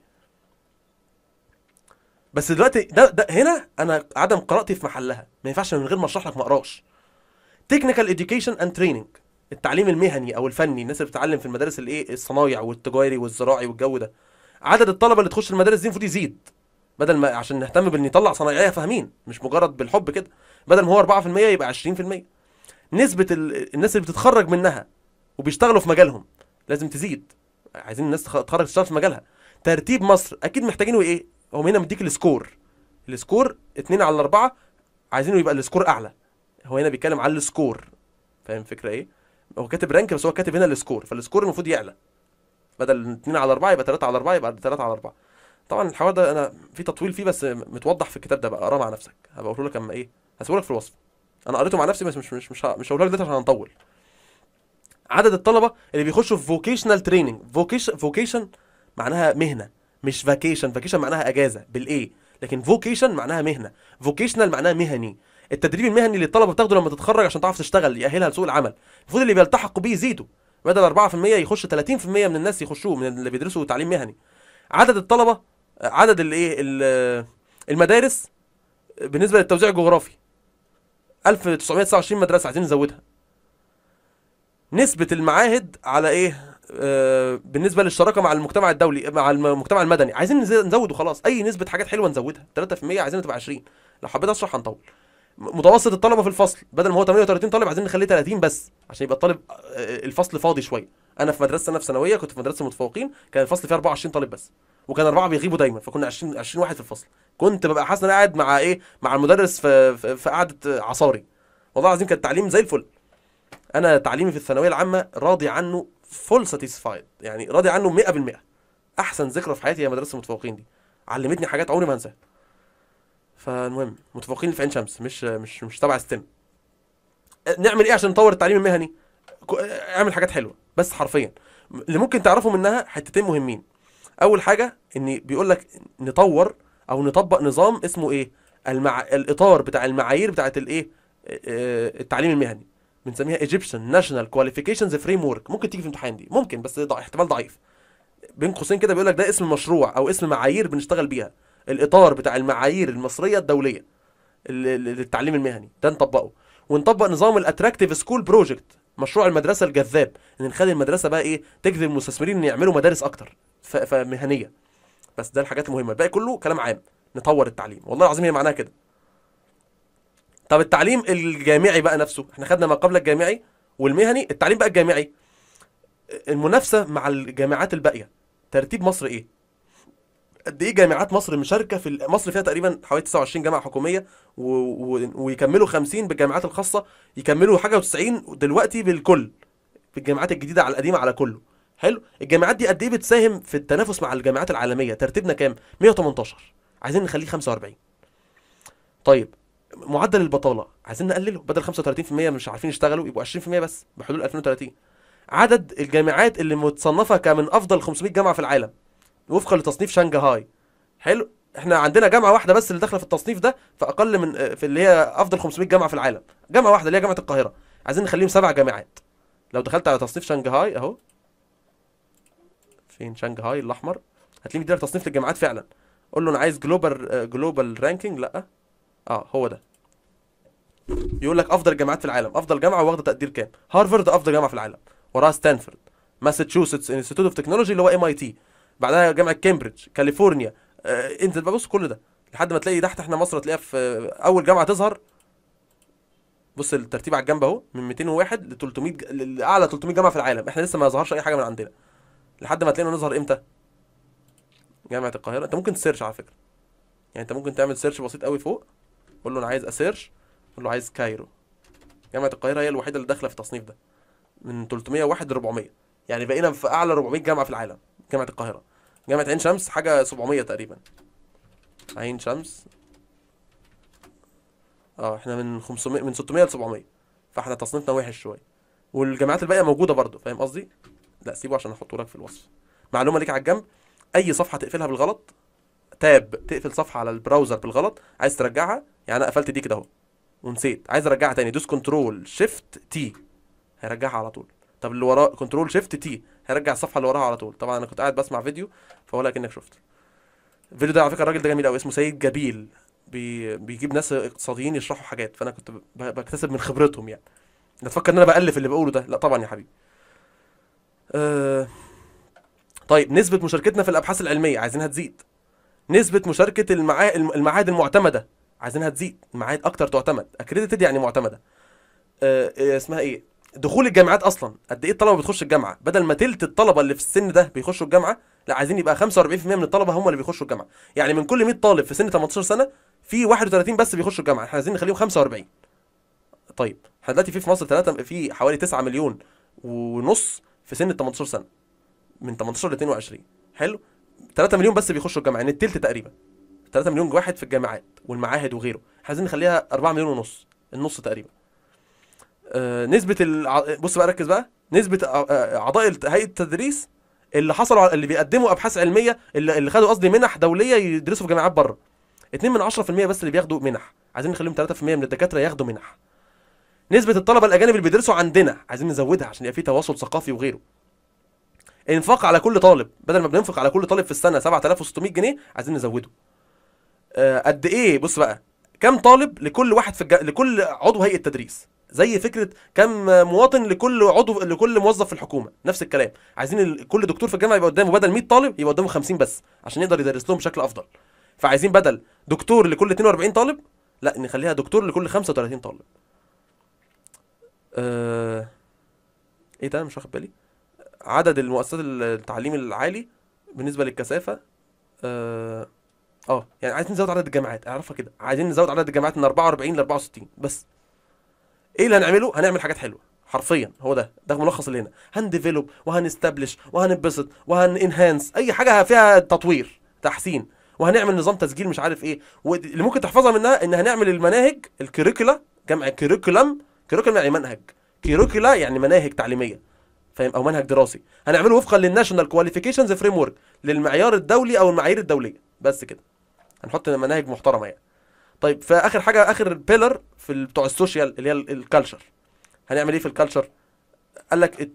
بس دلوقتي ده, ده هنا انا عدم قراءتي في محلها ما ينفعش من غير ما اشرح لك ما اقراش تكنيكال اديوكيشن اند تريننج التعليم المهني او الفني الناس اللي بتتعلم في المدارس الايه الصنايع والتجاري والزراعي والجو ده عدد الطلبه اللي تخش المدارس دي المفروض يزيد بدل ما عشان نهتم بان نطلع صنايعيه فاهمين مش مجرد بالحب كده بدل ما هو 4% يبقى 20% نسبه ال... الناس اللي بتتخرج منها وبيشتغلوا في مجالهم لازم تزيد عايزين الناس تخرج تشتغل في مجالها ترتيب مصر اكيد محتاجين ايه هو هنا مديك السكور السكور 2 على 4 عايزينه يبقى السكور اعلى هو هنا بيتكلم على السكور فاهم الفكره ايه هو كاتب رانك بس هو كاتب هنا السكور فالسكور المفروض يعلى بدل 2 على 4 يبقى 3 على 4 يبقى 3 على 4 طبعا الحوار ده انا في تطويل فيه بس متوضح في الكتاب ده بقى اقراه مع نفسك هبقى لك اما ايه هسيبه لك في الوصف انا قريته مع نفسي بس مش مش مش, مش هقول لك ده عشان هنطول عدد الطلبه اللي بيخشوا في فوكيشنال تريننج فوكيشن فوكيشن معناها مهنه مش فاكيشن فاكيشن معناها اجازه بالايه لكن فوكيشن معناها مهنه فوكيشنال معناها مهني التدريب المهني اللي الطلبه بتاخده لما تتخرج عشان تعرف تشتغل يأهلها لسوق العمل المفروض اللي بيلتحقوا بيه يزيدوا بدل 4% يخش 30% من الناس يخشوه من اللي بيدرسوا تعليم مهني عدد الطلبه عدد الايه المدارس بالنسبه للتوزيع الجغرافي 1929 مدرسه عايزين نزودها نسبه المعاهد على ايه آه، بالنسبه للشراكه مع المجتمع الدولي مع المجتمع المدني عايزين نزود وخلاص اي نسبه حاجات حلوه نزودها 3% عايزينها تبقى 20 لو حبيت اشرح هنطول متوسط الطلبه في الفصل بدل ما هو 38 طالب عايزين نخليه 30 بس عشان يبقى الطالب آه، الفصل فاضي شويه انا في مدرسه انا في ثانويه كنت في مدرسه متفوقين كان الفصل فيها 24 طالب بس وكان اربعه بيغيبوا دايما فكنا 20 20 واحد في الفصل كنت ببقى حاسس ان انا قاعد مع ايه مع المدرس في في, في قعده عصاري والله العظيم كان التعليم زي الفل انا تعليمي في الثانويه العامه راضي عنه فول ساتيسفايد يعني راضي عنه 100% احسن ذكرى في حياتي هي مدرسه المتفوقين دي علمتني حاجات عمري ما هنساها فالمهم متفوقين في عين شمس مش مش مش تبع ستيم نعمل ايه عشان نطور التعليم المهني اعمل حاجات حلوه بس حرفيا اللي ممكن تعرفه منها حتتين مهمين اول حاجه ان بيقول لك نطور او نطبق نظام اسمه ايه المع... الاطار بتاع المعايير بتاعه الايه آه، آه، التعليم المهني بنسميها ايجيبشن ناشونال كواليفيكيشنز فريم ورك ممكن تيجي في الامتحان دي ممكن بس ضع... احتمال ضعيف بين قوسين كده بيقول لك ده اسم مشروع او اسم معايير بنشتغل بيها الاطار بتاع المعايير المصريه الدوليه للتعليم المهني ده نطبقه ونطبق نظام الاتراكتيف سكول بروجكت مشروع المدرسه الجذاب ان نخلي المدرسه بقى ايه تجذب المستثمرين ان يعملوا مدارس اكتر فمهنيه بس ده الحاجات المهمه الباقي كله كلام عام نطور التعليم والله العظيم هي معناها كده طب التعليم الجامعي بقى نفسه احنا خدنا ما قبل الجامعي والمهني التعليم بقى الجامعي المنافسه مع الجامعات الباقيه ترتيب مصر ايه قد ايه جامعات مصر مشاركه في مصر فيها تقريبا حوالي 29 جامعه حكوميه و... و... ويكملوا 50 بالجامعات الخاصه يكملوا حاجه و90 دلوقتي بالكل في الجامعات الجديده على القديمه على كله حلو الجامعات دي قد ايه بتساهم في التنافس مع الجامعات العالميه ترتيبنا كام 118 عايزين نخليه 45 طيب معدل البطاله عايزين نقلله بدل 35% مش عارفين يشتغلوا يبقوا 20% بس بحلول 2030 عدد الجامعات اللي متصنفه كمن افضل 500 جامعه في العالم وفقا لتصنيف شنغهاي حلو احنا عندنا جامعه واحده بس اللي داخله في التصنيف ده في اقل من آه، في اللي هي افضل 500 جامعه في العالم جامعه واحده اللي هي جامعه القاهره عايزين نخليهم سبع جامعات لو دخلت على تصنيف شنغهاي اهو فين شنغهاي الاحمر هتلاقيه بيديلك تصنيف للجامعات فعلا قول له انا عايز جلوبال جلوبال رانكينج لا اه هو ده يقول لك افضل الجامعات في العالم افضل جامعه واخده تقدير كام هارفارد افضل جامعه في العالم وراها ستانفورد ماساتشوستس انستيتوت اوف تكنولوجي اللي هو ام اي تي بعدها جامعه كامبريدج كاليفورنيا آه، انت بص كل ده لحد ما تلاقي تحت احنا مصر تلاقيها في اول جامعه تظهر بص الترتيب على الجنب اهو من 201 ل 300 لاعلى 300 جامعه في العالم احنا لسه ما ظهرش اي حاجه من عندنا لحد ما تلاقينا نظهر امتى جامعه القاهره انت ممكن تسيرش على فكره يعني انت ممكن تعمل سيرش بسيط قوي فوق قول له انا عايز اسيرش قول له عايز كايرو جامعه القاهره هي الوحيده اللي داخله في التصنيف ده من 301 ل 400 يعني بقينا في اعلى 400 جامعه في العالم جامعه القاهره جامعه عين شمس حاجه 700 تقريبا عين شمس اه احنا من 500 من 600 ل 700 فاحنا تصنيفنا وحش شويه والجامعات الباقيه موجوده برضو فاهم قصدي لا سيبه عشان احطه لك في الوصف معلومه ليك على الجنب اي صفحه تقفلها بالغلط تاب تقفل صفحه على البراوزر بالغلط عايز ترجعها يعني انا قفلت دي كده اهو ونسيت عايز ارجعها تاني دوس كنترول شيفت تي هيرجعها على طول طب اللي وراه كنترول شيفت تي هيرجع الصفحه اللي وراها على طول طبعا انا كنت قاعد بسمع فيديو فولا كانك شفت الفيديو ده على فكره الراجل ده جميل قوي اسمه سيد جبيل بي... بيجيب ناس اقتصاديين يشرحوا حاجات فانا كنت ب... بكتسب من خبرتهم يعني لا تفكر ان انا بالف اللي بقوله ده لا طبعا يا حبيبي أه... طيب نسبه مشاركتنا في الابحاث العلميه عايزينها تزيد نسبه مشاركه المعاهد المعتمده عايزينها تزيد معاهد اكتر تعتمد اكريديتد يعني معتمده آه،, أه اسمها ايه دخول الجامعات اصلا قد ايه الطلبه بتخش الجامعه بدل ما تلت الطلبه اللي في السن ده بيخشوا الجامعه لا عايزين يبقى 45% من الطلبه هم اللي بيخشوا الجامعه يعني من كل 100 طالب في سن 18 سنه في 31 بس بيخشوا الجامعه احنا عايزين نخليهم 45 طيب احنا دلوقتي في في مصر 3 في حوالي 9 مليون ونص في سن 18 سنه من 18 ل 22 حلو 3 مليون بس بيخشوا الجامعه يعني التلت تقريبا 3 مليون واحد في الجامعات والمعاهد وغيره احنا عايزين نخليها 4 مليون ونص النص تقريبا آه، نسبه الع... بص بقى ركز بقى نسبه اعضاء آه، هيئه التدريس اللي حصلوا على... اللي بيقدموا ابحاث علميه اللي, اللي خدوا قصدي منح دوليه يدرسوا في جامعات بره 2 من 10% بس اللي بياخدوا منح عايزين نخليهم 3% من الدكاتره ياخدوا منح نسبه الطلبه الاجانب اللي بيدرسوا عندنا عايزين نزودها عشان يبقى في تواصل ثقافي وغيره انفاق على كل طالب بدل ما بننفق على كل طالب في السنه 7600 جنيه عايزين نزوده آه، قد ايه بص بقى كم طالب لكل واحد في الج... لكل عضو هيئه تدريس زي فكره كم مواطن لكل عضو لكل موظف في الحكومه نفس الكلام عايزين ال... كل دكتور في الجامعه يبقى قدامه بدل 100 طالب يبقى قدامه 50 بس عشان يقدر يدرس لهم بشكل افضل فعايزين بدل دكتور لكل 42 طالب لا نخليها دكتور لكل 35 طالب أه... ايه ده مش واخد بالي عدد المؤسسات التعليم العالي بالنسبه للكثافه اه أوه. يعني عايزين نزود عدد الجامعات اعرفها كده عايزين نزود عدد الجامعات من 44 ل 64 بس ايه اللي هنعمله هنعمل حاجات حلوه حرفيا هو ده ده ملخص اللي هنا هنديفلوب وهنستبلش وهنبسط وهننهانس اي حاجه فيها تطوير تحسين وهنعمل نظام تسجيل مش عارف ايه واللي ممكن تحفظها منها ان هنعمل المناهج الكريكولا جمع كريكولم كريكولم يعني منهج كريكولا يعني مناهج تعليميه فاهم او منهج دراسي هنعمله وفقا للناشونال كواليفيكيشنز فريم ورك للمعيار الدولي او المعايير الدوليه بس كده هنحط مناهج محترمه يعني طيب فاخر حاجه اخر بيلر في بتوع السوشيال اللي هي الكالتشر هنعمل ايه في الكالتشر قال لك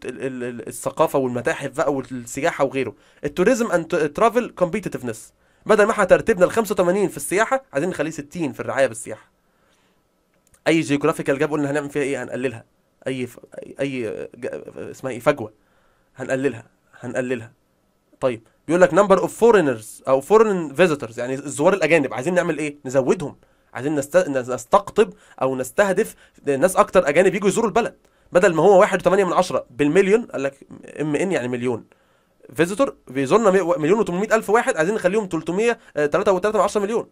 الثقافه والمتاحف بقى والسياحه وغيره التوريزم اند ترافل كومبيتيتفنس بدل ما احنا ترتيبنا ال 85 في السياحه عايزين نخليه 60 في الرعايه بالسياحه اي جيوغرافيكال جاب قلنا هنعمل فيها ايه هنقللها اي ف... اي اسمها ايه فجوه هنقللها هنقللها طيب بيقول لك نمبر اوف فورينرز او فورين فيزيتورز يعني الزوار الاجانب عايزين نعمل ايه نزودهم عايزين نست... نستقطب او نستهدف ناس اكتر اجانب يجوا يزوروا البلد بدل ما هو 1.8 من 10 بالمليون قال لك ام ان يعني مليون فيزيتور بيزورنا مليون و800 الف واحد عايزين نخليهم 300 3.3 مليون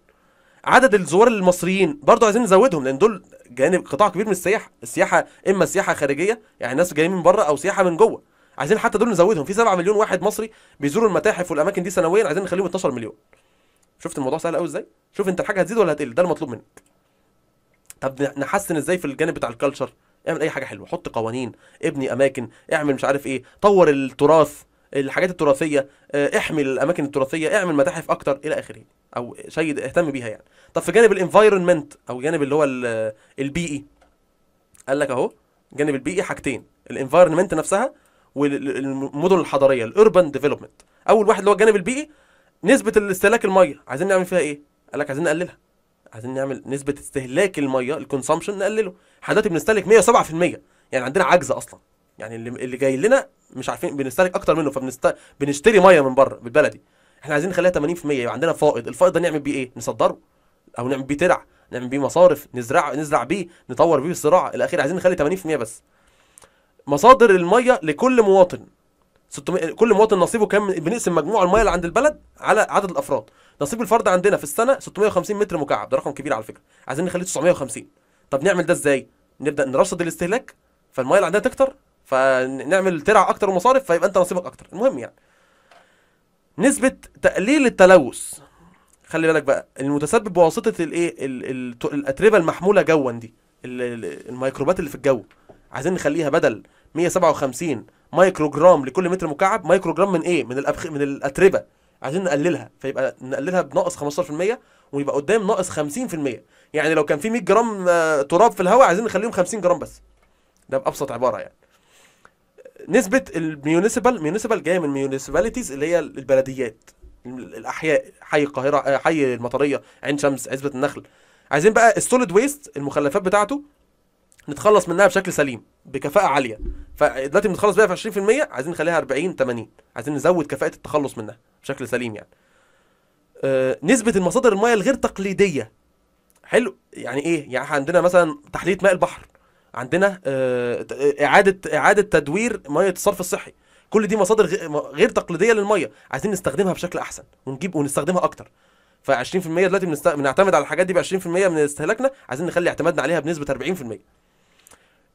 عدد الزوار المصريين برضه عايزين نزودهم لان دول جانب قطاع كبير من السياحه السياحه اما سياحه خارجيه يعني ناس جايين من بره او سياحه من جوه عايزين حتى دول نزودهم في 7 مليون واحد مصري بيزوروا المتاحف والاماكن دي سنويا عايزين نخليهم 12 مليون شفت الموضوع سهل قوي ازاي شوف انت الحاجه هتزيد ولا هتقل ده المطلوب منك طب نحسن ازاي في الجانب بتاع الكالتشر اعمل اي حاجه حلوه حط قوانين ابني اماكن اعمل مش عارف ايه طور التراث الحاجات التراثيه آه، احمي الاماكن التراثيه اعمل متاحف اكتر الى اخره او شيء اهتم بيها يعني طب في جانب الانفايرمنت او جانب اللي هو البيئي e. قال لك اهو جانب البيئي e حاجتين الانفايرمنت نفسها والمدن الحضريه الاربن ديفلوبمنت اول واحد اللي هو الجانب البيئي e، نسبه الاستهلاك الميه عايزين نعمل فيها ايه قال لك عايزين نقللها عايزين نعمل نسبه استهلاك الميه الكونسامشن نقلله حضرتك بنستهلك 107% يعني عندنا عجز اصلا يعني اللي اللي جاي لنا مش عارفين بنستهلك اكتر منه فبنشتري ميه من بره بالبلدي احنا عايزين نخليها 80% يبقى عندنا فائض الفائض ده نعمل بيه ايه نصدره او نعمل بيه ترع نعمل بيه مصارف نزرع نزرع بيه نطور بيه الزراعه الى اخره عايزين نخلي 80% بس مصادر الميه لكل مواطن 600 كل مواطن نصيبه كام بنقسم مجموع الميه اللي عند البلد على عدد الافراد نصيب الفرد عندنا في السنه 650 متر مكعب ده رقم كبير على فكره عايزين نخليه 950 طب نعمل ده ازاي نبدا نرصد الاستهلاك فالميه اللي عندنا تكتر فنعمل ترع اكتر ومصارف فيبقى انت نصيبك اكتر المهم يعني نسبه تقليل التلوث خلي بالك بقى المتسبب بواسطه الايه الاتربه المحموله جوا دي الميكروبات اللي في الجو عايزين نخليها بدل 157 مايكرو جرام لكل متر مكعب مايكرو جرام من ايه من الأبخ... من الاتربه عايزين نقللها فيبقى نقللها بناقص 15% ويبقى قدام ناقص 50% يعني لو كان في 100 جرام آه، تراب في الهواء عايزين نخليهم 50 جرام بس ده بابسط عباره يعني نسبه الميونيسيبال ميونيسيبال جايه من ميونيسيباليتيز اللي هي البلديات الاحياء حي القاهره آه، حي المطريه عين شمس عزبه النخل عايزين بقى السوليد ويست المخلفات بتاعته نتخلص منها بشكل سليم بكفاءه عاليه فدلوقتي بنتخلص بيها في 20% عايزين نخليها 40 80 عايزين نزود كفاءه التخلص منها بشكل سليم يعني آه نسبه المصادر المياه الغير تقليديه حلو يعني ايه يعني عندنا مثلا تحليه ماء البحر عندنا آه اعاده اعاده تدوير ميه الصرف الصحي كل دي مصادر غير تقليديه للميه عايزين نستخدمها بشكل احسن ونجيب ونستخدمها اكتر ف 20% دلوقتي بنعتمد على الحاجات دي ب 20% من استهلاكنا عايزين نخلي اعتمادنا عليها بنسبه 40%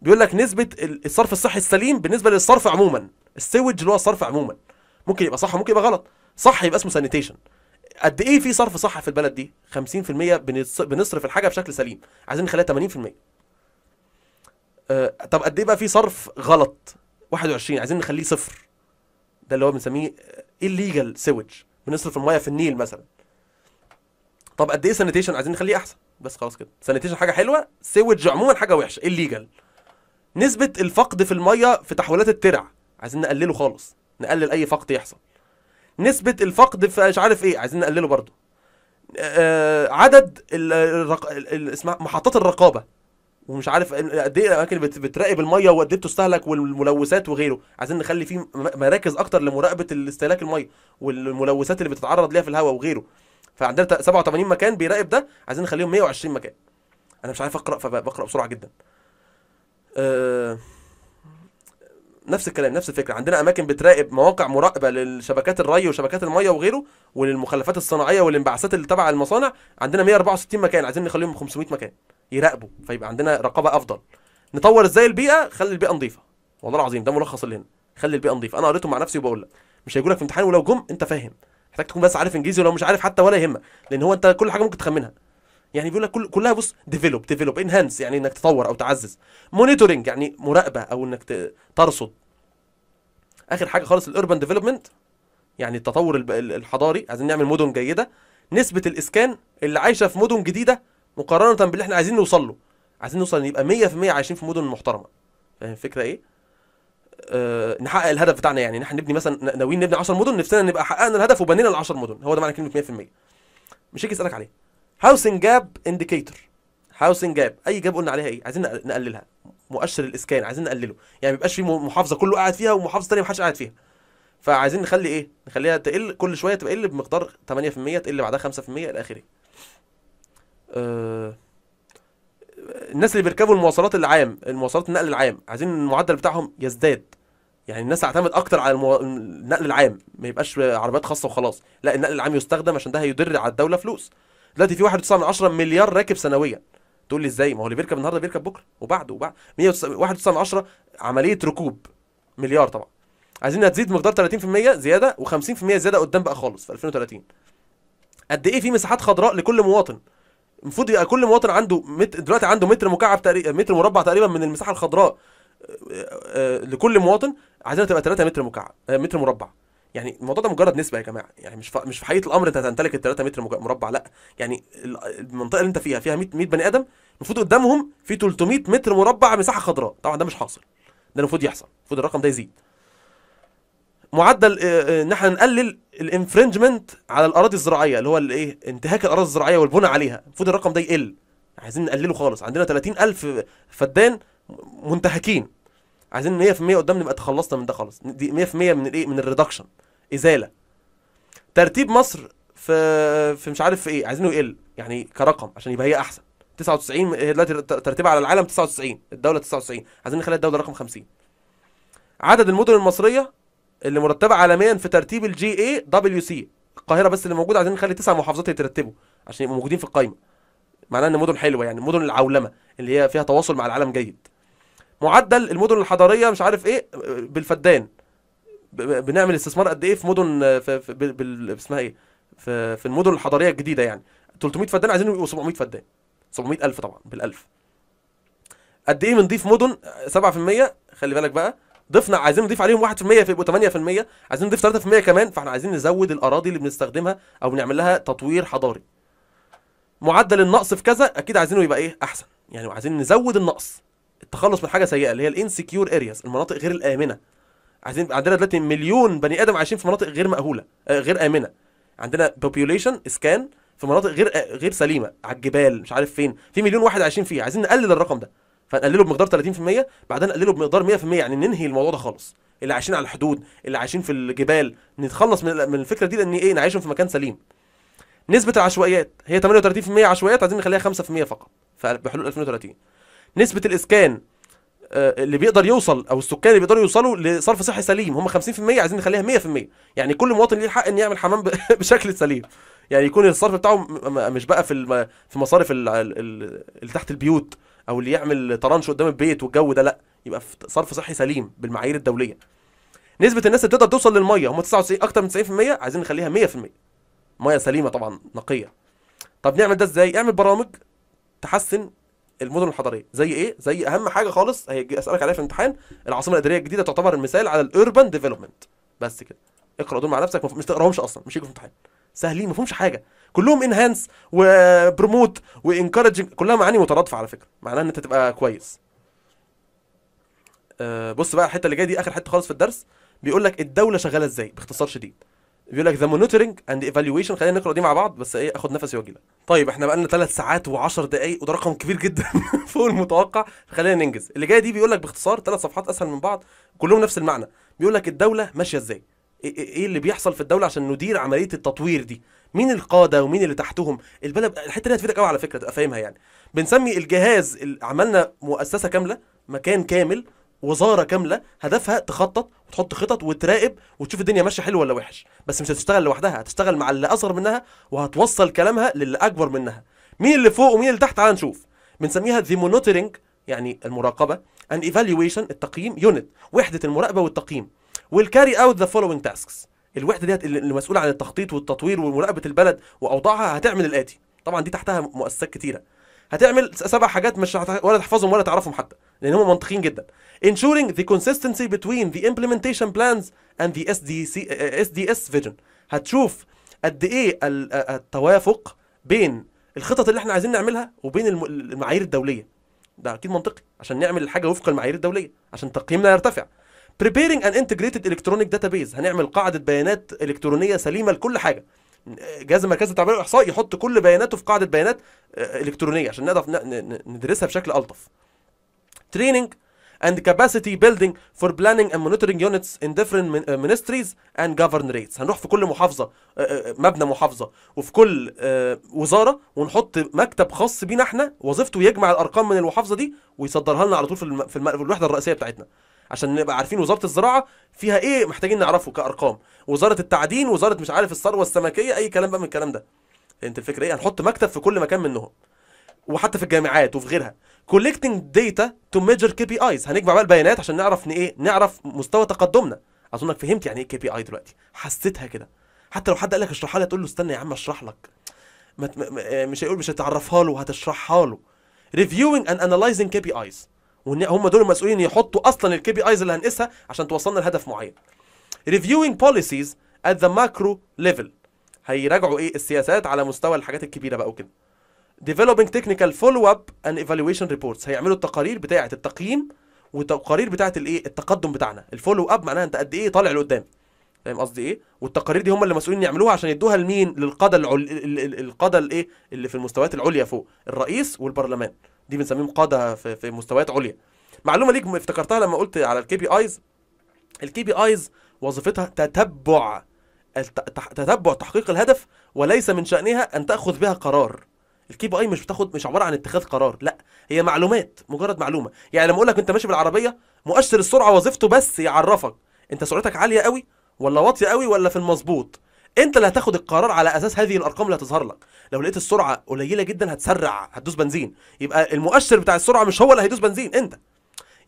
بيقول لك نسبه الصرف الصحي السليم بالنسبه للصرف عموما السويج اللي هو الصرف عموما ممكن يبقى صح وممكن يبقى غلط صح يبقى اسمه سانيتيشن قد ايه في صرف صح في البلد دي 50% بنصرف الحاجه بشكل سليم عايزين نخليها 80% آه، طب قد ايه بقى في صرف غلط 21 عايزين نخليه صفر ده اللي هو بنسميه الليجال سويج بنصرف الميه في النيل مثلا طب قد ايه سانيتيشن عايزين نخليه احسن بس خلاص كده سانيتيشن حاجه حلوه سويج عموما حاجه وحشه الليجال نسبه الفقد في الميه في تحويلات الترع عايزين نقلله خالص نقلل اي فقد يحصل نسبه الفقد في مش عارف ايه عايزين نقلله برضه آه، عدد الرق... محطات الرقابه ومش عارف قد ايه الاماكن بتراقب الميه وقد ايه بتستهلك والملوثات وغيره عايزين نخلي فيه مراكز اكتر لمراقبه استهلاك الميه والملوثات اللي بتتعرض ليها في الهواء وغيره فعندنا 87 مكان بيراقب ده عايزين نخليهم 120 مكان انا مش عارف اقرا فبقرا بسرعه جدا آه، نفس الكلام نفس الفكره عندنا اماكن بتراقب مواقع مراقبه للشبكات الري وشبكات الميه وغيره وللمخلفات الصناعيه والانبعاثات اللي تبع المصانع عندنا 164 مكان عايزين نخليهم 500 مكان يراقبوا فيبقى عندنا رقابه افضل نطور ازاي البيئه خلي البيئه نظيفه والله العظيم ده ملخص اللي هنا خلي البيئه نظيفه انا قريته مع نفسي وبقول لك مش هيجوا لك في امتحان ولو جم انت فاهم محتاج تكون بس عارف انجليزي ولو مش عارف حتى ولا يهمك لان هو انت كل حاجه ممكن تخمنها يعني بيقول لك كل كلها بص ديفلوب ديفلوب انهانس يعني انك تطور او تعزز مونيتورنج يعني مراقبه او انك ترصد اخر حاجه خالص الاوربن ديفلوبمنت يعني التطور الحضاري عايزين نعمل مدن جيده نسبه الاسكان اللي عايشه في مدن جديده مقارنه باللي احنا عايزين نوصل له عايزين نوصل ان يبقى 100% عايشين في مدن محترمه فاهم الفكره ايه أه نحقق الهدف بتاعنا يعني ان احنا نبني مثلا ناويين نبني 10 مدن نفسنا نبقى حققنا الهدف وبنينا ال 10 مدن هو ده معنى كلمه 100% مش هيجي اسالك عليه هاوسنج جاب انديكيتور هاوسنج جاب اي جاب قلنا عليها ايه عايزين نقللها مؤشر الاسكان عايزين نقلله يعني ما يبقاش في محافظه كله قاعد فيها ومحافظه ثانيه ما حدش قاعد فيها فعايزين نخلي ايه نخليها تقل كل شويه تقل بمقدار 8% تقل بعدها 5% الى اخره آه، الناس اللي بيركبوا المواصلات العام المواصلات النقل العام عايزين المعدل بتاعهم يزداد يعني الناس تعتمد اكتر على المو... النقل العام ما يبقاش عربيات خاصه وخلاص لا النقل العام يستخدم عشان ده هيدر على الدوله فلوس دلوقتي في 1.9 مليار راكب سنويا تقول لي ازاي ما هو اللي بيركب النهارده بيركب بكره وبعده وبعد 1.9 عمليه ركوب مليار طبعا عايزينها تزيد مقدار 30% زياده و50% زياده قدام بقى خالص في 2030 قد ايه في مساحات خضراء لكل مواطن المفروض يبقى كل مواطن عنده مت... دلوقتي عنده متر مكعب تقريبا متر مربع تقريبا من المساحه الخضراء آه، آه، آه، لكل مواطن عايزينها تبقى 3 متر مكعب متر مربع يعني الموضوع ده مجرد نسبه يا جماعه يعني مش ف... مش في حقيقه الامر انت هتمتلك ال 3 متر مربع لا يعني المنطقه اللي انت فيها فيها 100 بني ادم المفروض قدامهم في 300 متر مربع مساحه خضراء طبعا ده مش حاصل ده المفروض يحصل المفروض الرقم ده يزيد معدل ان احنا نقلل الانفرنجمنت على الاراضي الزراعيه اللي هو الايه انتهاك الاراضي الزراعيه والبنى عليها المفروض الرقم ده يقل عايزين نقلله خالص عندنا 30000 فدان منتهكين عايزين 100% قدام نبقى تخلصنا من ده خالص دي 100% من الايه من الريدكشن ازاله ترتيب مصر في في مش عارف في ايه عايزينه يقل يعني كرقم عشان يبقى هي احسن 99 هي دلوقتي ترتيبها على العالم 99 الدوله 99 عايزين نخليها الدوله رقم 50 عدد المدن المصريه اللي مرتبه عالميا في ترتيب الجي اي دبليو سي القاهره بس اللي موجوده عايزين نخلي تسع محافظات يترتبوا عشان يبقوا موجودين في القايمه معناه ان مدن حلوه يعني مدن العولمه اللي هي فيها تواصل مع العالم جيد معدل المدن الحضاريه مش عارف ايه بالفدان بنعمل استثمار قد ايه في مدن في, في بال اسمها ايه في, في المدن الحضاريه الجديده يعني 300 فدان عايزين يبقوا 700 فدان 700000 طبعا طبعا بالالف قد ايه بنضيف مدن 7% خلي بالك بقى ضفنا عايزين نضيف عليهم 1% فيبقوا 8% عايزين نضيف 3% كمان فاحنا عايزين نزود الاراضي اللي بنستخدمها او بنعمل لها تطوير حضاري معدل النقص في كذا اكيد عايزينه يبقى ايه احسن يعني عايزين نزود النقص التخلص من حاجه سيئه اللي هي الانسكيور ارياس المناطق غير الامنه عايزين عندنا دلوقتي مليون بني ادم عايشين في مناطق غير مأهوله آه، غير امنه عندنا بوبيوليشن اسكان في مناطق غير آه، غير سليمه على الجبال مش عارف فين في مليون واحد عايشين فيها عايزين نقلل الرقم ده فنقلله بمقدار 30% بعدين نقلله بمقدار 100% يعني ننهي الموضوع ده خالص اللي عايشين على الحدود اللي عايشين في الجبال نتخلص من الفكره دي لان ايه نعيشهم في مكان سليم نسبه العشوائيات هي 38% عشوائيات عايزين نخليها 5% فقط بحلول 2030 نسبه الاسكان آه، اللي بيقدر يوصل او السكان اللي بيقدروا يوصلوا لصرف صحي سليم هم 50% عايزين نخليها 100% يعني كل مواطن ليه الحق ان يعمل حمام بشكل سليم يعني يكون الصرف بتاعه مش بقى في في مصارف اللي تحت البيوت او اللي يعمل طرنش قدام البيت والجو ده لا يبقى صرف صحي سليم بالمعايير الدوليه نسبه الناس اللي تقدر توصل للميه هم 99 اكتر من 90% عايزين نخليها 100% ميه سليمه طبعا نقيه طب نعمل ده ازاي اعمل برامج تحسن المدن الحضريه زي ايه زي اهم حاجه خالص هي اسالك عليها في الامتحان العاصمه الاداريه الجديده تعتبر المثال على الاوربن ديفلوبمنت بس كده اقرا دول مع نفسك مش تقراهمش اصلا مش هيجوا في الامتحان سهلين ما فيهمش حاجه كلهم انهانس وبروموت وانكرج كلها معاني مترادفه على فكره معناها ان انت تبقى كويس آه، بص بقى الحته اللي جايه دي اخر حته خالص في الدرس بيقول لك الدوله شغاله ازاي باختصار شديد بيقول لك ذا مونيتورنج اند ايفالويشن خلينا نقرا دي مع بعض بس ايه اخد نفسي واجي لك طيب احنا بقى لنا 3 ساعات و10 دقائق وده رقم كبير جدا فوق المتوقع خلينا ننجز اللي جايه دي بيقول لك باختصار ثلاث صفحات اسهل من بعض كلهم نفس المعنى بيقول لك الدوله ماشيه ازاي ايه, إيه،, إيه اللي بيحصل في الدوله عشان ندير عمليه التطوير دي مين القاده ومين اللي تحتهم البلد الحته دي هتفيدك قوي على فكره تبقى فاهمها يعني بنسمي الجهاز عملنا مؤسسه كامله مكان كامل وزاره كامله هدفها تخطط وتحط خطط وتراقب وتشوف الدنيا ماشيه حلوه ولا وحش بس مش هتشتغل لوحدها هتشتغل مع اللي اصغر منها وهتوصل كلامها للي اكبر منها مين اللي فوق ومين اللي تحت تعال نشوف بنسميها ذا مونيتورنج يعني المراقبه ان ايفالويشن التقييم يونت وحده المراقبه والتقييم والكاري اوت ذا فولوينج تاسكس الوحده ديت المسؤوله عن التخطيط والتطوير ومراقبه البلد واوضاعها هتعمل الاتي طبعا دي تحتها مؤسسات كتيره هتعمل سبع حاجات مش ولا تحفظهم ولا تعرفهم حتى لان هم منطقيين جدا ensuring the consistency between the implementation plans and the SDC, SDS آه، vision هتشوف قد ايه آه، التوافق بين الخطط اللي احنا عايزين نعملها وبين المعايير الدوليه ده اكيد منطقي عشان نعمل الحاجه وفق المعايير الدوليه عشان تقييمنا يرتفع preparing an integrated electronic database هنعمل قاعده بيانات الكترونيه سليمه لكل حاجه جهاز المركز التعبير والاحصاء يحط كل بياناته في قاعده بيانات آه، الكترونيه عشان نقدر ندرسها بشكل الطف training and capacity building for planning and monitoring units in different uh, ministries and governorates هنروح في كل محافظه آه، آه، مبنى محافظه وفي كل وزاره ونحط مكتب خاص بينا احنا وظيفته يجمع الارقام من المحافظه دي ويصدرها لنا على طول في الوحده الرئيسيه بتاعتنا عشان نبقى عارفين وزاره الزراعه فيها ايه محتاجين نعرفه كارقام وزاره التعدين وزاره مش عارف الثروه السمكيه اي كلام بقى من الكلام ده فهمت الفكره ايه هنحط مكتب في كل مكان منهم وحتى في الجامعات وفي غيرها تو ميجر كي بي ايز هنجمع بقى البيانات عشان نعرف ايه نعرف مستوى تقدمنا اظنك فهمت يعني ايه كي بي اي دلوقتي حسيتها كده حتى لو حد قال لك اشرحها لي تقول له استنى يا عم اشرح لك مش هيقول مش هتعرفها له هتشرحها له reviewing كي بي ايز وان هم دول المسؤولين يحطوا اصلا الكي بي ايز اللي هنقيسها عشان توصلنا لهدف معين ريفيوينج بوليسيز ات ذا ماكرو ليفل هيراجعوا ايه السياسات على مستوى الحاجات الكبيره بقى وكده ديفلوبينج تكنيكال فولو اب اند ايفالويشن ريبورتس هيعملوا التقارير بتاعه التقييم والتقارير بتاعه الايه التقدم بتاعنا الفولو اب معناها انت قد ايه طالع لقدام فاهم قصدي ايه والتقارير دي هم اللي مسؤولين يعملوها عشان يدوها لمين للقاده العل... القاده الايه اللي في المستويات العليا فوق الرئيس والبرلمان دي بنسميهم قاده في, في مستويات عليا معلومه ليك افتكرتها لما قلت على الكي بي ايز الكي بي ايز وظيفتها تتبع تتبع تحقيق الهدف وليس من شانها ان تاخذ بها قرار الكي بي اي مش بتاخد مش عباره عن اتخاذ قرار لا هي معلومات مجرد معلومه يعني لما اقول لك انت ماشي بالعربيه مؤشر السرعه وظيفته بس يعرفك انت سرعتك عاليه قوي ولا واطيه قوي ولا في المظبوط انت اللي هتاخد القرار على اساس هذه الارقام اللي هتظهر لك لو لقيت السرعه قليله جدا هتسرع هتدوس بنزين يبقى المؤشر بتاع السرعه مش هو اللي هيدوس بنزين انت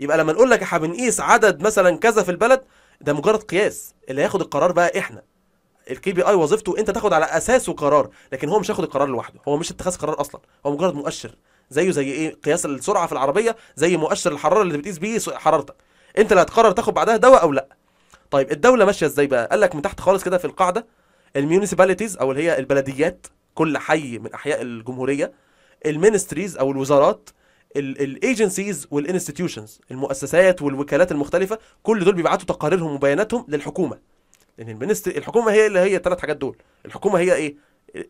يبقى لما نقول لك احنا بنقيس عدد مثلا كذا في البلد ده مجرد قياس اللي هياخد القرار بقى احنا الكي بي اي وظيفته انت تاخد على اساسه قرار لكن هو مش هياخد القرار لوحده هو مش اتخاذ قرار اصلا هو مجرد مؤشر زيه زي ايه قياس السرعه في العربيه زي مؤشر الحراره اللي بتقيس بيه حرارتك انت اللي هتقرر تاخد بعدها دواء او لا طيب الدوله ماشيه ازاي بقى قال لك من تحت خالص كده في القاعده الميونيسيباليتيز او اللي هي البلديات كل حي من احياء الجمهوريه المينستريز او الوزارات الايجنسيز والانستتيوشنز المؤسسات والوكالات المختلفه كل دول بيبعتوا تقاريرهم وبياناتهم للحكومه لان المينستري الحكومه هي اللي هي الثلاث حاجات دول الحكومه هي ايه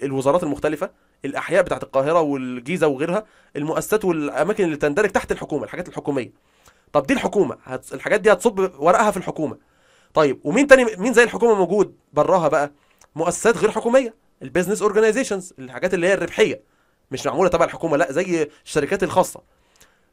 الوزارات المختلفه الاحياء بتاعه القاهره والجيزه وغيرها المؤسسات والاماكن اللي تندرج تحت الحكومه الحاجات الحكوميه طب دي الحكومه الحاجات دي هتصب ورقها في الحكومه طيب ومين تاني مين زي الحكومه موجود براها بقى مؤسسات غير حكوميه البيزنس اورجانيزيشنز الحاجات اللي هي الربحيه مش معموله تبع الحكومه لا زي الشركات الخاصه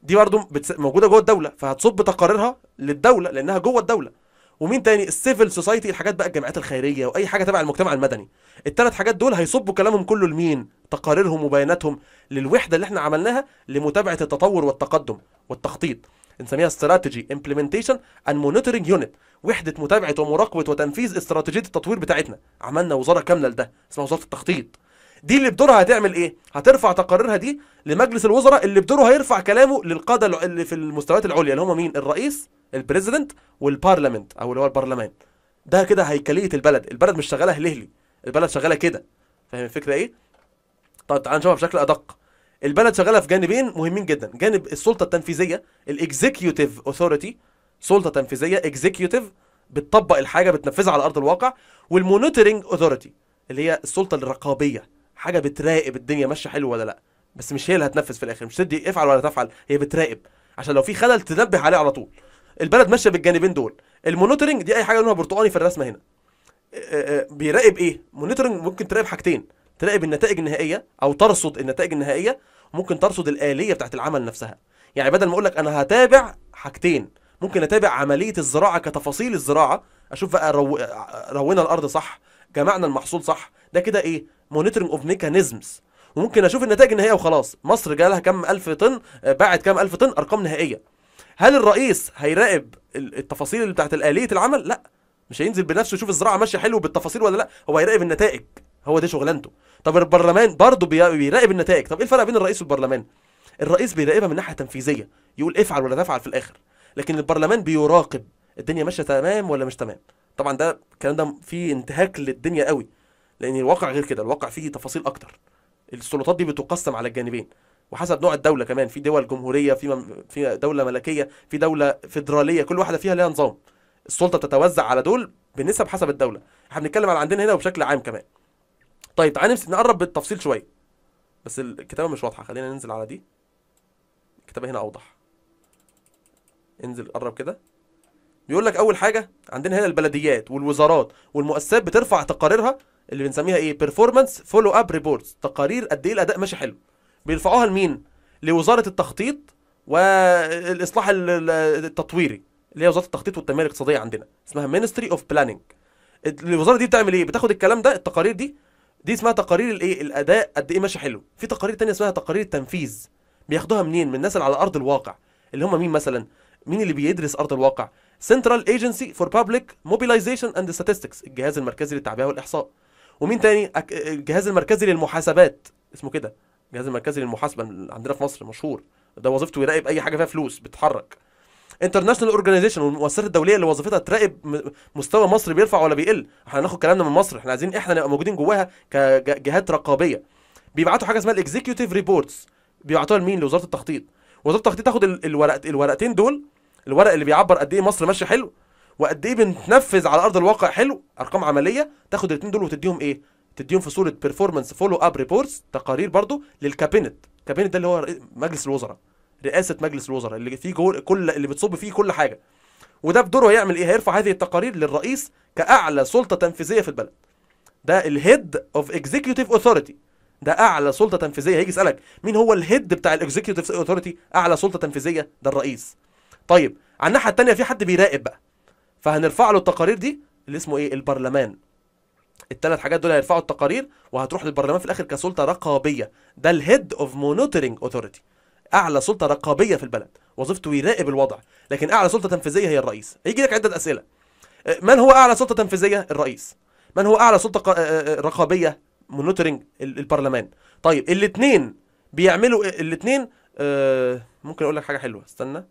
دي برضو موجوده جوه الدوله فهتصب تقاريرها للدوله لانها جوه الدوله ومين تاني السيفل سوسايتي الحاجات بقى الجمعيات الخيريه واي حاجه تبع المجتمع المدني الثلاث حاجات دول هيصبوا كلامهم كله لمين تقاريرهم وبياناتهم للوحده اللي احنا عملناها لمتابعه التطور والتقدم والتخطيط بنسميها استراتيجي امبلمنتيشن اند مونيتورنج يونت وحده متابعه ومراقبه وتنفيذ استراتيجيه التطوير بتاعتنا عملنا وزاره كامله لده اسمها وزاره التخطيط دي اللي بدورها هتعمل ايه هترفع تقاريرها دي لمجلس الوزراء اللي بدوره هيرفع كلامه للقاده اللي في المستويات العليا اللي هم مين الرئيس البريزيدنت والبارلمنت او اللي هو البرلمان ده كده هيكليه البلد البلد مش شغاله هلهلي البلد شغاله كده فاهم الفكره ايه طب تعال نشوفها بشكل ادق البلد شغاله في جانبين مهمين جدا جانب السلطه التنفيذيه الاكزيكيوتيف اوثوريتي سلطه تنفيذيه اكزيكيوتيف بتطبق الحاجه بتنفذها على ارض الواقع والمونيتورنج اوثوريتي اللي هي السلطه الرقابيه حاجه بتراقب الدنيا ماشيه حلوه ولا لا بس مش هي اللي هتنفذ في الاخر مش تدي افعل ولا تفعل هي بتراقب عشان لو في خلل تنبه عليه على طول البلد ماشيه بالجانبين دول المونيتورنج دي اي حاجه لونها برتقاني في الرسمه هنا بيراقب ايه مونيتورنج ممكن تراقب حاجتين تراقب النتائج النهائيه او ترصد النتائج النهائيه ممكن ترصد الاليه بتاعت العمل نفسها يعني بدل ما اقول لك انا هتابع حاجتين ممكن اتابع عمليه الزراعه كتفاصيل الزراعه اشوف بقى رو... روينا الارض صح جمعنا المحصول صح ده كده ايه مونيتورنج اوف ميكانيزمز وممكن اشوف النتائج النهائيه وخلاص مصر جالها كام الف طن آه، باعت كام الف طن ارقام نهائيه هل الرئيس هيراقب التفاصيل اللي بتاعت الاليه العمل لا مش هينزل بنفسه يشوف الزراعه ماشيه حلو بالتفاصيل ولا لا هو هيراقب النتائج هو ده شغلانته طب البرلمان برضه بيراقب النتائج طب ايه الفرق بين الرئيس والبرلمان الرئيس بيراقبها من ناحيه تنفيذيه يقول افعل ولا تفعل في الاخر لكن البرلمان بيراقب الدنيا ماشيه تمام ولا مش تمام طبعا ده الكلام ده فيه انتهاك للدنيا قوي لان الواقع غير كده الواقع فيه تفاصيل اكتر السلطات دي بتقسم على الجانبين وحسب نوع الدوله كمان في دول جمهوريه في مم... في دوله ملكيه في دوله فيدراليه كل واحده فيها ليها نظام السلطه بتتوزع على دول بنسب حسب الدوله احنا بنتكلم على عندنا هنا وبشكل عام كمان طيب تعالى نقرب بالتفصيل شويه بس الكتابه مش واضحه خلينا ننزل على دي الكتابه هنا اوضح انزل قرب كده بيقول لك اول حاجه عندنا هنا البلديات والوزارات والمؤسسات بترفع تقاريرها اللي بنسميها ايه بيرفورمانس فولو اب ريبورتس تقارير قد ايه الاداء ماشي حلو بيرفعوها لمين لوزاره التخطيط والاصلاح التطويري اللي هي وزاره التخطيط والتنميه الاقتصاديه عندنا اسمها مينستري اوف بلاننج الوزاره دي بتعمل ايه بتاخد الكلام ده التقارير دي دي اسمها تقارير الايه الاداء قد ايه ماشي حلو في تقارير تانية اسمها تقارير التنفيذ بياخدوها منين من الناس اللي على ارض الواقع اللي هم مين مثلا مين اللي بيدرس ارض الواقع سنترال ايجنسي فور بابليك موبيلايزيشن اند ستاتستكس الجهاز المركزي للتعبئه والاحصاء ومين تاني الجهاز المركزي للمحاسبات اسمه كده الجهاز المركزي للمحاسبه عندنا في مصر مشهور ده وظيفته يراقب اي حاجه فيها فلوس بتتحرك انترناشونال اورجانيزيشن والمؤسسات الدوليه اللي وظيفتها تراقب مستوى مصر بيرفع ولا بيقل احنا هناخد كلامنا من مصر احنا عايزين احنا نبقى موجودين جواها كجهات رقابيه بيبعتوا حاجه اسمها الاكزيكيوتيف ريبورتس بيبعتوها لمين لوزاره التخطيط وزاره التخطيط تاخد الورق الورقتين دول الورق اللي بيعبر قد ايه مصر ماشيه حلو وقد ايه بنتنفذ على ارض الواقع حلو ارقام عمليه تاخد الاثنين دول وتديهم ايه تديهم في صوره بيرفورمانس فولو اب ريبورتس تقارير برضو للكابينت الكابينت ده اللي هو مجلس الوزراء رئاسه مجلس الوزراء اللي فيه جو... كل اللي بتصب فيه كل حاجه وده بدوره هيعمل ايه هيرفع هذه التقارير للرئيس كاعلى سلطه تنفيذيه في البلد ده الهيد اوف اكزيكيوتيف اوثوريتي ده اعلى سلطه تنفيذيه هيجي يسالك مين هو الهيد بتاع الاكزيكيوتيف اوثوريتي اعلى سلطه تنفيذيه ده الرئيس طيب على الناحيه الثانيه في حد بيراقب بقى فهنرفع له التقارير دي اللي اسمه ايه البرلمان الثلاث حاجات دول هيرفعوا التقارير وهتروح للبرلمان في الاخر كسلطه رقابيه ده الهيد اوف مونيتورنج اوثوريتي اعلى سلطه رقابيه في البلد وظيفته يراقب الوضع لكن اعلى سلطه تنفيذيه هي الرئيس هيجي لك عده اسئله أه، من هو اعلى سلطه تنفيذيه الرئيس من هو اعلى سلطه أه، أه، رقابيه مونيتورنج البرلمان طيب الاثنين بيعملوا الاثنين آه ممكن اقول لك حاجه حلوه استنى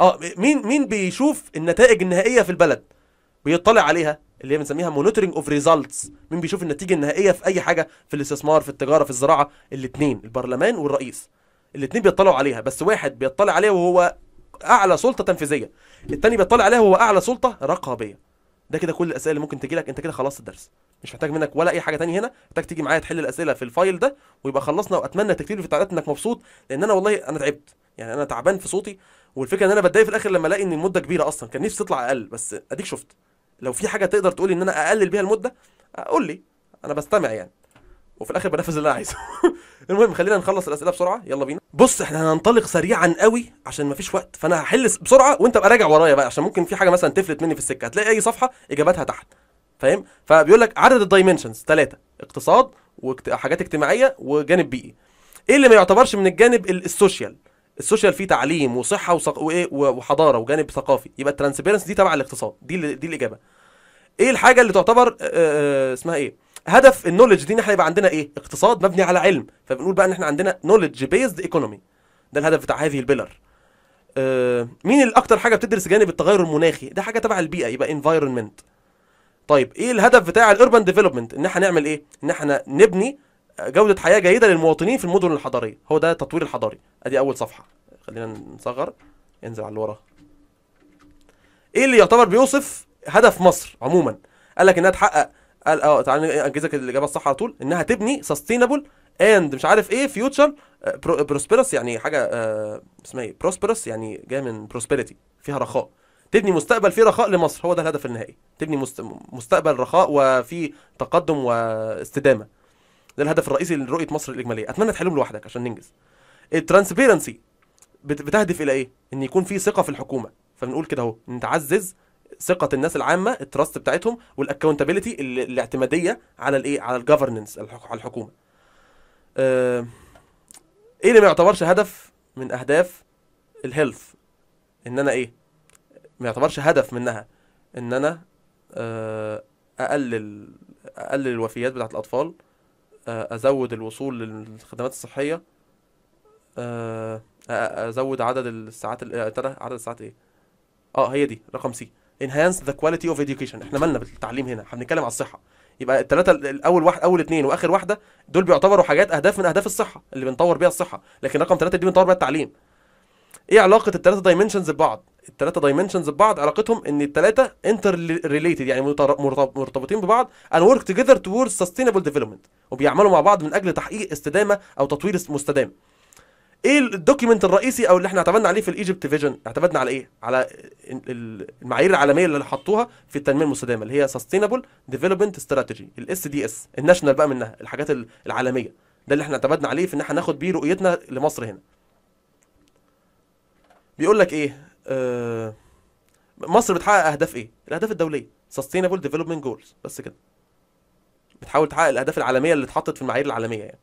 اه مين مين بيشوف النتائج النهائيه في البلد بيطلع عليها اللي هي بنسميها مونيتورنج اوف ريزلتس مين بيشوف النتيجه النهائيه في اي حاجه في الاستثمار في التجاره في الزراعه الاثنين البرلمان والرئيس الاثنين بيطلعوا عليها بس واحد بيطلع عليها وهو اعلى سلطه تنفيذيه الثاني بيطلع عليها وهو اعلى سلطه رقابيه ده كده كل الاسئله اللي ممكن تجي لك انت كده خلصت الدرس مش محتاج منك ولا اي حاجه تانية هنا محتاج تيجي معايا تحل الاسئله في الفايل ده ويبقى خلصنا واتمنى تكتب لي في التعليقات انك مبسوط لان انا والله انا تعبت يعني انا تعبان في صوتي والفكره ان انا بتضايق في الاخر لما الاقي ان المده كبيره اصلا كان نفسي تطلع اقل بس اديك شفت لو في حاجه تقدر تقولي ان انا اقلل بيها المده قول لي انا بستمع يعني وفي الاخر بنفذ اللي انا عايزه المهم خلينا نخلص الاسئله بسرعه يلا بينا بص احنا هننطلق سريعا قوي عشان مفيش وقت فانا هحل بسرعه وانت بقى راجع ورايا بقى عشان ممكن في حاجه مثلا تفلت مني في السكه هتلاقي اي صفحه اجاباتها تحت فاهم فبيقول لك عدد الدايمنشنز ثلاثه اقتصاد وحاجات اجتماعيه وجانب بيئي ايه اللي ما يعتبرش من الجانب السوشيال السوشيال فيه تعليم وصحه وصق... وايه وحضاره وجانب ثقافي يبقى الترانسبيرنس دي تبع الاقتصاد دي دي الاجابه ايه الحاجه اللي تعتبر آه، آه، اسمها ايه هدف النولج دي ان احنا يبقى عندنا ايه اقتصاد مبني على علم فبنقول بقى ان احنا عندنا نولج بيزد ايكونومي ده الهدف بتاع هذه البيلر آه مين الاكتر حاجه بتدرس جانب التغير المناخي ده حاجه تبع البيئه يبقى انفايرمنت طيب ايه الهدف بتاع الاوربن ديفلوبمنت ان احنا نعمل ايه ان احنا نبني جوده حياه جيده للمواطنين في المدن الحضريه هو ده التطوير الحضري ادي اول صفحه خلينا نصغر انزل على اللي ورا ايه اللي يعتبر بيوصف هدف مصر عموما قال لك انها تحقق قال اه تعالى اجيزك الاجابه الصح على طول انها تبني سستينبل اند مش عارف ايه فيوتشر بروسبيرس آه، يعني حاجه آه، اسمها ايه بروسبيرس يعني جايه من بروسبيريتي فيها رخاء تبني مستقبل فيه رخاء لمصر هو ده الهدف النهائي تبني مستقبل رخاء وفي تقدم واستدامه ده الهدف الرئيسي لرؤيه مصر الاجماليه اتمنى تحلم لوحدك عشان ننجز الترانسبيرنسي بتهدف الى ايه ان يكون في ثقه في الحكومه فبنقول كده اهو ان تعزز ثقه الناس العامه التراست بتاعتهم والاكونتابيلتي الاعتماديه على الايه على الجفرننس على الحكومه آه، ايه اللي ما يعتبرش هدف من اهداف الهيلث ان انا ايه ما يعتبرش هدف منها ان انا آه، اقلل اقلل الوفيات بتاعه الاطفال آه، ازود الوصول للخدمات الصحيه ازود عدد الساعات عدد الساعات ايه اه هي دي رقم سي انهانس ذا كواليتي اوف education احنا مالنا بالتعليم هنا احنا بنتكلم على الصحه يبقى الثلاثه الاول واحد اول اثنين واخر واحده دول بيعتبروا حاجات اهداف من اهداف الصحه اللي بنطور بيها الصحه لكن رقم ثلاثه دي بنطور بيها التعليم ايه علاقه الثلاثه دايمنشنز ببعض الثلاثه دايمنشنز ببعض علاقتهم ان الثلاثه انتر ريليتد يعني مرتبطين ببعض ان ورك توجذر towards sustainable ديفلوبمنت وبيعملوا مع بعض من اجل تحقيق استدامه او تطوير مستدام ايه الدوكيمنت الرئيسي او اللي احنا اعتمدنا عليه في الايجيبت فيجن اعتمدنا على ايه على المعايير العالميه اللي حطوها في التنميه المستدامه اللي هي سستينبل ديفلوبمنت استراتيجي الاس دي اس الناشونال بقى منها الحاجات العالميه ده اللي احنا اعتمدنا عليه في ان احنا ناخد بيه رؤيتنا لمصر هنا بيقول لك ايه آه مصر بتحقق اهداف ايه الاهداف الدوليه سستينبل ديفلوبمنت جولز بس كده بتحاول تحقق الاهداف العالميه اللي اتحطت في المعايير العالميه يعني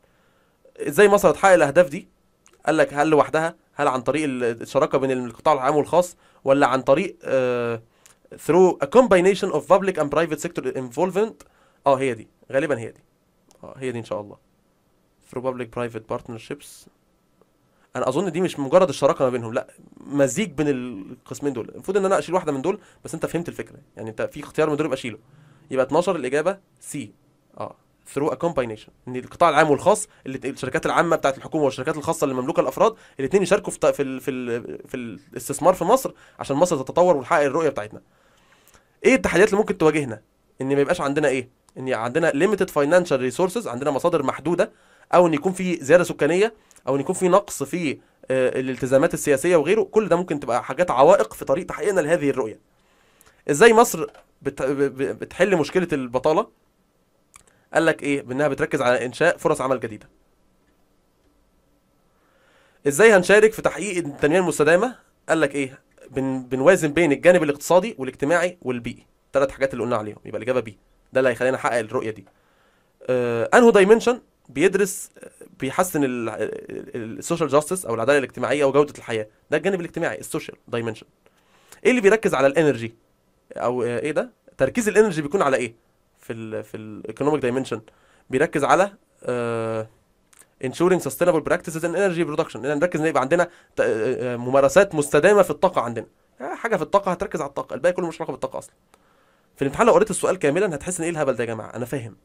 ازاي مصر هتحقق الاهداف دي قال لك هل لوحدها هل عن طريق الشراكه بين القطاع العام والخاص ولا عن طريق آه، through a combination of public and private sector involvement اه هي دي غالبا هي دي اه هي دي ان شاء الله through public private partnerships انا اظن دي مش مجرد الشراكه ما بينهم لا مزيج بين القسمين دول المفروض ان انا اشيل واحده من دول بس انت فهمت الفكره يعني انت في اختيار من دول يبقى اشيله يبقى 12 الاجابه سي اه ثرو ا كومباينيشن ان القطاع العام والخاص اللي الشركات العامه بتاعت الحكومه والشركات الخاصه اللي مملوكه الافراد الاثنين يشاركوا في في في, في الاستثمار في مصر عشان مصر تتطور ونحقق الرؤيه بتاعتنا ايه التحديات اللي ممكن تواجهنا ان ما يبقاش عندنا ايه ان عندنا ليميتد فاينانشال ريسورسز عندنا مصادر محدوده او ان يكون في زياده سكانيه او ان يكون في نقص في آه، الالتزامات السياسيه وغيره كل ده ممكن تبقى حاجات عوائق في طريق تحقيقنا لهذه الرؤيه ازاي مصر بتحل مشكله البطاله قال لك ايه بانها بتركز على انشاء فرص عمل جديده ازاي هنشارك في تحقيق التنميه المستدامه قال لك ايه بن... بنوازن بين الجانب الاقتصادي والاجتماعي والبيئي ثلاث حاجات اللي قلنا عليهم يبقى الاجابه بي ده اللي هيخلينا نحقق الرؤيه دي آه انه دايمنشن بيدرس بيحسن السوشيال جاستس او العداله الاجتماعيه وجوده الحياه ده الجانب الاجتماعي السوشيال دايمنشن ايه اللي بيركز على الانرجي او آه، ايه ده تركيز الانرجي بيكون على ايه في الـ في الايكونوميك دايمنشن بيركز على انشورنج سستينبل براكتسز ان انرجي برودكشن ان نركز ان يبقى عندنا آه، آه، ممارسات مستدامه في الطاقه عندنا آه، حاجه في الطاقه هتركز على الطاقه الباقي كله مش علاقه بالطاقه اصلا في الامتحان لو قريت السؤال كاملا هتحس ان ايه الهبل ده يا جماعه انا فاهم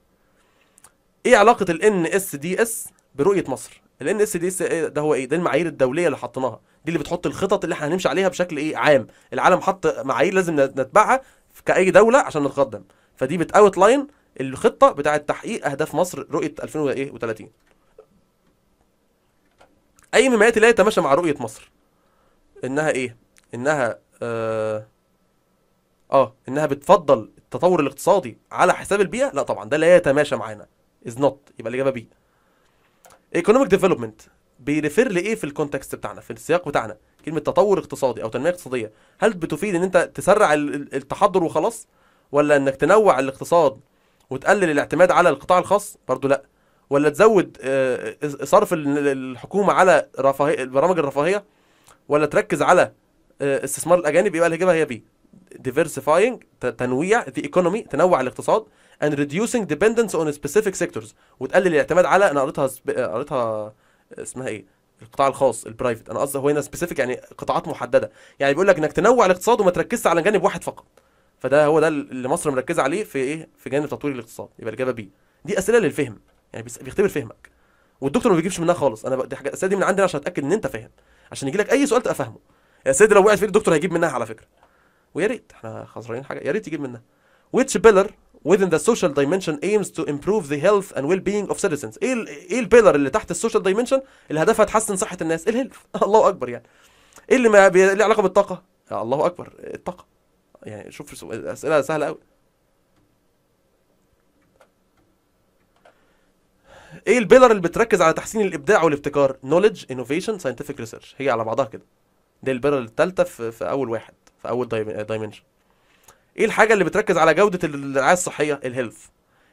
ايه علاقه ال ان اس دي اس برؤيه مصر ال ان اس دي اس ده هو ايه ده المعايير الدوليه اللي حطيناها دي اللي بتحط الخطط اللي احنا هنمشي عليها بشكل ايه عام العالم حط معايير لازم نتبعها كاي دوله عشان نتقدم فدي بتاوت لاين الخطه بتاعه تحقيق اهداف مصر رؤيه 2030 اي من مئات لا يتماشى مع رؤيه مصر انها ايه انها آه, اه انها بتفضل التطور الاقتصادي على حساب البيئه لا طبعا ده لا يتماشى معانا از نوت يبقى الاجابه بي ايكونوميك ديفلوبمنت بيرفر لايه في الكونتكست بتاعنا في السياق بتاعنا كلمه تطور اقتصادي او تنميه اقتصاديه هل بتفيد ان انت تسرع التحضر وخلاص ولا انك تنوع الاقتصاد وتقلل الاعتماد على القطاع الخاص برضو لا ولا تزود آه، صرف الحكومه على رفاهيه البرامج الرفاهيه ولا تركز على آه، استثمار الاجانب يبقى الاجابه هي بي diversifying تنويع the economy تنوع الاقتصاد and reducing dependence on specific sectors وتقلل الاعتماد على انا قريتها آه، قريتها اسمها ايه القطاع الخاص البرايفت انا قصدي هو هنا سبيسيفيك يعني قطاعات محدده يعني بيقول لك انك تنوع الاقتصاد وما تركزش على جانب واحد فقط فده هو ده اللي مصر مركزه عليه في ايه في جانب تطوير الاقتصاد يبقى الاجابه بي دي اسئله للفهم يعني بيختبر فهمك والدكتور ما بيجيبش منها خالص انا دي حاجه الاسئله دي من عندنا عشان اتاكد ان انت فاهم عشان يجي لك اي سؤال تبقى فاهمه يا سيدي لو وقعت فيه الدكتور هيجيب منها على فكره ويا ريت احنا خسرانين حاجه يا ريت يجيب منها which pillar within the social dimension aims to improve the health and well-being of citizens ايه ايه البيلر اللي تحت السوشيال دايمنشن اللي هدفها تحسن صحه الناس الهيلث الله اكبر يعني ايه اللي ما بي... ليه علاقه بالطاقه الله اكبر الطاقه يعني شوف اسئله سهله قوي ايه البيلر اللي بتركز على تحسين الابداع والابتكار نوليدج انوفيشن ساينتفك ريسيرش هي على بعضها كده دي البيلر الثالثه في, في اول واحد في اول دايمنشن ايه الحاجه اللي بتركز على جوده الرعايه الصحيه الهيلث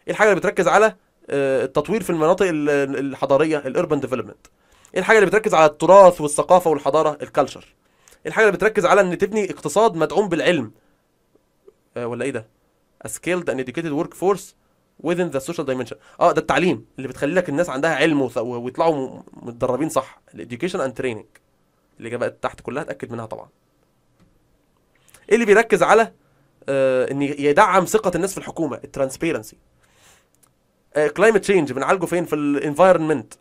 ايه الحاجه اللي بتركز على آه، التطوير في المناطق الحضاريه الاربن ديفلوبمنت ايه الحاجه اللي بتركز على التراث والثقافه والحضاره الكالتشر ايه الحاجه اللي بتركز على ان تبني اقتصاد مدعوم بالعلم آه، ولا ايه ده a skilled and educated workforce within the social dimension اه ده التعليم اللي بتخلي لك الناس عندها علم ويطلعوا متدربين صح الاديوكيشن اند تريننج اللي جابت تحت كلها اتاكد منها طبعا ايه اللي بيركز على آه ان يدعم ثقه الناس في الحكومه الترانسبيرنسي كلايمت آه، تشينج بنعالجه فين في الانفايرمنت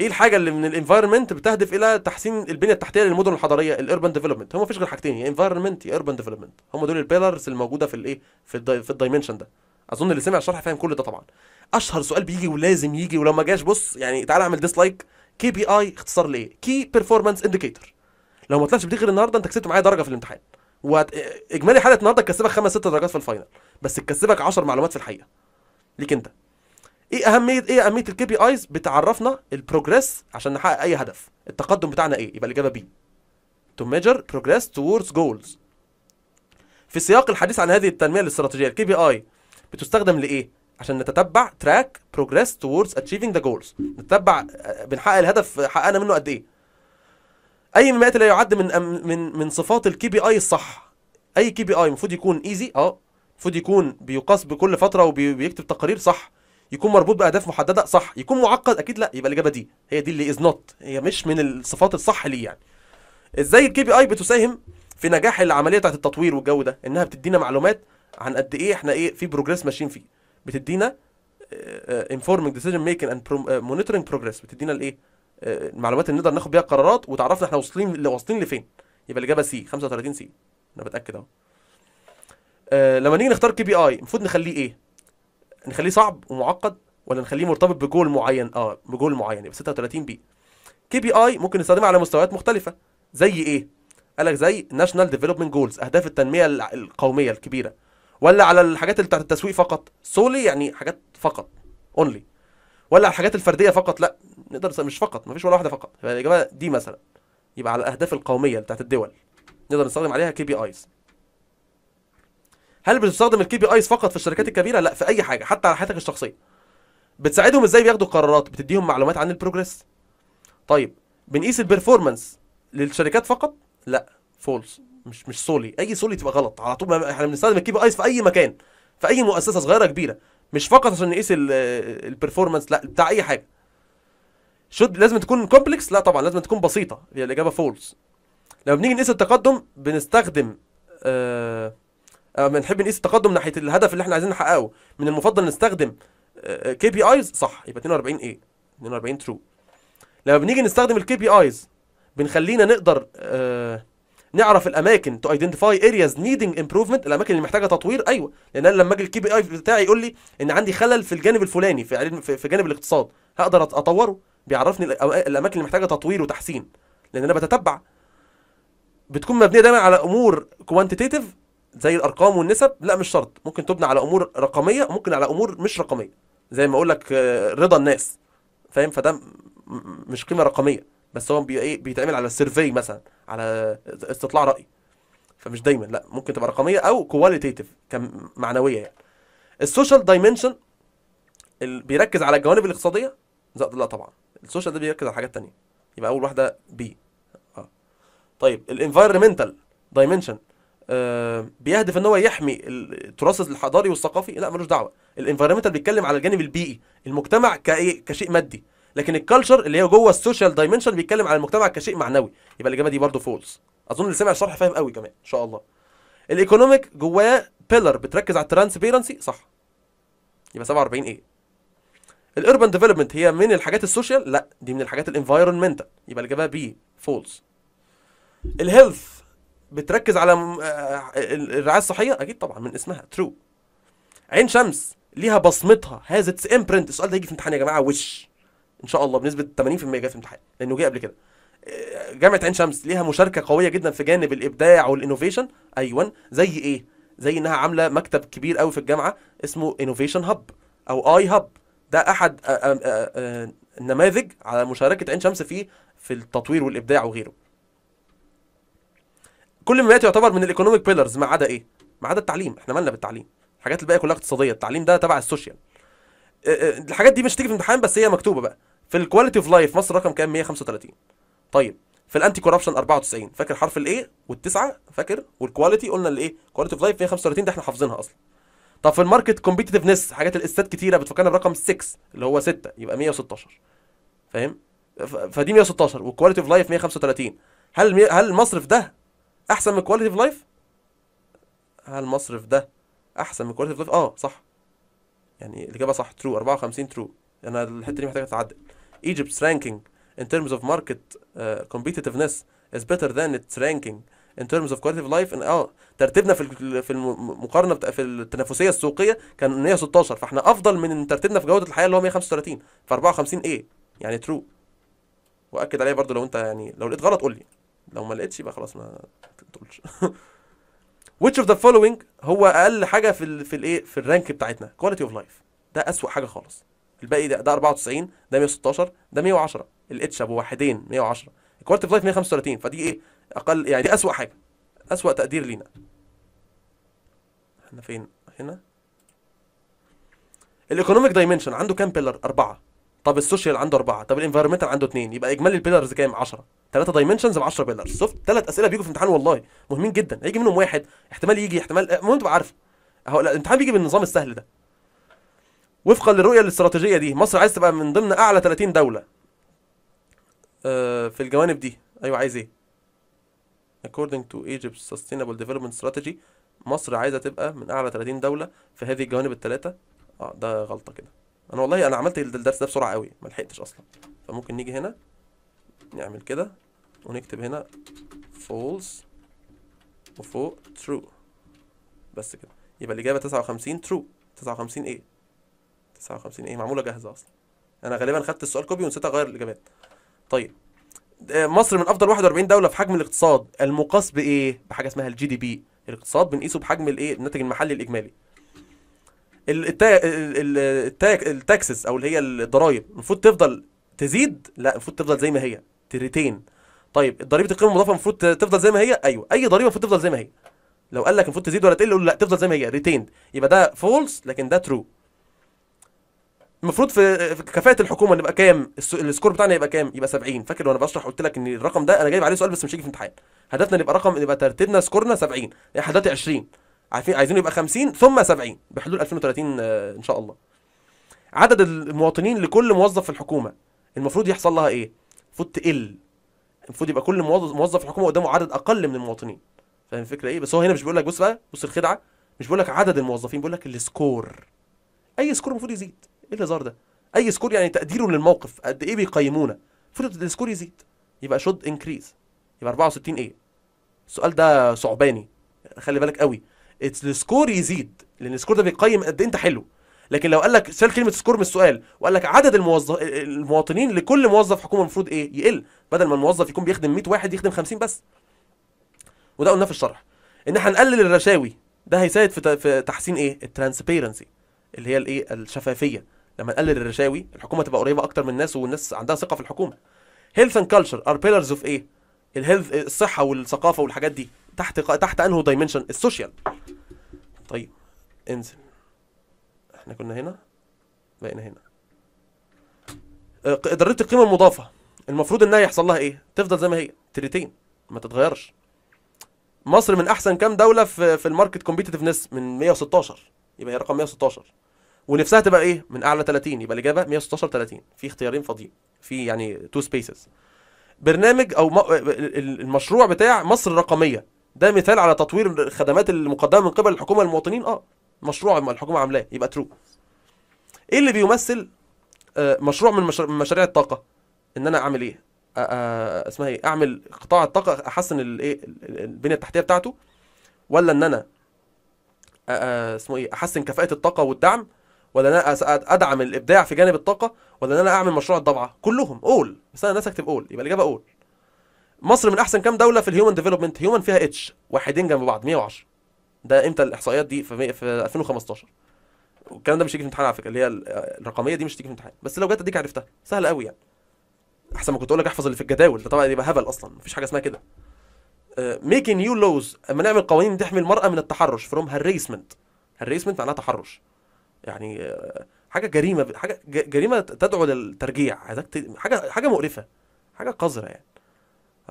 ايه الحاجه اللي من الانفايرمنت بتهدف الى تحسين البنيه التحتيه للمدن الحضريه الاربن ديفلوبمنت هو مفيش غير حاجتين يا انفايرمنت يا اربن ديفلوبمنت هم دول البيلرز الموجوده في الايه في الدي في الدايمنشن ده اظن اللي سمع الشرح فاهم كل ده طبعا اشهر سؤال بيجي ولازم يجي ولو ما جاش بص يعني تعالى اعمل ديسلايك كي بي اي اختصار لايه كي بيرفورمانس انديكيتور لو ما طلعش بدي غير النهارده انت كسبت معايا درجه في الامتحان واجمالي اجمالي حاله النهارده تكسبك خمس ست درجات في الفاينل بس تكسبك 10 معلومات في الحقيقه ليك انت ايه اهميه ايه اهميه الكي بي ايز بتعرفنا البروجريس عشان نحقق اي هدف التقدم بتاعنا ايه يبقى الاجابه بي تو ميجر بروجريس towards جولز في سياق الحديث عن هذه التنميه الاستراتيجيه الكي بي اي بتستخدم لايه عشان نتتبع تراك بروجريس towards achieving ذا جولز نتتبع آه، بنحقق الهدف حققنا منه قد ايه اي مما لا يعد من من من صفات الكي بي اي الصح اي كي بي اي المفروض يكون ايزي اه المفروض يكون بيقاس بكل فتره وبيكتب تقارير صح يكون مربوط باهداف محدده صح يكون معقد اكيد لا يبقى الاجابه دي هي دي اللي از نوت هي مش من الصفات الصح ليه يعني ازاي الكي بي اي بتساهم في نجاح العمليه بتاعت التطوير والجو ده انها بتدينا معلومات عن قد ايه احنا ايه في بروجريس ماشيين فيه بتدينا انفورمنج ديسيجن ميكنج اند مونيتورنج بروجريس بتدينا الايه آه، المعلومات اللي نقدر ناخد بيها قرارات وتعرفنا احنا واصلين واصلين لفين يبقى الاجابه سي 35 سي انا بتاكد اهو آه، لما نيجي نختار كي بي اي المفروض نخليه ايه نخليه صعب ومعقد ولا نخليه مرتبط بجول معين اه بجول معين يبقى 36 بي كي بي اي ممكن نستخدمها على مستويات مختلفه زي ايه قال لك زي ناشونال ديفلوبمنت جولز اهداف التنميه القوميه الكبيره ولا على الحاجات اللي بتاعت التسويق فقط سولي يعني حاجات فقط اونلي ولا على الحاجات الفرديه فقط لا نقدر مش فقط مفيش ولا واحده فقط يبقى الاجابه دي مثلا يبقى على الاهداف القوميه بتاعت الدول نقدر نستخدم عليها كي بي ايز هل بتستخدم الكي بي ايز فقط في الشركات الكبيره لا في اي حاجه حتى على حياتك الشخصيه بتساعدهم ازاي بياخدوا قرارات بتديهم معلومات عن البروجريس طيب بنقيس البرفورمانس للشركات فقط لا فولس مش مش سولي اي سولي تبقى غلط على طول احنا بنستخدم الكي بي ايز في اي مكان في اي مؤسسه صغيره كبيره مش فقط عشان نقيس البرفورمانس لا بتاع اي حاجه شد لازم تكون كومبلكس لا طبعا لازم تكون بسيطه هي الاجابه فولس لما بنيجي نقيس التقدم بنستخدم آه بنحب آه، نقيس التقدم ناحيه الهدف اللي احنا عايزين نحققه من المفضل نستخدم كي بي ايز صح يبقى 42 ايه 42 ترو لما بنيجي نستخدم الكي بي ايز بنخلينا نقدر آه، نعرف الاماكن تو ايدنتيفاي ارياز نيدنج امبروفمنت الاماكن اللي محتاجه تطوير ايوه لان انا لما اجي الكي بي اي بتاعي يقول لي ان عندي خلل في الجانب الفلاني في في جانب الاقتصاد هقدر اطوره بيعرفني الاماكن اللي محتاجه تطوير وتحسين لان انا بتتبع بتكون مبنيه دايما على امور كوانتيتيف زي الارقام والنسب لا مش شرط ممكن تبنى على امور رقميه وممكن على امور مش رقميه زي ما اقول لك آه، رضا الناس فاهم فده مش قيمه رقميه بس هو بي ايه بيتعمل على سيرفي مثلا على استطلاع راي فمش دايما لا ممكن تبقى رقميه او كواليتيتيف كمعنويه يعني السوشيال دايمنشن بيركز على الجوانب الاقتصاديه لا طبعا السوشيال ده بيركز على حاجات تانية يبقى اول واحده بي اه طيب الانفايرمنتال دايمنشن آه، بيهدف ان هو يحمي التراث الحضاري والثقافي لا ملوش دعوه الانفيرمنتال بيتكلم على الجانب البيئي المجتمع كايه كشيء مادي لكن الكالتشر اللي هي جوه السوشيال دايمنشن بيتكلم على المجتمع كشيء معنوي يبقى الاجابه دي برده فولس اظن اللي سمع الشرح فاهم قوي كمان ان شاء الله الايكونوميك جواه بيلر بتركز على الترانسبيرنسي صح يبقى 47 ايه الاربن ديفلوبمنت هي من الحاجات السوشيال لا دي من الحاجات الانفايرمنتال يبقى الاجابه بي فولس الهيلث بتركز على آه، آه، الرعايه الصحيه اكيد طبعا من اسمها ترو عين شمس ليها بصمتها هاز اتس امبرنت السؤال ده يجي في امتحان يا جماعه وش ان شاء الله بنسبه 80% جه في الامتحان لانه جه قبل كده آه، جامعه عين شمس ليها مشاركه قويه جدا في جانب الابداع والانوفيشن ايوه زي ايه زي انها عامله مكتب كبير قوي في الجامعه اسمه انوفيشن هاب او اي هاب ده احد النماذج على مشاركه عين شمس فيه في التطوير والابداع وغيره كل المجالات يعتبر من الايكونوميك بيلرز ما عدا ايه؟ ما عدا التعليم احنا مالنا بالتعليم الحاجات الباقيه كلها اقتصاديه التعليم ده تبع السوشيال أه، أه، الحاجات دي مش تيجي في امتحان بس هي مكتوبه بقى في الكواليتي اوف لايف مصر رقم كام 135 طيب في الانتي كوربشن 94 فاكر حرف الايه والتسعه فاكر والكواليتي قلنا الايه كواليتي اوف لايف 135 ده احنا حافظينها اصلا طب في الماركت كومبيتيتفنس حاجات الاستات كتيره بتفكرنا برقم 6 اللي هو 6 يبقى 116 فاهم فدي 116 والكواليتي اوف لايف 135 هل هل مصر في ده احسن من كواليتي اوف لايف هل المصرف ده احسن من كواليتي اوف لايف اه صح يعني الاجابه صح ترو 54 ترو انا الحته دي محتاجه تتعدل ايجيبتس رانكينج in terms of market uh, competitiveness is better than its ranking in terms of quality of life اه ترتيبنا في في المقارنه في التنافسيه السوقيه كان 116 فاحنا افضل من ترتيبنا في جوده الحياه اللي هو 135 ف 54 ايه يعني ترو واكد عليا برضو لو انت يعني لو لقيت غلط قول لي لو ما لقيتش يبقى خلاص ما تقولش ويتش اوف ذا فولوينج هو اقل حاجه في الـ في الايه في الرانك بتاعتنا كواليتي اوف لايف ده اسوء حاجه خالص الباقي ده ده 94 ده 116 ده 110 الاتش ابو واحدين 110 الكواليتي اوف لايف 135 فدي ايه اقل يعني دي اسوء حاجه اسوء تقدير لينا احنا فين هنا الايكونوميك دايمنشن عنده كام بيلر اربعه طب السوشيال عنده اربعه طب الانفيرمنتال عنده اثنين يبقى اجمالي البيلرز كام 10 ثلاثه دايمنشنز ب 10 بيلرز شفت ثلاث اسئله بيجوا في الامتحان والله مهمين جدا هيجي منهم واحد احتمال يجي احتمال آه، المهم تبقى عارف اهو الامتحان بيجي بالنظام السهل ده وفقا للرؤيه الاستراتيجيه دي مصر عايز تبقى من ضمن اعلى 30 دوله آه، في الجوانب دي ايوه عايز ايه according to Egypt sustainable development strategy مصر عايزه تبقى من اعلى 30 دوله في هذه الجوانب الثلاثه اه ده غلطه كده انا والله انا عملت الدرس ده بسرعه قوي ما لحقتش اصلا فممكن نيجي هنا نعمل كده ونكتب هنا فولس وفوق ترو بس كده يبقى الاجابه 59 ترو 59 ايه 59 ايه معموله جاهزه اصلا انا غالبا خدت السؤال كوبي ونسيت اغير الاجابات طيب آه، مصر من افضل 41 دوله في حجم الاقتصاد المقاس بايه بحاجه اسمها الجي دي بي الاقتصاد بنقيسه بحجم الايه الناتج المحلي الاجمالي التاكسس او اللي هي الضرايب المفروض تفضل تزيد لا المفروض تفضل زي ما هي تريتين طيب ضريبه القيمه المضافه المفروض تفضل زي ما هي ايوه اي ضريبه المفروض تفضل زي ما هي لو قال لك المفروض تزيد ولا تقل قول لا تفضل زي ما هي ريتيند يبقى ده فولس لكن ده ترو المفروض في كفاءه الحكومه نبقى كام السكور بتاعنا يبقى كام يبقى 70 فاكر وانا بشرح قلت لك ان الرقم ده انا جايب عليه سؤال بس مش هيجي في امتحان هدفنا نبقى رقم يبقى ترتيبنا سكورنا 70 احنا دلوقتي 20 عارفين عايزينه يبقى 50 ثم 70 بحلول 2030 ان شاء الله عدد المواطنين لكل موظف في الحكومه المفروض يحصل لها ايه المفروض تقل المفروض يبقى كل موظف موظف في الحكومه قدامه عدد اقل من المواطنين فاهم الفكره ايه بس هو هنا مش بيقول لك بص بقى بص الخدعه مش بيقول لك عدد الموظفين بيقول لك السكور اي سكور المفروض يزيد ايه الهزار ده اي سكور يعني تقديره للموقف قد ايه بيقيمونا المفروض السكور يزيد يبقى شود انكريز يبقى 64 ايه السؤال ده صعباني خلي بالك قوي السكور يزيد لان السكور ده بيقيم قد إيه انت حلو لكن لو قال لك سال كلمه سكور من السؤال وقال لك عدد الموظف المواطنين لكل موظف حكومه المفروض ايه يقل بدل ما الموظف يكون بيخدم 100 واحد يخدم 50 بس وده قلناه في الشرح ان احنا نقلل الرشاوي ده هيساعد في في تحسين ايه الترانسبيرنسي اللي هي الايه الشفافيه لما نقلل الرشاوي الحكومه تبقى قريبه اكتر من الناس والناس عندها ثقه في الحكومه هيلث اند كلتشر ار بيلرز اوف ايه الهيلث الصحه والثقافه والحاجات دي تحت تحت انه دايمنشن السوشيال طيب انزل احنا كنا هنا بقينا هنا ضريبه آه، القيمه المضافه المفروض انها يحصل لها ايه تفضل زي ما هي تريتين ما تتغيرش مصر من احسن كام دوله في في الماركت كومبيتيتفنس من 116 يبقى هي رقم 116 ونفسها تبقى ايه من اعلى 30 يبقى الاجابه 116 30 في اختيارين فاضيين في يعني تو سبيسز برنامج او آه، المشروع بتاع مصر الرقميه ده مثال على تطوير الخدمات المقدمه من قبل الحكومه للمواطنين اه مشروع الحكومه عاملاه يبقى ترو ايه اللي بيمثل آه، مشروع من مشاريع الطاقه ان انا اعمل ايه اسمها ايه اعمل قطاع الطاقه احسن الايه البنيه التحتيه بتاعته ولا ان انا اسمه ايه احسن كفاءه الطاقه والدعم ولا انا ادعم الابداع في جانب الطاقه ولا ان انا اعمل مشروع الضبعه كلهم اول بس انا ناس اكتب اول يبقى الاجابه اول مصر من احسن كام دوله في الهيومن ديفلوبمنت هيومن فيها اتش واحدين جنب بعض 110 ده امتى الاحصائيات دي في, في 2015 والكلام ده مش هيجي في امتحان على فكره اللي هي الرقميه دي مش هتيجي في امتحان بس لو جت اديك عرفتها سهله قوي يعني احسن ما كنت اقول لك احفظ اللي في الجداول ده طبعا يبقى هبل اصلا مفيش حاجه اسمها كده ميكي نيو لوز اما نعمل قوانين تحمي المراه من التحرش فروم هريسمنت هريسمنت معناها تحرش يعني آه، حاجه جريمه حاجه جريمه تدعو للترجيع حاجه حاجه مقرفه حاجه قذره يعني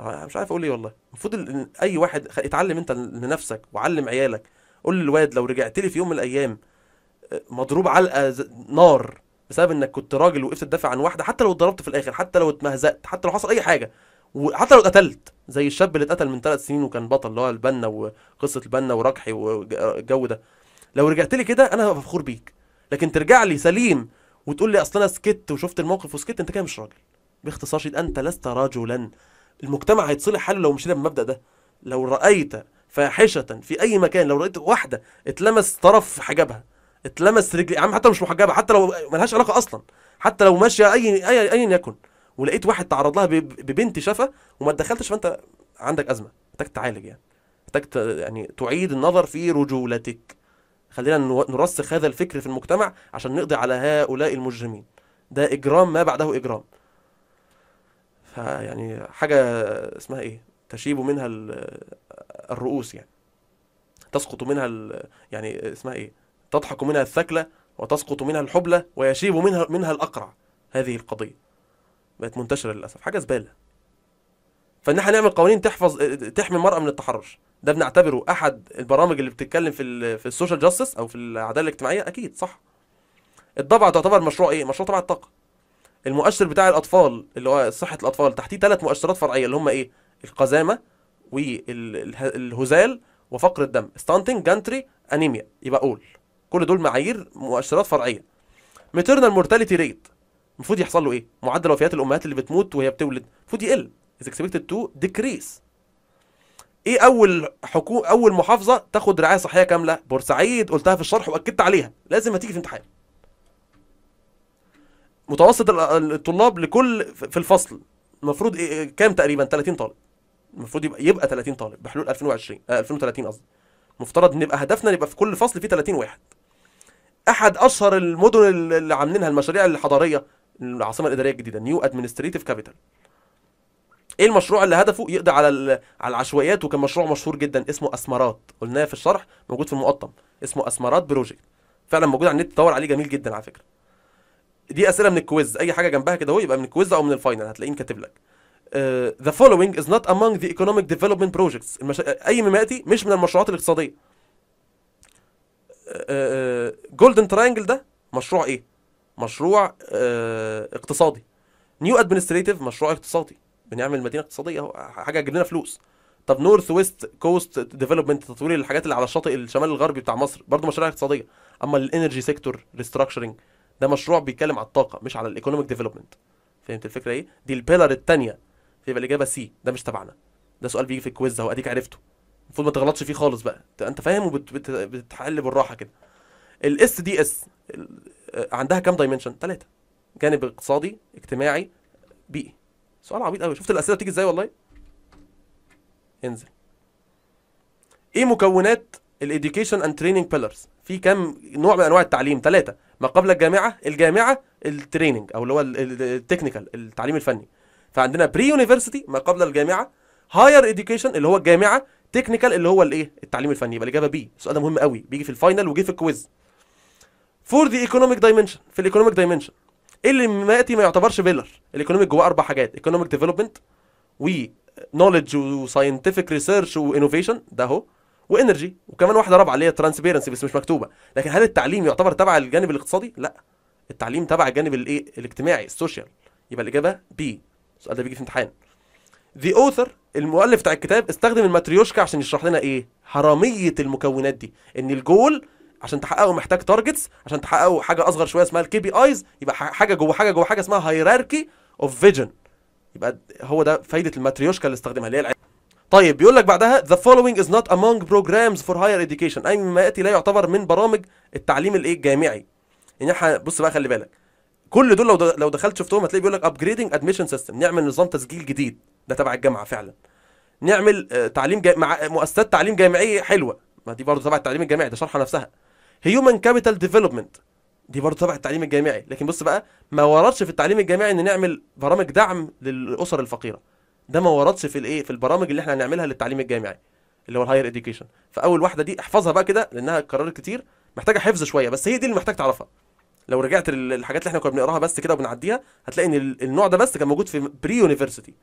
مش عارف اقول ايه والله المفروض اي واحد اتعلم انت لنفسك وعلم عيالك قول للواد لو رجعت لي في يوم من الايام آه، مضروب علقه نار بسبب انك كنت راجل وقفت تدافع عن واحده حتى لو اتضربت في الاخر حتى لو اتمهزقت حتى لو حصل اي حاجه وحتى لو اتقتلت زي الشاب اللي اتقتل من ثلاث سنين وكان بطل اللي هو البنا وقصه البنا وركحي والجو ده لو رجعت لي كده انا هبقى فخور بيك لكن ترجع لي سليم وتقول لي اصل انا سكت وشفت الموقف وسكت انت كده مش راجل باختصار شديد انت لست رجلا المجتمع هيتصلح حاله لو مشينا بالمبدا ده لو رايت فاحشه في اي مكان لو رايت واحده اتلمس طرف حجابها اتلمس رجلي يا عم حتى مش محجبه حتى لو ملهاش علاقه اصلا حتى لو ماشيه اي اي ايا يكن ولقيت واحد تعرض لها ببنت شفا وما دخلتش فانت عندك ازمه محتاج تعالج يعني محتاج يعني تعيد النظر في رجولتك خلينا نرسخ هذا الفكر في المجتمع عشان نقضي على هؤلاء المجرمين ده اجرام ما بعده اجرام فيعني حاجه اسمها ايه تشيب منها الرؤوس يعني تسقط منها يعني اسمها ايه تضحك منها الثكلة وتسقط منها الحبلة ويشيب منها منها الأقرع هذه القضية بقت منتشرة للأسف حاجة زبالة فإن احنا نعمل قوانين تحفظ تحمي المرأة من التحرش ده بنعتبره أحد البرامج اللي بتتكلم في في السوشيال جاستس أو في العدالة الاجتماعية أكيد صح الضبعة تعتبر مشروع إيه؟ مشروع تبع الطاقة المؤشر بتاع الاطفال اللي هو صحه الاطفال تحتيه ثلاث مؤشرات فرعيه اللي هم ايه القزامه والهزال وفقر الدم ستانتنج جانتري انيميا يبقى اول كل دول معايير مؤشرات فرعيه ميترنال مورتاليتي ريت المفروض يحصل له ايه معدل وفيات الامهات اللي بتموت وهي بتولد المفروض يقل از اكسبكتد تو ديكريس ايه اول حكومه اول محافظه تاخد رعايه صحيه كامله بورسعيد قلتها في الشرح واكدت عليها لازم هتيجي في امتحان متوسط الطلاب لكل في الفصل المفروض إيه, إيه، كام تقريبا 30 طالب المفروض يبقى يبقى 30 طالب بحلول 2020 آه 2030 قصدي مفترض نبقى هدفنا يبقى في كل فصل فيه 30 واحد احد اشهر المدن اللي عاملينها المشاريع الحضاريه العاصمه الاداريه الجديده نيو ادمنستريتيف كابيتال ايه المشروع اللي هدفه يقضي على على العشوائيات وكان مشروع مشهور جدا اسمه اسمرات قلناه في الشرح موجود في المقطم اسمه اسمرات بروجكت فعلا موجود على النت تدور عليه جميل جدا على فكره دي اسئله من الكويز اي حاجه جنبها كده اهو يبقى من الكويز او من الفاينل هتلاقيه كاتب لك ذا فولوينج از نوت امونج ذا ايكونوميك ديفلوبمنت بروجكتس اي من ياتي مش من المشروعات الاقتصاديه جولدن آه، uh, آه، آه، ده مشروع ايه مشروع uh, اقتصادي نيو ادمنستريتيف مشروع اقتصادي بنعمل مدينه اقتصاديه حاجه تجيب لنا فلوس طب نورث ويست كوست ديفلوبمنت تطوير الحاجات اللي على الشاطئ الشمال الغربي بتاع مصر برضه مشاريع اقتصاديه اما الانرجي سيكتور ريستراكشرنج ده مشروع بيتكلم على الطاقه مش على الايكونوميك ديفلوبمنت فهمت الفكره ايه دي البيلر الثانيه فيبقى الاجابه سي ده مش تبعنا ده سؤال بيجي في الكويز اهو اديك عرفته المفروض ما تغلطش فيه خالص بقى انت فاهم وبتحل بالراحه كده الاس دي اس عندها كام دايمنشن ثلاثه جانب اقتصادي اجتماعي بيئي سؤال عبيط قوي شفت الاسئله بتيجي ازاي والله انزل ايه مكونات الايديوكيشن اند تريننج بيلرز في كام نوع من انواع التعليم ثلاثه ما قبل الجامعه الجامعه التريننج او اللي هو التكنيكال التعليم الفني فعندنا بري يونيفرسيتي ما قبل الجامعه هاير اديوكيشن اللي هو الجامعه تكنيكال اللي هو الايه التعليم الفني يبقى الاجابه بي السؤال ده مهم قوي بيجي في الفاينل وجي في الكويز فور ذا ايكونوميك دايمنشن في الايكونوميك دايمنشن ايه اللي ما ياتي ما يعتبرش بيلر الايكونوميك جواه اربع حاجات ايكونوميك ديفلوبمنت و نوليدج وساينتفك ريسيرش وانوفيشن ده اهو وانرجي وكمان واحده رابعه اللي هي ترانسبيرنسي بس مش مكتوبه لكن هل التعليم يعتبر تبع الجانب الاقتصادي لا التعليم تبع الجانب الايه الاجتماعي السوشيال يبقى الاجابه بي السؤال ده بيجي في امتحان ذا اوثر المؤلف بتاع الكتاب استخدم الماتريوشكا عشان يشرح لنا ايه حراميه المكونات دي ان الجول عشان تحققه محتاج تارجتس عشان تحققه حاجه اصغر شويه اسمها الكي بي ايز يبقى حاجه جوه حاجه جوه حاجه اسمها هيراركي اوف فيجن يبقى هو ده فايده الماتريوشكا اللي استخدمها اللي هي طيب بيقول لك بعدها the following is not among programs for higher education اي مما ياتي لا يعتبر من برامج التعليم الايه الجامعي يعني احنا بص بقى خلي بالك كل دول لو لو دخلت شفتهم هتلاقي بيقول لك upgrading admission system نعمل نظام تسجيل جديد ده تبع الجامعه فعلا نعمل آه، تعليم جا... مع مؤسسات تعليم جامعيه حلوه ما دي برضه تبع التعليم الجامعي ده شرحها نفسها هيومن كابيتال ديفلوبمنت دي برضه تبع التعليم الجامعي لكن بص بقى ما وردش في التعليم الجامعي ان نعمل برامج دعم للاسر الفقيره ده ما وردش في الايه في البرامج اللي احنا هنعملها للتعليم الجامعي اللي هو الهاير اديوكيشن فاول واحده دي احفظها بقى كده لانها اتكررت كتير محتاجه حفظ شويه بس هي دي اللي محتاج تعرفها لو رجعت للحاجات اللي احنا كنا بنقراها بس كده وبنعديها هتلاقي ان النوع ده بس كان موجود في بري يونيفرسيتي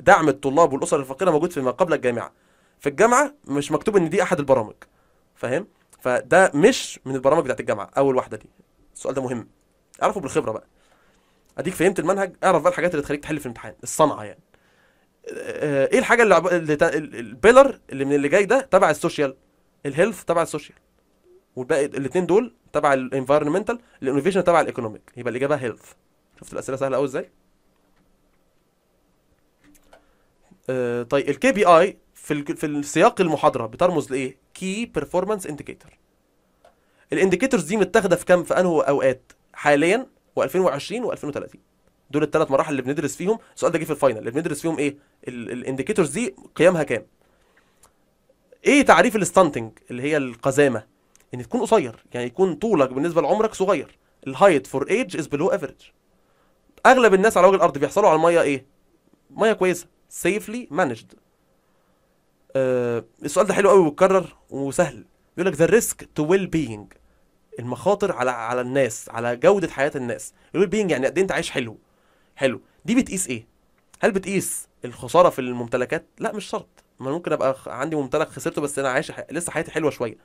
دعم الطلاب والاسر الفقيره موجود في ما قبل الجامعه في الجامعه مش مكتوب ان دي احد البرامج فاهم فده مش من البرامج بتاعت الجامعه اول واحده دي السؤال ده مهم اعرفه بالخبره بقى اديك فهمت المنهج اعرف بقى الحاجات اللي تخليك تحل في الامتحان الصنعه يعني آه، ايه الحاجه اللي, عب... اللي البيلر اللي من اللي جاي ده تبع السوشيال الهيلث تبع السوشيال والباقي الاثنين دول تبع الانفايرمنتال الانوفيشن تبع الايكونوميك يبقى الاجابه هيلث شفت الاسئله سهله قوي ازاي آه، طيب الكي بي اي في في السياق المحاضره بترمز لايه كي بيرفورمانس انديكيتور الانديكيتورز دي متاخده في كام في انه اوقات حاليا و2020 و2030 دول الثلاث مراحل اللي بندرس فيهم السؤال ده جه في الفاينل اللي بندرس فيهم ايه الانديكيتورز دي قيمها كام ايه تعريف الستانتنج اللي هي القزامه ان تكون قصير يعني يكون طولك بالنسبه لعمرك صغير الهايت فور ايج از بلو افريج اغلب الناس على وجه الارض بيحصلوا على الميه ايه ميه كويسه سيفلي مانجد آه السؤال ده حلو قوي وبيتكرر وسهل بيقول لك ذا ريسك تو ويل بينج المخاطر على على الناس على جوده حياه الناس الويل بينج يعني قد ايه انت عايش حلو حلو دي بتقيس ايه هل بتقيس الخساره في الممتلكات لا مش شرط ما ممكن ابقى عندي ممتلك خسرته بس انا عايش لسه حياتي حلوه شويه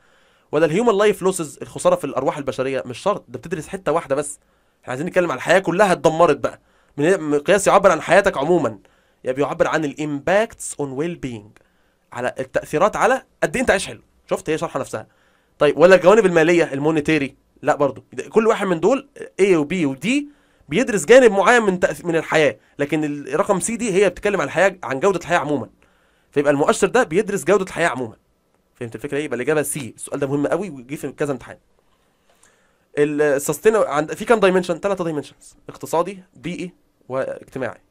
ولا الهيومن لايف لوسز الخساره في الارواح البشريه مش شرط ده بتدرس حته واحده بس احنا عايزين نتكلم على الحياه كلها اتدمرت بقى من قياس يعبر عن حياتك عموما يعني بيعبر عن الامباكتس اون ويل بينج على التاثيرات على قد ايه انت عايش حلو شفت هي شرحه نفسها طيب ولا الجوانب الماليه المونيتيري لا برضو كل واحد من دول A وبي ودي بيدرس جانب معين من تأف... من الحياه لكن رقم سي دي هي بتتكلم عن الحياه عن جوده الحياه عموما فيبقى المؤشر ده بيدرس جوده الحياه عموما فهمت الفكره ايه يبقى الاجابه سي السؤال ده مهم قوي وجه في كذا امتحان السستين عند في كام دايمنشن ثلاثه دايمنشنز اقتصادي بيئي واجتماعي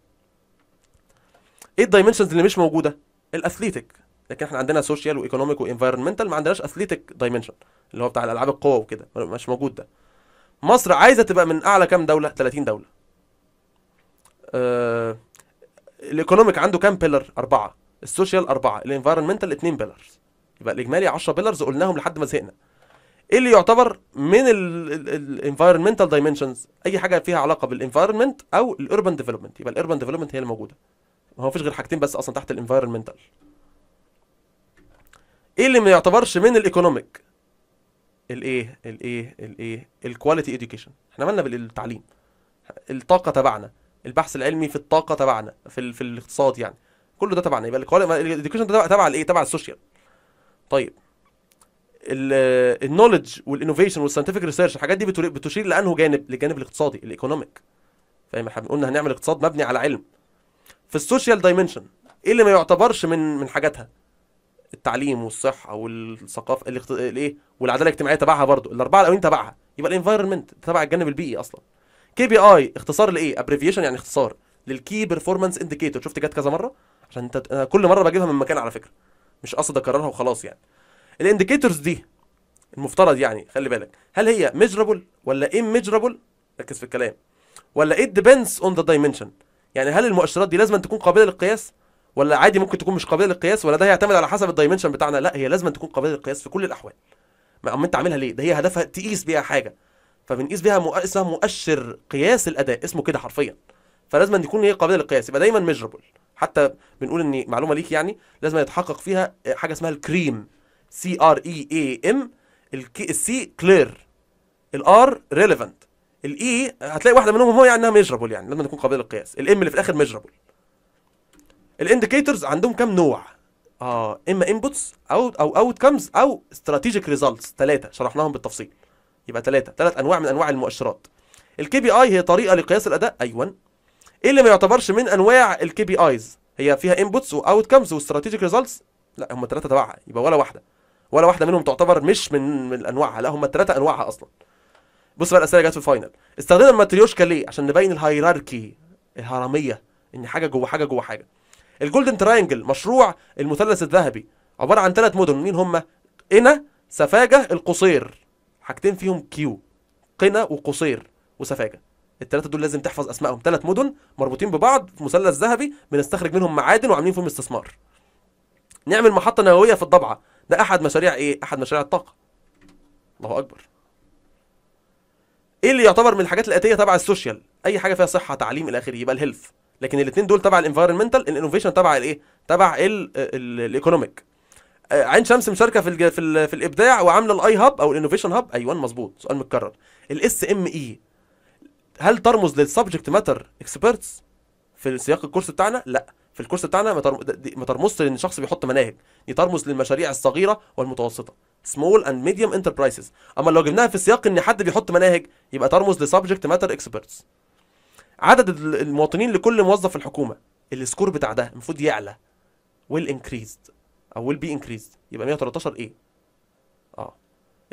ايه الدايمنشنز اللي مش موجوده الاثليتيك لكن احنا عندنا سوشيال وايكونوميك وانفايرمنتال ما عندناش اثليتيك دايمنشن اللي هو بتاع الالعاب القوه وكده مش موجود ده مصر عايزه تبقى من اعلى كام دوله 30 دوله آه الايكونوميك عنده كام بيلر اربعه السوشيال اربعه الانفايرمنتال اتنين بيلرز يبقى الاجمالي 10 بيلرز قلناهم لحد ما زهقنا ايه اللي يعتبر من الانفايرمنتال دايمنشنز اي حاجه فيها علاقه بالانفايرمنت او الاوربن ديفلوبمنت يبقى الاوربن ديفلوبمنت هي الموجوده ما هو فيش غير حاجتين بس اصلا تحت الانفايرمنتال ايه اللي ما يعتبرش من الايكونوميك الايه الايه الايه الكواليتي اديوكيشن احنا مالنا بالتعليم الطاقه تبعنا البحث العلمي في الطاقه تبعنا في في الاقتصاد يعني كله ده تبعنا يبقى الاديوكيشن ده تبع الايه تبع السوشيال طيب النولج والانوفيشن والساينتفك ريسيرش الحاجات دي بتشير لانه جانب للجانب الاقتصادي الايكونوميك فاهم احنا قلنا هنعمل اقتصاد مبني على علم في السوشيال دايمنشن ايه اللي ما يعتبرش من من حاجاتها التعليم والصحه والثقافه الايه والعداله الاجتماعيه تبعها برضو الاربعه الاولين تبعها يبقى الانفايرمنت تبع الجانب البيئي اصلا كي بي اي اختصار لايه ابريفيشن يعني اختصار للكي بيرفورمانس انديكيتور شفت جت كذا مره عشان انت انا كل مره بجيبها من مكان على فكره مش قصد اكررها وخلاص يعني الانديكيتورز دي المفترض يعني خلي بالك هل هي ميجرابل ولا ام ميجرابل ركز في الكلام ولا it depends اون ذا دايمنشن يعني هل المؤشرات دي لازم تكون قابله للقياس ولا عادي ممكن تكون مش قابله للقياس ولا ده هيعتمد على حسب الدايمنشن بتاعنا لا هي لازم تكون قابله للقياس في كل الاحوال ما انت عاملها ليه ده هي هدفها تقيس بيها حاجه فبنقيس بيها اسمها مؤشر قياس الاداء اسمه كده حرفيا فلازم أن يكون هي قابله للقياس يبقى دايما ميجربل حتى بنقول ان معلومه ليك يعني لازم يتحقق فيها حاجه اسمها الكريم سي ار اي اي ام السي كلير الار ريليفنت الاي هتلاقي واحده منهم هو يعني انها ميجربل يعني لازم تكون قابله للقياس الام اللي في الاخر ميجربل الانديكيتورز عندهم كام نوع اه اما انبوتس او او اوت كمز او استراتيجيك ريزلتس ثلاثه شرحناهم بالتفصيل يبقى ثلاثه ثلاث انواع من انواع المؤشرات الكي بي اي هي طريقه لقياس الاداء ايوه ايه اللي ما يعتبرش من انواع الكي بي ايز هي فيها انبوتس واوت كمز واستراتيجيك ريزلتس لا هم ثلاثه تبعها يبقى ولا واحده ولا واحده منهم تعتبر مش من من انواعها لا هم ثلاثه انواعها اصلا بص بقى الاسئله جت في الفاينل استخدمنا الماتريوشكا ليه عشان نبين الهيراركي الهرميه ان حاجه جوه حاجه جوه حاجه الجولدن تراينجل مشروع المثلث الذهبي عباره عن ثلاث مدن مين هم قنا سفاجه القصير حاجتين فيهم كيو قنا وقصير وسفاجه الثلاثه دول لازم تحفظ اسمائهم ثلاث مدن مربوطين ببعض في مثلث ذهبي بنستخرج منهم معادن وعاملين فيهم استثمار نعمل محطه نوويه في الضبعه ده احد مشاريع ايه احد مشاريع الطاقه الله اكبر ايه اللي يعتبر من الحاجات الاتيه تبع السوشيال اي حاجه فيها صحه تعليم الى اخره يبقى الهيلث لكن الاثنين دول تبع الانفايرمنتال الانوفيشن تبع الايه تبع الايكونوميك آه، عين شمس مشاركه في في, في الابداع وعامله الاي هاب او الانوفيشن هاب ايوان مظبوط سؤال متكرر الاس ام اي e، هل ترمز للسبجكت ماتر اكسبيرتس في سياق الكورس بتاعنا لا في الكورس بتاعنا ما ترمزش لان الشخص بيحط مناهج دي ترمز للمشاريع الصغيره والمتوسطه سمول اند ميديوم انتربرايزز اما لو جبناها في سياق ان حد بيحط مناهج يبقى ترمز لسبجكت ماتر اكسبيرتس عدد المواطنين لكل موظف في الحكومه السكور بتاع ده المفروض يعلى ويل انكريزد او ويل بي انكريزد يبقى 113 ايه اه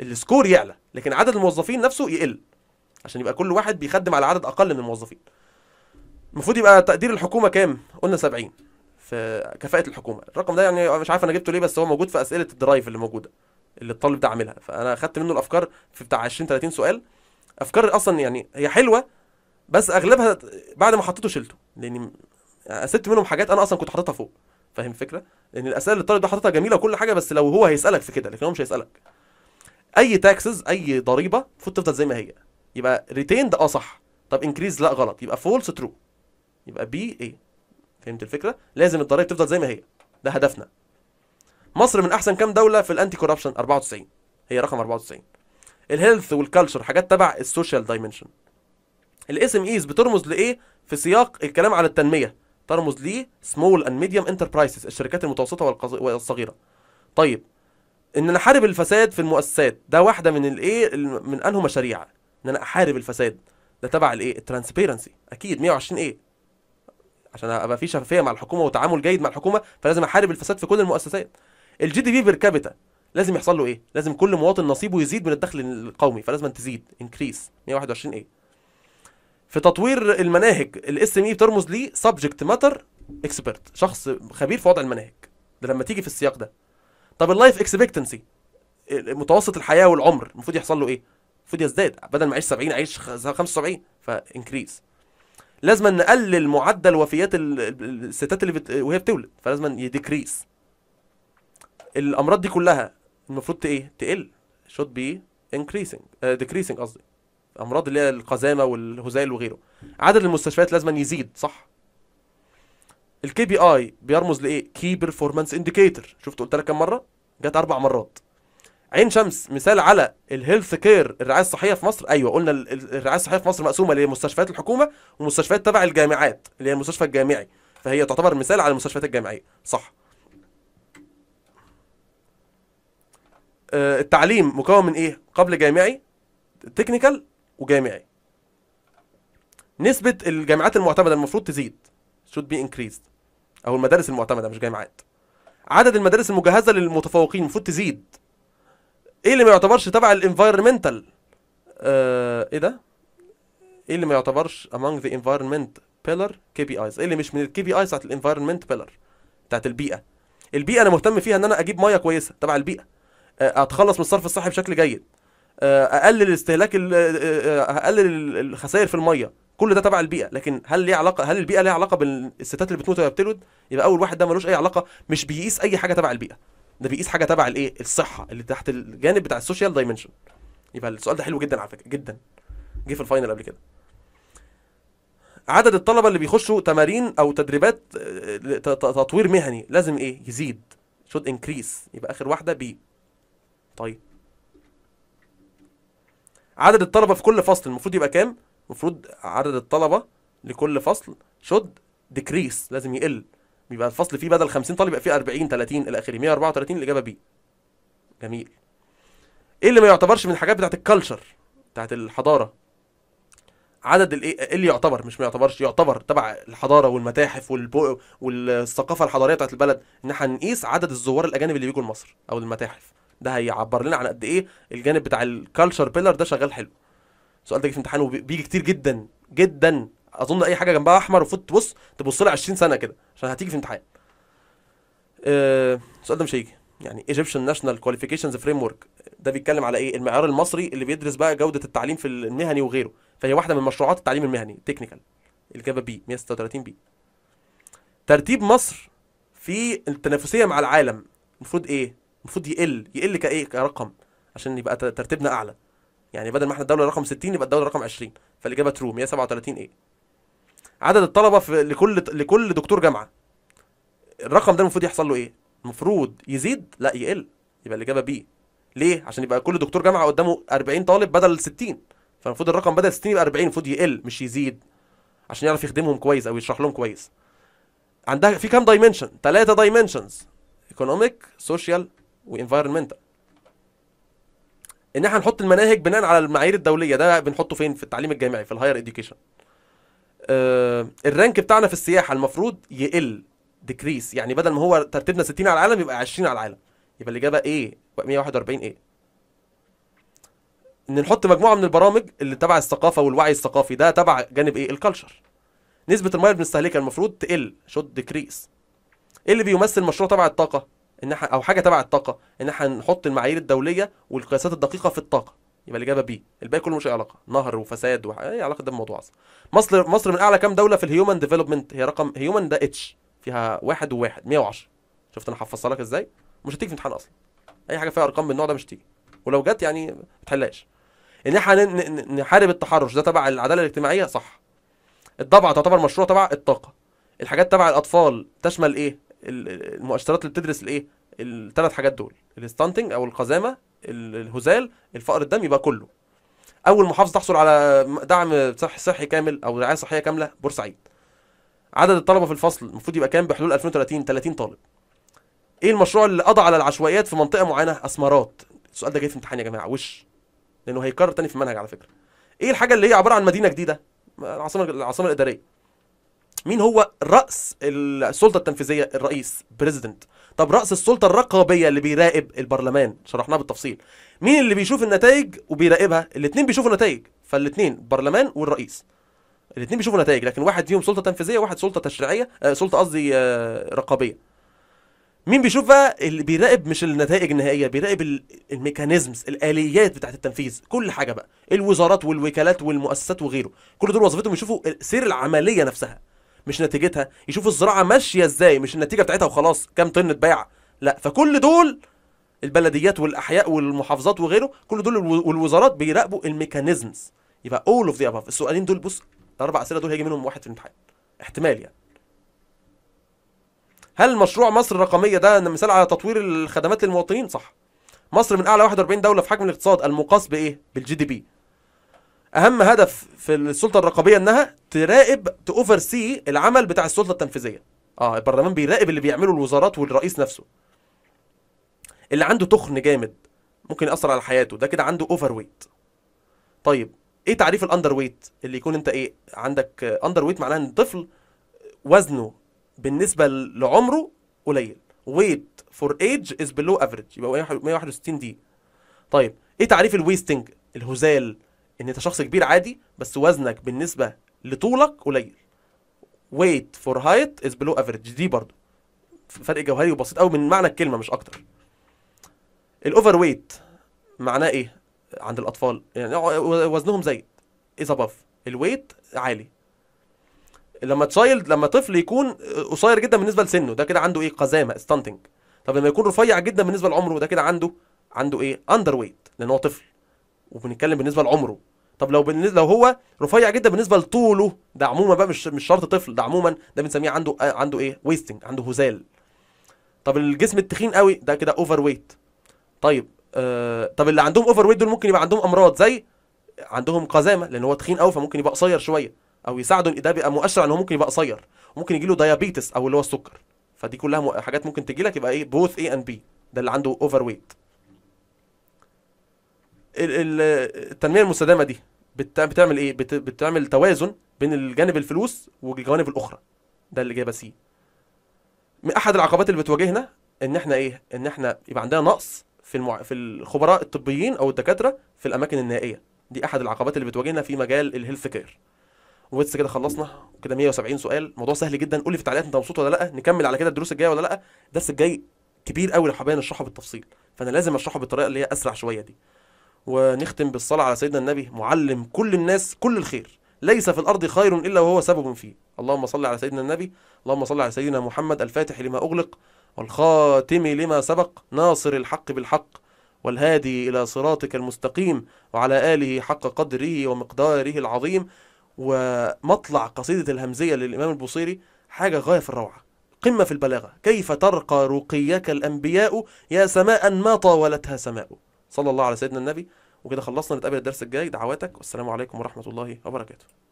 السكور يعلى لكن عدد الموظفين نفسه يقل عشان يبقى كل واحد بيخدم على عدد اقل من الموظفين المفروض يبقى تقدير الحكومه كام قلنا 70 في كفاءه الحكومه الرقم ده يعني مش عارف انا جبته ليه بس هو موجود في اسئله الدرايف اللي موجوده اللي الطالب ده عاملها فانا اخدت منه الافكار في بتاع 20 30 سؤال افكار اصلا يعني هي حلوه بس اغلبها بعد ما حطيته شلته لاني سبت منهم حاجات انا اصلا كنت حاططها فوق فاهم الفكره لان الاسئله اللي الطالب ده حاططها جميله وكل حاجه بس لو هو هيسالك في كده لكن هو مش هيسالك اي تاكسز اي ضريبه المفروض تفضل زي ما هي يبقى ريتيند اه صح طب انكريز لا غلط يبقى فولس ترو يبقى بي ايه فهمت الفكره لازم الضرايب تفضل زي ما هي ده هدفنا مصر من احسن كام دوله في الانتي كوربشن 94 هي رقم 94 الهيلث والكالتشر حاجات تبع السوشيال دايمنشن الاس ام ايز بترمز لايه في سياق الكلام على التنميه ترمز ليه سمول اند ميديوم انتربرايزز الشركات المتوسطه والصغيره طيب ان انا احارب الفساد في المؤسسات ده واحده من الايه من انه مشاريع ان انا احارب الفساد ده تبع الايه الترانسبيرنسي اكيد 120 ايه عشان ابقى في شفافيه مع الحكومه وتعامل جيد مع الحكومه فلازم احارب الفساد في كل المؤسسات الجي دي بي بير كابيتا لازم يحصل له ايه لازم كل مواطن نصيبه يزيد من الدخل القومي فلازم تزيد انكريس 121 ايه في تطوير المناهج الاس ام اي e بترمز ليه سبجكت ماتر اكسبرت شخص خبير في وضع المناهج ده لما تيجي في السياق ده طب اللايف اكسبكتنسي متوسط الحياه والعمر المفروض يحصل له ايه المفروض يزداد بدل ما اعيش 70 اعيش 75 فانكريز لازم نقلل معدل وفيات الستات اللي بت... وهي بتولد فلازم يديكريز الامراض دي كلها المفروض ايه تقل should be increasing uh, decreasing قصدي امراض اللي هي القزامه والهزيل وغيره عدد المستشفيات لازم يزيد صح الكي بي اي بيرمز لايه كي بيرفورمانس انديكيتور شفت قلت لك كام مره جت اربع مرات عين شمس مثال على الهيلث كير الرعايه الصحيه في مصر ايوه قلنا الرعايه الصحيه في مصر مقسومه لمستشفيات الحكومه ومستشفيات تبع الجامعات اللي هي المستشفى الجامعي فهي تعتبر مثال على المستشفيات الجامعيه صح آه، التعليم مكون من ايه قبل جامعي تكنيكال وجامعي نسبه الجامعات المعتمده المفروض تزيد should be increased او المدارس المعتمده مش جامعات عدد المدارس المجهزه للمتفوقين المفروض تزيد ايه اللي ما يعتبرش تبع الانفايرمنتال آه ايه ده ايه اللي ما يعتبرش among the environment pillar KPIs ايه اللي مش من الكي بي ايز بتاعت الانفايرمنت pillar بتاعت البيئه البيئه انا مهتم فيها ان انا اجيب ميه كويسه تبع البيئه آه، اتخلص من الصرف الصحي بشكل جيد آه، اقلل استهلاك آه، آه، اقلل الخسائر في الميه كل ده تبع البيئه لكن هل ليه علاقه هل البيئه ليها علاقه بالستات اللي بتموت وهي بتلد يبقى اول واحد ده ملوش اي علاقه مش بيقيس اي حاجه تبع البيئه ده بيقيس حاجه تبع الايه الصحه اللي تحت الجانب بتاع السوشيال دايمنشن يبقى السؤال ده حلو جدا على فكره جدا جه في الفاينل قبل كده عدد الطلبه اللي بيخشوا تمارين او تدريبات تطوير مهني لازم ايه يزيد شود انكريس يبقى اخر واحده بي طيب عدد الطلبه في كل فصل المفروض يبقى كام المفروض عدد الطلبه لكل فصل شد ديكريس لازم يقل بيبقى الفصل فيه بدل 50 طالب يبقى فيه 40 30 الى اخره 134 الاجابه بي جميل ايه اللي ما يعتبرش من الحاجات بتاعت الكالتشر بتاعت الحضاره عدد الايه اللي يعتبر مش ما يعتبرش يعتبر تبع الحضاره والمتاحف والبو والثقافه الحضاريه بتاعت البلد ان احنا نقيس عدد الزوار الاجانب اللي بيجوا لمصر او المتاحف ده هيعبر لنا عن قد ايه الجانب بتاع الكالتشر بيلر ده شغال حلو السؤال ده جه في امتحان وبيجي كتير جدا جدا اظن اي حاجه جنبها احمر المفروض تبص تبص لها 20 سنه كده عشان هتيجي في امتحان أه السؤال ده مش هيجي يعني ايجيبشن ناشونال كواليفيكيشنز فريم ورك ده بيتكلم على ايه المعيار المصري اللي بيدرس بقى جوده التعليم في المهني وغيره فهي واحده من مشروعات التعليم المهني تكنيكال الاجابه بي 136 بي ترتيب مصر في التنافسيه مع العالم المفروض ايه المفروض يقل يقل كايه كرقم عشان يبقى ترتيبنا اعلى يعني بدل ما احنا الدوله رقم 60 يبقى الدوله رقم 20 فالاجابه ترو 137 ايه عدد الطلبه في لكل لكل دكتور جامعه الرقم ده المفروض يحصل له ايه المفروض يزيد لا يقل يبقى الاجابه بي ليه عشان يبقى كل دكتور جامعه قدامه 40 طالب بدل 60 فالمفروض الرقم بدل 60 يبقى 40 المفروض يقل مش يزيد عشان يعرف يخدمهم كويس او يشرح لهم كويس عندها في كام دايمنشن ثلاثه دايمنشنز ايكونوميك سوشيال وانفايرمنتال ان احنا نحط المناهج بناء على المعايير الدوليه ده بنحطه فين في التعليم الجامعي في الهاير اديوكيشن آه الرانك بتاعنا في السياحه المفروض يقل ديكريس يعني بدل ما هو ترتيبنا 60 على العالم يبقى 20 على العالم يبقى الاجابه ايه 141 ايه ان نحط مجموعه من البرامج اللي تبع الثقافه والوعي الثقافي ده تبع جانب ايه الكالتشر نسبه المياه المستهلكه المفروض تقل شوت ديكريس ايه اللي بيمثل مشروع تبع الطاقه ان احنا او حاجه تبع الطاقه ان احنا نحط المعايير الدوليه والقياسات الدقيقه في الطاقه يبقى الاجابه بي الباقي كله مش علاقه نهر وفساد وح... اي علاقه ده بالموضوع اصلا مصر مصر من اعلى كام دوله في الهيومن ديفلوبمنت هي رقم هيومن ده اتش فيها واحد وواحد 110 شفت انا حفظتها لك ازاي مش هتيجي في امتحان اصلا اي حاجه فيها ارقام من النوع ده مش هتيجي ولو جت يعني ما تحلهاش ان احنا نحارب التحرش ده تبع العداله الاجتماعيه صح الضبعه تعتبر مشروع تبع الطاقه الحاجات تبع الاطفال تشمل ايه المؤشرات اللي بتدرس الايه الثلاث حاجات دول الستانتنج او القزامه الهزال الفقر الدم يبقى كله اول محافظه تحصل على دعم صحي, صحي كامل او رعايه صحيه كامله بورسعيد عدد الطلبه في الفصل المفروض يبقى كام بحلول 2030 30 طالب ايه المشروع اللي قضى على العشوائيات في منطقه معينه اسمرات السؤال ده جاي في امتحان يا جماعه وش لانه هيكرر تاني في المنهج على فكره ايه الحاجه اللي هي عباره عن مدينه جديده العاصمه العاصمه الاداريه مين هو راس السلطه التنفيذيه الرئيس بريزيدنت طب راس السلطه الرقابيه اللي بيراقب البرلمان شرحناها بالتفصيل مين اللي بيشوف النتائج وبيراقبها الاثنين بيشوفوا نتائج فالاثنين برلمان والرئيس الاثنين بيشوفوا نتائج لكن واحد فيهم سلطه تنفيذيه واحد سلطه تشريعيه آه، سلطه قصدي آه، رقابيه مين بيشوف بقى اللي بيراقب مش النتائج النهائيه بيراقب الميكانيزمز الاليات بتاعه التنفيذ كل حاجه بقى الوزارات والوكالات والمؤسسات وغيره كل دول وظيفتهم يشوفوا سير العمليه نفسها مش نتيجتها يشوف الزراعه ماشيه ازاي مش النتيجه بتاعتها وخلاص كام طن اتباع لا فكل دول البلديات والاحياء والمحافظات وغيره كل دول والوزارات بيراقبوا الميكانيزمز يبقى اول اوف ذا اباف السؤالين دول بص الاربع اسئله دول هيجي منهم واحد في الامتحان احتمال يعني هل مشروع مصر الرقميه ده مثال على تطوير الخدمات للمواطنين صح مصر من اعلى 41 دوله في حجم الاقتصاد المقاس بايه بالجي دي بي اهم هدف في السلطه الرقابيه انها تراقب تاوفر سي العمل بتاع السلطه التنفيذيه اه البرلمان بيراقب اللي بيعمله الوزارات والرئيس نفسه اللي عنده تخن جامد ممكن ياثر على حياته ده كده عنده اوفر ويت طيب ايه تعريف الاندر ويت اللي يكون انت ايه عندك اندر ويت معناه ان الطفل وزنه بالنسبه لعمره قليل ويت فور ايج از بلو افريج يبقى 161 دي طيب ايه تعريف الويستنج الهزال ان انت شخص كبير عادي بس وزنك بالنسبه لطولك قليل ويت فور هايت از بلو افريج دي برضو فرق جوهري وبسيط قوي من معنى الكلمه مش اكتر الاوفر ويت معناه ايه عند الاطفال يعني وزنهم زايد از اباف الويت عالي لما تشايلد لما طفل يكون قصير جدا بالنسبه لسنه ده كده عنده ايه قزامه ستانتنج طب لما يكون رفيع جدا بالنسبه لعمره ده كده عنده عنده ايه اندر ويت لان هو طفل وبنتكلم بالنسبه لعمره طب لو بالنسبة لو هو رفيع جدا بالنسبه لطوله ده عموما بقى مش مش شرط طفل ده عموما ده بنسميه عنده آه، عنده ايه ويستنج عنده هزال طب الجسم التخين قوي ده كده اوفر ويت طيب آه طب اللي عندهم اوفر ويت دول ممكن يبقى عندهم امراض زي عندهم قزامه لان هو تخين قوي فممكن يبقى قصير شويه او يساعده ده بيبقى مؤشر ان هو ممكن يبقى قصير ممكن يجي له دايابيتس او اللي هو السكر فدي كلها حاجات ممكن تجي لك يبقى ايه بوث اي اند بي ده اللي عنده اوفر ويت التنميه المستدامه دي بتعمل ايه بتعمل توازن بين الجانب الفلوس والجوانب الاخرى ده اللي جايبه سي من احد العقبات اللي بتواجهنا ان احنا ايه ان احنا يبقى عندنا نقص في المع... في الخبراء الطبيين او الدكاتره في الاماكن النائيه دي احد العقبات اللي بتواجهنا في مجال الهيلث كير وبس كده خلصنا كده 170 سؤال الموضوع سهل جدا قول لي في التعليقات انت مبسوط ولا لا نكمل على كده الدروس الجايه ولا لا الدرس الجاي كبير قوي لو حابين نشرحه بالتفصيل فانا لازم اشرحه بالطريقه اللي هي اسرع شويه دي ونختم بالصلاة على سيدنا النبي معلم كل الناس كل الخير ليس في الأرض خير إلا وهو سبب فيه اللهم صل على سيدنا النبي اللهم صل على سيدنا محمد الفاتح لما أغلق والخاتم لما سبق ناصر الحق بالحق والهادي إلى صراطك المستقيم وعلى آله حق قدره ومقداره العظيم ومطلع قصيدة الهمزية للإمام البوصيري حاجة غاية في الروعة قمة في البلاغة كيف ترقى رقيك الأنبياء يا سماء ما طاولتها سماء صلى الله على سيدنا النبي وكده خلصنا نتقابل الدرس الجاي دعواتك والسلام عليكم ورحمه الله وبركاته